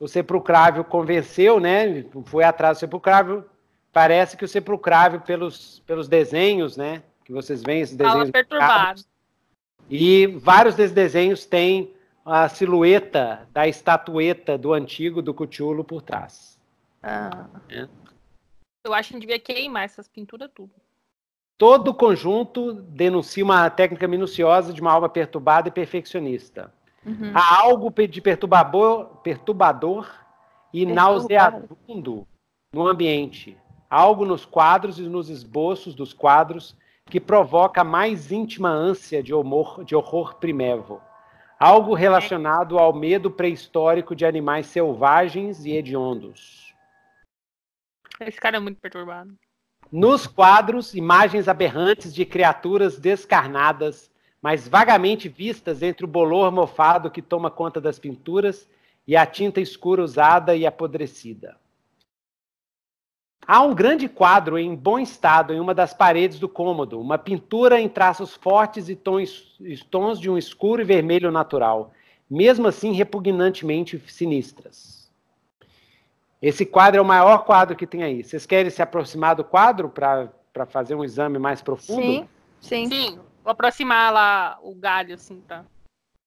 o sepulcrável convenceu, né? Foi atrás do sepulcrável. Parece que o sepulcrável, pelos, pelos desenhos, né? Que vocês veem esses desenhos. Estava perturbado. E vários desses desenhos têm a silhueta da estatueta do antigo do Cutiulo por trás. Ah. É. Eu acho que a gente devia queimar essas pinturas tudo. Todo o conjunto denuncia uma técnica minuciosa de uma alma perturbada e perfeccionista. Uhum. Há algo de perturbador, perturbador e nauseabundo no ambiente. Algo nos quadros e nos esboços dos quadros que provoca a mais íntima ânsia de, humor, de horror primevo, algo é. relacionado ao medo pré-histórico de animais selvagens e hediondos. Esse cara é muito perturbado. Nos quadros, imagens aberrantes de criaturas descarnadas, mas vagamente vistas entre o bolor mofado que toma conta das pinturas e a tinta escura usada e apodrecida. Há um grande quadro em bom estado em uma das paredes do cômodo, uma pintura em traços fortes e tons, tons de um escuro e vermelho natural, mesmo assim repugnantemente sinistras. Esse quadro é o maior quadro que tem aí. Vocês querem se aproximar do quadro para fazer um exame mais profundo? Sim, sim. Sim, vou aproximar lá o galho, assim, tá?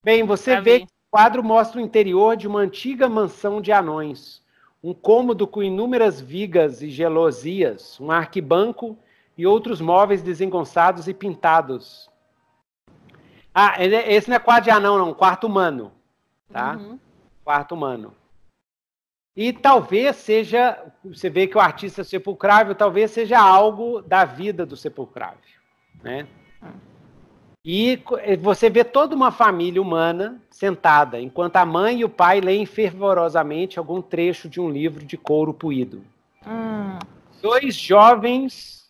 Bem, você pra vê ver. que o quadro mostra o interior de uma antiga mansão de anões um cômodo com inúmeras vigas e gelosias, um arquibanco e outros móveis desengonçados e pintados. Ah, é, esse não é quarto de anão, não, quarto humano. Tá? Uhum. Quarto humano. E talvez seja, você vê que o artista sepulcrável talvez seja algo da vida do sepulcrável, né? Uhum. E eh, você vê toda uma família humana sentada, enquanto a mãe e o pai leem fervorosamente algum trecho de um livro de couro puído. Hum. Dois jovens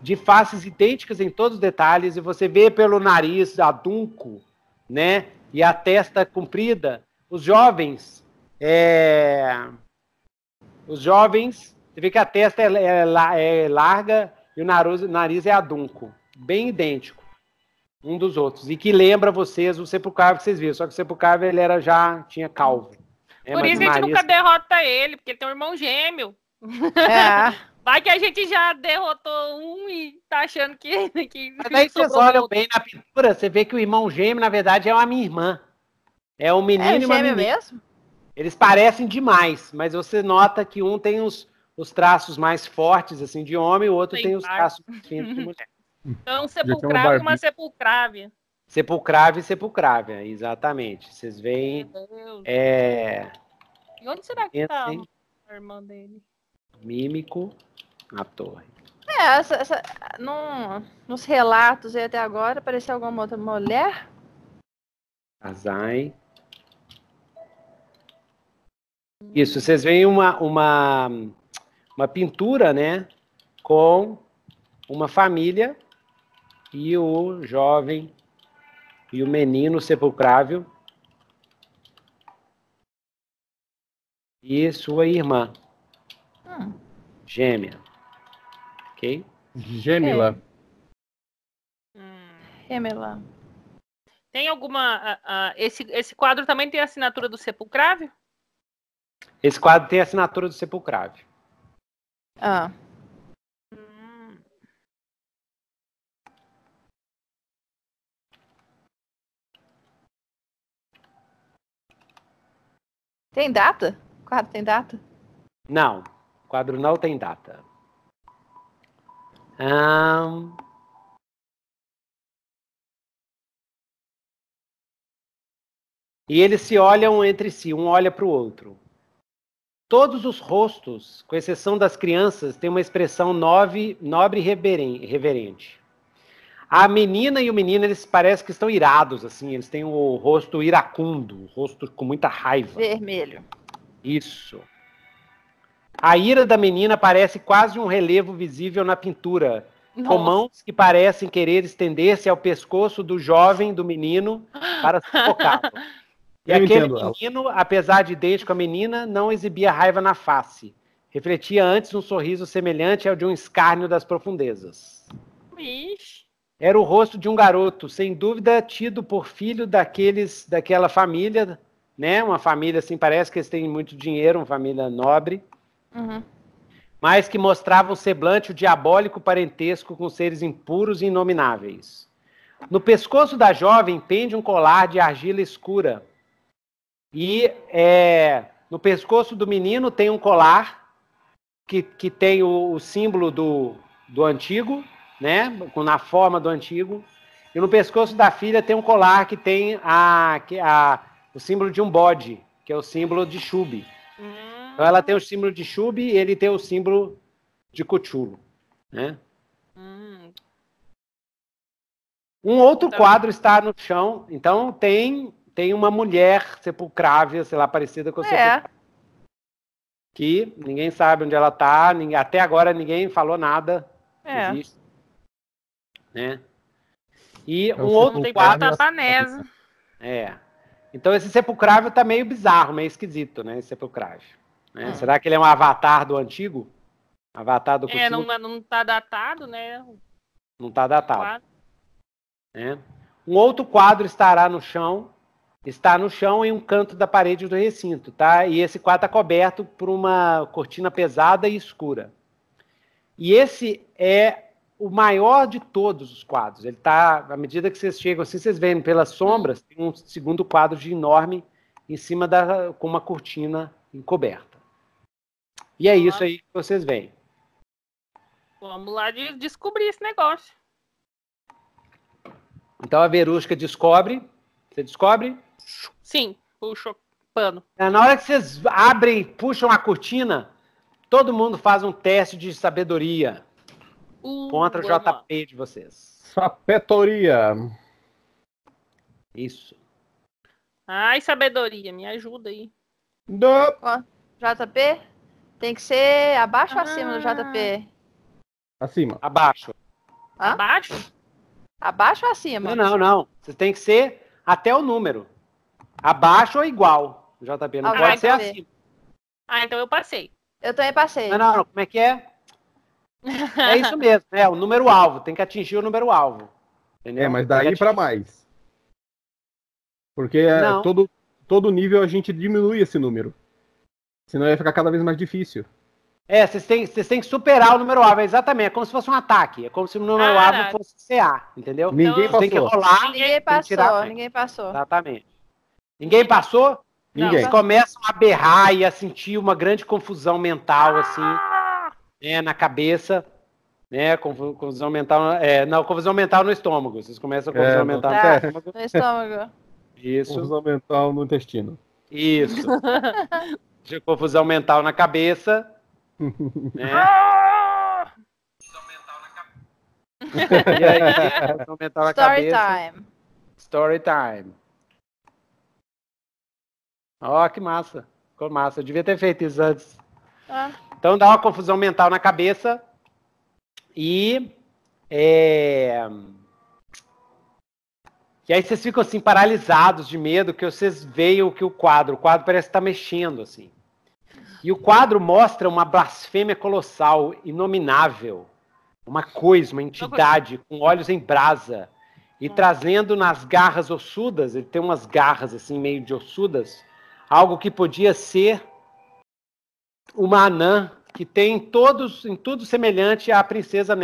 de faces idênticas em todos os detalhes, e você vê pelo nariz adunco, né? E a testa comprida, os jovens. É... Os jovens, você vê que a testa é, é, é larga e o nariz, o nariz é adunco, bem idêntico um dos outros. E que lembra vocês o Sepulcava que vocês viram. Só que o Sepulcava ele era já tinha calvo. Né? Por Mas isso a gente nunca derrota ele, porque ele tem um irmão gêmeo. É. Vai que a gente já derrotou um e tá achando que. que Mas daí vocês olham bem na pintura, você vê que o irmão gêmeo, na verdade, é uma minha irmã. É um menino é, e uma menina. mesmo? Eles parecem demais, mas você nota que um tem os, os traços mais fortes assim de homem, o outro tem, tem os traços mais finos de mulher. Então, sepulcrave, uma sepulcrave. Sepulcrave, sepulcrave, exatamente. Vocês veem. É... E onde será que está a irmã dele? Mímico na torre. É, essa, essa, num, nos relatos aí até agora, apareceu alguma outra mulher? Azai. Isso, vocês veem uma, uma, uma pintura, né? Com uma família e o jovem e o menino sepulcrável e sua irmã hum. gêmea. Ok? Gêmea. É. Hum. Gêmea. Tem alguma. Uh, uh, esse, esse quadro também tem a assinatura do sepulcrável? Esse quadro tem a assinatura do sepulcrável. Ah. Tem data? O quadro tem data? Não, o quadro não tem data. Um... E eles se olham entre si, um olha para o outro. Todos os rostos, com exceção das crianças, têm uma expressão nobre e reverente. A menina e o menino, eles parecem que estão irados, assim. Eles têm o rosto iracundo, o rosto com muita raiva. Vermelho. Isso. A ira da menina parece quase um relevo visível na pintura, Nossa. com mãos que parecem querer estender-se ao pescoço do jovem, do menino, para sufocá-lo. E Eu aquele entendo, menino, apesar de idêntico à menina, não exibia raiva na face. Refletia antes um sorriso semelhante ao de um escárnio das profundezas. Ixi. Era o rosto de um garoto, sem dúvida tido por filho daqueles daquela família, né? Uma família assim, parece que eles têm muito dinheiro, uma família nobre. Uhum. Mas que mostrava um semblante o diabólico parentesco com seres impuros e inomináveis. No pescoço da jovem pende um colar de argila escura. E é, no pescoço do menino tem um colar que, que tem o, o símbolo do, do antigo né? Na forma do antigo. E no pescoço da filha tem um colar que tem a, a o símbolo de um bode, que é o símbolo de Chub. Então ela tem o símbolo de Chub e ele tem o símbolo de Cuchulo, né? Um outro então... quadro está no chão, então tem tem uma mulher sepulcrável, sei lá, parecida com é. Que ninguém sabe onde ela está, até agora ninguém falou nada. É. Existe né? E então, um outro tem quatro Tapanesa. É. Então esse sepulcrável tá meio bizarro, meio esquisito, né? Esse sepulcrável. Né? Hum. Será que ele é um avatar do antigo? Avatar do Cthulhu? É, não, não tá datado, né? Não tá datado. Né? Um outro quadro estará no chão, está no chão em um canto da parede do recinto, tá? E esse quadro está coberto por uma cortina pesada e escura. E esse é o maior de todos os quadros. Ele está, à medida que vocês chegam assim, vocês veem pelas sombras, tem um segundo quadro de enorme em cima da com uma cortina encoberta. E é isso aí que vocês veem. Vamos lá de descobrir esse negócio. Então a Verusca descobre. Você descobre? Sim, puxa o pano. É, na hora que vocês abrem, puxam a cortina, todo mundo faz um teste de sabedoria contra o JP de vocês. Sapetoria. Isso. Ai, sabedoria, me ajuda aí. JP? Tem que ser abaixo ah. ou acima do JP? Acima. Abaixo. Hã? Abaixo? Abaixo ou acima? Não, não, não. Você tem que ser até o número. Abaixo ou igual. JP, não ah, pode ser acima. Ah, então eu passei. Eu também passei. Não, não, não. Como é que é? É isso mesmo, é o número alvo, tem que atingir o número alvo. Entendeu? É, mas daí para mais. Porque é todo, todo nível a gente diminui esse número. Senão ia ficar cada vez mais difícil. É, vocês têm, vocês têm que superar o número alvo, é exatamente. É como se fosse um ataque. É como se o número ah, alvo fosse CA, entendeu? Ninguém então, passou. Tem que rolar. Ninguém passou, tirar, ninguém passou. Exatamente. Ninguém passou? Ninguém. Eles começam a berrar e a sentir uma grande confusão mental, assim né, na cabeça, né? Confusão mental. É, não, confusão mental no estômago. Vocês começam a confusão é, mental no, tá, estômago. no estômago. Isso. Confusão mental no intestino. Isso. De confusão mental na cabeça. né? confusão ah! mental na Story cabeça. time. Story time. Ó, oh, que massa. Ficou massa. Eu devia ter feito isso antes. Ah. Então dá uma confusão mental na cabeça e. É... E aí vocês ficam assim paralisados de medo que vocês veem o que o quadro, o quadro parece estar tá mexendo assim. E o quadro mostra uma blasfêmia colossal, inominável, uma coisa, uma entidade com olhos em brasa e é. trazendo nas garras ossudas, ele tem umas garras assim meio de ossudas, algo que podia ser uma anã que tem todos, em tudo semelhante à princesa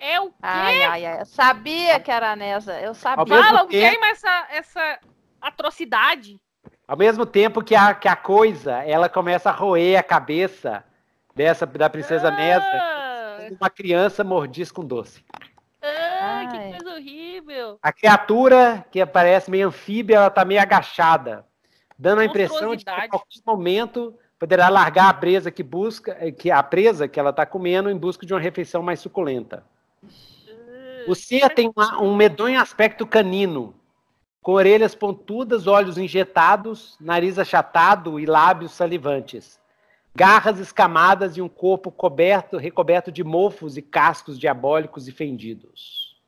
É Eu quê? Ai, ai, ai. Eu sabia que era a Nessa. Eu sabia. Fala, tempo... queima essa, essa atrocidade. Ao mesmo tempo que a, que a coisa, ela começa a roer a cabeça dessa da princesa ah. Nesa, uma criança mordisca um doce. Ah, que coisa horrível. A criatura, que aparece meio anfíbia, ela tá meio agachada, dando a impressão de que em qualquer momento poderá largar a presa que busca, eh, que a presa que ela está comendo em busca de uma refeição mais suculenta. O Cia tem uma, um medonho aspecto canino, com orelhas pontudas, olhos injetados, nariz achatado e lábios salivantes. Garras escamadas e um corpo coberto, recoberto de mofos e cascos diabólicos e fendidos.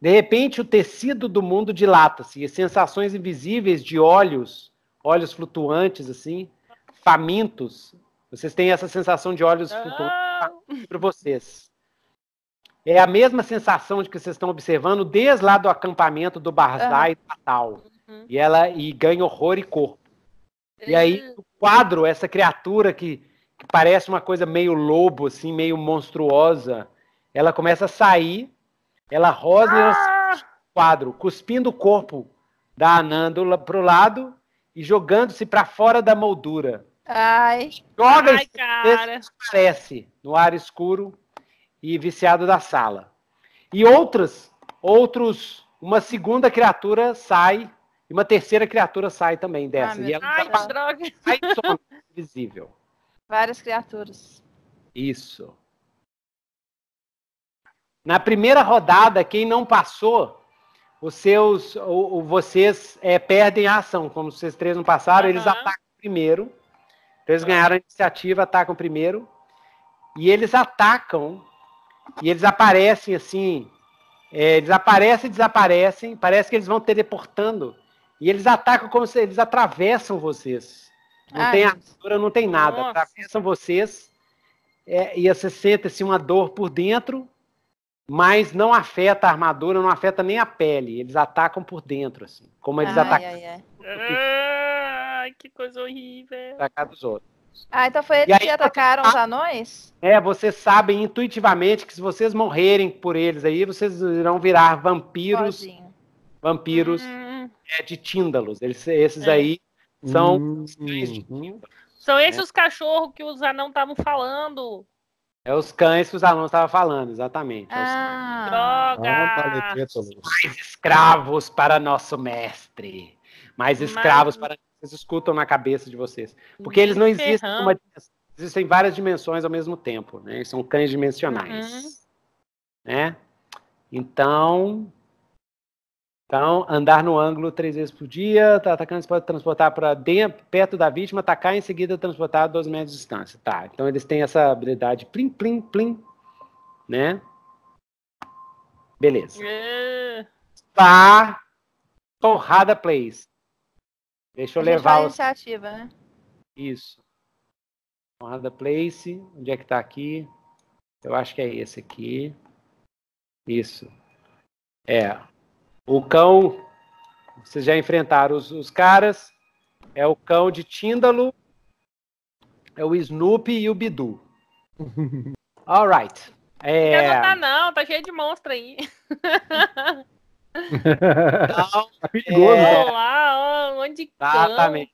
De repente, o tecido do mundo dilata-se e sensações invisíveis de olhos, olhos flutuantes assim, famintos, vocês têm essa sensação de olhos para vocês. É a mesma sensação de que vocês estão observando desde lá do acampamento do Barzai uhum. Natal. Uhum. E ela e ganha horror e corpo. E aí, uhum. o quadro, essa criatura que, que parece uma coisa meio lobo, assim, meio monstruosa, ela começa a sair, ela rosa ah! o quadro, cuspindo o corpo da Ananda para o lado e jogando-se para fora da moldura. Ai. Joga Ai, cara. Aparece no ar escuro e viciado da sala. E outras, outros, uma segunda criatura sai e uma terceira criatura sai também dessa. Ai, e ela Ai, tá droga. sai invisível. Várias criaturas. Isso. Na primeira rodada, quem não passou, os seus, o vocês é, perdem a ação. Como vocês três não passaram, uhum. eles atacam primeiro. Então eles ganharam a iniciativa, atacam primeiro, e eles atacam, e eles aparecem assim, é, eles aparecem e desaparecem, parece que eles vão teleportando, e eles atacam como se eles atravessam vocês. Não Ai, tem armadura, não tem nada, nossa. atravessam vocês, é, e você sente assim, uma dor por dentro, mas não afeta a armadura, não afeta nem a pele. Eles atacam por dentro, assim. Como eles ai, atacam. Ai, ai. É. Ai, que coisa horrível. Atacar dos outros. Ah, então foi eles aí, que atacaram tá- os anões? É, vocês sabem intuitivamente que se vocês morrerem por eles aí, vocês irão virar vampiros. Sozinho. Vampiros hum. é, de Tíndalos. Eles, esses é. aí são hum. os de São né? esses é. os cachorros que os anãos estavam falando. É os cães que os anões estavam falando, exatamente. É ah, droga! Ah, tá, Mais escravos para nosso mestre. Mais escravos Mas... para vocês escutam na cabeça de vocês. Porque hum, eles não existem uma, existem várias dimensões ao mesmo tempo, né? são cães dimensionais, uhum. né? Então, então, andar no ângulo três vezes por dia, tá você pode transportar para dentro, perto da vítima, atacar e em seguida transportar a 12 metros de distância. Tá, então eles têm essa habilidade plim, plim, plim, né? Beleza. Está uhum. Tá. Porrada plays. Deixa eu a levar. Gente iniciativa, né? Isso. Honrada Place. Onde é que está aqui? Eu acho que é esse aqui. Isso. É. O cão. Vocês já enfrentaram os, os caras. É o cão de Tíndalo. É o Snoopy e o Bidu. Alright. É... Não tá não, tá cheio de monstro aí. Então, tá perigoso. É... Né? Olá, onde Exatamente.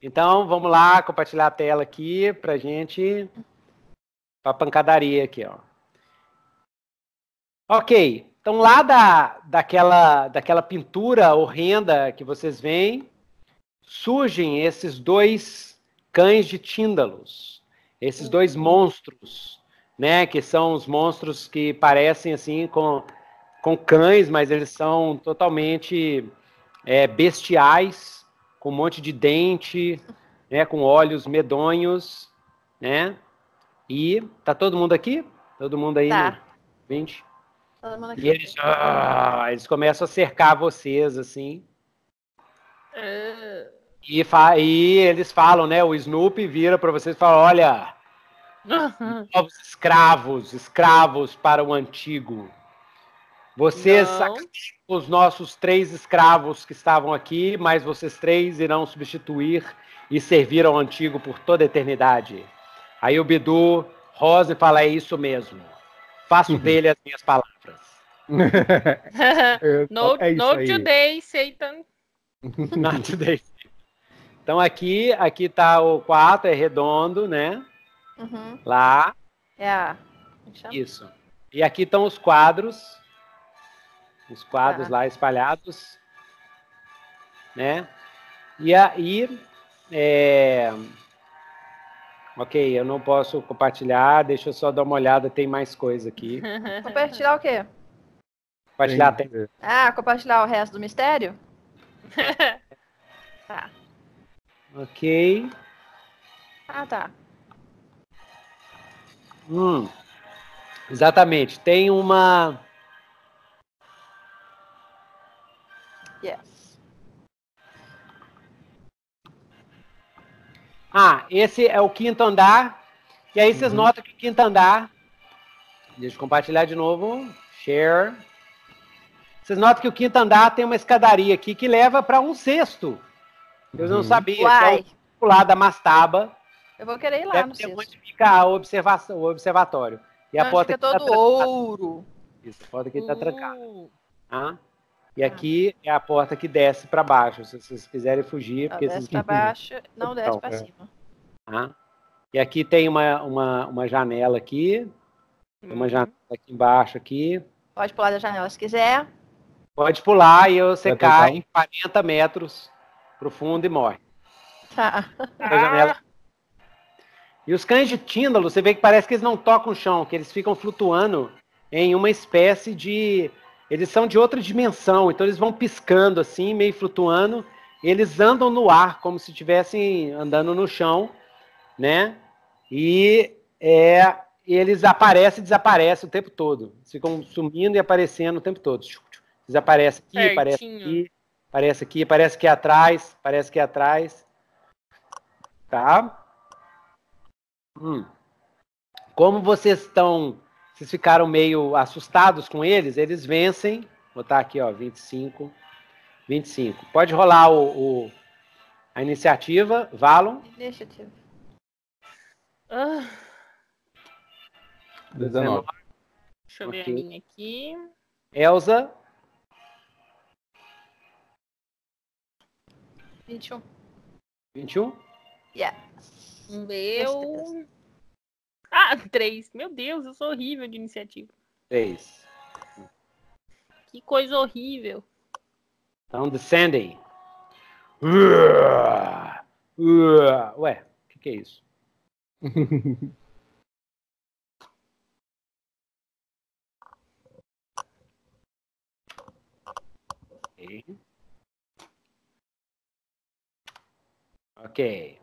Então, vamos lá compartilhar a tela aqui pra gente. Pra pancadaria aqui, ó. Ok. Então, lá da, daquela, daquela pintura horrenda que vocês veem, surgem esses dois cães de Tíndalos, esses dois monstros, né? Que são os monstros que parecem, assim, com com cães, mas eles são totalmente é, bestiais, com um monte de dente, né, com olhos medonhos, né? E tá todo mundo aqui? Todo mundo aí? Tá. Né? 20? Todo mundo aqui. E eles, ah, eles começam a cercar vocês, assim. Uh. E, e, eles falam, né? O Snoopy vira para vocês e fala, olha... Novos escravos, escravos para o antigo. Vocês os nossos três escravos que estavam aqui, mas vocês três irão substituir e servir ao antigo por toda a eternidade. Aí o Bidu Rose fala: É isso mesmo. Faço uhum. dele as minhas palavras. no é no today, Satan. Not today. Então aqui, aqui tá o 4, é redondo, né? Uhum. Lá. É. Isso. E aqui estão os quadros os quadros ah. lá espalhados, né? E aí, é... ok, eu não posso compartilhar, deixa eu só dar uma olhada, tem mais coisa aqui. compartilhar o quê? Compartilhar tem. Ah, compartilhar o resto do mistério? tá. Ok. Ah, tá. Hum, exatamente. Tem uma Yes. Ah, esse é o quinto andar. E aí vocês uhum. notam que o quinto andar. Deixa eu compartilhar de novo. Share. Vocês notam que o quinto andar tem uma escadaria aqui que leva para um sexto. Eu não uhum. sabia. É Uai. o lado da Mastaba. Eu vou querer ir lá Deve no sexto. Onde fica o observatório. E a porta é aqui tá todo tá trancada. ouro. Isso, a porta aqui está uh. trancada. Ah. E aqui é a porta que desce para baixo, se vocês quiserem fugir. porque desce para baixo, não desce né? para cima. Tá? E aqui tem uma, uma, uma janela aqui, Tem uma uhum. janela aqui embaixo aqui. Pode pular da janela se quiser. Pode pular e você cai em 40 metros pro fundo e morre. Tá. A janela. E os cães de tíndalo, você vê que parece que eles não tocam o chão, que eles ficam flutuando em uma espécie de eles são de outra dimensão, então eles vão piscando assim, meio flutuando, eles andam no ar como se estivessem andando no chão, né? E é, eles aparecem e desaparecem o tempo todo. ficam sumindo e aparecendo o tempo todo. Desaparece aqui, Certinho. aparece aqui, aparece aqui, aparece aqui é atrás, aparece aqui é atrás. Tá? Hum. Como vocês estão vocês ficaram meio assustados com eles, eles vencem. Vou botar aqui, ó, 25. 25. Pode rolar o, o a iniciativa, Valon. Iniciativa. Ah. 19. Deixa eu ver okay. a minha aqui. Elza. 21. 21? Yeah. Um meu. É ah, três. Meu Deus, eu sou horrível de iniciativa. Três. Que coisa horrível. Então, descendem. Ué, o que, que é isso? ok. Ok.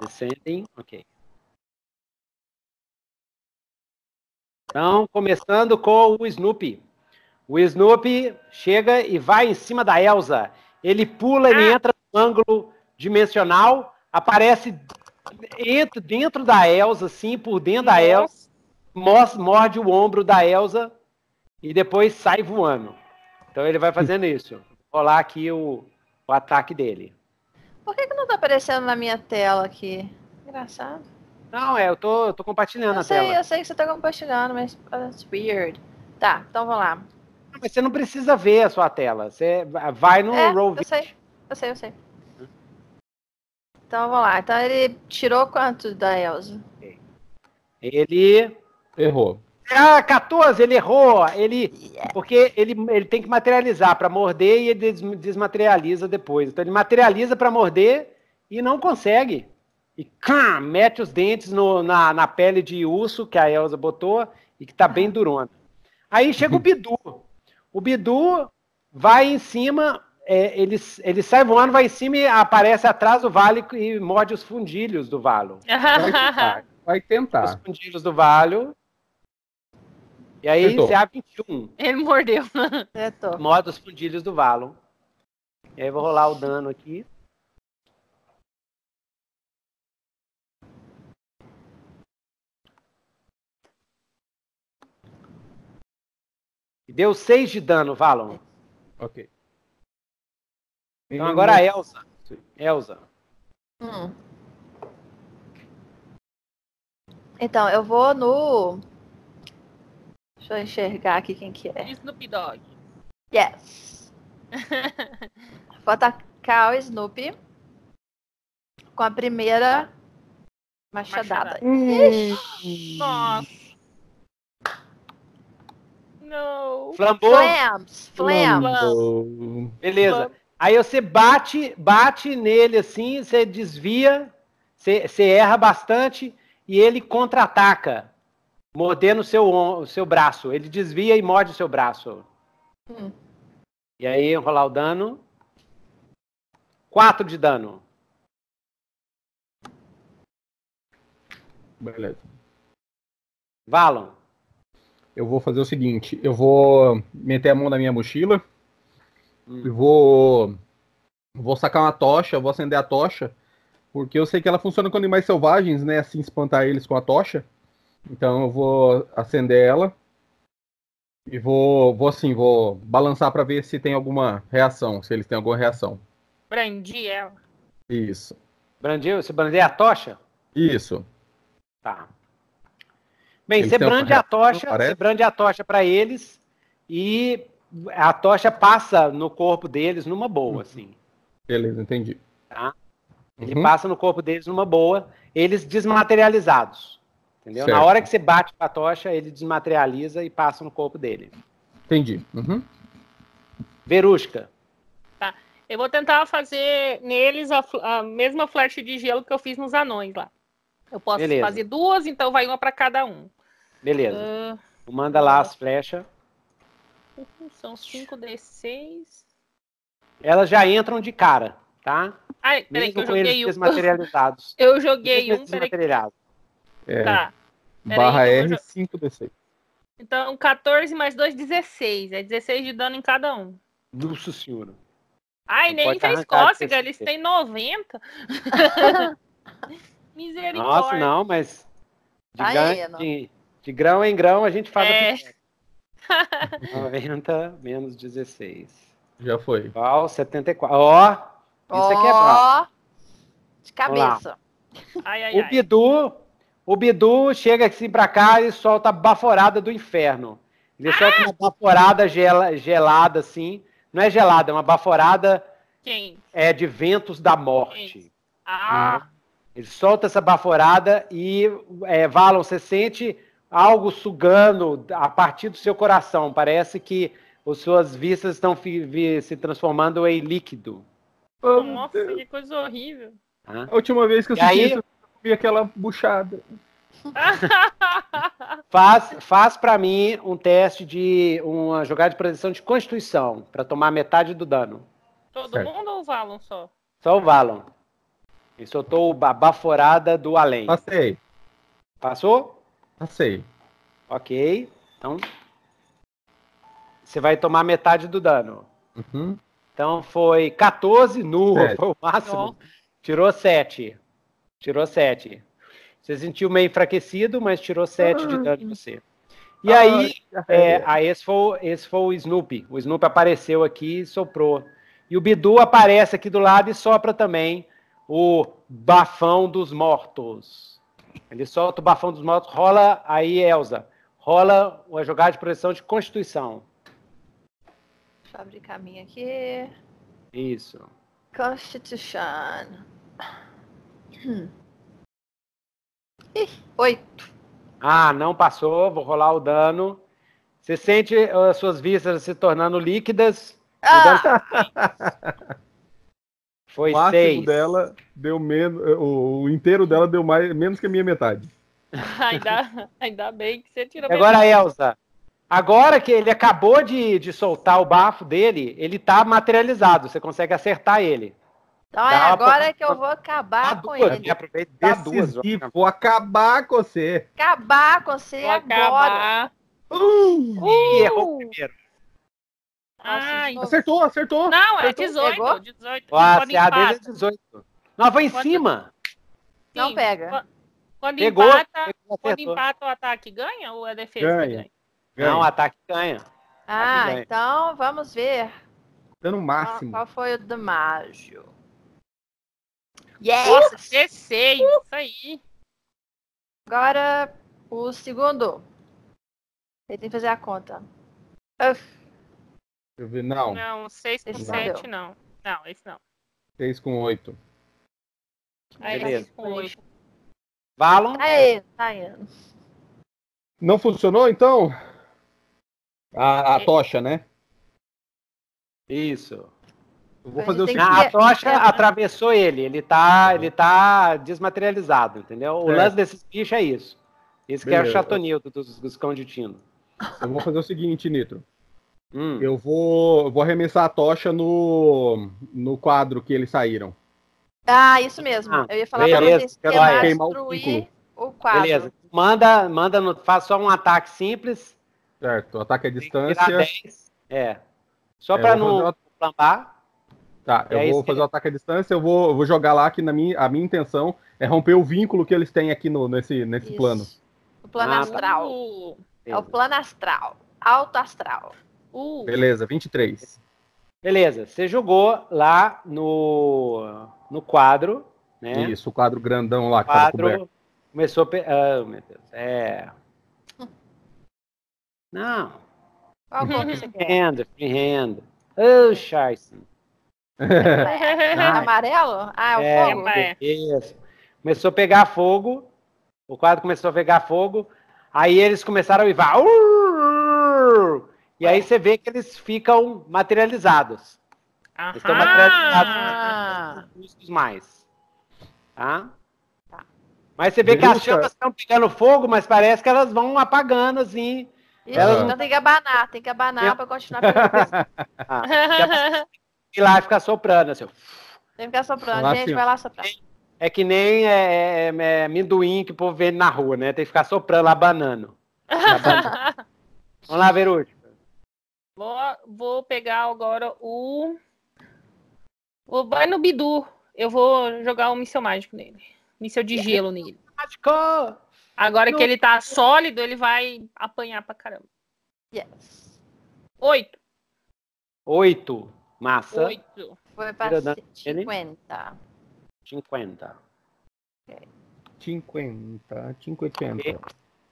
Descendem, ok. Então, começando com o Snoopy. O Snoopy chega e vai em cima da Elsa. Ele pula, ele ah. entra no ângulo dimensional, aparece dentro, dentro da Elsa, assim, por dentro Nossa. da Elsa, morde, morde o ombro da Elsa e depois sai voando. Então ele vai fazendo isso. Rolar aqui o, o ataque dele. Por que, que não tá aparecendo na minha tela aqui? Engraçado. Não, é, eu tô, eu tô compartilhando eu a sei, tela. Eu sei que você tá compartilhando, mas it's weird. Tá, então vamos lá. Ah, mas você não precisa ver a sua tela. Você vai no é, Roll Eu sei, eu sei, eu sei. Uhum. Então vamos lá. Então ele tirou quanto da Elsa? Ele. Errou. Ah, 14, ele errou. Ele. Yeah. Porque ele, ele tem que materializar para morder e ele desmaterializa depois. Então ele materializa para morder e não consegue e cam, mete os dentes no, na, na pele de urso que a Elsa botou e que tá bem ah. durona. Aí chega o Bidu. O Bidu vai em cima, é, ele, ele sai voando, vai em cima e aparece atrás do vale e morde os fundilhos do valo. Vai tentar. Os fundilhos do valo. E aí Tentou. 21. Ele mordeu. Tentou. Morde os fundilhos do valo. E aí vou rolar o dano aqui. deu 6 de dano, Valon. Ok. Então agora a é Elsa. Elsa. Hum. Então, eu vou no. Deixa eu enxergar aqui quem que é. Snoop Dogg. Yes. vou atacar o Snoopy. com a primeira machadada. machadada. Nossa. Não. Flams. Flams. Beleza. Aí você bate, bate nele assim, você desvia, você, você erra bastante e ele contra-ataca, mordendo o seu, o seu braço. Ele desvia e morde o seu braço. Hum. E aí, rolar o dano. 4 de dano. Beleza. Valon eu vou fazer o seguinte: eu vou meter a mão na minha mochila, hum. vou vou sacar uma tocha, vou acender a tocha, porque eu sei que ela funciona com animais selvagens, né? Assim espantar eles com a tocha. Então eu vou acender ela e vou, vou assim, vou balançar para ver se tem alguma reação, se eles têm alguma reação. Brandi ela. Isso. Brandiu, você brandeia a tocha? Isso. Tá. Bem, você brande a tocha, parece... brande a tocha para eles e a tocha passa no corpo deles numa boa, uhum. assim. Beleza, entendi. Tá? Ele uhum. passa no corpo deles numa boa, eles desmaterializados. Entendeu? Certo. Na hora que você bate com a tocha, ele desmaterializa e passa no corpo dele. Entendi. Uhum. Verusca. Tá. Eu vou tentar fazer neles a, a mesma flecha de gelo que eu fiz nos anões lá. Eu posso Beleza. fazer duas, então vai uma para cada um. Beleza. Uh, Manda lá as flechas. Uhum, são 5d6. Elas já entram de cara, tá? Ai, peraí, que eu joguei um. Desmaterializados. Eu joguei um, Desmaterializado. É, tá. barra então R, 5d6. Então, 14 mais 2, 16. É 16 de dano em cada um. Nossa senhora. Ai, Não nem fez cócega, eles têm 90. Misericórdia. Nossa, não, mas. De, tá grão, de, de, grão em grão a gente faz é. 90 menos 16. Já foi. Igual 74. Ó! Isso oh, aqui é De cabeça. Ai, ai, o Bidu. O Bidu chega assim pra cá e solta a baforada do inferno. Ele ah! solta uma baforada gel, gelada, assim. Não é gelada, é uma baforada. Quem? É de ventos da morte. Quem? Ah! ah. Ele solta essa baforada e, é, Valon, você sente algo sugando a partir do seu coração. Parece que as suas vistas estão se transformando em líquido. Oh, Nossa, que coisa horrível. Hã? A última vez que eu e senti isso, eu vi aquela buchada. faz faz para mim um teste de uma jogada de proteção de constituição para tomar metade do dano. Todo certo. mundo ou o Valon só? Só o Valon. E soltou a baforada do além. Passei. Passou? Passei. Ok. Então. Você vai tomar metade do dano. Uhum. Então foi 14 nu, foi o máximo. Tirou 7. Tirou 7. Você sentiu meio enfraquecido, mas tirou 7 ah. de dano de você. E ah, aí, é, aí esse, foi, esse foi o Snoopy. O Snoopy apareceu aqui e soprou. E o Bidu aparece aqui do lado e sopra também o bafão dos mortos. Ele solta o bafão dos mortos, rola aí, Elza. Rola a jogada de proteção de Constituição. Deixa eu abrir caminho aqui. Isso. Constitution. Ih, oito. Ah, não passou. Vou rolar o dano. Você sente as suas vistas se tornando líquidas. Ah! Foi o ácido dela deu menos. O inteiro dela deu mais, menos que a minha metade. ainda, ainda bem que você tirou. Agora, Elsa, agora que ele acabou de, de soltar o bafo dele, ele tá materializado. Você consegue acertar ele. Então é agora pra... que eu vou acabar dá tá com duas, ele. Né? Aproveita, dá duas. Vou acabar com você. Acabar com você vou agora. Acabar. Uh, uh! errou primeiro. Ah, acertou, acertou. Não, é acertou. é 18. 18. Ah, a é 18. Não, foi em quando... cima. Sim, não pega. Quando, pegou, empata, quando empata, o ataque ganha ou a defesa ganha? ganha? ganha. Não, o ataque ganha. Ah, ataque ganha. então vamos ver. Dando máximo. Qual, qual foi o do Mágio? Yes! Nossa, g uh! isso aí. Agora o segundo. Ele tem que fazer a conta. Uf. Deixa eu ver, não. Não, 6 com 7 não. Não, esse não. 6 com 8. Aí, Beleza. 6 com 8. Valon? Aê, tá aê. Não funcionou, então? A, a é. tocha, né? Isso. Eu vou fazer o seguinte. Que... A tocha é, é. atravessou ele. Ele tá, tá, ele tá desmaterializado, entendeu? O é. lance desses bichos é isso. Esse Beleza. que é o chatonildo dos, dos cão de tino. Eu vou fazer o seguinte, Nitro. Hum. Eu vou, vou arremessar a tocha no, no quadro que eles saíram. Ah, isso mesmo. Ah, eu ia falar beleza, pra vocês que queimar destruir o, o, quadro. Beleza. Manda, manda no, faz só um ataque simples. Certo. ataque à distância. É. Só é, para não Tá, eu é vou fazer o ataque à distância, eu vou, eu vou jogar lá que na minha, a minha intenção é romper o vínculo que eles têm aqui no, nesse, nesse plano. O plano ah, tá. astral. Tá. É o plano astral. Alto astral. Uh. Beleza, 23. Beleza, você jogou lá no, no quadro, né? Isso, o quadro grandão lá. O quadro começou... Pe... Ah, meu Deus, é... Não. Qual que você Hand, Oh, Charson. É amarelo? Ah, é, é o fogo. É. Isso. Começou a pegar fogo, o quadro começou a pegar fogo, aí eles começaram a uivar. Uh! E aí você vê que eles ficam materializados. Aham. Eles estão materializados custos mais. Tá? tá? Mas você vê que as chamas estão pegando fogo, mas parece que elas vão apagando assim. Isso, elas... então tem que abanar, tem que abanar para continuar pegando ah, E lá fica soprando assim. Tem que ficar soprando, lá, gente, vai lá soprar. É que nem é, é, é, amendoim que o povo vende na rua, né? Tem que ficar soprando, lá banano Vamos lá, Verucho. Vou, vou pegar agora o. o vai no Bidu. Eu vou jogar um míssel mágico nele. Míssel de gelo nele. Mágico! Agora que ele tá sólido, ele vai apanhar pra caramba. Yes. Oito. Oito. Massa. Oito. Foi pra 50. 50. 50. 50. Okay.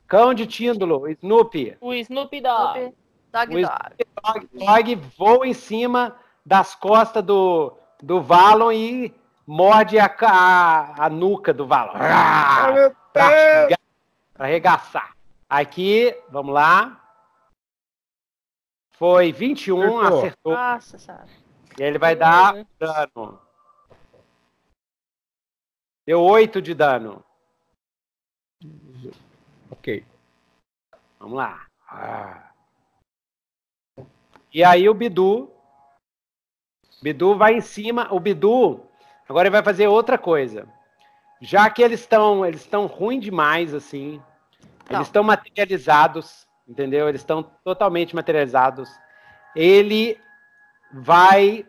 Cão de Tíndolo, Snoopy. O Snoopy Dog. Snoopy. Dog, o dog. dog voa em cima das costas do, do Valon e morde a, a, a nuca do Valon. Ah, pra, arregaçar. Aqui, vamos lá. Foi 21, acertou. acertou. Nossa, sabe. E ele vai dar uhum. dano. Deu 8 de dano. Ok. Vamos lá. Ah. E aí o Bidu. Bidu vai em cima. O Bidu agora ele vai fazer outra coisa. Já que eles estão eles estão demais, assim. Não. Eles estão materializados, entendeu? Eles estão totalmente materializados. Ele vai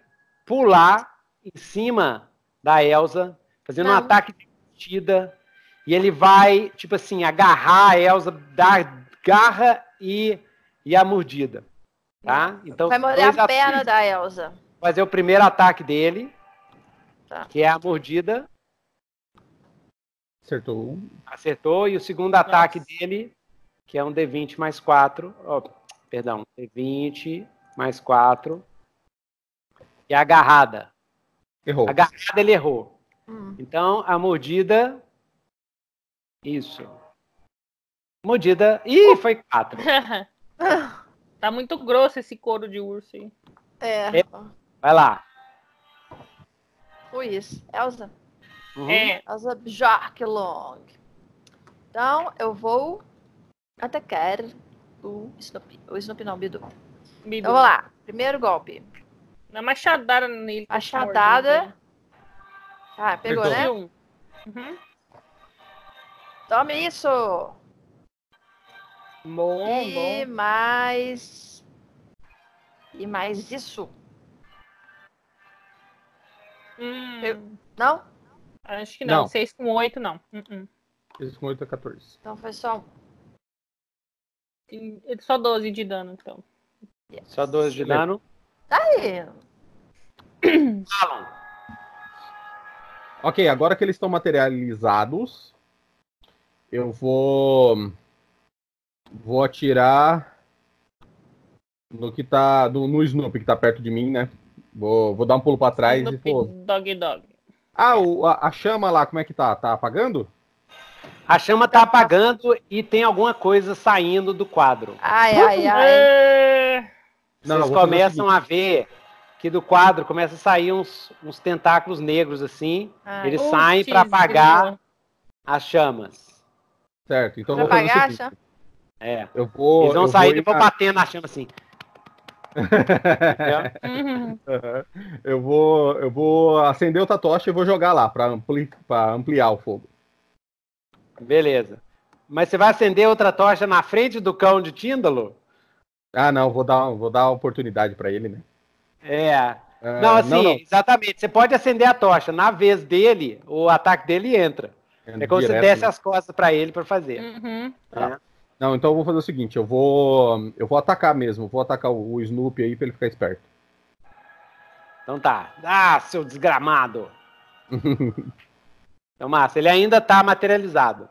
pular em cima da Elsa, fazendo Não. um ataque de partida. E ele vai, tipo assim, agarrar a Elsa, dar garra e, e a mordida. Tá? Então, Vai morder a perna da Elsa. Fazer é o primeiro ataque dele. Tá. Que é a mordida. Acertou um. Acertou. E o segundo Nossa. ataque dele, que é um D20 mais 4. Oh, perdão, D20 mais 4. E a agarrada. Errou. A agarrada ele errou. Hum. Então, a mordida. Isso. Mordida. Ih, uh. foi 4. Tá muito grosso esse couro de urso aí. É. é. Vai lá. isso. Elsa. Uhum. É. Elsa Bjork Long. Então, eu vou atacar o Snoopy. O Snoopy não, Bidu. Bidu. Então, vamos lá. Primeiro golpe. Na machadada nele. Machadada. Né? Ah, pegou, Perdão. né? Uhum. Tome isso! Bom, e bom. mais. E mais isso. Hum, Eu... Não? Acho que não. 6 com 8, não. 6 hum, hum. com 8 é 14. Então foi só é Só 12 de dano, então. Yes. Só 12 de dano. Tá aí! Ok, agora que eles estão materializados, eu vou Vou atirar no que tá. No, no que tá perto de mim, né? Vou, vou dar um pulo pra trás e pô. Dog dog. Ah, o, a, a chama lá, como é que tá? Tá apagando? A chama tá apagando e tem alguma coisa saindo do quadro. Ai, ai, ai. Não, Vocês começam a ver que do quadro começa a sair uns, uns tentáculos negros assim. Ai, eles um saem para apagar as chamas. Certo, então pra vou fazer o seguinte. É. Eu vou, Eles vão sair e vão batendo achando assim. Eu vou, eu vou acender outra tocha e vou jogar lá para ampli ampliar o fogo. Beleza. Mas você vai acender outra tocha na frente do cão de Tíndalo? Ah, não, vou dar, vou dar oportunidade para ele, né? É. Ah, não, assim, não, não. exatamente. Você pode acender a tocha. Na vez dele, o ataque dele entra. É, é como se desse né? as costas para ele para fazer. Uhum. Tá. É. Não, então eu vou fazer o seguinte, eu vou. Eu vou atacar mesmo, vou atacar o, Snoopy aí pra ele ficar esperto. Então tá. Ah, seu desgramado! então, massa, ele ainda tá materializado.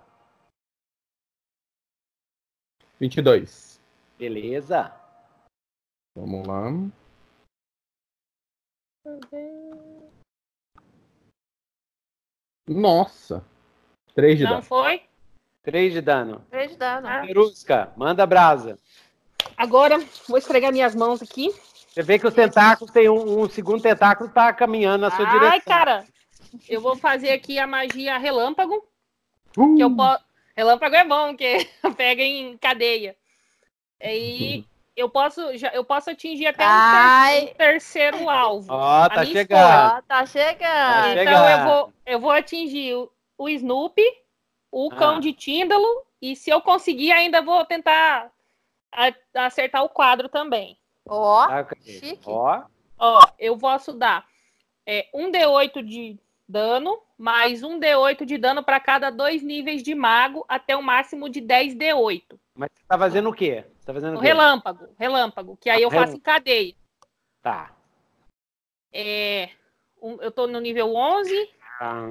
22. Beleza. Vamos lá. Nossa! 3 de Não dano. Não foi? Três de dano. 3 de dano. Ah. Perusca, manda brasa. Agora, vou esfregar minhas mãos aqui. Você vê que o tentáculo tem um, um segundo tentáculo tá caminhando na sua Ai, direção. Ai, cara! Eu vou fazer aqui a magia relâmpago. Uh. Que eu posso... Relâmpago é bom, porque pega em cadeia. E eu posso, já, eu posso atingir até um, ter um terceiro alvo. Ó, oh, tá chegando. Oh, tá então, chegando. Então eu vou, eu vou atingir o, o Snoopy o ah. cão de Tíndalo, e se eu conseguir, ainda vou tentar acertar o quadro também. Ó, oh, chique. Ó. Ó, eu posso dar é, um D8 de dano, mais um D8 de dano para cada dois níveis de mago, até o um máximo de 10 D8. Mas você tá fazendo o quê? Você tá fazendo o quê? relâmpago, relâmpago, que aí eu ah, faço em cadeia. Tá. É, um, eu tô no nível 11,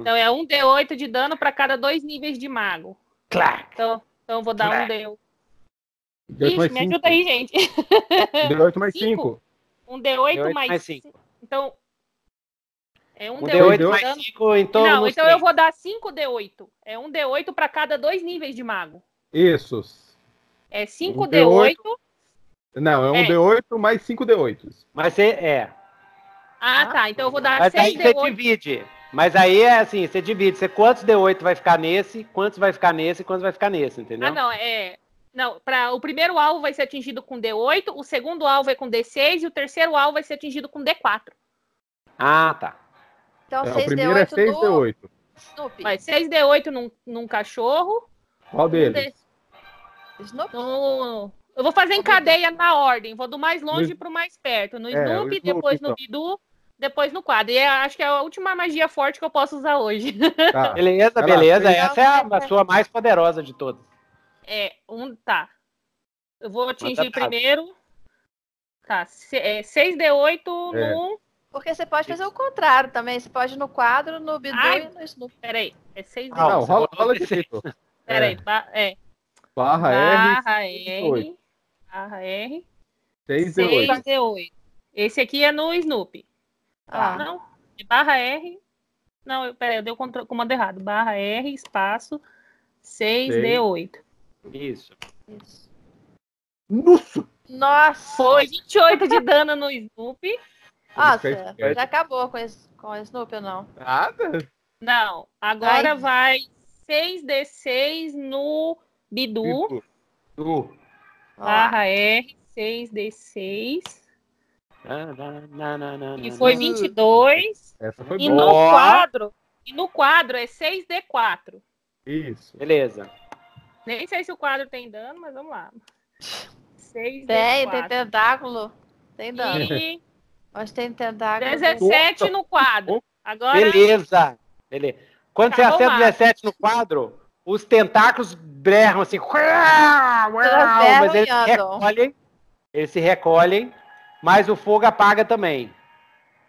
então é um D8 de dano para cada dois níveis de mago. Claro. Então, então vou dar Clac. um D8. D8 me cinco. ajuda aí, gente. D8 mais 5. Um D8, D8 mais 5. Então. É um, um D8, D8 mais 5 em torno Não, então 3. eu vou dar 5 D8. É um D8 para cada dois níveis de mago. Isso. É 5 um D8. D8. Não, é um é. D8 mais 5 D8. Mas é. Ah, ah, tá. Então eu vou dar Mas 6 D8. Você divide. Mas aí é assim, você divide, você quantos D8 vai ficar nesse, quantos vai ficar nesse, quantos vai ficar nesse, entendeu? Ah, não, é. Não, para o primeiro alvo vai ser atingido com D8, o segundo alvo é com D6 e o terceiro alvo vai ser atingido com D4. Ah, tá. Então, é, 6 o primeiro D8 é 6 do... D8. Snoopy. Vai, 6 D8 num, num cachorro. Qual deles? Snoopy. No... Eu vou fazer em cadeia na ordem, vou do mais longe no... para o mais perto. No é, Snoopy, é, Snoopy depois então. no Bidu depois no quadro. E é, acho que é a última magia forte que eu posso usar hoje. Tá. Beleza, beleza. Essa é a, a, sua mais poderosa de todas. É, um. Tá. Eu vou atingir Mata primeiro. Tá. Se, é, 6D8 é. no Porque você pode fazer o contrário também. Você pode ir no quadro, no bidu Ai, e no snoop. Peraí. É 6D8. Ah, não, rola, rola de bidu. Peraí. É. Ba é. Barra, barra R. Barra R. 6D8. 6D8. Esse aqui é no Snoopy. Tá não, é barra R. Não, eu, peraí, eu dei o comando errado. Barra R, espaço, 6D8. Isso. Isso. Nossa! Nossa! Foi 28 de dano no Snoopy. Nossa, ah, já acabou com, esse, com o Snoopy ou não? Nada? Não, agora Ai. vai 6D6 no Bidu. Bidu. Barra R, 6D6. E foi 22. Essa foi e boa. no quadro, e no quadro é 6D4. Isso. Beleza. Nem sei se o quadro tem dano, mas vamos lá. 6 Tem, tem tentáculo. Tem dano. E... Hoje tem tentáculo. 17 no quadro. Agora... Beleza. Beleza. Quando Acabou você acerta 17 no quadro, os tentáculos berram assim. Uau, uau, mas eles, se recolhem, eles se recolhem mas o fogo apaga também.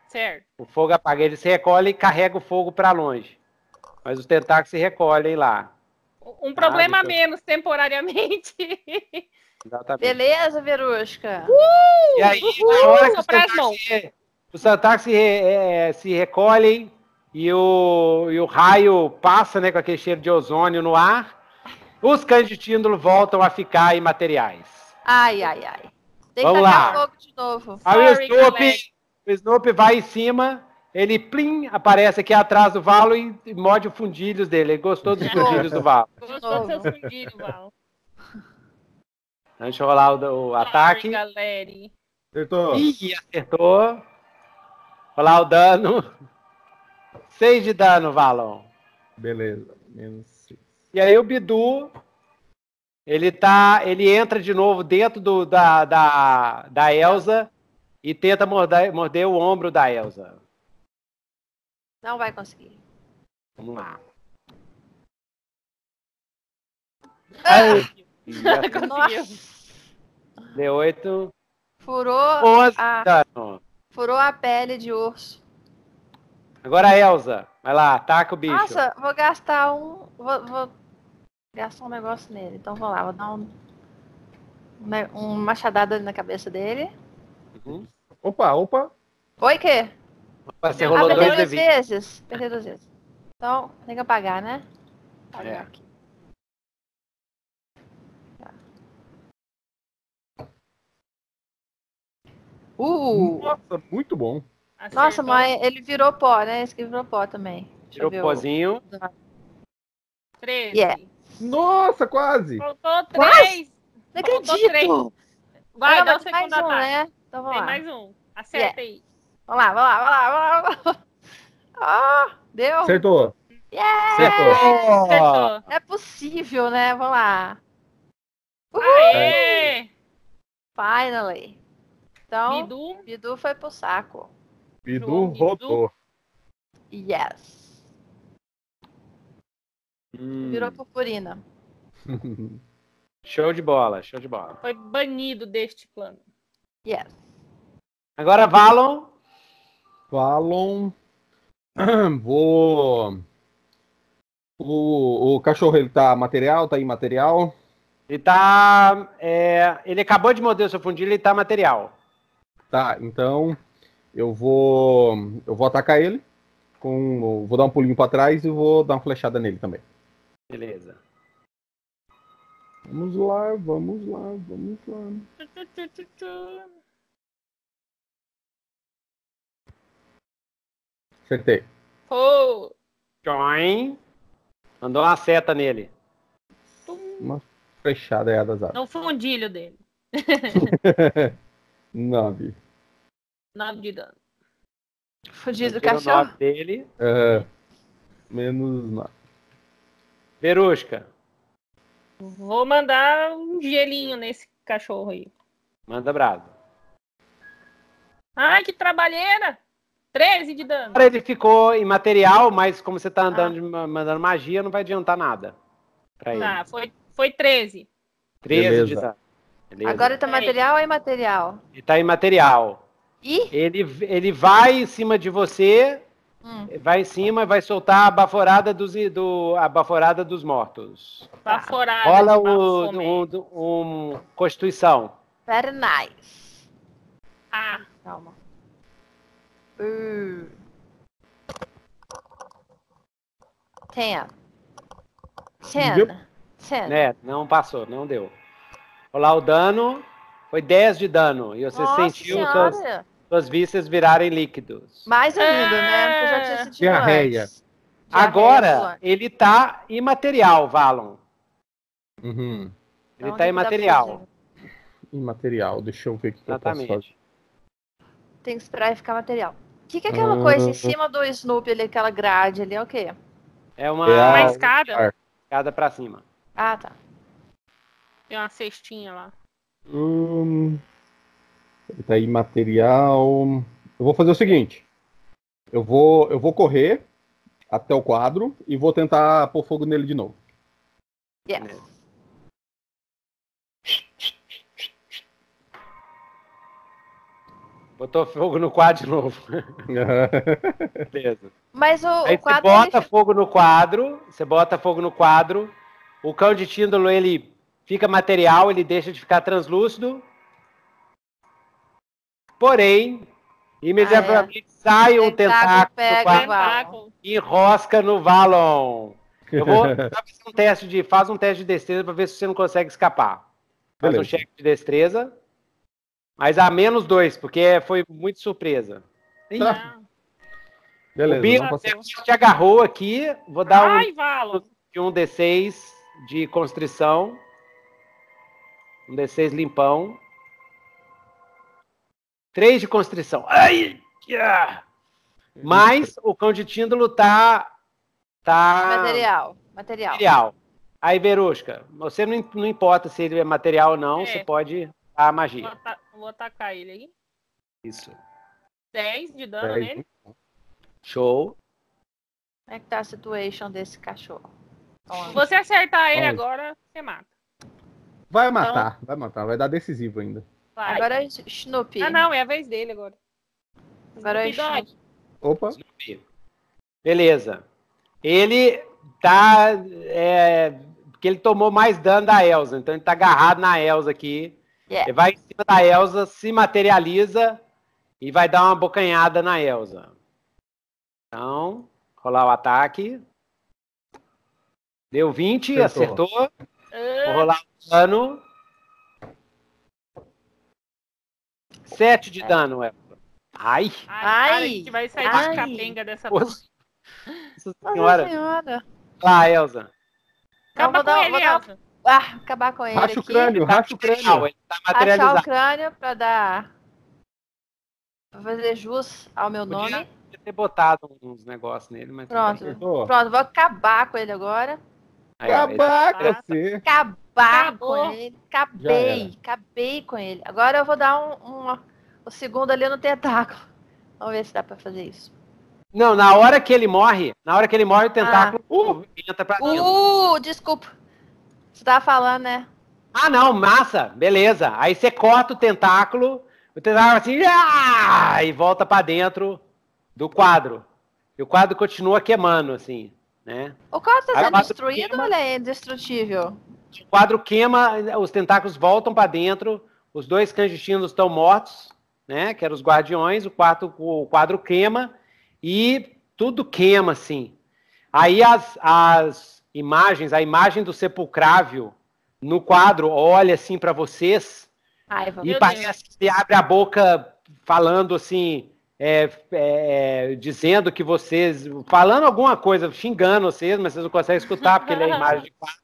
Certo. O fogo apaga. Ele se recolhe e carrega o fogo para longe. Mas os tentáculos se recolhem lá. Um problema ah, menos, temporariamente. Exatamente. Beleza, Verusca? Uh! E aí, Uhul! na hora que os tentáculos se, é, é, se recolhem e o, e o raio passa né, com aquele cheiro de ozônio no ar, os candidíanos voltam a ficar imateriais. Ai, ai, ai. Deixa Vamos lá. Aí o Snoopy, o Snoopy vai em cima, ele plim, aparece aqui atrás do Valo e morde os fundilhos dele. Ele gostou dos fundilhos do Valo. Gostou dos seus fundilhos, Valo. Deixa eu rolar o, o ataque. galera. Acertou. Ih, acertou. Rolar o dano. 6 de dano, Valon. Beleza. Menos E aí o Bidu ele tá, ele entra de novo dentro do, da, da, da Elsa e tenta morder, morder o ombro da Elsa. Não vai conseguir. Vamos lá. Ai, ah! Deu 8. Furou a... Tá, furou a pele de urso. Agora a Elsa. Vai lá, ataca o bicho. Nossa, vou gastar um. Vou, vou gastou um negócio nele. Então vou lá, vou dar um, um machadada ali na cabeça dele. Uhum. Opa, opa. Oi, que? Passei você ah, rolou ah, dois duas vezes. Perdeu duas vezes. Então, tem que apagar, né? Apagar é. aqui. Tá. Uh! Nossa, muito bom. Acertou. Nossa, mas ele virou pó, né? Esse aqui virou pó também. Deixa virou pozinho. 13. Yeah. Nossa, quase! Faltou três! Quase? Não acredito! Três. Vai, ah, dá o segundo mais um, né? Então, vamos Tem lá. mais um. Acerta yeah. aí. Vamos lá, vamos lá, vamos lá, vamos lá. Oh, deu! Acertou! Yeah! Acertou. Acertou! é possível, né? Vamos lá. Aê! Finally! Então, Bidu, Bidu foi pro saco. Bidu, Bidu. Yes. Hum. Virou purpurina. show de bola, show de bola. Foi banido deste plano. Yes. Agora Valon. Valon. Vou. O, o cachorro ele tá material, tá imaterial? Ele tá. É, ele acabou de morder o seu fundilho, e tá material. Tá, então eu vou. Eu vou atacar ele. Com, vou dar um pulinho para trás e vou dar uma flechada nele também. Beleza. Vamos lá, vamos lá, vamos lá. Acertei. Oh! Join. Mandou uma seta nele. Uma fechada é a das armas. não fundilho dele. Nove. Nove de dano. Fugido do cachorro. dele. menos nove. Verusca. Vou mandar um gelinho nesse cachorro aí. Manda brado. Ai, que trabalheira! 13 de dano. Agora ele ficou imaterial, mas como você tá ah. andando, ah. mandando magia, não vai adiantar nada. Pra ele. Ah, foi, foi 13. 13 Beleza. de dano. Beleza. Agora tá é. material é. ou imaterial? Ele tá imaterial. E? Ele, ele vai em cima de você, Hum. Vai em cima, e vai soltar a baforada dos, do, a baforada dos mortos. Tá. Baforada. Rola o, um, um, Constituição. Very nice. Ah, calma. Uh. Ten. Ten. Ten. É, não passou, não deu. Rolar o dano. Foi 10 de dano. E você Nossa sentiu. Senhora. Seus suas vísceras virarem líquidos. Mais ainda, né? é... né? Porque já tinha sentido Diarreia. Antes. Agora, ele tá imaterial, Valon. Uhum. Ele então, tá imaterial. imaterial, deixa eu ver o que eu posso fazer. Tem que esperar e ficar material. O que, que é aquela ah. coisa em cima do Snoopy ali, aquela grade ali, é o quê? É uma, é uma escada? Ah. Escada pra cima. Ah, tá. Tem uma cestinha lá. Hum, Tá aí material. Eu vou fazer o seguinte. Eu vou, eu vou correr até o quadro e vou tentar pôr fogo nele de novo. Yeah. Botou fogo no quadro de novo. Beleza. Mas o, Aí o quadro. Você bota fogo no quadro, você bota fogo no quadro, o cão de tíndalo ele fica material, ele deixa de ficar translúcido, Porém, imediatamente ah, é. sai um tentáculo, tentáculo, tentáculo e enrosca no Valon. Eu vou fazer um teste de, faz um teste de destreza para ver se você não consegue escapar. Faz Beleza. um cheque de destreza. Mas a menos dois, porque foi muito surpresa. Tá. Beleza. O Bino te agarrou aqui. Vou dar Ai, um, Valo. um D6 de constrição. Um D6 limpão. 3 de constrição. Ai! Yeah. Mas o cão de tíndalo tá. tá... Material. Material. material. Aí, Verusca, você não, não importa se ele é material ou não, é. você pode dar a magia. Vou, atacar, vou atacar ele aí. Isso. 10 de dano nele. Show. Como é que tá a situation desse cachorro? Se você acertar ele agora, você mata. Vai matar, então... vai matar, vai dar decisivo ainda. Vai. Agora é Snoopy. Ah, não, é a vez dele agora. Agora é Snoopy. Opa. Snoopy. Beleza. Ele tá. É, porque ele tomou mais dano da Elsa. Então ele tá agarrado na Elsa aqui. Yeah. Ele vai em cima da Elsa, se materializa e vai dar uma bocanhada na Elsa. Então, rolar o ataque. Deu 20, acertou. acertou. Vou rolar o dano. 7 de dano, é. Ai. Ai, que vai sair ai. de capenga dessa Nossa senhora. senhora. Lá, Elza. Acaba Não, com ele, Elza. Ah, acabar com ele. Racha o crânio, aqui. Tá racha o crânio. Ele tá materializado. Rachar o crânio pra dar. Pra fazer jus ao meu Podia nome. Podia ter botado uns negócios nele, mas. Pronto, pronto, vou acabar com ele agora. acabar com você. Acabar papo com ele. Acabei, acabei com ele. Agora eu vou dar um, um, um segundo ali no tentáculo. Vamos ver se dá pra fazer isso. Não, na hora que ele morre, na hora que ele morre, o tentáculo ah. uh, entra pra dentro. Uh, desculpa. Você tava falando, né? Ah, não, massa, beleza. Aí você corta o tentáculo, o tentáculo assim, ah! e volta para dentro do quadro. E o quadro continua queimando, assim, né? O quadro tá sendo destruído ou ele é indestrutível? O quadro queima, os tentáculos voltam para dentro, os dois clandestinos estão mortos, né? Que eram os guardiões, o, quarto, o quadro queima e tudo queima, assim. Aí as, as imagens, a imagem do sepulcrável no quadro olha assim para vocês Ai, e parece Deus. que abre a boca falando assim, é, é, dizendo que vocês, falando alguma coisa, xingando vocês, mas vocês não conseguem escutar porque ele é a imagem de quadro.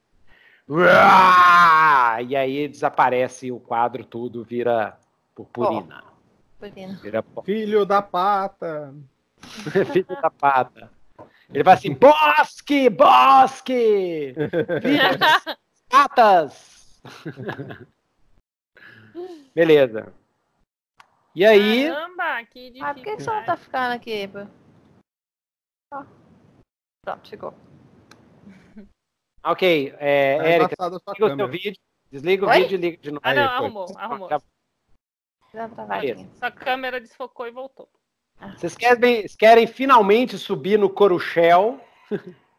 E aí desaparece o quadro, tudo vira purpurina. Oh, Vira... Filho da pata! Filho da pata. Ele vai assim: bosque, bosque! Filho das patas! Beleza. E aí. Caramba, que difícil. Ah, por que, que você não tá né? ficando aqui, Ah. Pronto, chegou. Ok, é, tá desliga o seu vídeo, desliga o Oi? vídeo e liga de novo. Ah, não, arrumou, arrumou. Tá sua câmera desfocou e voltou. Ah. Vocês querem, querem finalmente subir no Coruchel?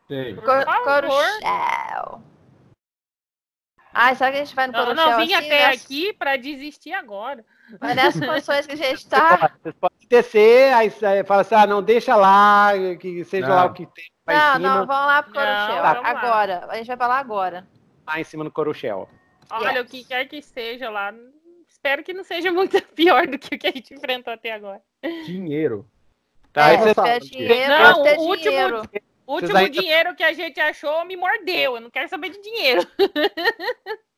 Tem. Cor, Coruchel. Ai, será que a gente vai no Coruchel? Eu não vim assim, até nessa... Né? aqui para desistir agora. Mas nessas condições que a gente está. Vocês podem descer, aí fala assim: ah, não, deixa lá, que seja não. lá o que tem não, cima, não, vamos lá pro Coruchel. Não, tá. agora, a gente vai pra lá agora. Lá em cima no Coruchel. Olha, yes. o que quer que seja lá, espero que não seja muito pior do que o que a gente enfrentou até agora. Dinheiro. Tá, é, você Dinheiro, não, o último, dinheiro. último ainda... dinheiro que a gente achou me mordeu. Eu não quero saber de dinheiro.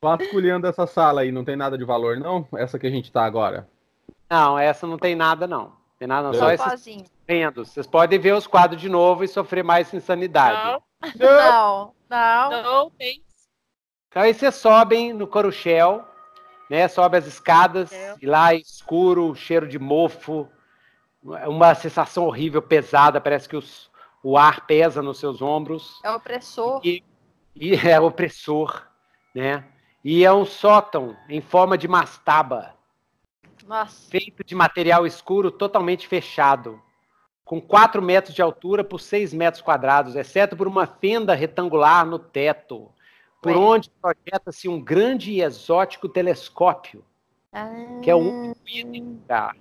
Vasculhando essa sala aí, não tem nada de valor, não? Essa que a gente tá agora. Não, essa não tem nada, não. Tem nada, não. Só, só esses... Vocês podem ver os quadros de novo e sofrer mais insanidade. Não, não, não. não. Então aí vocês sobem no Coruchel, né? Sobe as escadas é. e lá é escuro, cheiro de mofo, uma sensação horrível, pesada. Parece que os, o ar pesa nos seus ombros. É opressor. E, e é opressor, né? E é um sótão em forma de mastaba. Nossa. feito de material escuro totalmente fechado com 4 metros de altura por 6 metros quadrados, exceto por uma fenda retangular no teto, por onde projeta-se um grande e exótico telescópio, ah. que é o único ah. lugar,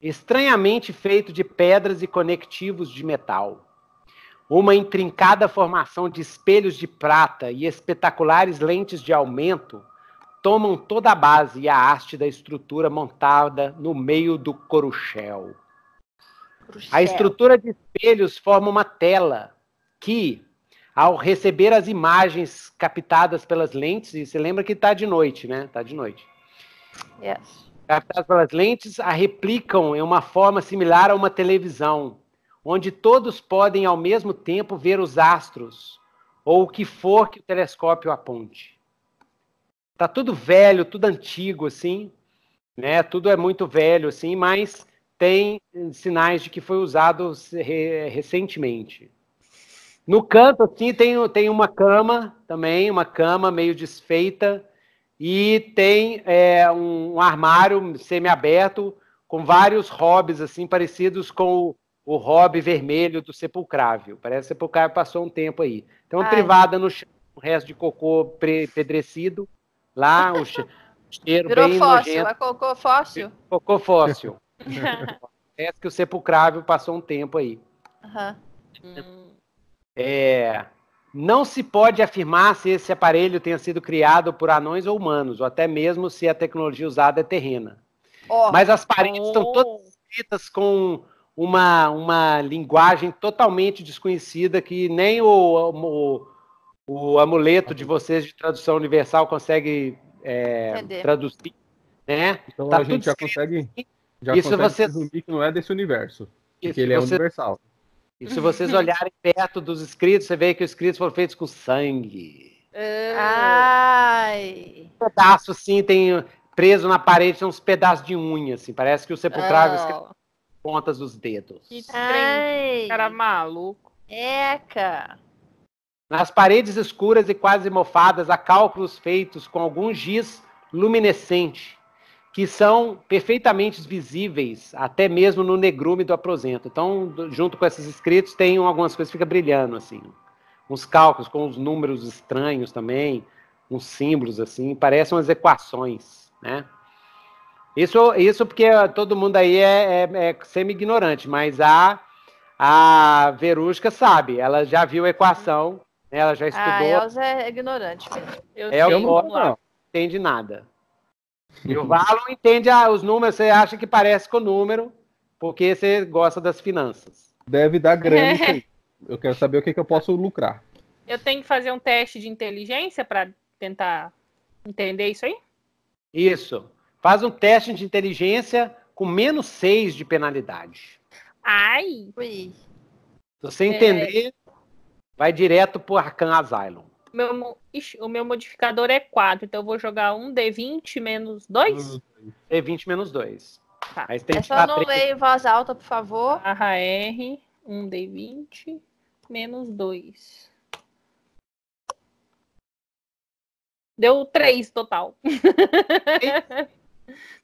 estranhamente feito de pedras e conectivos de metal. Uma intrincada formação de espelhos de prata e espetaculares lentes de aumento tomam toda a base e a haste da estrutura montada no meio do coruchel. A estrutura de espelhos forma uma tela que, ao receber as imagens captadas pelas lentes, e você lembra que está de noite, né? Está de noite. Yes. Captadas pelas lentes, a replicam em uma forma similar a uma televisão, onde todos podem ao mesmo tempo ver os astros ou o que for que o telescópio aponte. Tá tudo velho, tudo antigo assim, né? Tudo é muito velho assim, mas tem eh, sinais de que foi usado re recentemente. No canto, assim, tem, tem uma cama também, uma cama meio desfeita, e tem é, um, um armário semiaberto com vários hobbies, assim, parecidos com o, o hobby vermelho do sepulcrável. Parece que o sepulcrável passou um tempo aí. Tem uma Ai. privada no chão, o resto de cocô pedrecido, lá, o cheiro Virou bem fóssil, nojento. é cocô fóssil? Cocô fóssil. Parece que o sepulcrável passou um tempo aí. Uhum. É, não se pode afirmar se esse aparelho tenha sido criado por anões ou humanos, ou até mesmo se a tecnologia usada é terrena. Oh. Mas as paredes oh. estão todas escritas com uma, uma linguagem totalmente desconhecida que nem o, o, o amuleto de vocês de tradução universal consegue é, traduzir. Né? Então tá a gente já escrito. consegue assim, já e se você... que não é desse universo. E porque ele é você... é universal. E se vocês olharem perto dos escritos, você vê que os escritos foram feitos com sangue. Ai. Um pedaço, sim, tem preso na parede, tem uns pedaços de unha, assim. Parece que o sepultáveis ah. oh. pontas dos dedos. Que ah, estranho. Cara é maluco. Eca. Nas paredes escuras e quase mofadas, há cálculos feitos com algum giz luminescente que são perfeitamente visíveis, até mesmo no negrume do aposento. Então, junto com esses escritos, tem algumas coisas que ficam brilhando, assim. Uns cálculos com uns números estranhos também, uns símbolos, assim, parecem umas equações, né? Isso, isso porque ah, todo mundo aí é, é, é semi-ignorante, mas a, a Verusca sabe, ela já viu a equação, né? ela já ah, estudou. Ah, ela é ignorante. Eu, eu é não, não entende nada. E o Valo entende ah, os números, você acha que parece com o número, porque você gosta das finanças. Deve dar grana isso Eu quero saber o que, que eu posso lucrar. Eu tenho que fazer um teste de inteligência para tentar entender isso aí? Isso. Faz um teste de inteligência com menos 6 de penalidade. Ai! Ui. Se você entender, é... vai direto o Arcan Asylum. Meu, ixi, o meu modificador é 4, então eu vou jogar um D20 menos 2? Hum, D20 menos 2. Tá. Mas tem é só não três. ler em voz alta, por favor. Barra R, 1 D20 menos 2. Deu 3 total.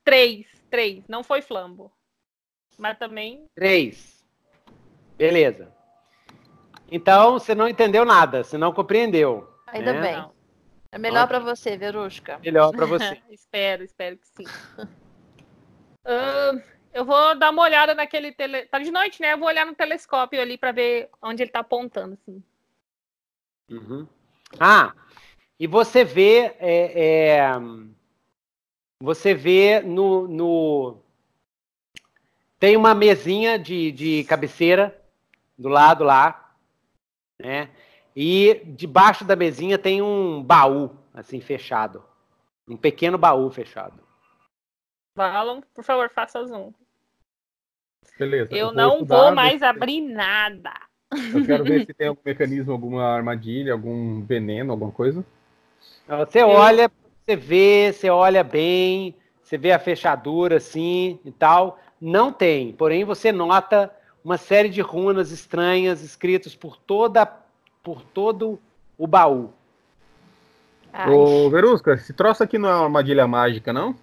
3, 3. Não foi flambo. Mas também. 3. Beleza. Então, você não entendeu nada, você não compreendeu. Ainda né? bem. É melhor para você, Verusca. Melhor para você. espero, espero que sim. uh, eu vou dar uma olhada naquele tele... Tá de noite, né? Eu vou olhar no telescópio ali para ver onde ele tá apontando, assim. Uhum. Ah, e você vê... É, é... Você vê no, no... Tem uma mesinha de, de cabeceira do lado lá, né? E debaixo da mesinha tem um baú, assim, fechado. Um pequeno baú fechado. Valon, por favor, faça zoom. Beleza. Eu, eu não vou mais abrir nada. Eu quero ver se tem algum mecanismo, alguma armadilha, algum veneno, alguma coisa. Você olha, você vê, você olha bem, você vê a fechadura assim e tal. Não tem, porém você nota uma série de runas estranhas escritas por toda a por todo o baú. Ai. Ô, Verusca, esse troço aqui não é uma armadilha mágica, não?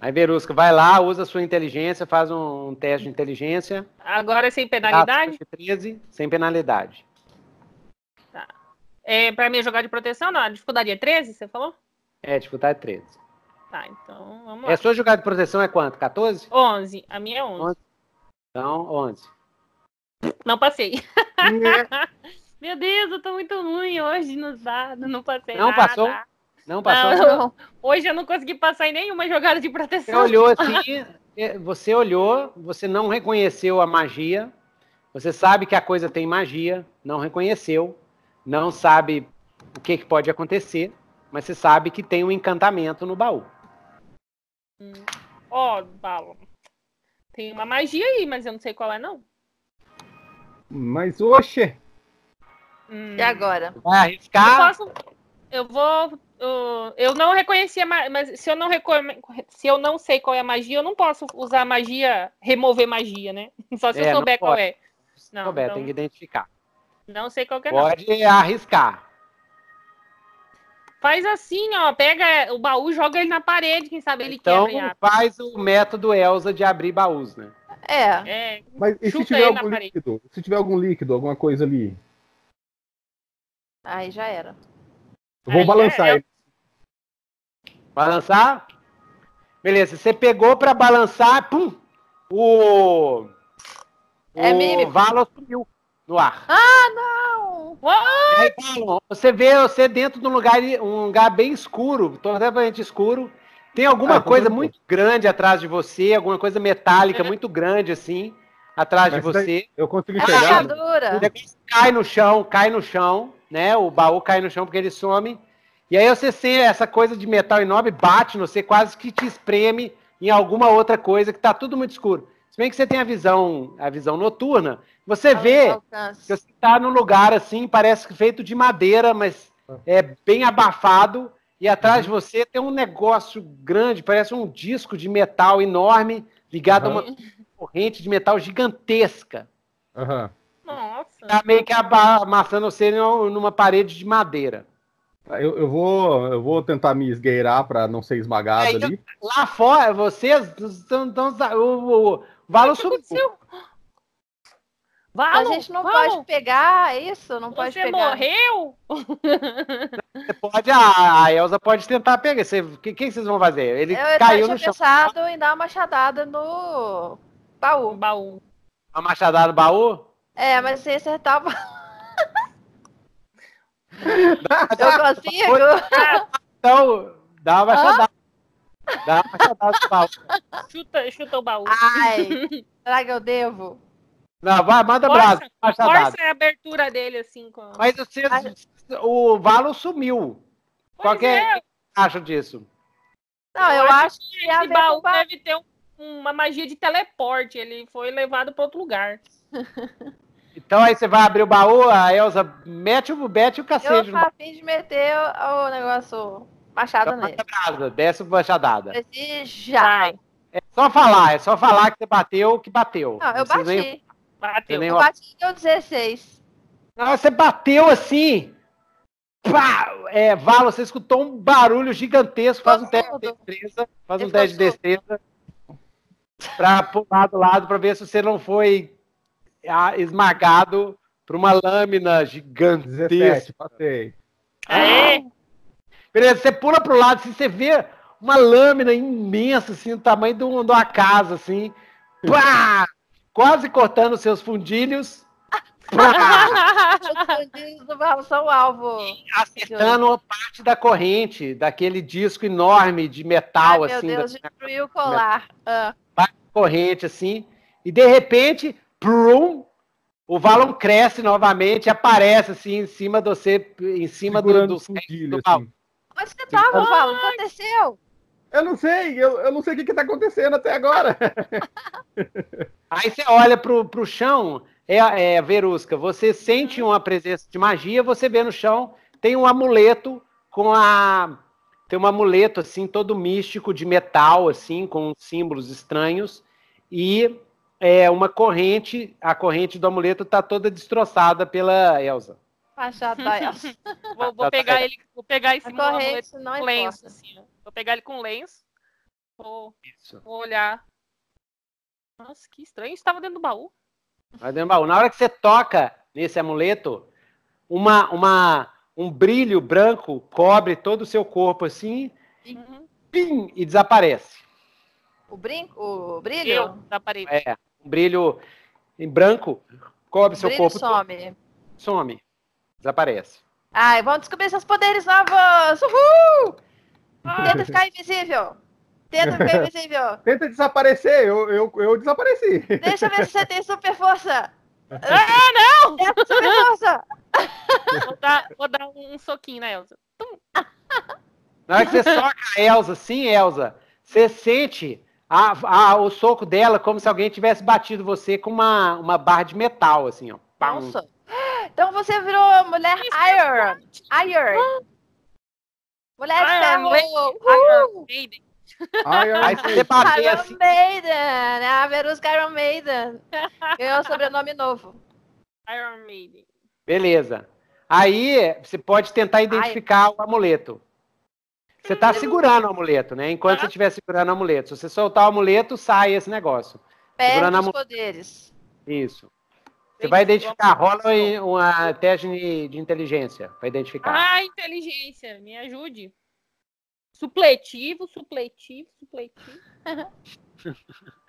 Aí, Verusca, vai lá, usa a sua inteligência, faz um teste de inteligência. Agora sem tá, penalidade? 13, tá sem penalidade. Tá. É, pra mim é jogar de proteção, não. A dificuldade é 13, você falou? É, dificuldade é 13. Tá, então vamos lá. É, a sua jogada de proteção é quanto? 14? 11. A minha é 11. 11. Então, 11. Não passei. Né? Meu Deus, eu tô muito ruim hoje no dado, não passei não nada. Passou? Não passou? Não, não. Hoje eu não consegui passar em nenhuma jogada de proteção. Você olhou assim, é, você olhou, você não reconheceu a magia, você sabe que a coisa tem magia, não reconheceu, não sabe o que, que pode acontecer, mas você sabe que tem um encantamento no baú. Hum. Ó, oh, Balon, tem uma magia aí, mas eu não sei qual é, não. Mas, oxe, Hum. E agora? Vai arriscar? Eu, posso... eu vou. Eu não reconhecia, mas se eu não, recome... se eu não sei qual é a magia, eu não posso usar magia, remover magia, né? Só se é, eu souber qual é. Não, souber, é. tem que identificar. Não sei qual é. Pode não. arriscar. Faz assim, ó, pega o baú, joga ele na parede, quem sabe ele então, quebra. Então faz o método Elsa de abrir baús, né? É. é. Mas e se tiver algum líquido? Se tiver algum líquido, alguma coisa ali? Aí já era. Vou Aí balançar ele. Balançar? Beleza, você pegou para balançar, pum! O. É o mímico. Valor sumiu no ar. Ah, não! você vê você é dentro de um lugar, um lugar bem escuro, totalmente escuro. Tem alguma ah, tá coisa muito, grande atrás de você, alguma coisa metálica uhum. muito grande assim, atrás Mas de você. Eu consigo é enxergar. É cai no chão, cai no chão né? O baú cai no chão porque ele some. E aí você sente essa coisa de metal enorme bate no você, quase que te espreme em alguma outra coisa que está tudo muito escuro. Se bem que você tem a visão, a visão noturna, você vê que você está num lugar assim, parece feito de madeira, mas é bem abafado. E atrás uhum. de você tem um negócio grande, parece um disco de metal enorme ligado uhum. a uma uhum. corrente de metal gigantesca. Uhum. Nossa. Tá meio que amassando você numa parede de madeira. Eu, eu, vou, eu vou tentar me esgueirar para não ser esmagado é, ali. Eu, lá fora, vocês estão. O, o, Valo subiu. Valo, a gente não Valo. pode pegar é isso, não você pode pegar. Você morreu? Você pode, a, a Elsa pode tentar pegar. O que, que vocês vão fazer? Ele eu caiu no chão. Eu tinha pensado em dar uma machadada no baú. No baú. Uma machadada no baú? É, mas se acertar o Eu consigo? Então, dá uma chadada. Dá uma chadada de baú. Chuta, chuta o baú. Ai, será que eu devo? Não, vai, manda força, Força a abertura dele, assim. Com... Mas você, o Valo sumiu. Pois Qual que é. acha disso? Não, eu, eu acho, acho que esse baú deve ter um, uma magia de teleporte. Ele foi levado para outro lugar. Então aí você vai abrir o baú, a Elsa mete o bete o cacete. Eu fim de meter o, o negócio machado então, nele. Brasa, desce o machadada. já. É só falar, é só falar que você bateu, que bateu. Não, eu bati. Nem... Bateu. Nem... Eu bati deu 16. Não, você bateu assim. Pá! É, Valo, você escutou um barulho gigantesco. Faz um teste de destreza. Faz um teste de destreza. Pra pular do lado pra ver se você não foi esmagado por uma lâmina gigante. passei. É. Beleza, você pula pro lado, assim, você vê uma lâmina imensa, assim, do tamanho de uma casa, assim. Pá! Quase cortando seus fundilhos. Os fundilhos do barro são alvo. acertando uma parte da corrente, daquele disco enorme de metal, Ai, assim. Meu Deus, da... destruiu o colar. Ah. Corrente, assim. E de repente, brum, o Valon cresce novamente, aparece assim em cima do você, em cima do, dos do assim. Onde você tava, tá, Valon? O que aconteceu? Eu não sei, eu, eu não sei o que, que tá acontecendo até agora. Aí você olha pro, pro chão, é, é Verusca, você sente uhum. uma presença de magia, você vê no chão, tem um amuleto com a. Tem um amuleto assim, todo místico de metal, assim, com símbolos estranhos, e é, uma corrente, a corrente do amuleto está toda destroçada pela Elsa. Machado da Elsa. vou, vou tá, tá pegar ele, vou pegar esse corrente com é lenço, assim. Vou pegar ele com lenço. Vou, vou olhar. Nossa, que estranho. Estava dentro do baú. dentro do baú. Na hora que você toca nesse amuleto, uma, uma, um brilho branco cobre todo o seu corpo assim, uhum. pim, e desaparece. O brinco, o brilho? Eu, desaparece. É um brilho em branco cobre seu corpo. some. Some. Desaparece. Ai, vamos descobrir seus poderes novos! Uhul! Tenta ficar invisível! Tenta ficar invisível! Tenta desaparecer! Eu, eu, eu desapareci! Deixa eu ver se você tem super força! ah, é, não! Tenta super força! Vou dar, vou dar um soquinho na Elsa. Na hora que você soca a Elsa, sim, Elsa, você sente a, ah, a, ah, o soco dela como se alguém tivesse batido você com uma, uma barra de metal, assim, ó. Nossa. Então você virou é ah. mulher Iron. Iron. Mulher Iron. Iron Maiden. Iron Maiden. Assim. Né? A Verusca Iron Maiden. Ganhou um sobrenome novo. Iron Maiden. Beleza. Aí você pode tentar identificar Iron. o amuleto. Você está uhum. segurando o amuleto, né? Enquanto ah. você estiver segurando o amuleto. Se você soltar o amuleto, sai esse negócio. Perde segurando os amuleto. poderes. Isso. Você vai identificar, rola uma teste de inteligência para identificar. Ah, inteligência, me ajude. Supletivo, supletivo, supletivo.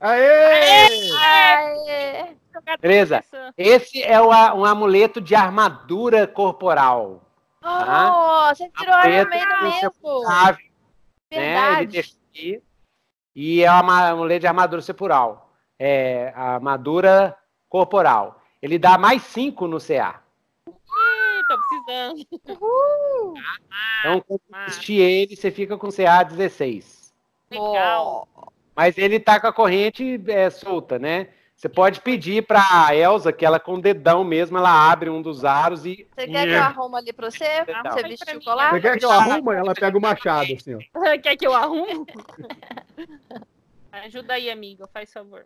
Aê! Aê! Aê! Beleza. Esse é um amuleto de armadura corporal. Oh, você tirou a Iron Maiden mesmo. né? Ele aqui, e é uma lei de armadura sepural. É, armadura corporal. Ele dá mais 5 no CA. Ih, tô precisando. Uhul. Tá? Então, ah, quando assistir ele, você fica com CA 16. Legal. Mas ele tá com a corrente é, solta, né? Você pode pedir para a Elsa que ela com o dedão mesmo, ela abre um dos aros e. Você quer que eu arrumo ali para você? Pra você vestir o colar? Você quer que eu arrumo? Ela pega o machado, assim, ó. quer que eu arrumo? Ajuda aí, amigo, faz favor.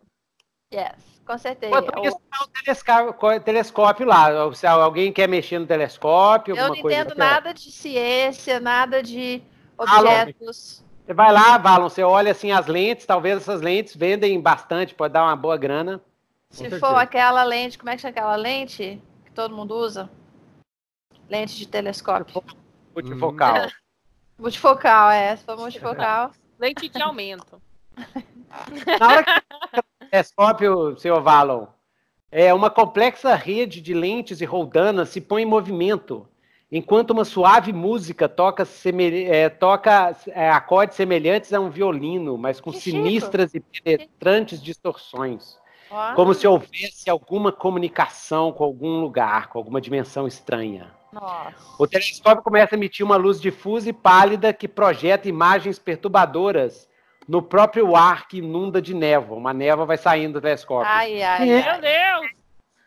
Yes, com certeza. está o telescópio, telescópio lá. Se alguém quer mexer no telescópio, Eu não entendo é. nada de ciência, nada de objetos. Você vai lá, Valon, você olha assim as lentes, talvez essas lentes vendem bastante, pode dar uma boa grana. Se for aquela lente, como é que chama aquela lente que todo mundo usa? Lente de telescópio. Multifocal. Hum. multifocal, é. Se for multifocal. Lente de aumento. Na hora que telescópio, seu Valon, é uma complexa rede de lentes e roldanas se põe em movimento enquanto uma suave música toca, semel... é, toca é, acordes semelhantes a um violino, mas com que sinistras chico. e penetrantes distorções. Uau. Como se houvesse alguma comunicação com algum lugar, com alguma dimensão estranha. Nossa. O telescópio começa a emitir uma luz difusa e pálida que projeta imagens perturbadoras no próprio ar que inunda de névoa. Uma névoa vai saindo do telescópio. Ai, ai, é. meu Deus!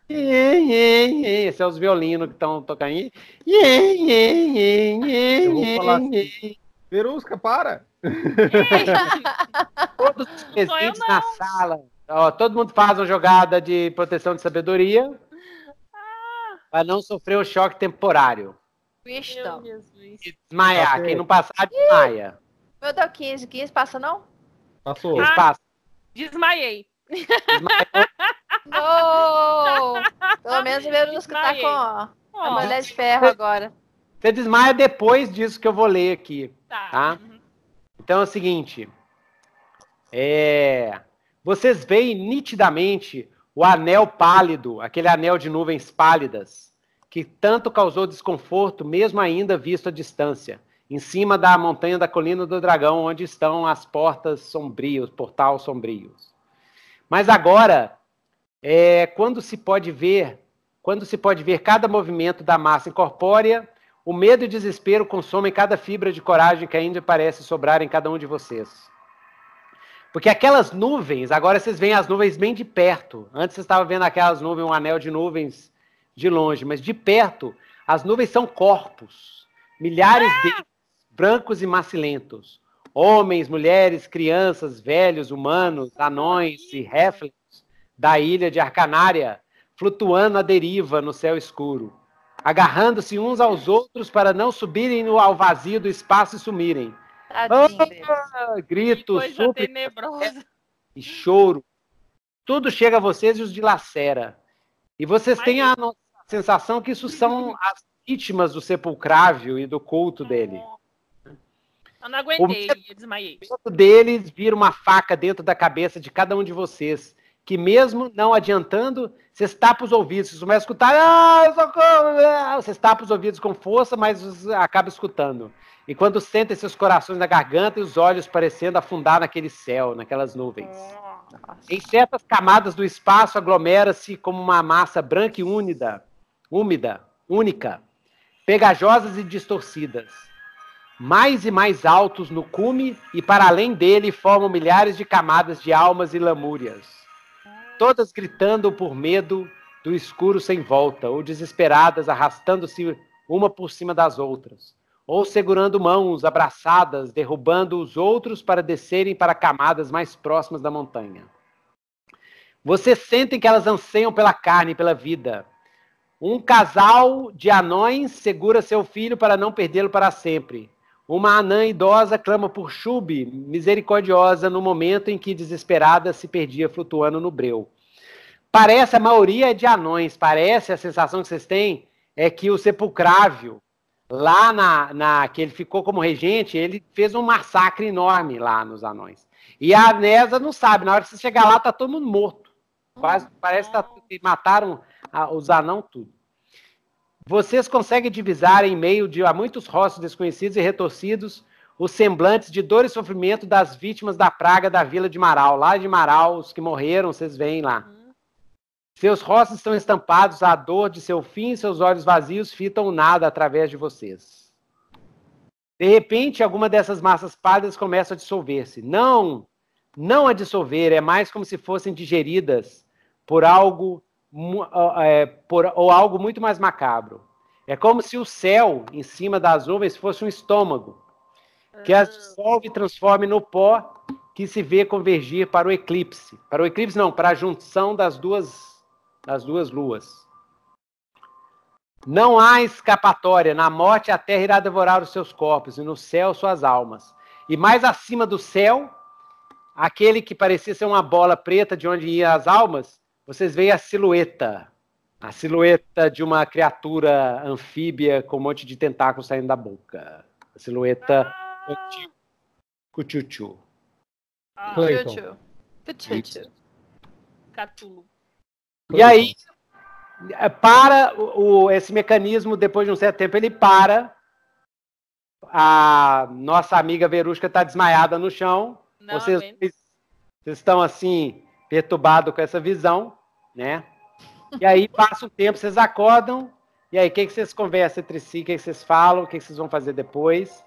Esses são é os violinos que estão tocando. Iê, iê, assim, Verusca, para! Todos os presentes na sala. Ó, todo mundo faz uma jogada de proteção de sabedoria ah. para não sofrer o choque temporário. E Desmaiar. Quem não passar, desmaia. Meu Deus, 15. 15 passa, não? Passou. Ah, passa. Desmaiei. Oh, pelo menos menos que tá com ó, oh. a mulher de ferro agora. Você desmaia depois disso que eu vou ler aqui. Tá. tá? Uhum. Então é o seguinte. É, vocês veem nitidamente o anel pálido, aquele anel de nuvens pálidas, que tanto causou desconforto, mesmo ainda visto à distância, em cima da montanha da colina do dragão, onde estão as portas sombrias, portal sombrios. Mas agora é, quando se pode ver, quando se pode ver cada movimento da massa incorpórea, o medo e o desespero consomem cada fibra de coragem que ainda parece sobrar em cada um de vocês. Porque aquelas nuvens, agora vocês veem as nuvens bem de perto. Antes vocês estavam vendo aquelas nuvens, um anel de nuvens de longe, mas de perto, as nuvens são corpos, milhares ah! deles, brancos e macilentos. Homens, mulheres, crianças, velhos, humanos, anões e reflexos da ilha de Arcanária, flutuando à deriva no céu escuro, agarrando-se uns aos outros para não subirem ao vazio do espaço e sumirem. Ah, gritos, grito, súplica e choro. Tudo chega a vocês e os dilacera. E vocês Mas... têm a sensação que isso são as vítimas do sepulcrável e do culto dele. Eu não aguentei, o medo, desmaiei. O deles vira uma faca dentro da cabeça de cada um de vocês que mesmo não adiantando, você tapa os ouvidos, você começa a escutar, ah, socorro! vocês ah, os ouvidos com força, mas acaba escutando. E quando sentem seus corações na garganta e os olhos parecendo afundar naquele céu, naquelas nuvens. Nossa. Em certas camadas do espaço aglomera-se como uma massa branca e úmida, úmida, única, pegajosas e distorcidas. Mais e mais altos no cume e para além dele formam milhares de camadas de almas e lamúrias todas gritando por medo do escuro sem volta, ou desesperadas, arrastando-se uma por cima das outras, ou segurando mãos, abraçadas, derrubando os outros para descerem para camadas mais próximas da montanha. Vocês sentem que elas anseiam pela carne, pela vida. Um casal de anões segura seu filho para não perdê-lo para sempre. Uma anã idosa clama por Chube, misericordiosa, no momento em que desesperada se perdia flutuando no breu. Parece, a maioria é de anões, parece, a sensação que vocês têm é que o sepulcrávio, lá na, na que ele ficou como regente, ele fez um massacre enorme lá nos anões. E a Anesa não sabe, na hora que você chegar lá, tá todo mundo morto. Quase, parece que tá, mataram a, os anãos tudo. Vocês conseguem divisar em meio de a muitos rostos desconhecidos e retorcidos os semblantes de dor e sofrimento das vítimas da praga da vila de Marau. Lá de Marau, os que morreram, vocês veem lá. Uhum. Seus rostos estão estampados à dor de seu fim seus olhos vazios fitam o nada através de vocês. De repente, alguma dessas massas pálidas começa a dissolver-se. Não, não a dissolver, é mais como se fossem digeridas por algo é, por, ou algo muito mais macabro. É como se o céu em cima das nuvens fosse um estômago que as ah. dissolve e transforme no pó que se vê convergir para o eclipse. Para o eclipse não, para a junção das duas das duas luas. Não há escapatória, na morte a terra irá devorar os seus corpos e no céu suas almas. E mais acima do céu, aquele que parecia ser uma bola preta de onde iam as almas, vocês veem a silhueta, a silhueta de uma criatura anfíbia com um monte de tentáculos saindo da boca. A silhueta ah. Cuchuchu. Ah. Cuchuchu. E aí, é, para o, esse mecanismo, depois de um certo tempo, ele para. A nossa amiga Verusca está desmaiada no chão. Não, vocês, vocês estão assim, perturbado com essa visão, né? E aí passa o tempo, vocês acordam, e aí o que, que vocês conversam entre si, o que, que vocês falam, o que, que vocês vão fazer depois?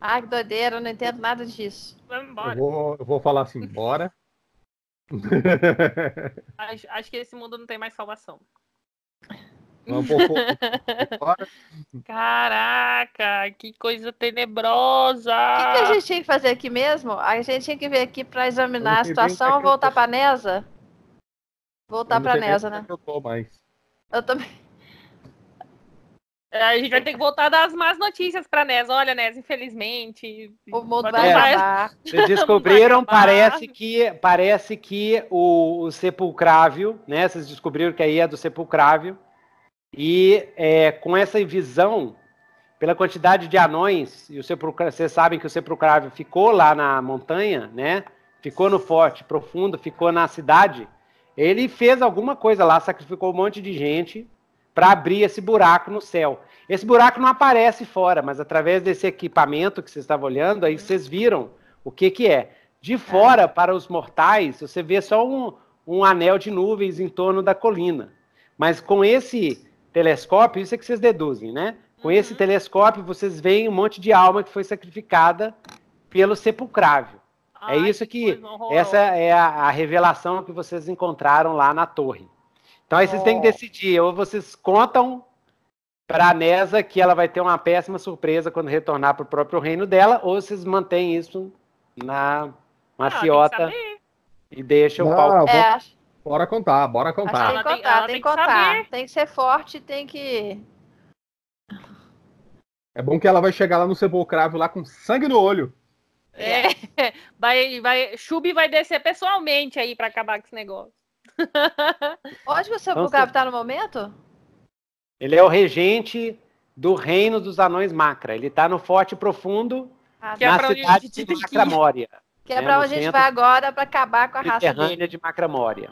Ah, que doideira, eu não entendo nada disso. Vamos embora. Eu vou, eu vou falar assim, bora. acho, acho que esse mundo não tem mais salvação. Caraca, que coisa tenebrosa! O que, que, a gente tinha que fazer aqui mesmo? A gente tinha que vir aqui para examinar a situação é ou voltar para a NESA? Voltar para a NESA, é né? Eu tô mais. Eu também. É, a gente vai ter que voltar das más notícias para Nes. Olha, Nes, infelizmente. O mundo vai acabar. Vocês descobriram, parece que, parece que o, o sepulcrávio, né? Vocês descobriram que aí é do sepulcrável. E é, com essa visão, pela quantidade de anões, e o seu vocês sabem que o sepulcro ficou lá na montanha, né? Ficou no forte profundo, ficou na cidade. Ele fez alguma coisa lá, sacrificou um monte de gente para abrir esse buraco no céu. Esse buraco não aparece fora, mas através desse equipamento que vocês estavam olhando, aí vocês viram o que, que é. De é. fora, para os mortais, você vê só um, um anel de nuvens em torno da colina. Mas com esse telescópio, isso é que vocês deduzem, né? Com uhum. esse telescópio, vocês veem um monte de alma que foi sacrificada pelo sepulcrável. é isso que. essa é a, a, revelação que vocês encontraram lá na torre. Então aí vocês oh. têm que oh. decidir, ou vocês contam para a Nesa que ela vai ter uma péssima surpresa quando retornar para o próprio reino dela, ou vocês mantêm isso na ah, maciota e deixam o palco. É. Bora contar, bora contar. tem que contar, tem, tem que contar. Saber. Tem que ser forte, tem que. É bom que ela vai chegar lá no Sepulcravo lá com sangue no olho. É, vai, vai, Chubi vai descer pessoalmente aí para acabar com esse negócio. Onde o Sepulcravo está no momento? Ele é o regente do reino dos anões Macra. Ele está no Forte Profundo, ah, na é cidade de Macramória. Que é, é para é onde a gente vai agora para acabar com a raça dele. de Macramória.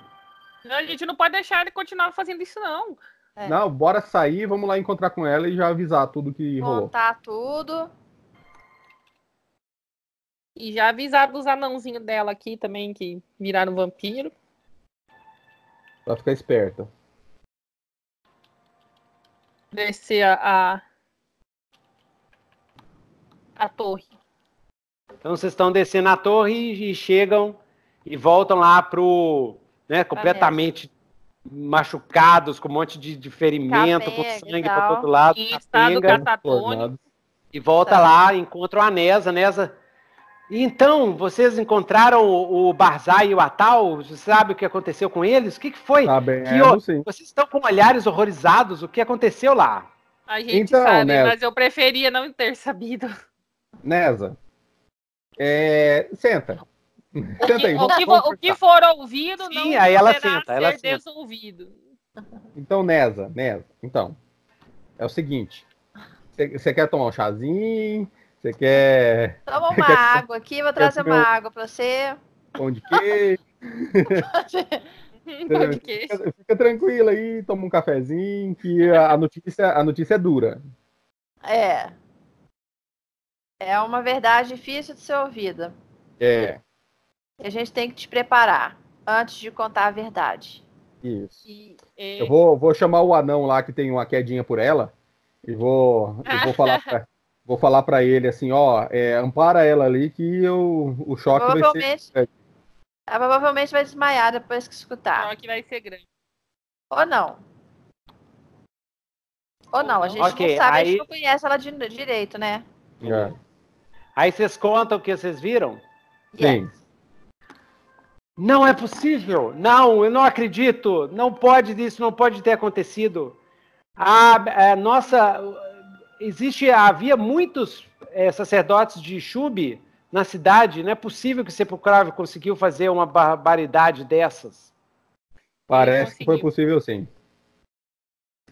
A gente não pode deixar ele continuar fazendo isso, não. É. Não, bora sair, vamos lá encontrar com ela e já avisar tudo que Contar rolou. Contar tudo. E já avisar dos anãozinhos dela aqui também, que viraram vampiro. Pra ficar esperta. Descer a, a. a torre. Então vocês estão descendo a torre e chegam e voltam lá pro né? Tá completamente machucados, com um monte de, de ferimento, Capega, com sangue para todo lado. E estado E volta Sabe. lá, encontra o Anesa. Anesa. Então, vocês encontraram o, Barzai e o Atal? Você sabe o que aconteceu com eles? O que, que foi? Tá bem, que, é, vocês estão com olhares horrorizados. O que aconteceu lá? A gente então, sabe, Neza, mas eu preferia não ter sabido. Nesa, é, senta aí. Assim, o que, o que for ouvido Sim, não Sim, aí ela ela desolvido. Então, Nesa, Nesa, então, é o seguinte, você quer tomar um chazinho, você quer... Toma uma quer, água aqui, vou trazer uma água pra você. Pão de queijo. pão de queijo. Fica, fica tranquila aí, toma um cafezinho, que a notícia, a notícia é dura. É. É uma verdade difícil de ser ouvida. É. A gente tem que te preparar antes de contar a verdade. Isso. E, e... Eu vou, vou chamar o anão lá que tem uma quedinha por ela e vou, vou falar pra, vou falar para ele assim, ó, é, ampara ela ali que eu, o choque vai ser. Ela provavelmente vai desmaiar depois que escutar. O aqui vai ser grande. Ou não. Ou não, a gente okay, não sabe, aí... a gente não conhece ela de, direito, né? É. Aí vocês contam o que vocês viram? Sim. Yes. Não é possível! Não, eu não acredito! Não pode isso, não pode ter acontecido. A, a é, nossa. Existe, havia muitos é, sacerdotes de Chube na cidade, não é possível que o Sepulcrave conseguiu fazer uma barbaridade dessas. Parece que foi possível sim.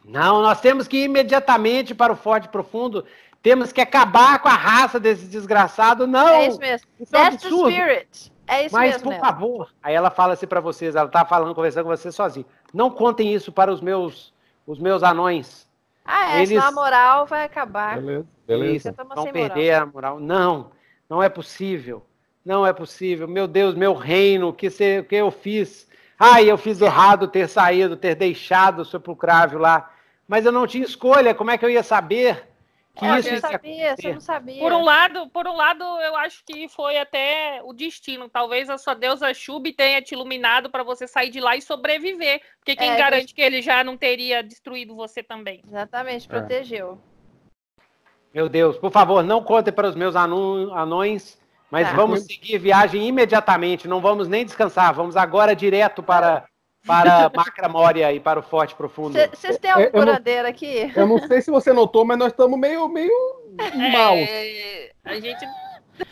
Não, nós temos que ir imediatamente para o Forte Profundo. Temos que acabar com a raça desse desgraçado. Não! É isso mesmo. Isso é That's absurdo. the spirit. É isso Mas, mesmo, por favor, aí ela fala assim para vocês, ela tá falando, conversando com vocês sozinha. Não contem isso para os meus, os meus anões. Ah, é, Eles... senão a moral vai acabar. Beleza, beleza. Não perder moral. a moral. Não, não é possível. Não é possível. Meu Deus, meu reino, o que, que eu fiz? Ai, eu fiz errado ter saído, ter deixado o sepulcrável lá. Mas eu não tinha escolha, como é que eu ia saber? Que isso, eu não sabia, você não sabia. Por um lado, por um lado, eu acho que foi até o destino. Talvez a sua deusa Shub tenha te iluminado para você sair de lá e sobreviver. Porque quem é, garante que ele já não teria destruído você também? Exatamente, é. protegeu. É. Meu Deus, por favor, não contem para os meus anu... anões, mas tá. vamos seguir viagem imediatamente. Não vamos nem descansar, vamos agora direto para para Moria e para o Forte Profundo. Vocês têm é, alguma curadeira aqui? Eu não sei se você notou, mas nós estamos meio, meio é, mal. É, a gente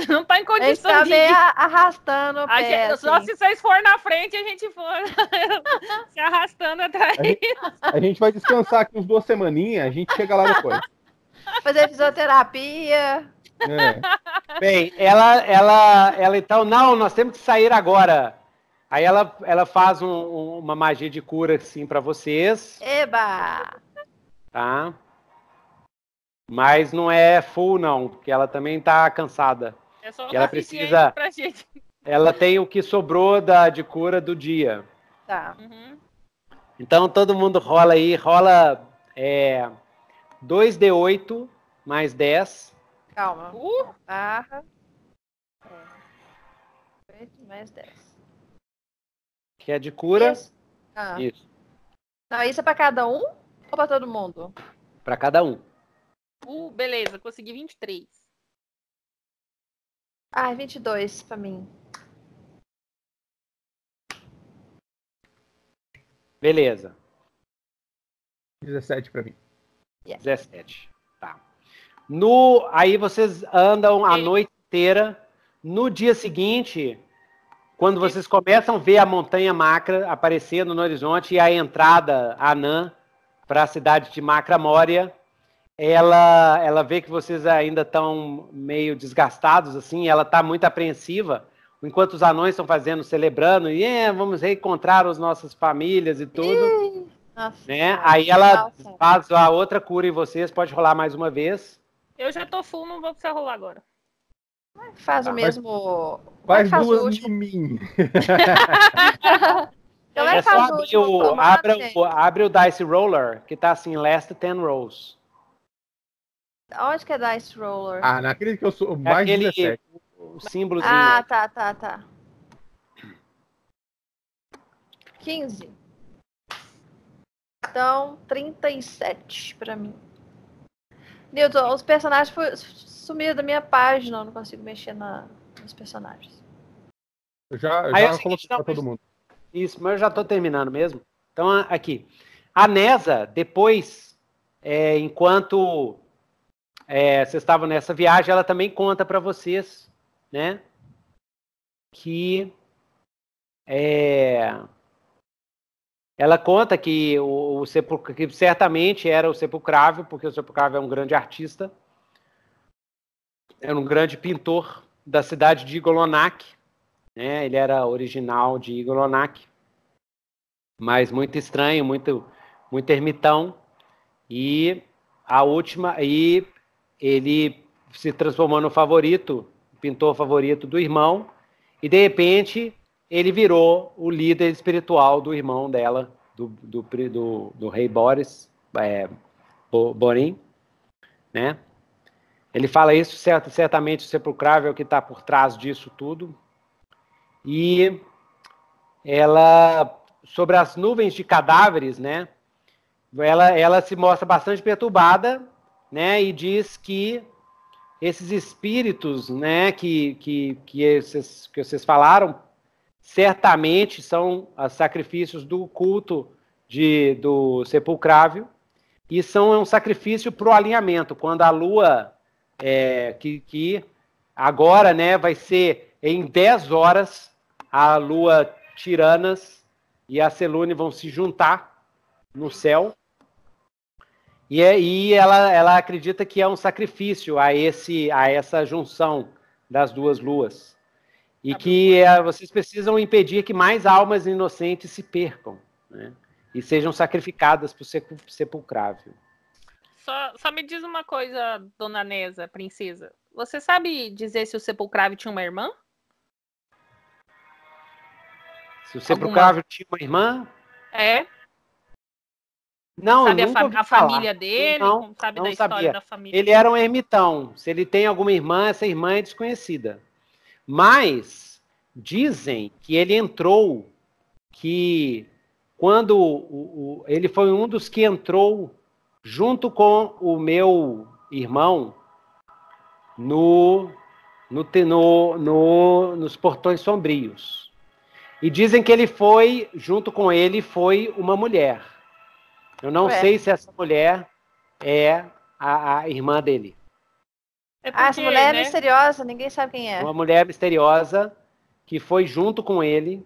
não está em condição tá de... arrastando o pé. Gente, assim. Só se vocês forem na frente, a gente for se arrastando atrás. A gente, a gente vai descansar aqui uns duas semaninhas, a gente chega lá depois. Fazer fisioterapia... É. Bem, ela, ela, ela então, não, nós temos que sair agora. Aí ela, ela faz um, um, uma magia de cura, assim, para vocês. Eba! Tá? Mas não é full, não, porque ela também tá cansada. É só e ela precisa. Pra gente. Ela tem o que sobrou da de cura do dia. Tá. Uhum. Então todo mundo rola aí, rola é, 2D8 mais 10. Calma. Uh! Barra. 8 é. mais 10. Que é de cura. Isso. Ah. Isso. Não, isso é pra cada um ou pra todo mundo? Pra cada um. Uh, beleza, consegui 23. Ah, 22 pra mim. Beleza. 17 pra mim. Yeah. 17. Tá. No, aí vocês andam a noite inteira. No dia seguinte, quando vocês começam a ver a montanha Macra aparecendo no horizonte e a entrada Anã para a cidade de Macra Moria, ela, ela vê que vocês ainda estão meio desgastados, assim, ela está muito apreensiva, enquanto os anões estão fazendo, celebrando, e yeah, é, vamos reencontrar as nossas famílias e tudo. Nossa, né? Aí ela nossa. faz a outra cura em vocês, pode rolar mais uma vez. Eu já tô full, não vou precisar rolar agora. Faz ah, o mesmo. Faz, faz duas de mim. então é só abrir o, abra, o, abre o Dice Roller, que tá assim, last 10 rolls. Onde que é Dice Roller? Ah, naquele que eu sou mais é aquele, 17. O símbolozinho. Ah, tá, tá, tá. 15. Então, 37 pra mim. Newton, os personagens medo da minha página, eu não consigo mexer na, nos personagens. Eu já, eu Aí já é pra todo mundo. Isso, mas eu já estou terminando mesmo. Então, aqui. A NESA, depois, é, enquanto é, vocês estavam nessa viagem, ela também conta para vocês, né? Que é, ela conta que o, o sepulcro, que certamente era o sepulcrável, porque o sepulcrável é um grande artista, era um grande pintor da cidade de Igolonac. Né? Ele era original de Igolonac, mas muito estranho, muito, muito ermitão. E a última, e ele se transformou no favorito, pintor favorito do irmão, e de repente ele virou o líder espiritual do irmão dela, do, do, do, do rei Boris, é, Borim, né? Ele fala isso, certamente o sepulcrável é que está por trás disso tudo. E ela, sobre as nuvens de cadáveres, né? Ela, ela se mostra bastante perturbada, né? E diz que esses espíritos, né? Que, que, que, esses, que vocês falaram, certamente são os sacrifícios do culto de, do sepulcrável. E são um sacrifício para o alinhamento. Quando a lua é, que, que agora né, vai ser em 10 horas a Lua Tiranas e a Celune vão se juntar no céu. E, é, e ela, ela acredita que é um sacrifício a, esse, a essa junção das duas luas. E que é, vocês precisam impedir que mais almas inocentes se percam né? e sejam sacrificadas para o sepulcrável. Só, só me diz uma coisa, dona Neza, princesa. Você sabe dizer se o Sepulcrave tinha uma irmã? Se o Sepulcrave tinha uma irmã? É. Não, sabe nunca a, fa a família dele, não, sabe não da sabia. história da família. Ele era um ermitão. Se ele tem alguma irmã, essa irmã é desconhecida. Mas dizem que ele entrou, que quando o, o, ele foi um dos que entrou junto com o meu irmão no, no, no, no nos portões sombrios. E dizem que ele foi, junto com ele, foi uma mulher. Eu não Ué. sei se essa mulher é a, a irmã dele. É porque, ah, essa mulher é né? misteriosa, ninguém sabe quem é. Uma mulher misteriosa que foi junto com ele.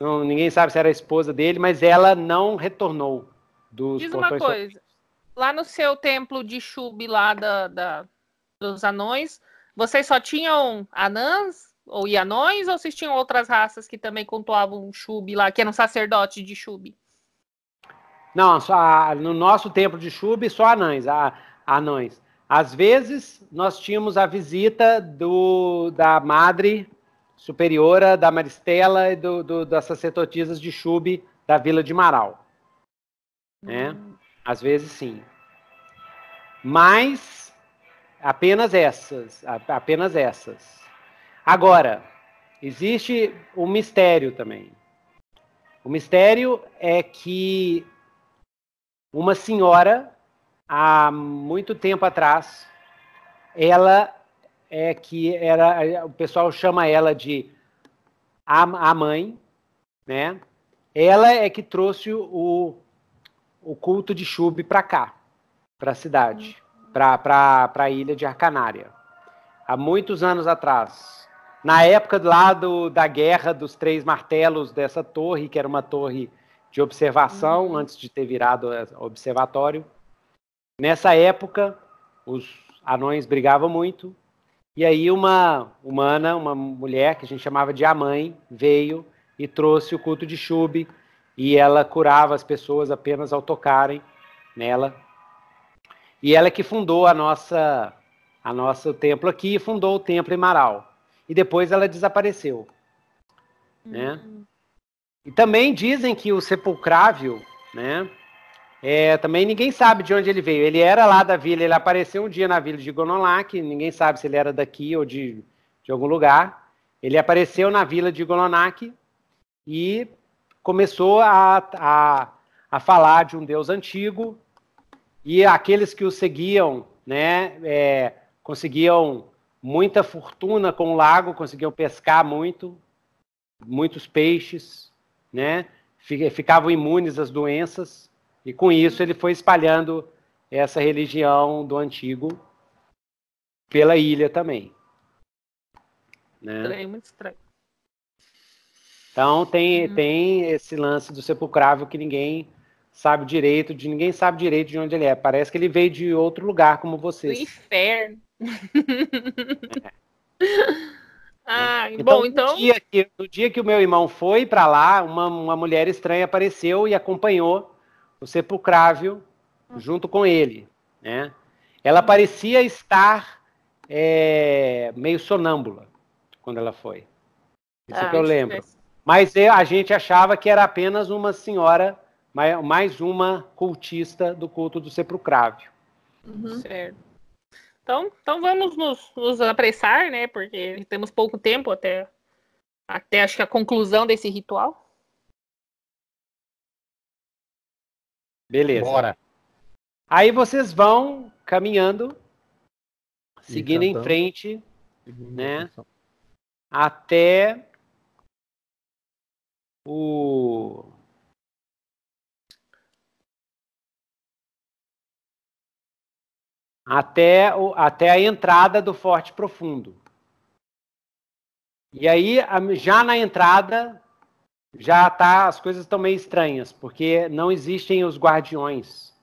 Não, ninguém sabe se era a esposa dele, mas ela não retornou dos Diz uma coisa, Lá no seu templo de Shub, lá da, da, dos anões, vocês só tinham anãs ou ianões? Ou vocês tinham outras raças que também cultuavam Shub lá, que eram sacerdotes de Shub? Não, só, no nosso templo de Shub, só Anãs, A, anões. Às vezes, nós tínhamos a visita do, da madre superiora, da Maristela e do, do, das sacerdotisas de Chube da Vila de Marau. Né? Hum. Às vezes, sim. Mas apenas essas, apenas essas. Agora, existe um mistério também. O mistério é que uma senhora, há muito tempo atrás, ela é que era, o pessoal chama ela de a, a mãe, né? Ela é que trouxe o, o culto de Chub para cá para a cidade, para a ilha de Arcanária, há muitos anos atrás. Na época lá lado da guerra dos três martelos dessa torre, que era uma torre de observação, uhum. antes de ter virado eh, observatório. Nessa época, os anões brigavam muito, e aí uma humana, uma mulher que a gente chamava de a mãe, veio e trouxe o culto de Shub, e ela curava as pessoas apenas ao tocarem nela. E ela é que fundou a nossa, a nosso templo aqui, fundou o templo em Marau. E depois ela desapareceu, né? uhum. né? E também dizem que o sepulcrávio, né? É, também ninguém sabe de onde ele veio. Ele era lá da vila, ele apareceu um dia na vila de Gononac, ninguém sabe se ele era daqui ou de, de algum lugar. Ele apareceu na vila de Gononac e começou a, a, a falar de um deus antigo, e aqueles que o seguiam, né, é, conseguiam muita fortuna com o lago, conseguiam pescar muito, muitos peixes, né, ficavam imunes às doenças, e com isso ele foi espalhando essa religião do antigo pela ilha também. Né? Estranho, muito estranho. Então tem, hum. tem esse lance do sepulcrável que ninguém sabe direito, de ninguém sabe direito de onde ele é. Parece que ele veio de outro lugar como vocês. Do inferno. É. Ah, então, bom, então. No dia, que, no dia que o meu irmão foi para lá, uma, uma mulher estranha apareceu e acompanhou o sepulcrávio junto com ele. Né? Ela parecia estar é, meio sonâmbula quando ela foi. Isso ah, é que eu lembro. Mas eu, a gente achava que era apenas uma senhora mais uma cultista do culto do Sepulcrávio. Uhum. Certo. Então, então vamos nos, nos, apressar, né? Porque temos pouco tempo até, até acho que a conclusão desse ritual. Beleza. Bora. Aí vocês vão caminhando, seguindo em frente, seguindo né? Até o até, o, até a entrada do Forte Profundo. E aí, já na entrada, já tá, as coisas estão meio estranhas, porque não existem os guardiões.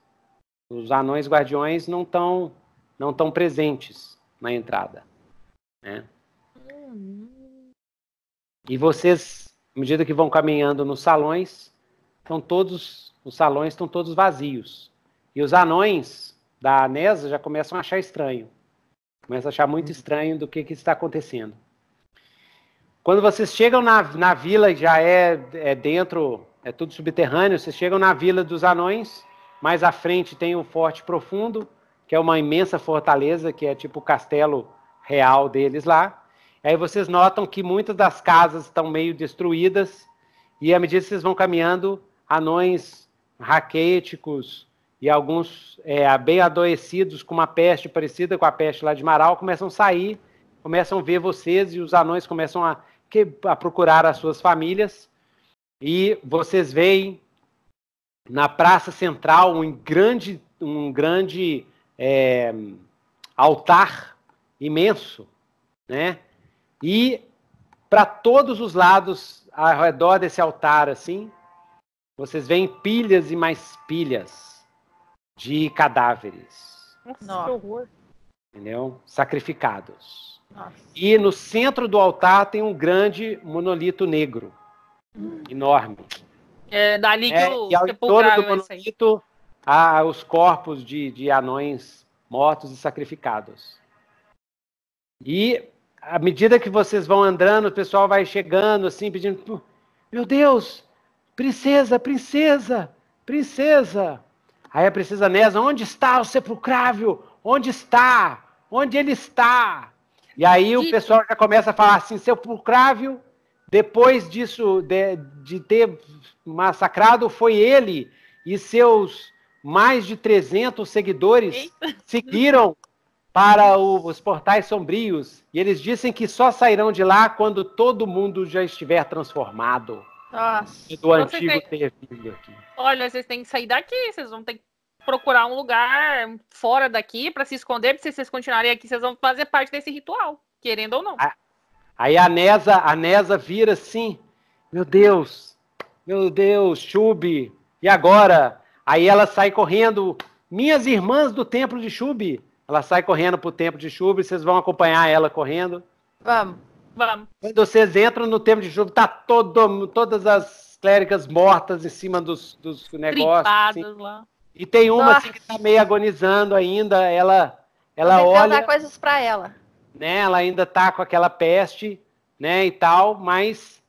Os anões guardiões não estão não tão presentes na entrada. Né? E vocês, à medida que vão caminhando nos salões, estão todos os salões estão todos vazios. E os anões da ANESA já começam a achar estranho. Começam a achar muito uhum. estranho do que, que está acontecendo. Quando vocês chegam na, na vila, já é, é dentro, é tudo subterrâneo, vocês chegam na vila dos anões, mais à frente tem o Forte Profundo, que é uma imensa fortaleza, que é tipo o castelo real deles lá. Aí vocês notam que muitas das casas estão meio destruídas, e à medida que vocês vão caminhando, anões raquéticos, e alguns é, bem adoecidos com uma peste parecida com a peste lá de Marau começam a sair, começam a ver vocês e os anões começam a, a procurar as suas famílias. E vocês veem na praça central um grande, um grande é, altar imenso, né? E para todos os lados ao redor desse altar, assim, vocês veem pilhas e mais pilhas de cadáveres. Nossa, que horror. Entendeu? Sacrificados. Nossa. E no centro do altar tem um grande monolito negro. Hum. Enorme. É dali que é, o E do monolito há os corpos de, de anões mortos e sacrificados. E à medida que vocês vão andando, o pessoal vai chegando assim, pedindo: Meu Deus, princesa, princesa, princesa. Aí a princesa Nesa, onde está o sepulcrável? Onde está? Onde ele está? E aí o pessoal já começa a falar assim, sepulcrável, depois disso, de, de ter massacrado, foi ele e seus mais de 300 seguidores Eita. seguiram para os portais sombrios. E eles dizem que só sairão de lá quando todo mundo já estiver transformado. Nossa. Do então antigo tem... teve aqui. Olha, vocês têm que sair daqui, vocês vão ter que procurar um lugar fora daqui para se esconder, porque se vocês continuarem aqui, vocês vão fazer parte desse ritual, querendo ou não. A... Aí a Nesa, a Nesa vira assim, meu Deus, meu Deus, Chub. e agora? Aí ela sai correndo, minhas irmãs do templo de Chub. Ela sai correndo pro templo de Chube, vocês vão acompanhar ela correndo. Vamos. Vamos. Quando vocês entram no tempo de jogo, tá todo, todas as clérigas mortas em cima dos, dos negócios. Assim. lá. E tem uma assim, que tá meio agonizando ainda, ela, ela olha... dar coisas para ela. Né, ela ainda tá com aquela peste, né, e tal, mas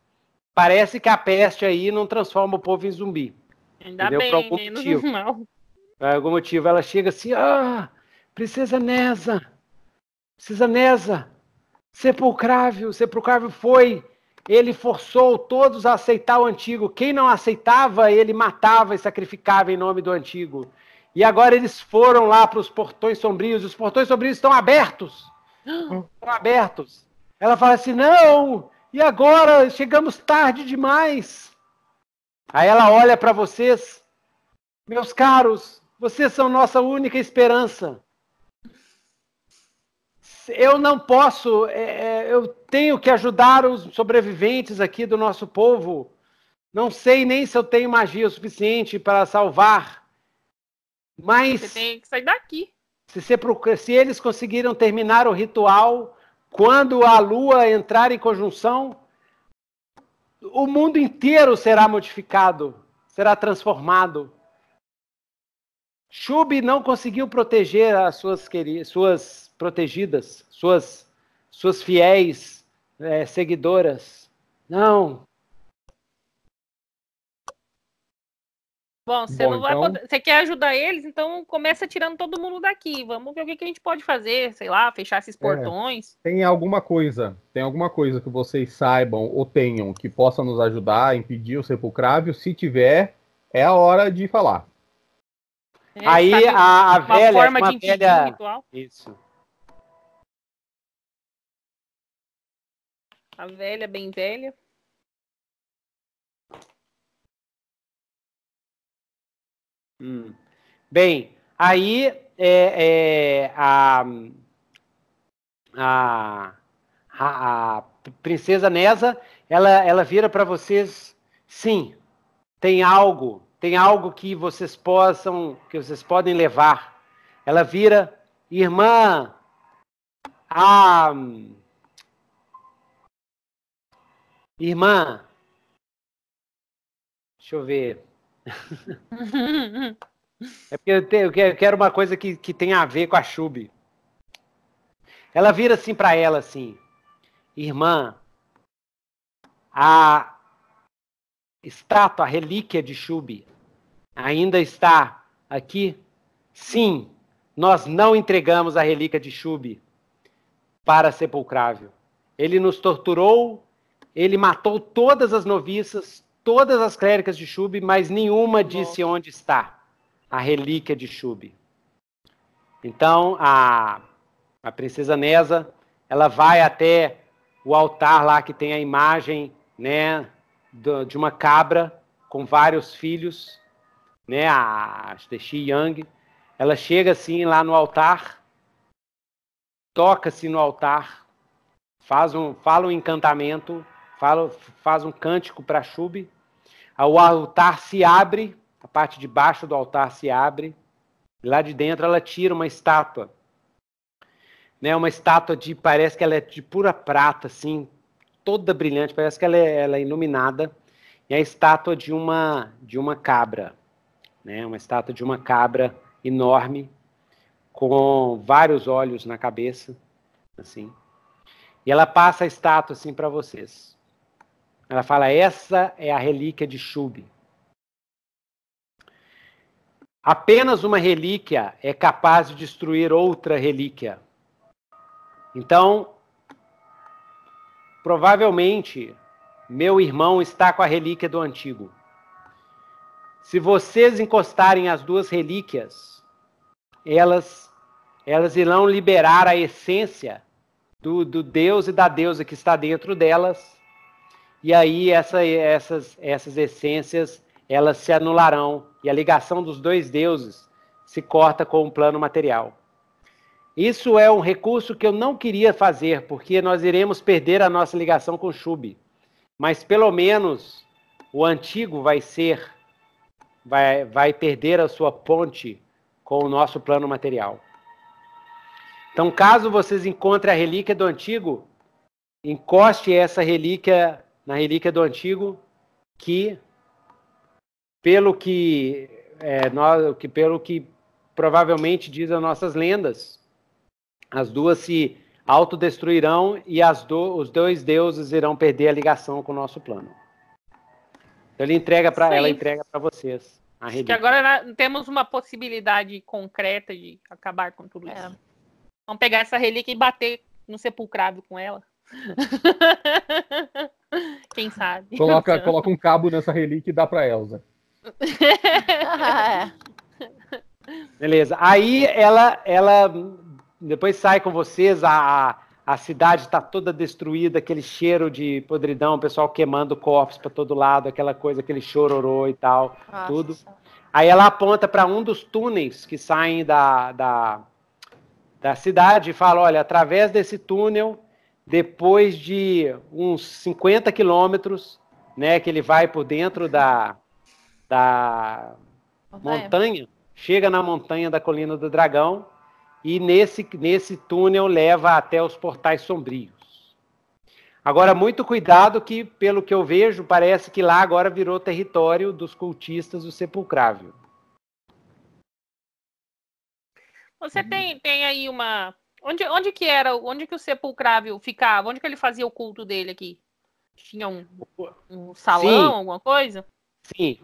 parece que a peste aí não transforma o povo em zumbi. Ainda entendeu? bem, Por algum menos motivo. mal. Por algum motivo, ela chega assim, ah, princesa Nesa, princesa Nesa, Sepulcrável, sepulcrável foi. Ele forçou todos a aceitar o antigo. Quem não aceitava, ele matava e sacrificava em nome do antigo. E agora eles foram lá para os portões sombrios. Os portões sombrios estão abertos. Estão abertos. Ela fala assim: não, e agora? Chegamos tarde demais. Aí ela olha para vocês, meus caros, vocês são nossa única esperança eu não posso, é, é, eu tenho que ajudar os sobreviventes aqui do nosso povo. Não sei nem se eu tenho magia o suficiente para salvar. Mas. Você tem que sair daqui. Se, se eles conseguiram terminar o ritual, quando a lua entrar em conjunção, o mundo inteiro será modificado, será transformado. Shub não conseguiu proteger as suas, suas protegidas, suas, suas fiéis é, seguidoras. Não. Bom, você, Bom, não então... vai... você quer ajudar eles, então começa tirando todo mundo daqui. Vamos ver o que, que a gente pode fazer, sei lá, fechar esses é. portões. É. Tem alguma coisa, tem alguma coisa que vocês saibam ou tenham que possa nos ajudar a impedir o sepulcrável? Se tiver, é a hora de falar. É, aí a, a velha, uma velha, isso, A velha, bem velha. Hum. Bem, aí é, é, a, a, a, princesa Nessa, ela, ela vira para vocês, sim, tem algo, tem algo que vocês possam, que vocês podem levar. Ela vira, irmã, a Irmã, deixa eu ver. é porque eu, te, eu, quero uma coisa que, que tem a ver com a Chub. Ela vira assim para ela assim, irmã, a estátua, a relíquia de Chub ainda está aqui? Sim, nós não entregamos a relíquia de Chub para sepulcrável. Ele nos torturou ele matou todas as noviças, todas as cléricas de Shub, mas nenhuma disse Nossa. onde está a relíquia de Shub. Então a, a princesa Nesa ela vai até o altar lá que tem a imagem né, de uma cabra com vários filhos, né, a Shishi Yang. Ela chega assim lá no altar, toca-se no altar, faz um, fala um encantamento fala, faz um cântico para Shub. O altar se abre, a parte de baixo do altar se abre. lá de dentro ela tira uma estátua. Né, uma estátua de, parece que ela é de pura prata, assim, toda brilhante, parece que ela é, ela é iluminada. E é a estátua de uma, de uma cabra, né, uma estátua de uma cabra enorme, com vários olhos na cabeça, assim. E ela passa a estátua assim para vocês. Ela fala: essa é a relíquia de Shub. Apenas uma relíquia é capaz de destruir outra relíquia. Então, provavelmente, meu irmão está com a relíquia do antigo. Se vocês encostarem as duas relíquias, elas, elas irão liberar a essência do, do Deus e da deusa que está dentro delas e aí essa, essas, essas essências elas se anularão e a ligação dos dois deuses se corta com o plano material. Isso é um recurso que eu não queria fazer, porque nós iremos perder a nossa ligação com Shub. Mas pelo menos o antigo vai ser, vai, vai perder a sua ponte com o nosso plano material. Então, caso vocês encontrem a relíquia do antigo, encoste essa relíquia na relíquia do antigo que pelo que é, nós, que pelo que provavelmente diz as nossas lendas, as duas se autodestruirão e do, os dois deuses irão perder a ligação com o nosso plano. Então ele entrega para ela, entrega para vocês. Acho que agora temos uma possibilidade concreta de acabar com tudo é. isso. É. Vamos pegar essa relíquia e bater no sepulcrado com ela. Quem sabe? Coloca, então. coloca um cabo nessa relíquia e dá para Elsa. Beleza. Aí ela, ela depois sai com vocês, a, a cidade está toda destruída, aquele cheiro de podridão, o pessoal queimando corpos para todo lado, aquela coisa, aquele chororô e tal, Nossa. tudo. Aí ela aponta para um dos túneis que saem da, da, da cidade e fala: olha, através desse túnel depois de uns 50 quilômetros, né, que ele vai por dentro da, da montanha. chega na montanha da Colina do Dragão e nesse, nesse túnel leva até os portais sombrios. Agora, muito cuidado que, pelo que eu vejo, parece que lá agora virou território dos cultistas do Sepulcrável. Você tem, tem aí uma Onde, onde que era? Onde que o sepulcrável ficava? Onde que ele fazia o culto dele aqui? Tinha um, um salão, Sim. alguma coisa? Sim.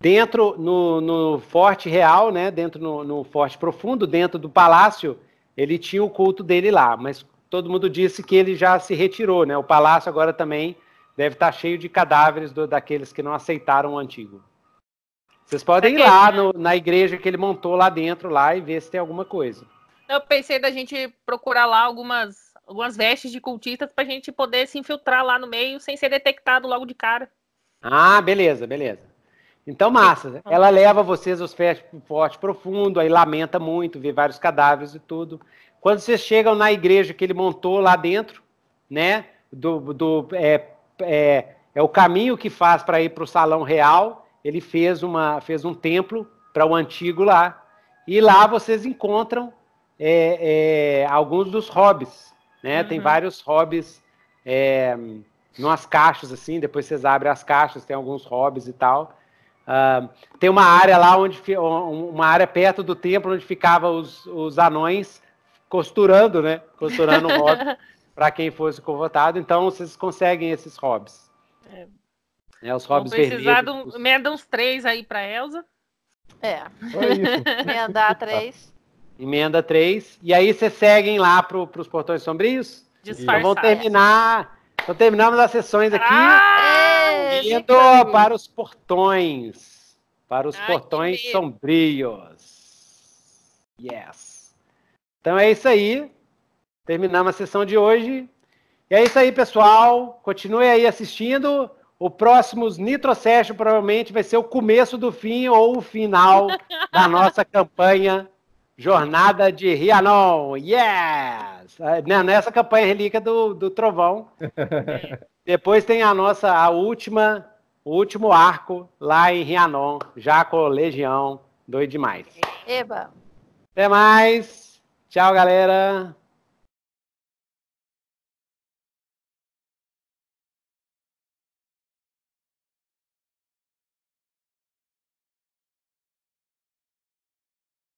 Dentro no, no Forte Real, né? Dentro no, no Forte Profundo, dentro do palácio, ele tinha o culto dele lá, mas todo mundo disse que ele já se retirou, né? O palácio agora também deve estar tá cheio de cadáveres do, daqueles que não aceitaram o antigo. Vocês podem é ir lá no, na igreja que ele montou lá dentro lá e ver se tem alguma coisa. Eu pensei da gente procurar lá algumas, algumas vestes de cultistas para a gente poder se infiltrar lá no meio sem ser detectado logo de cara. Ah, beleza, beleza. Então, massa. Ela leva vocês aos pés forte profundo, aí lamenta muito, vê vários cadáveres e tudo. Quando vocês chegam na igreja que ele montou lá dentro, né? Do, do, é, é, é o caminho que faz para ir para o salão real. Ele fez, uma, fez um templo para o antigo lá. E lá vocês encontram é, é, alguns dos hobbies, né? Uhum. Tem vários hobbies é, numas caixas, assim, depois vocês abrem as caixas, tem alguns hobbies e tal. Uh, tem uma área lá onde uma área perto do templo onde ficava os, os anões costurando, né? Costurando o hobby para quem fosse convotado. Então vocês conseguem esses hobbies. É. É, os hobbies Vou precisar vermelhos. Um, os... Meda uns três aí para Elsa. É. Meda três. Emenda 3. E aí vocês seguem lá pro, pros portões sombrios? Disfarçar. Então, vamos terminar. Então terminamos as sessões aqui. Ah, indo é, para os portões. Para os portões sombrios. Yes. Então é isso aí. Terminamos a sessão de hoje. E é isso aí, pessoal. Continue aí assistindo. O próximo Nitro Session provavelmente vai ser o começo do fim ou o final da nossa campanha Jornada de Rianon, yes! É, nessa né, é campanha relíquia do, do Trovão. Depois tem a nossa, a última, o último arco lá em Rianon, já com Legião, doido demais. Eba! Até mais! Tchau, galera!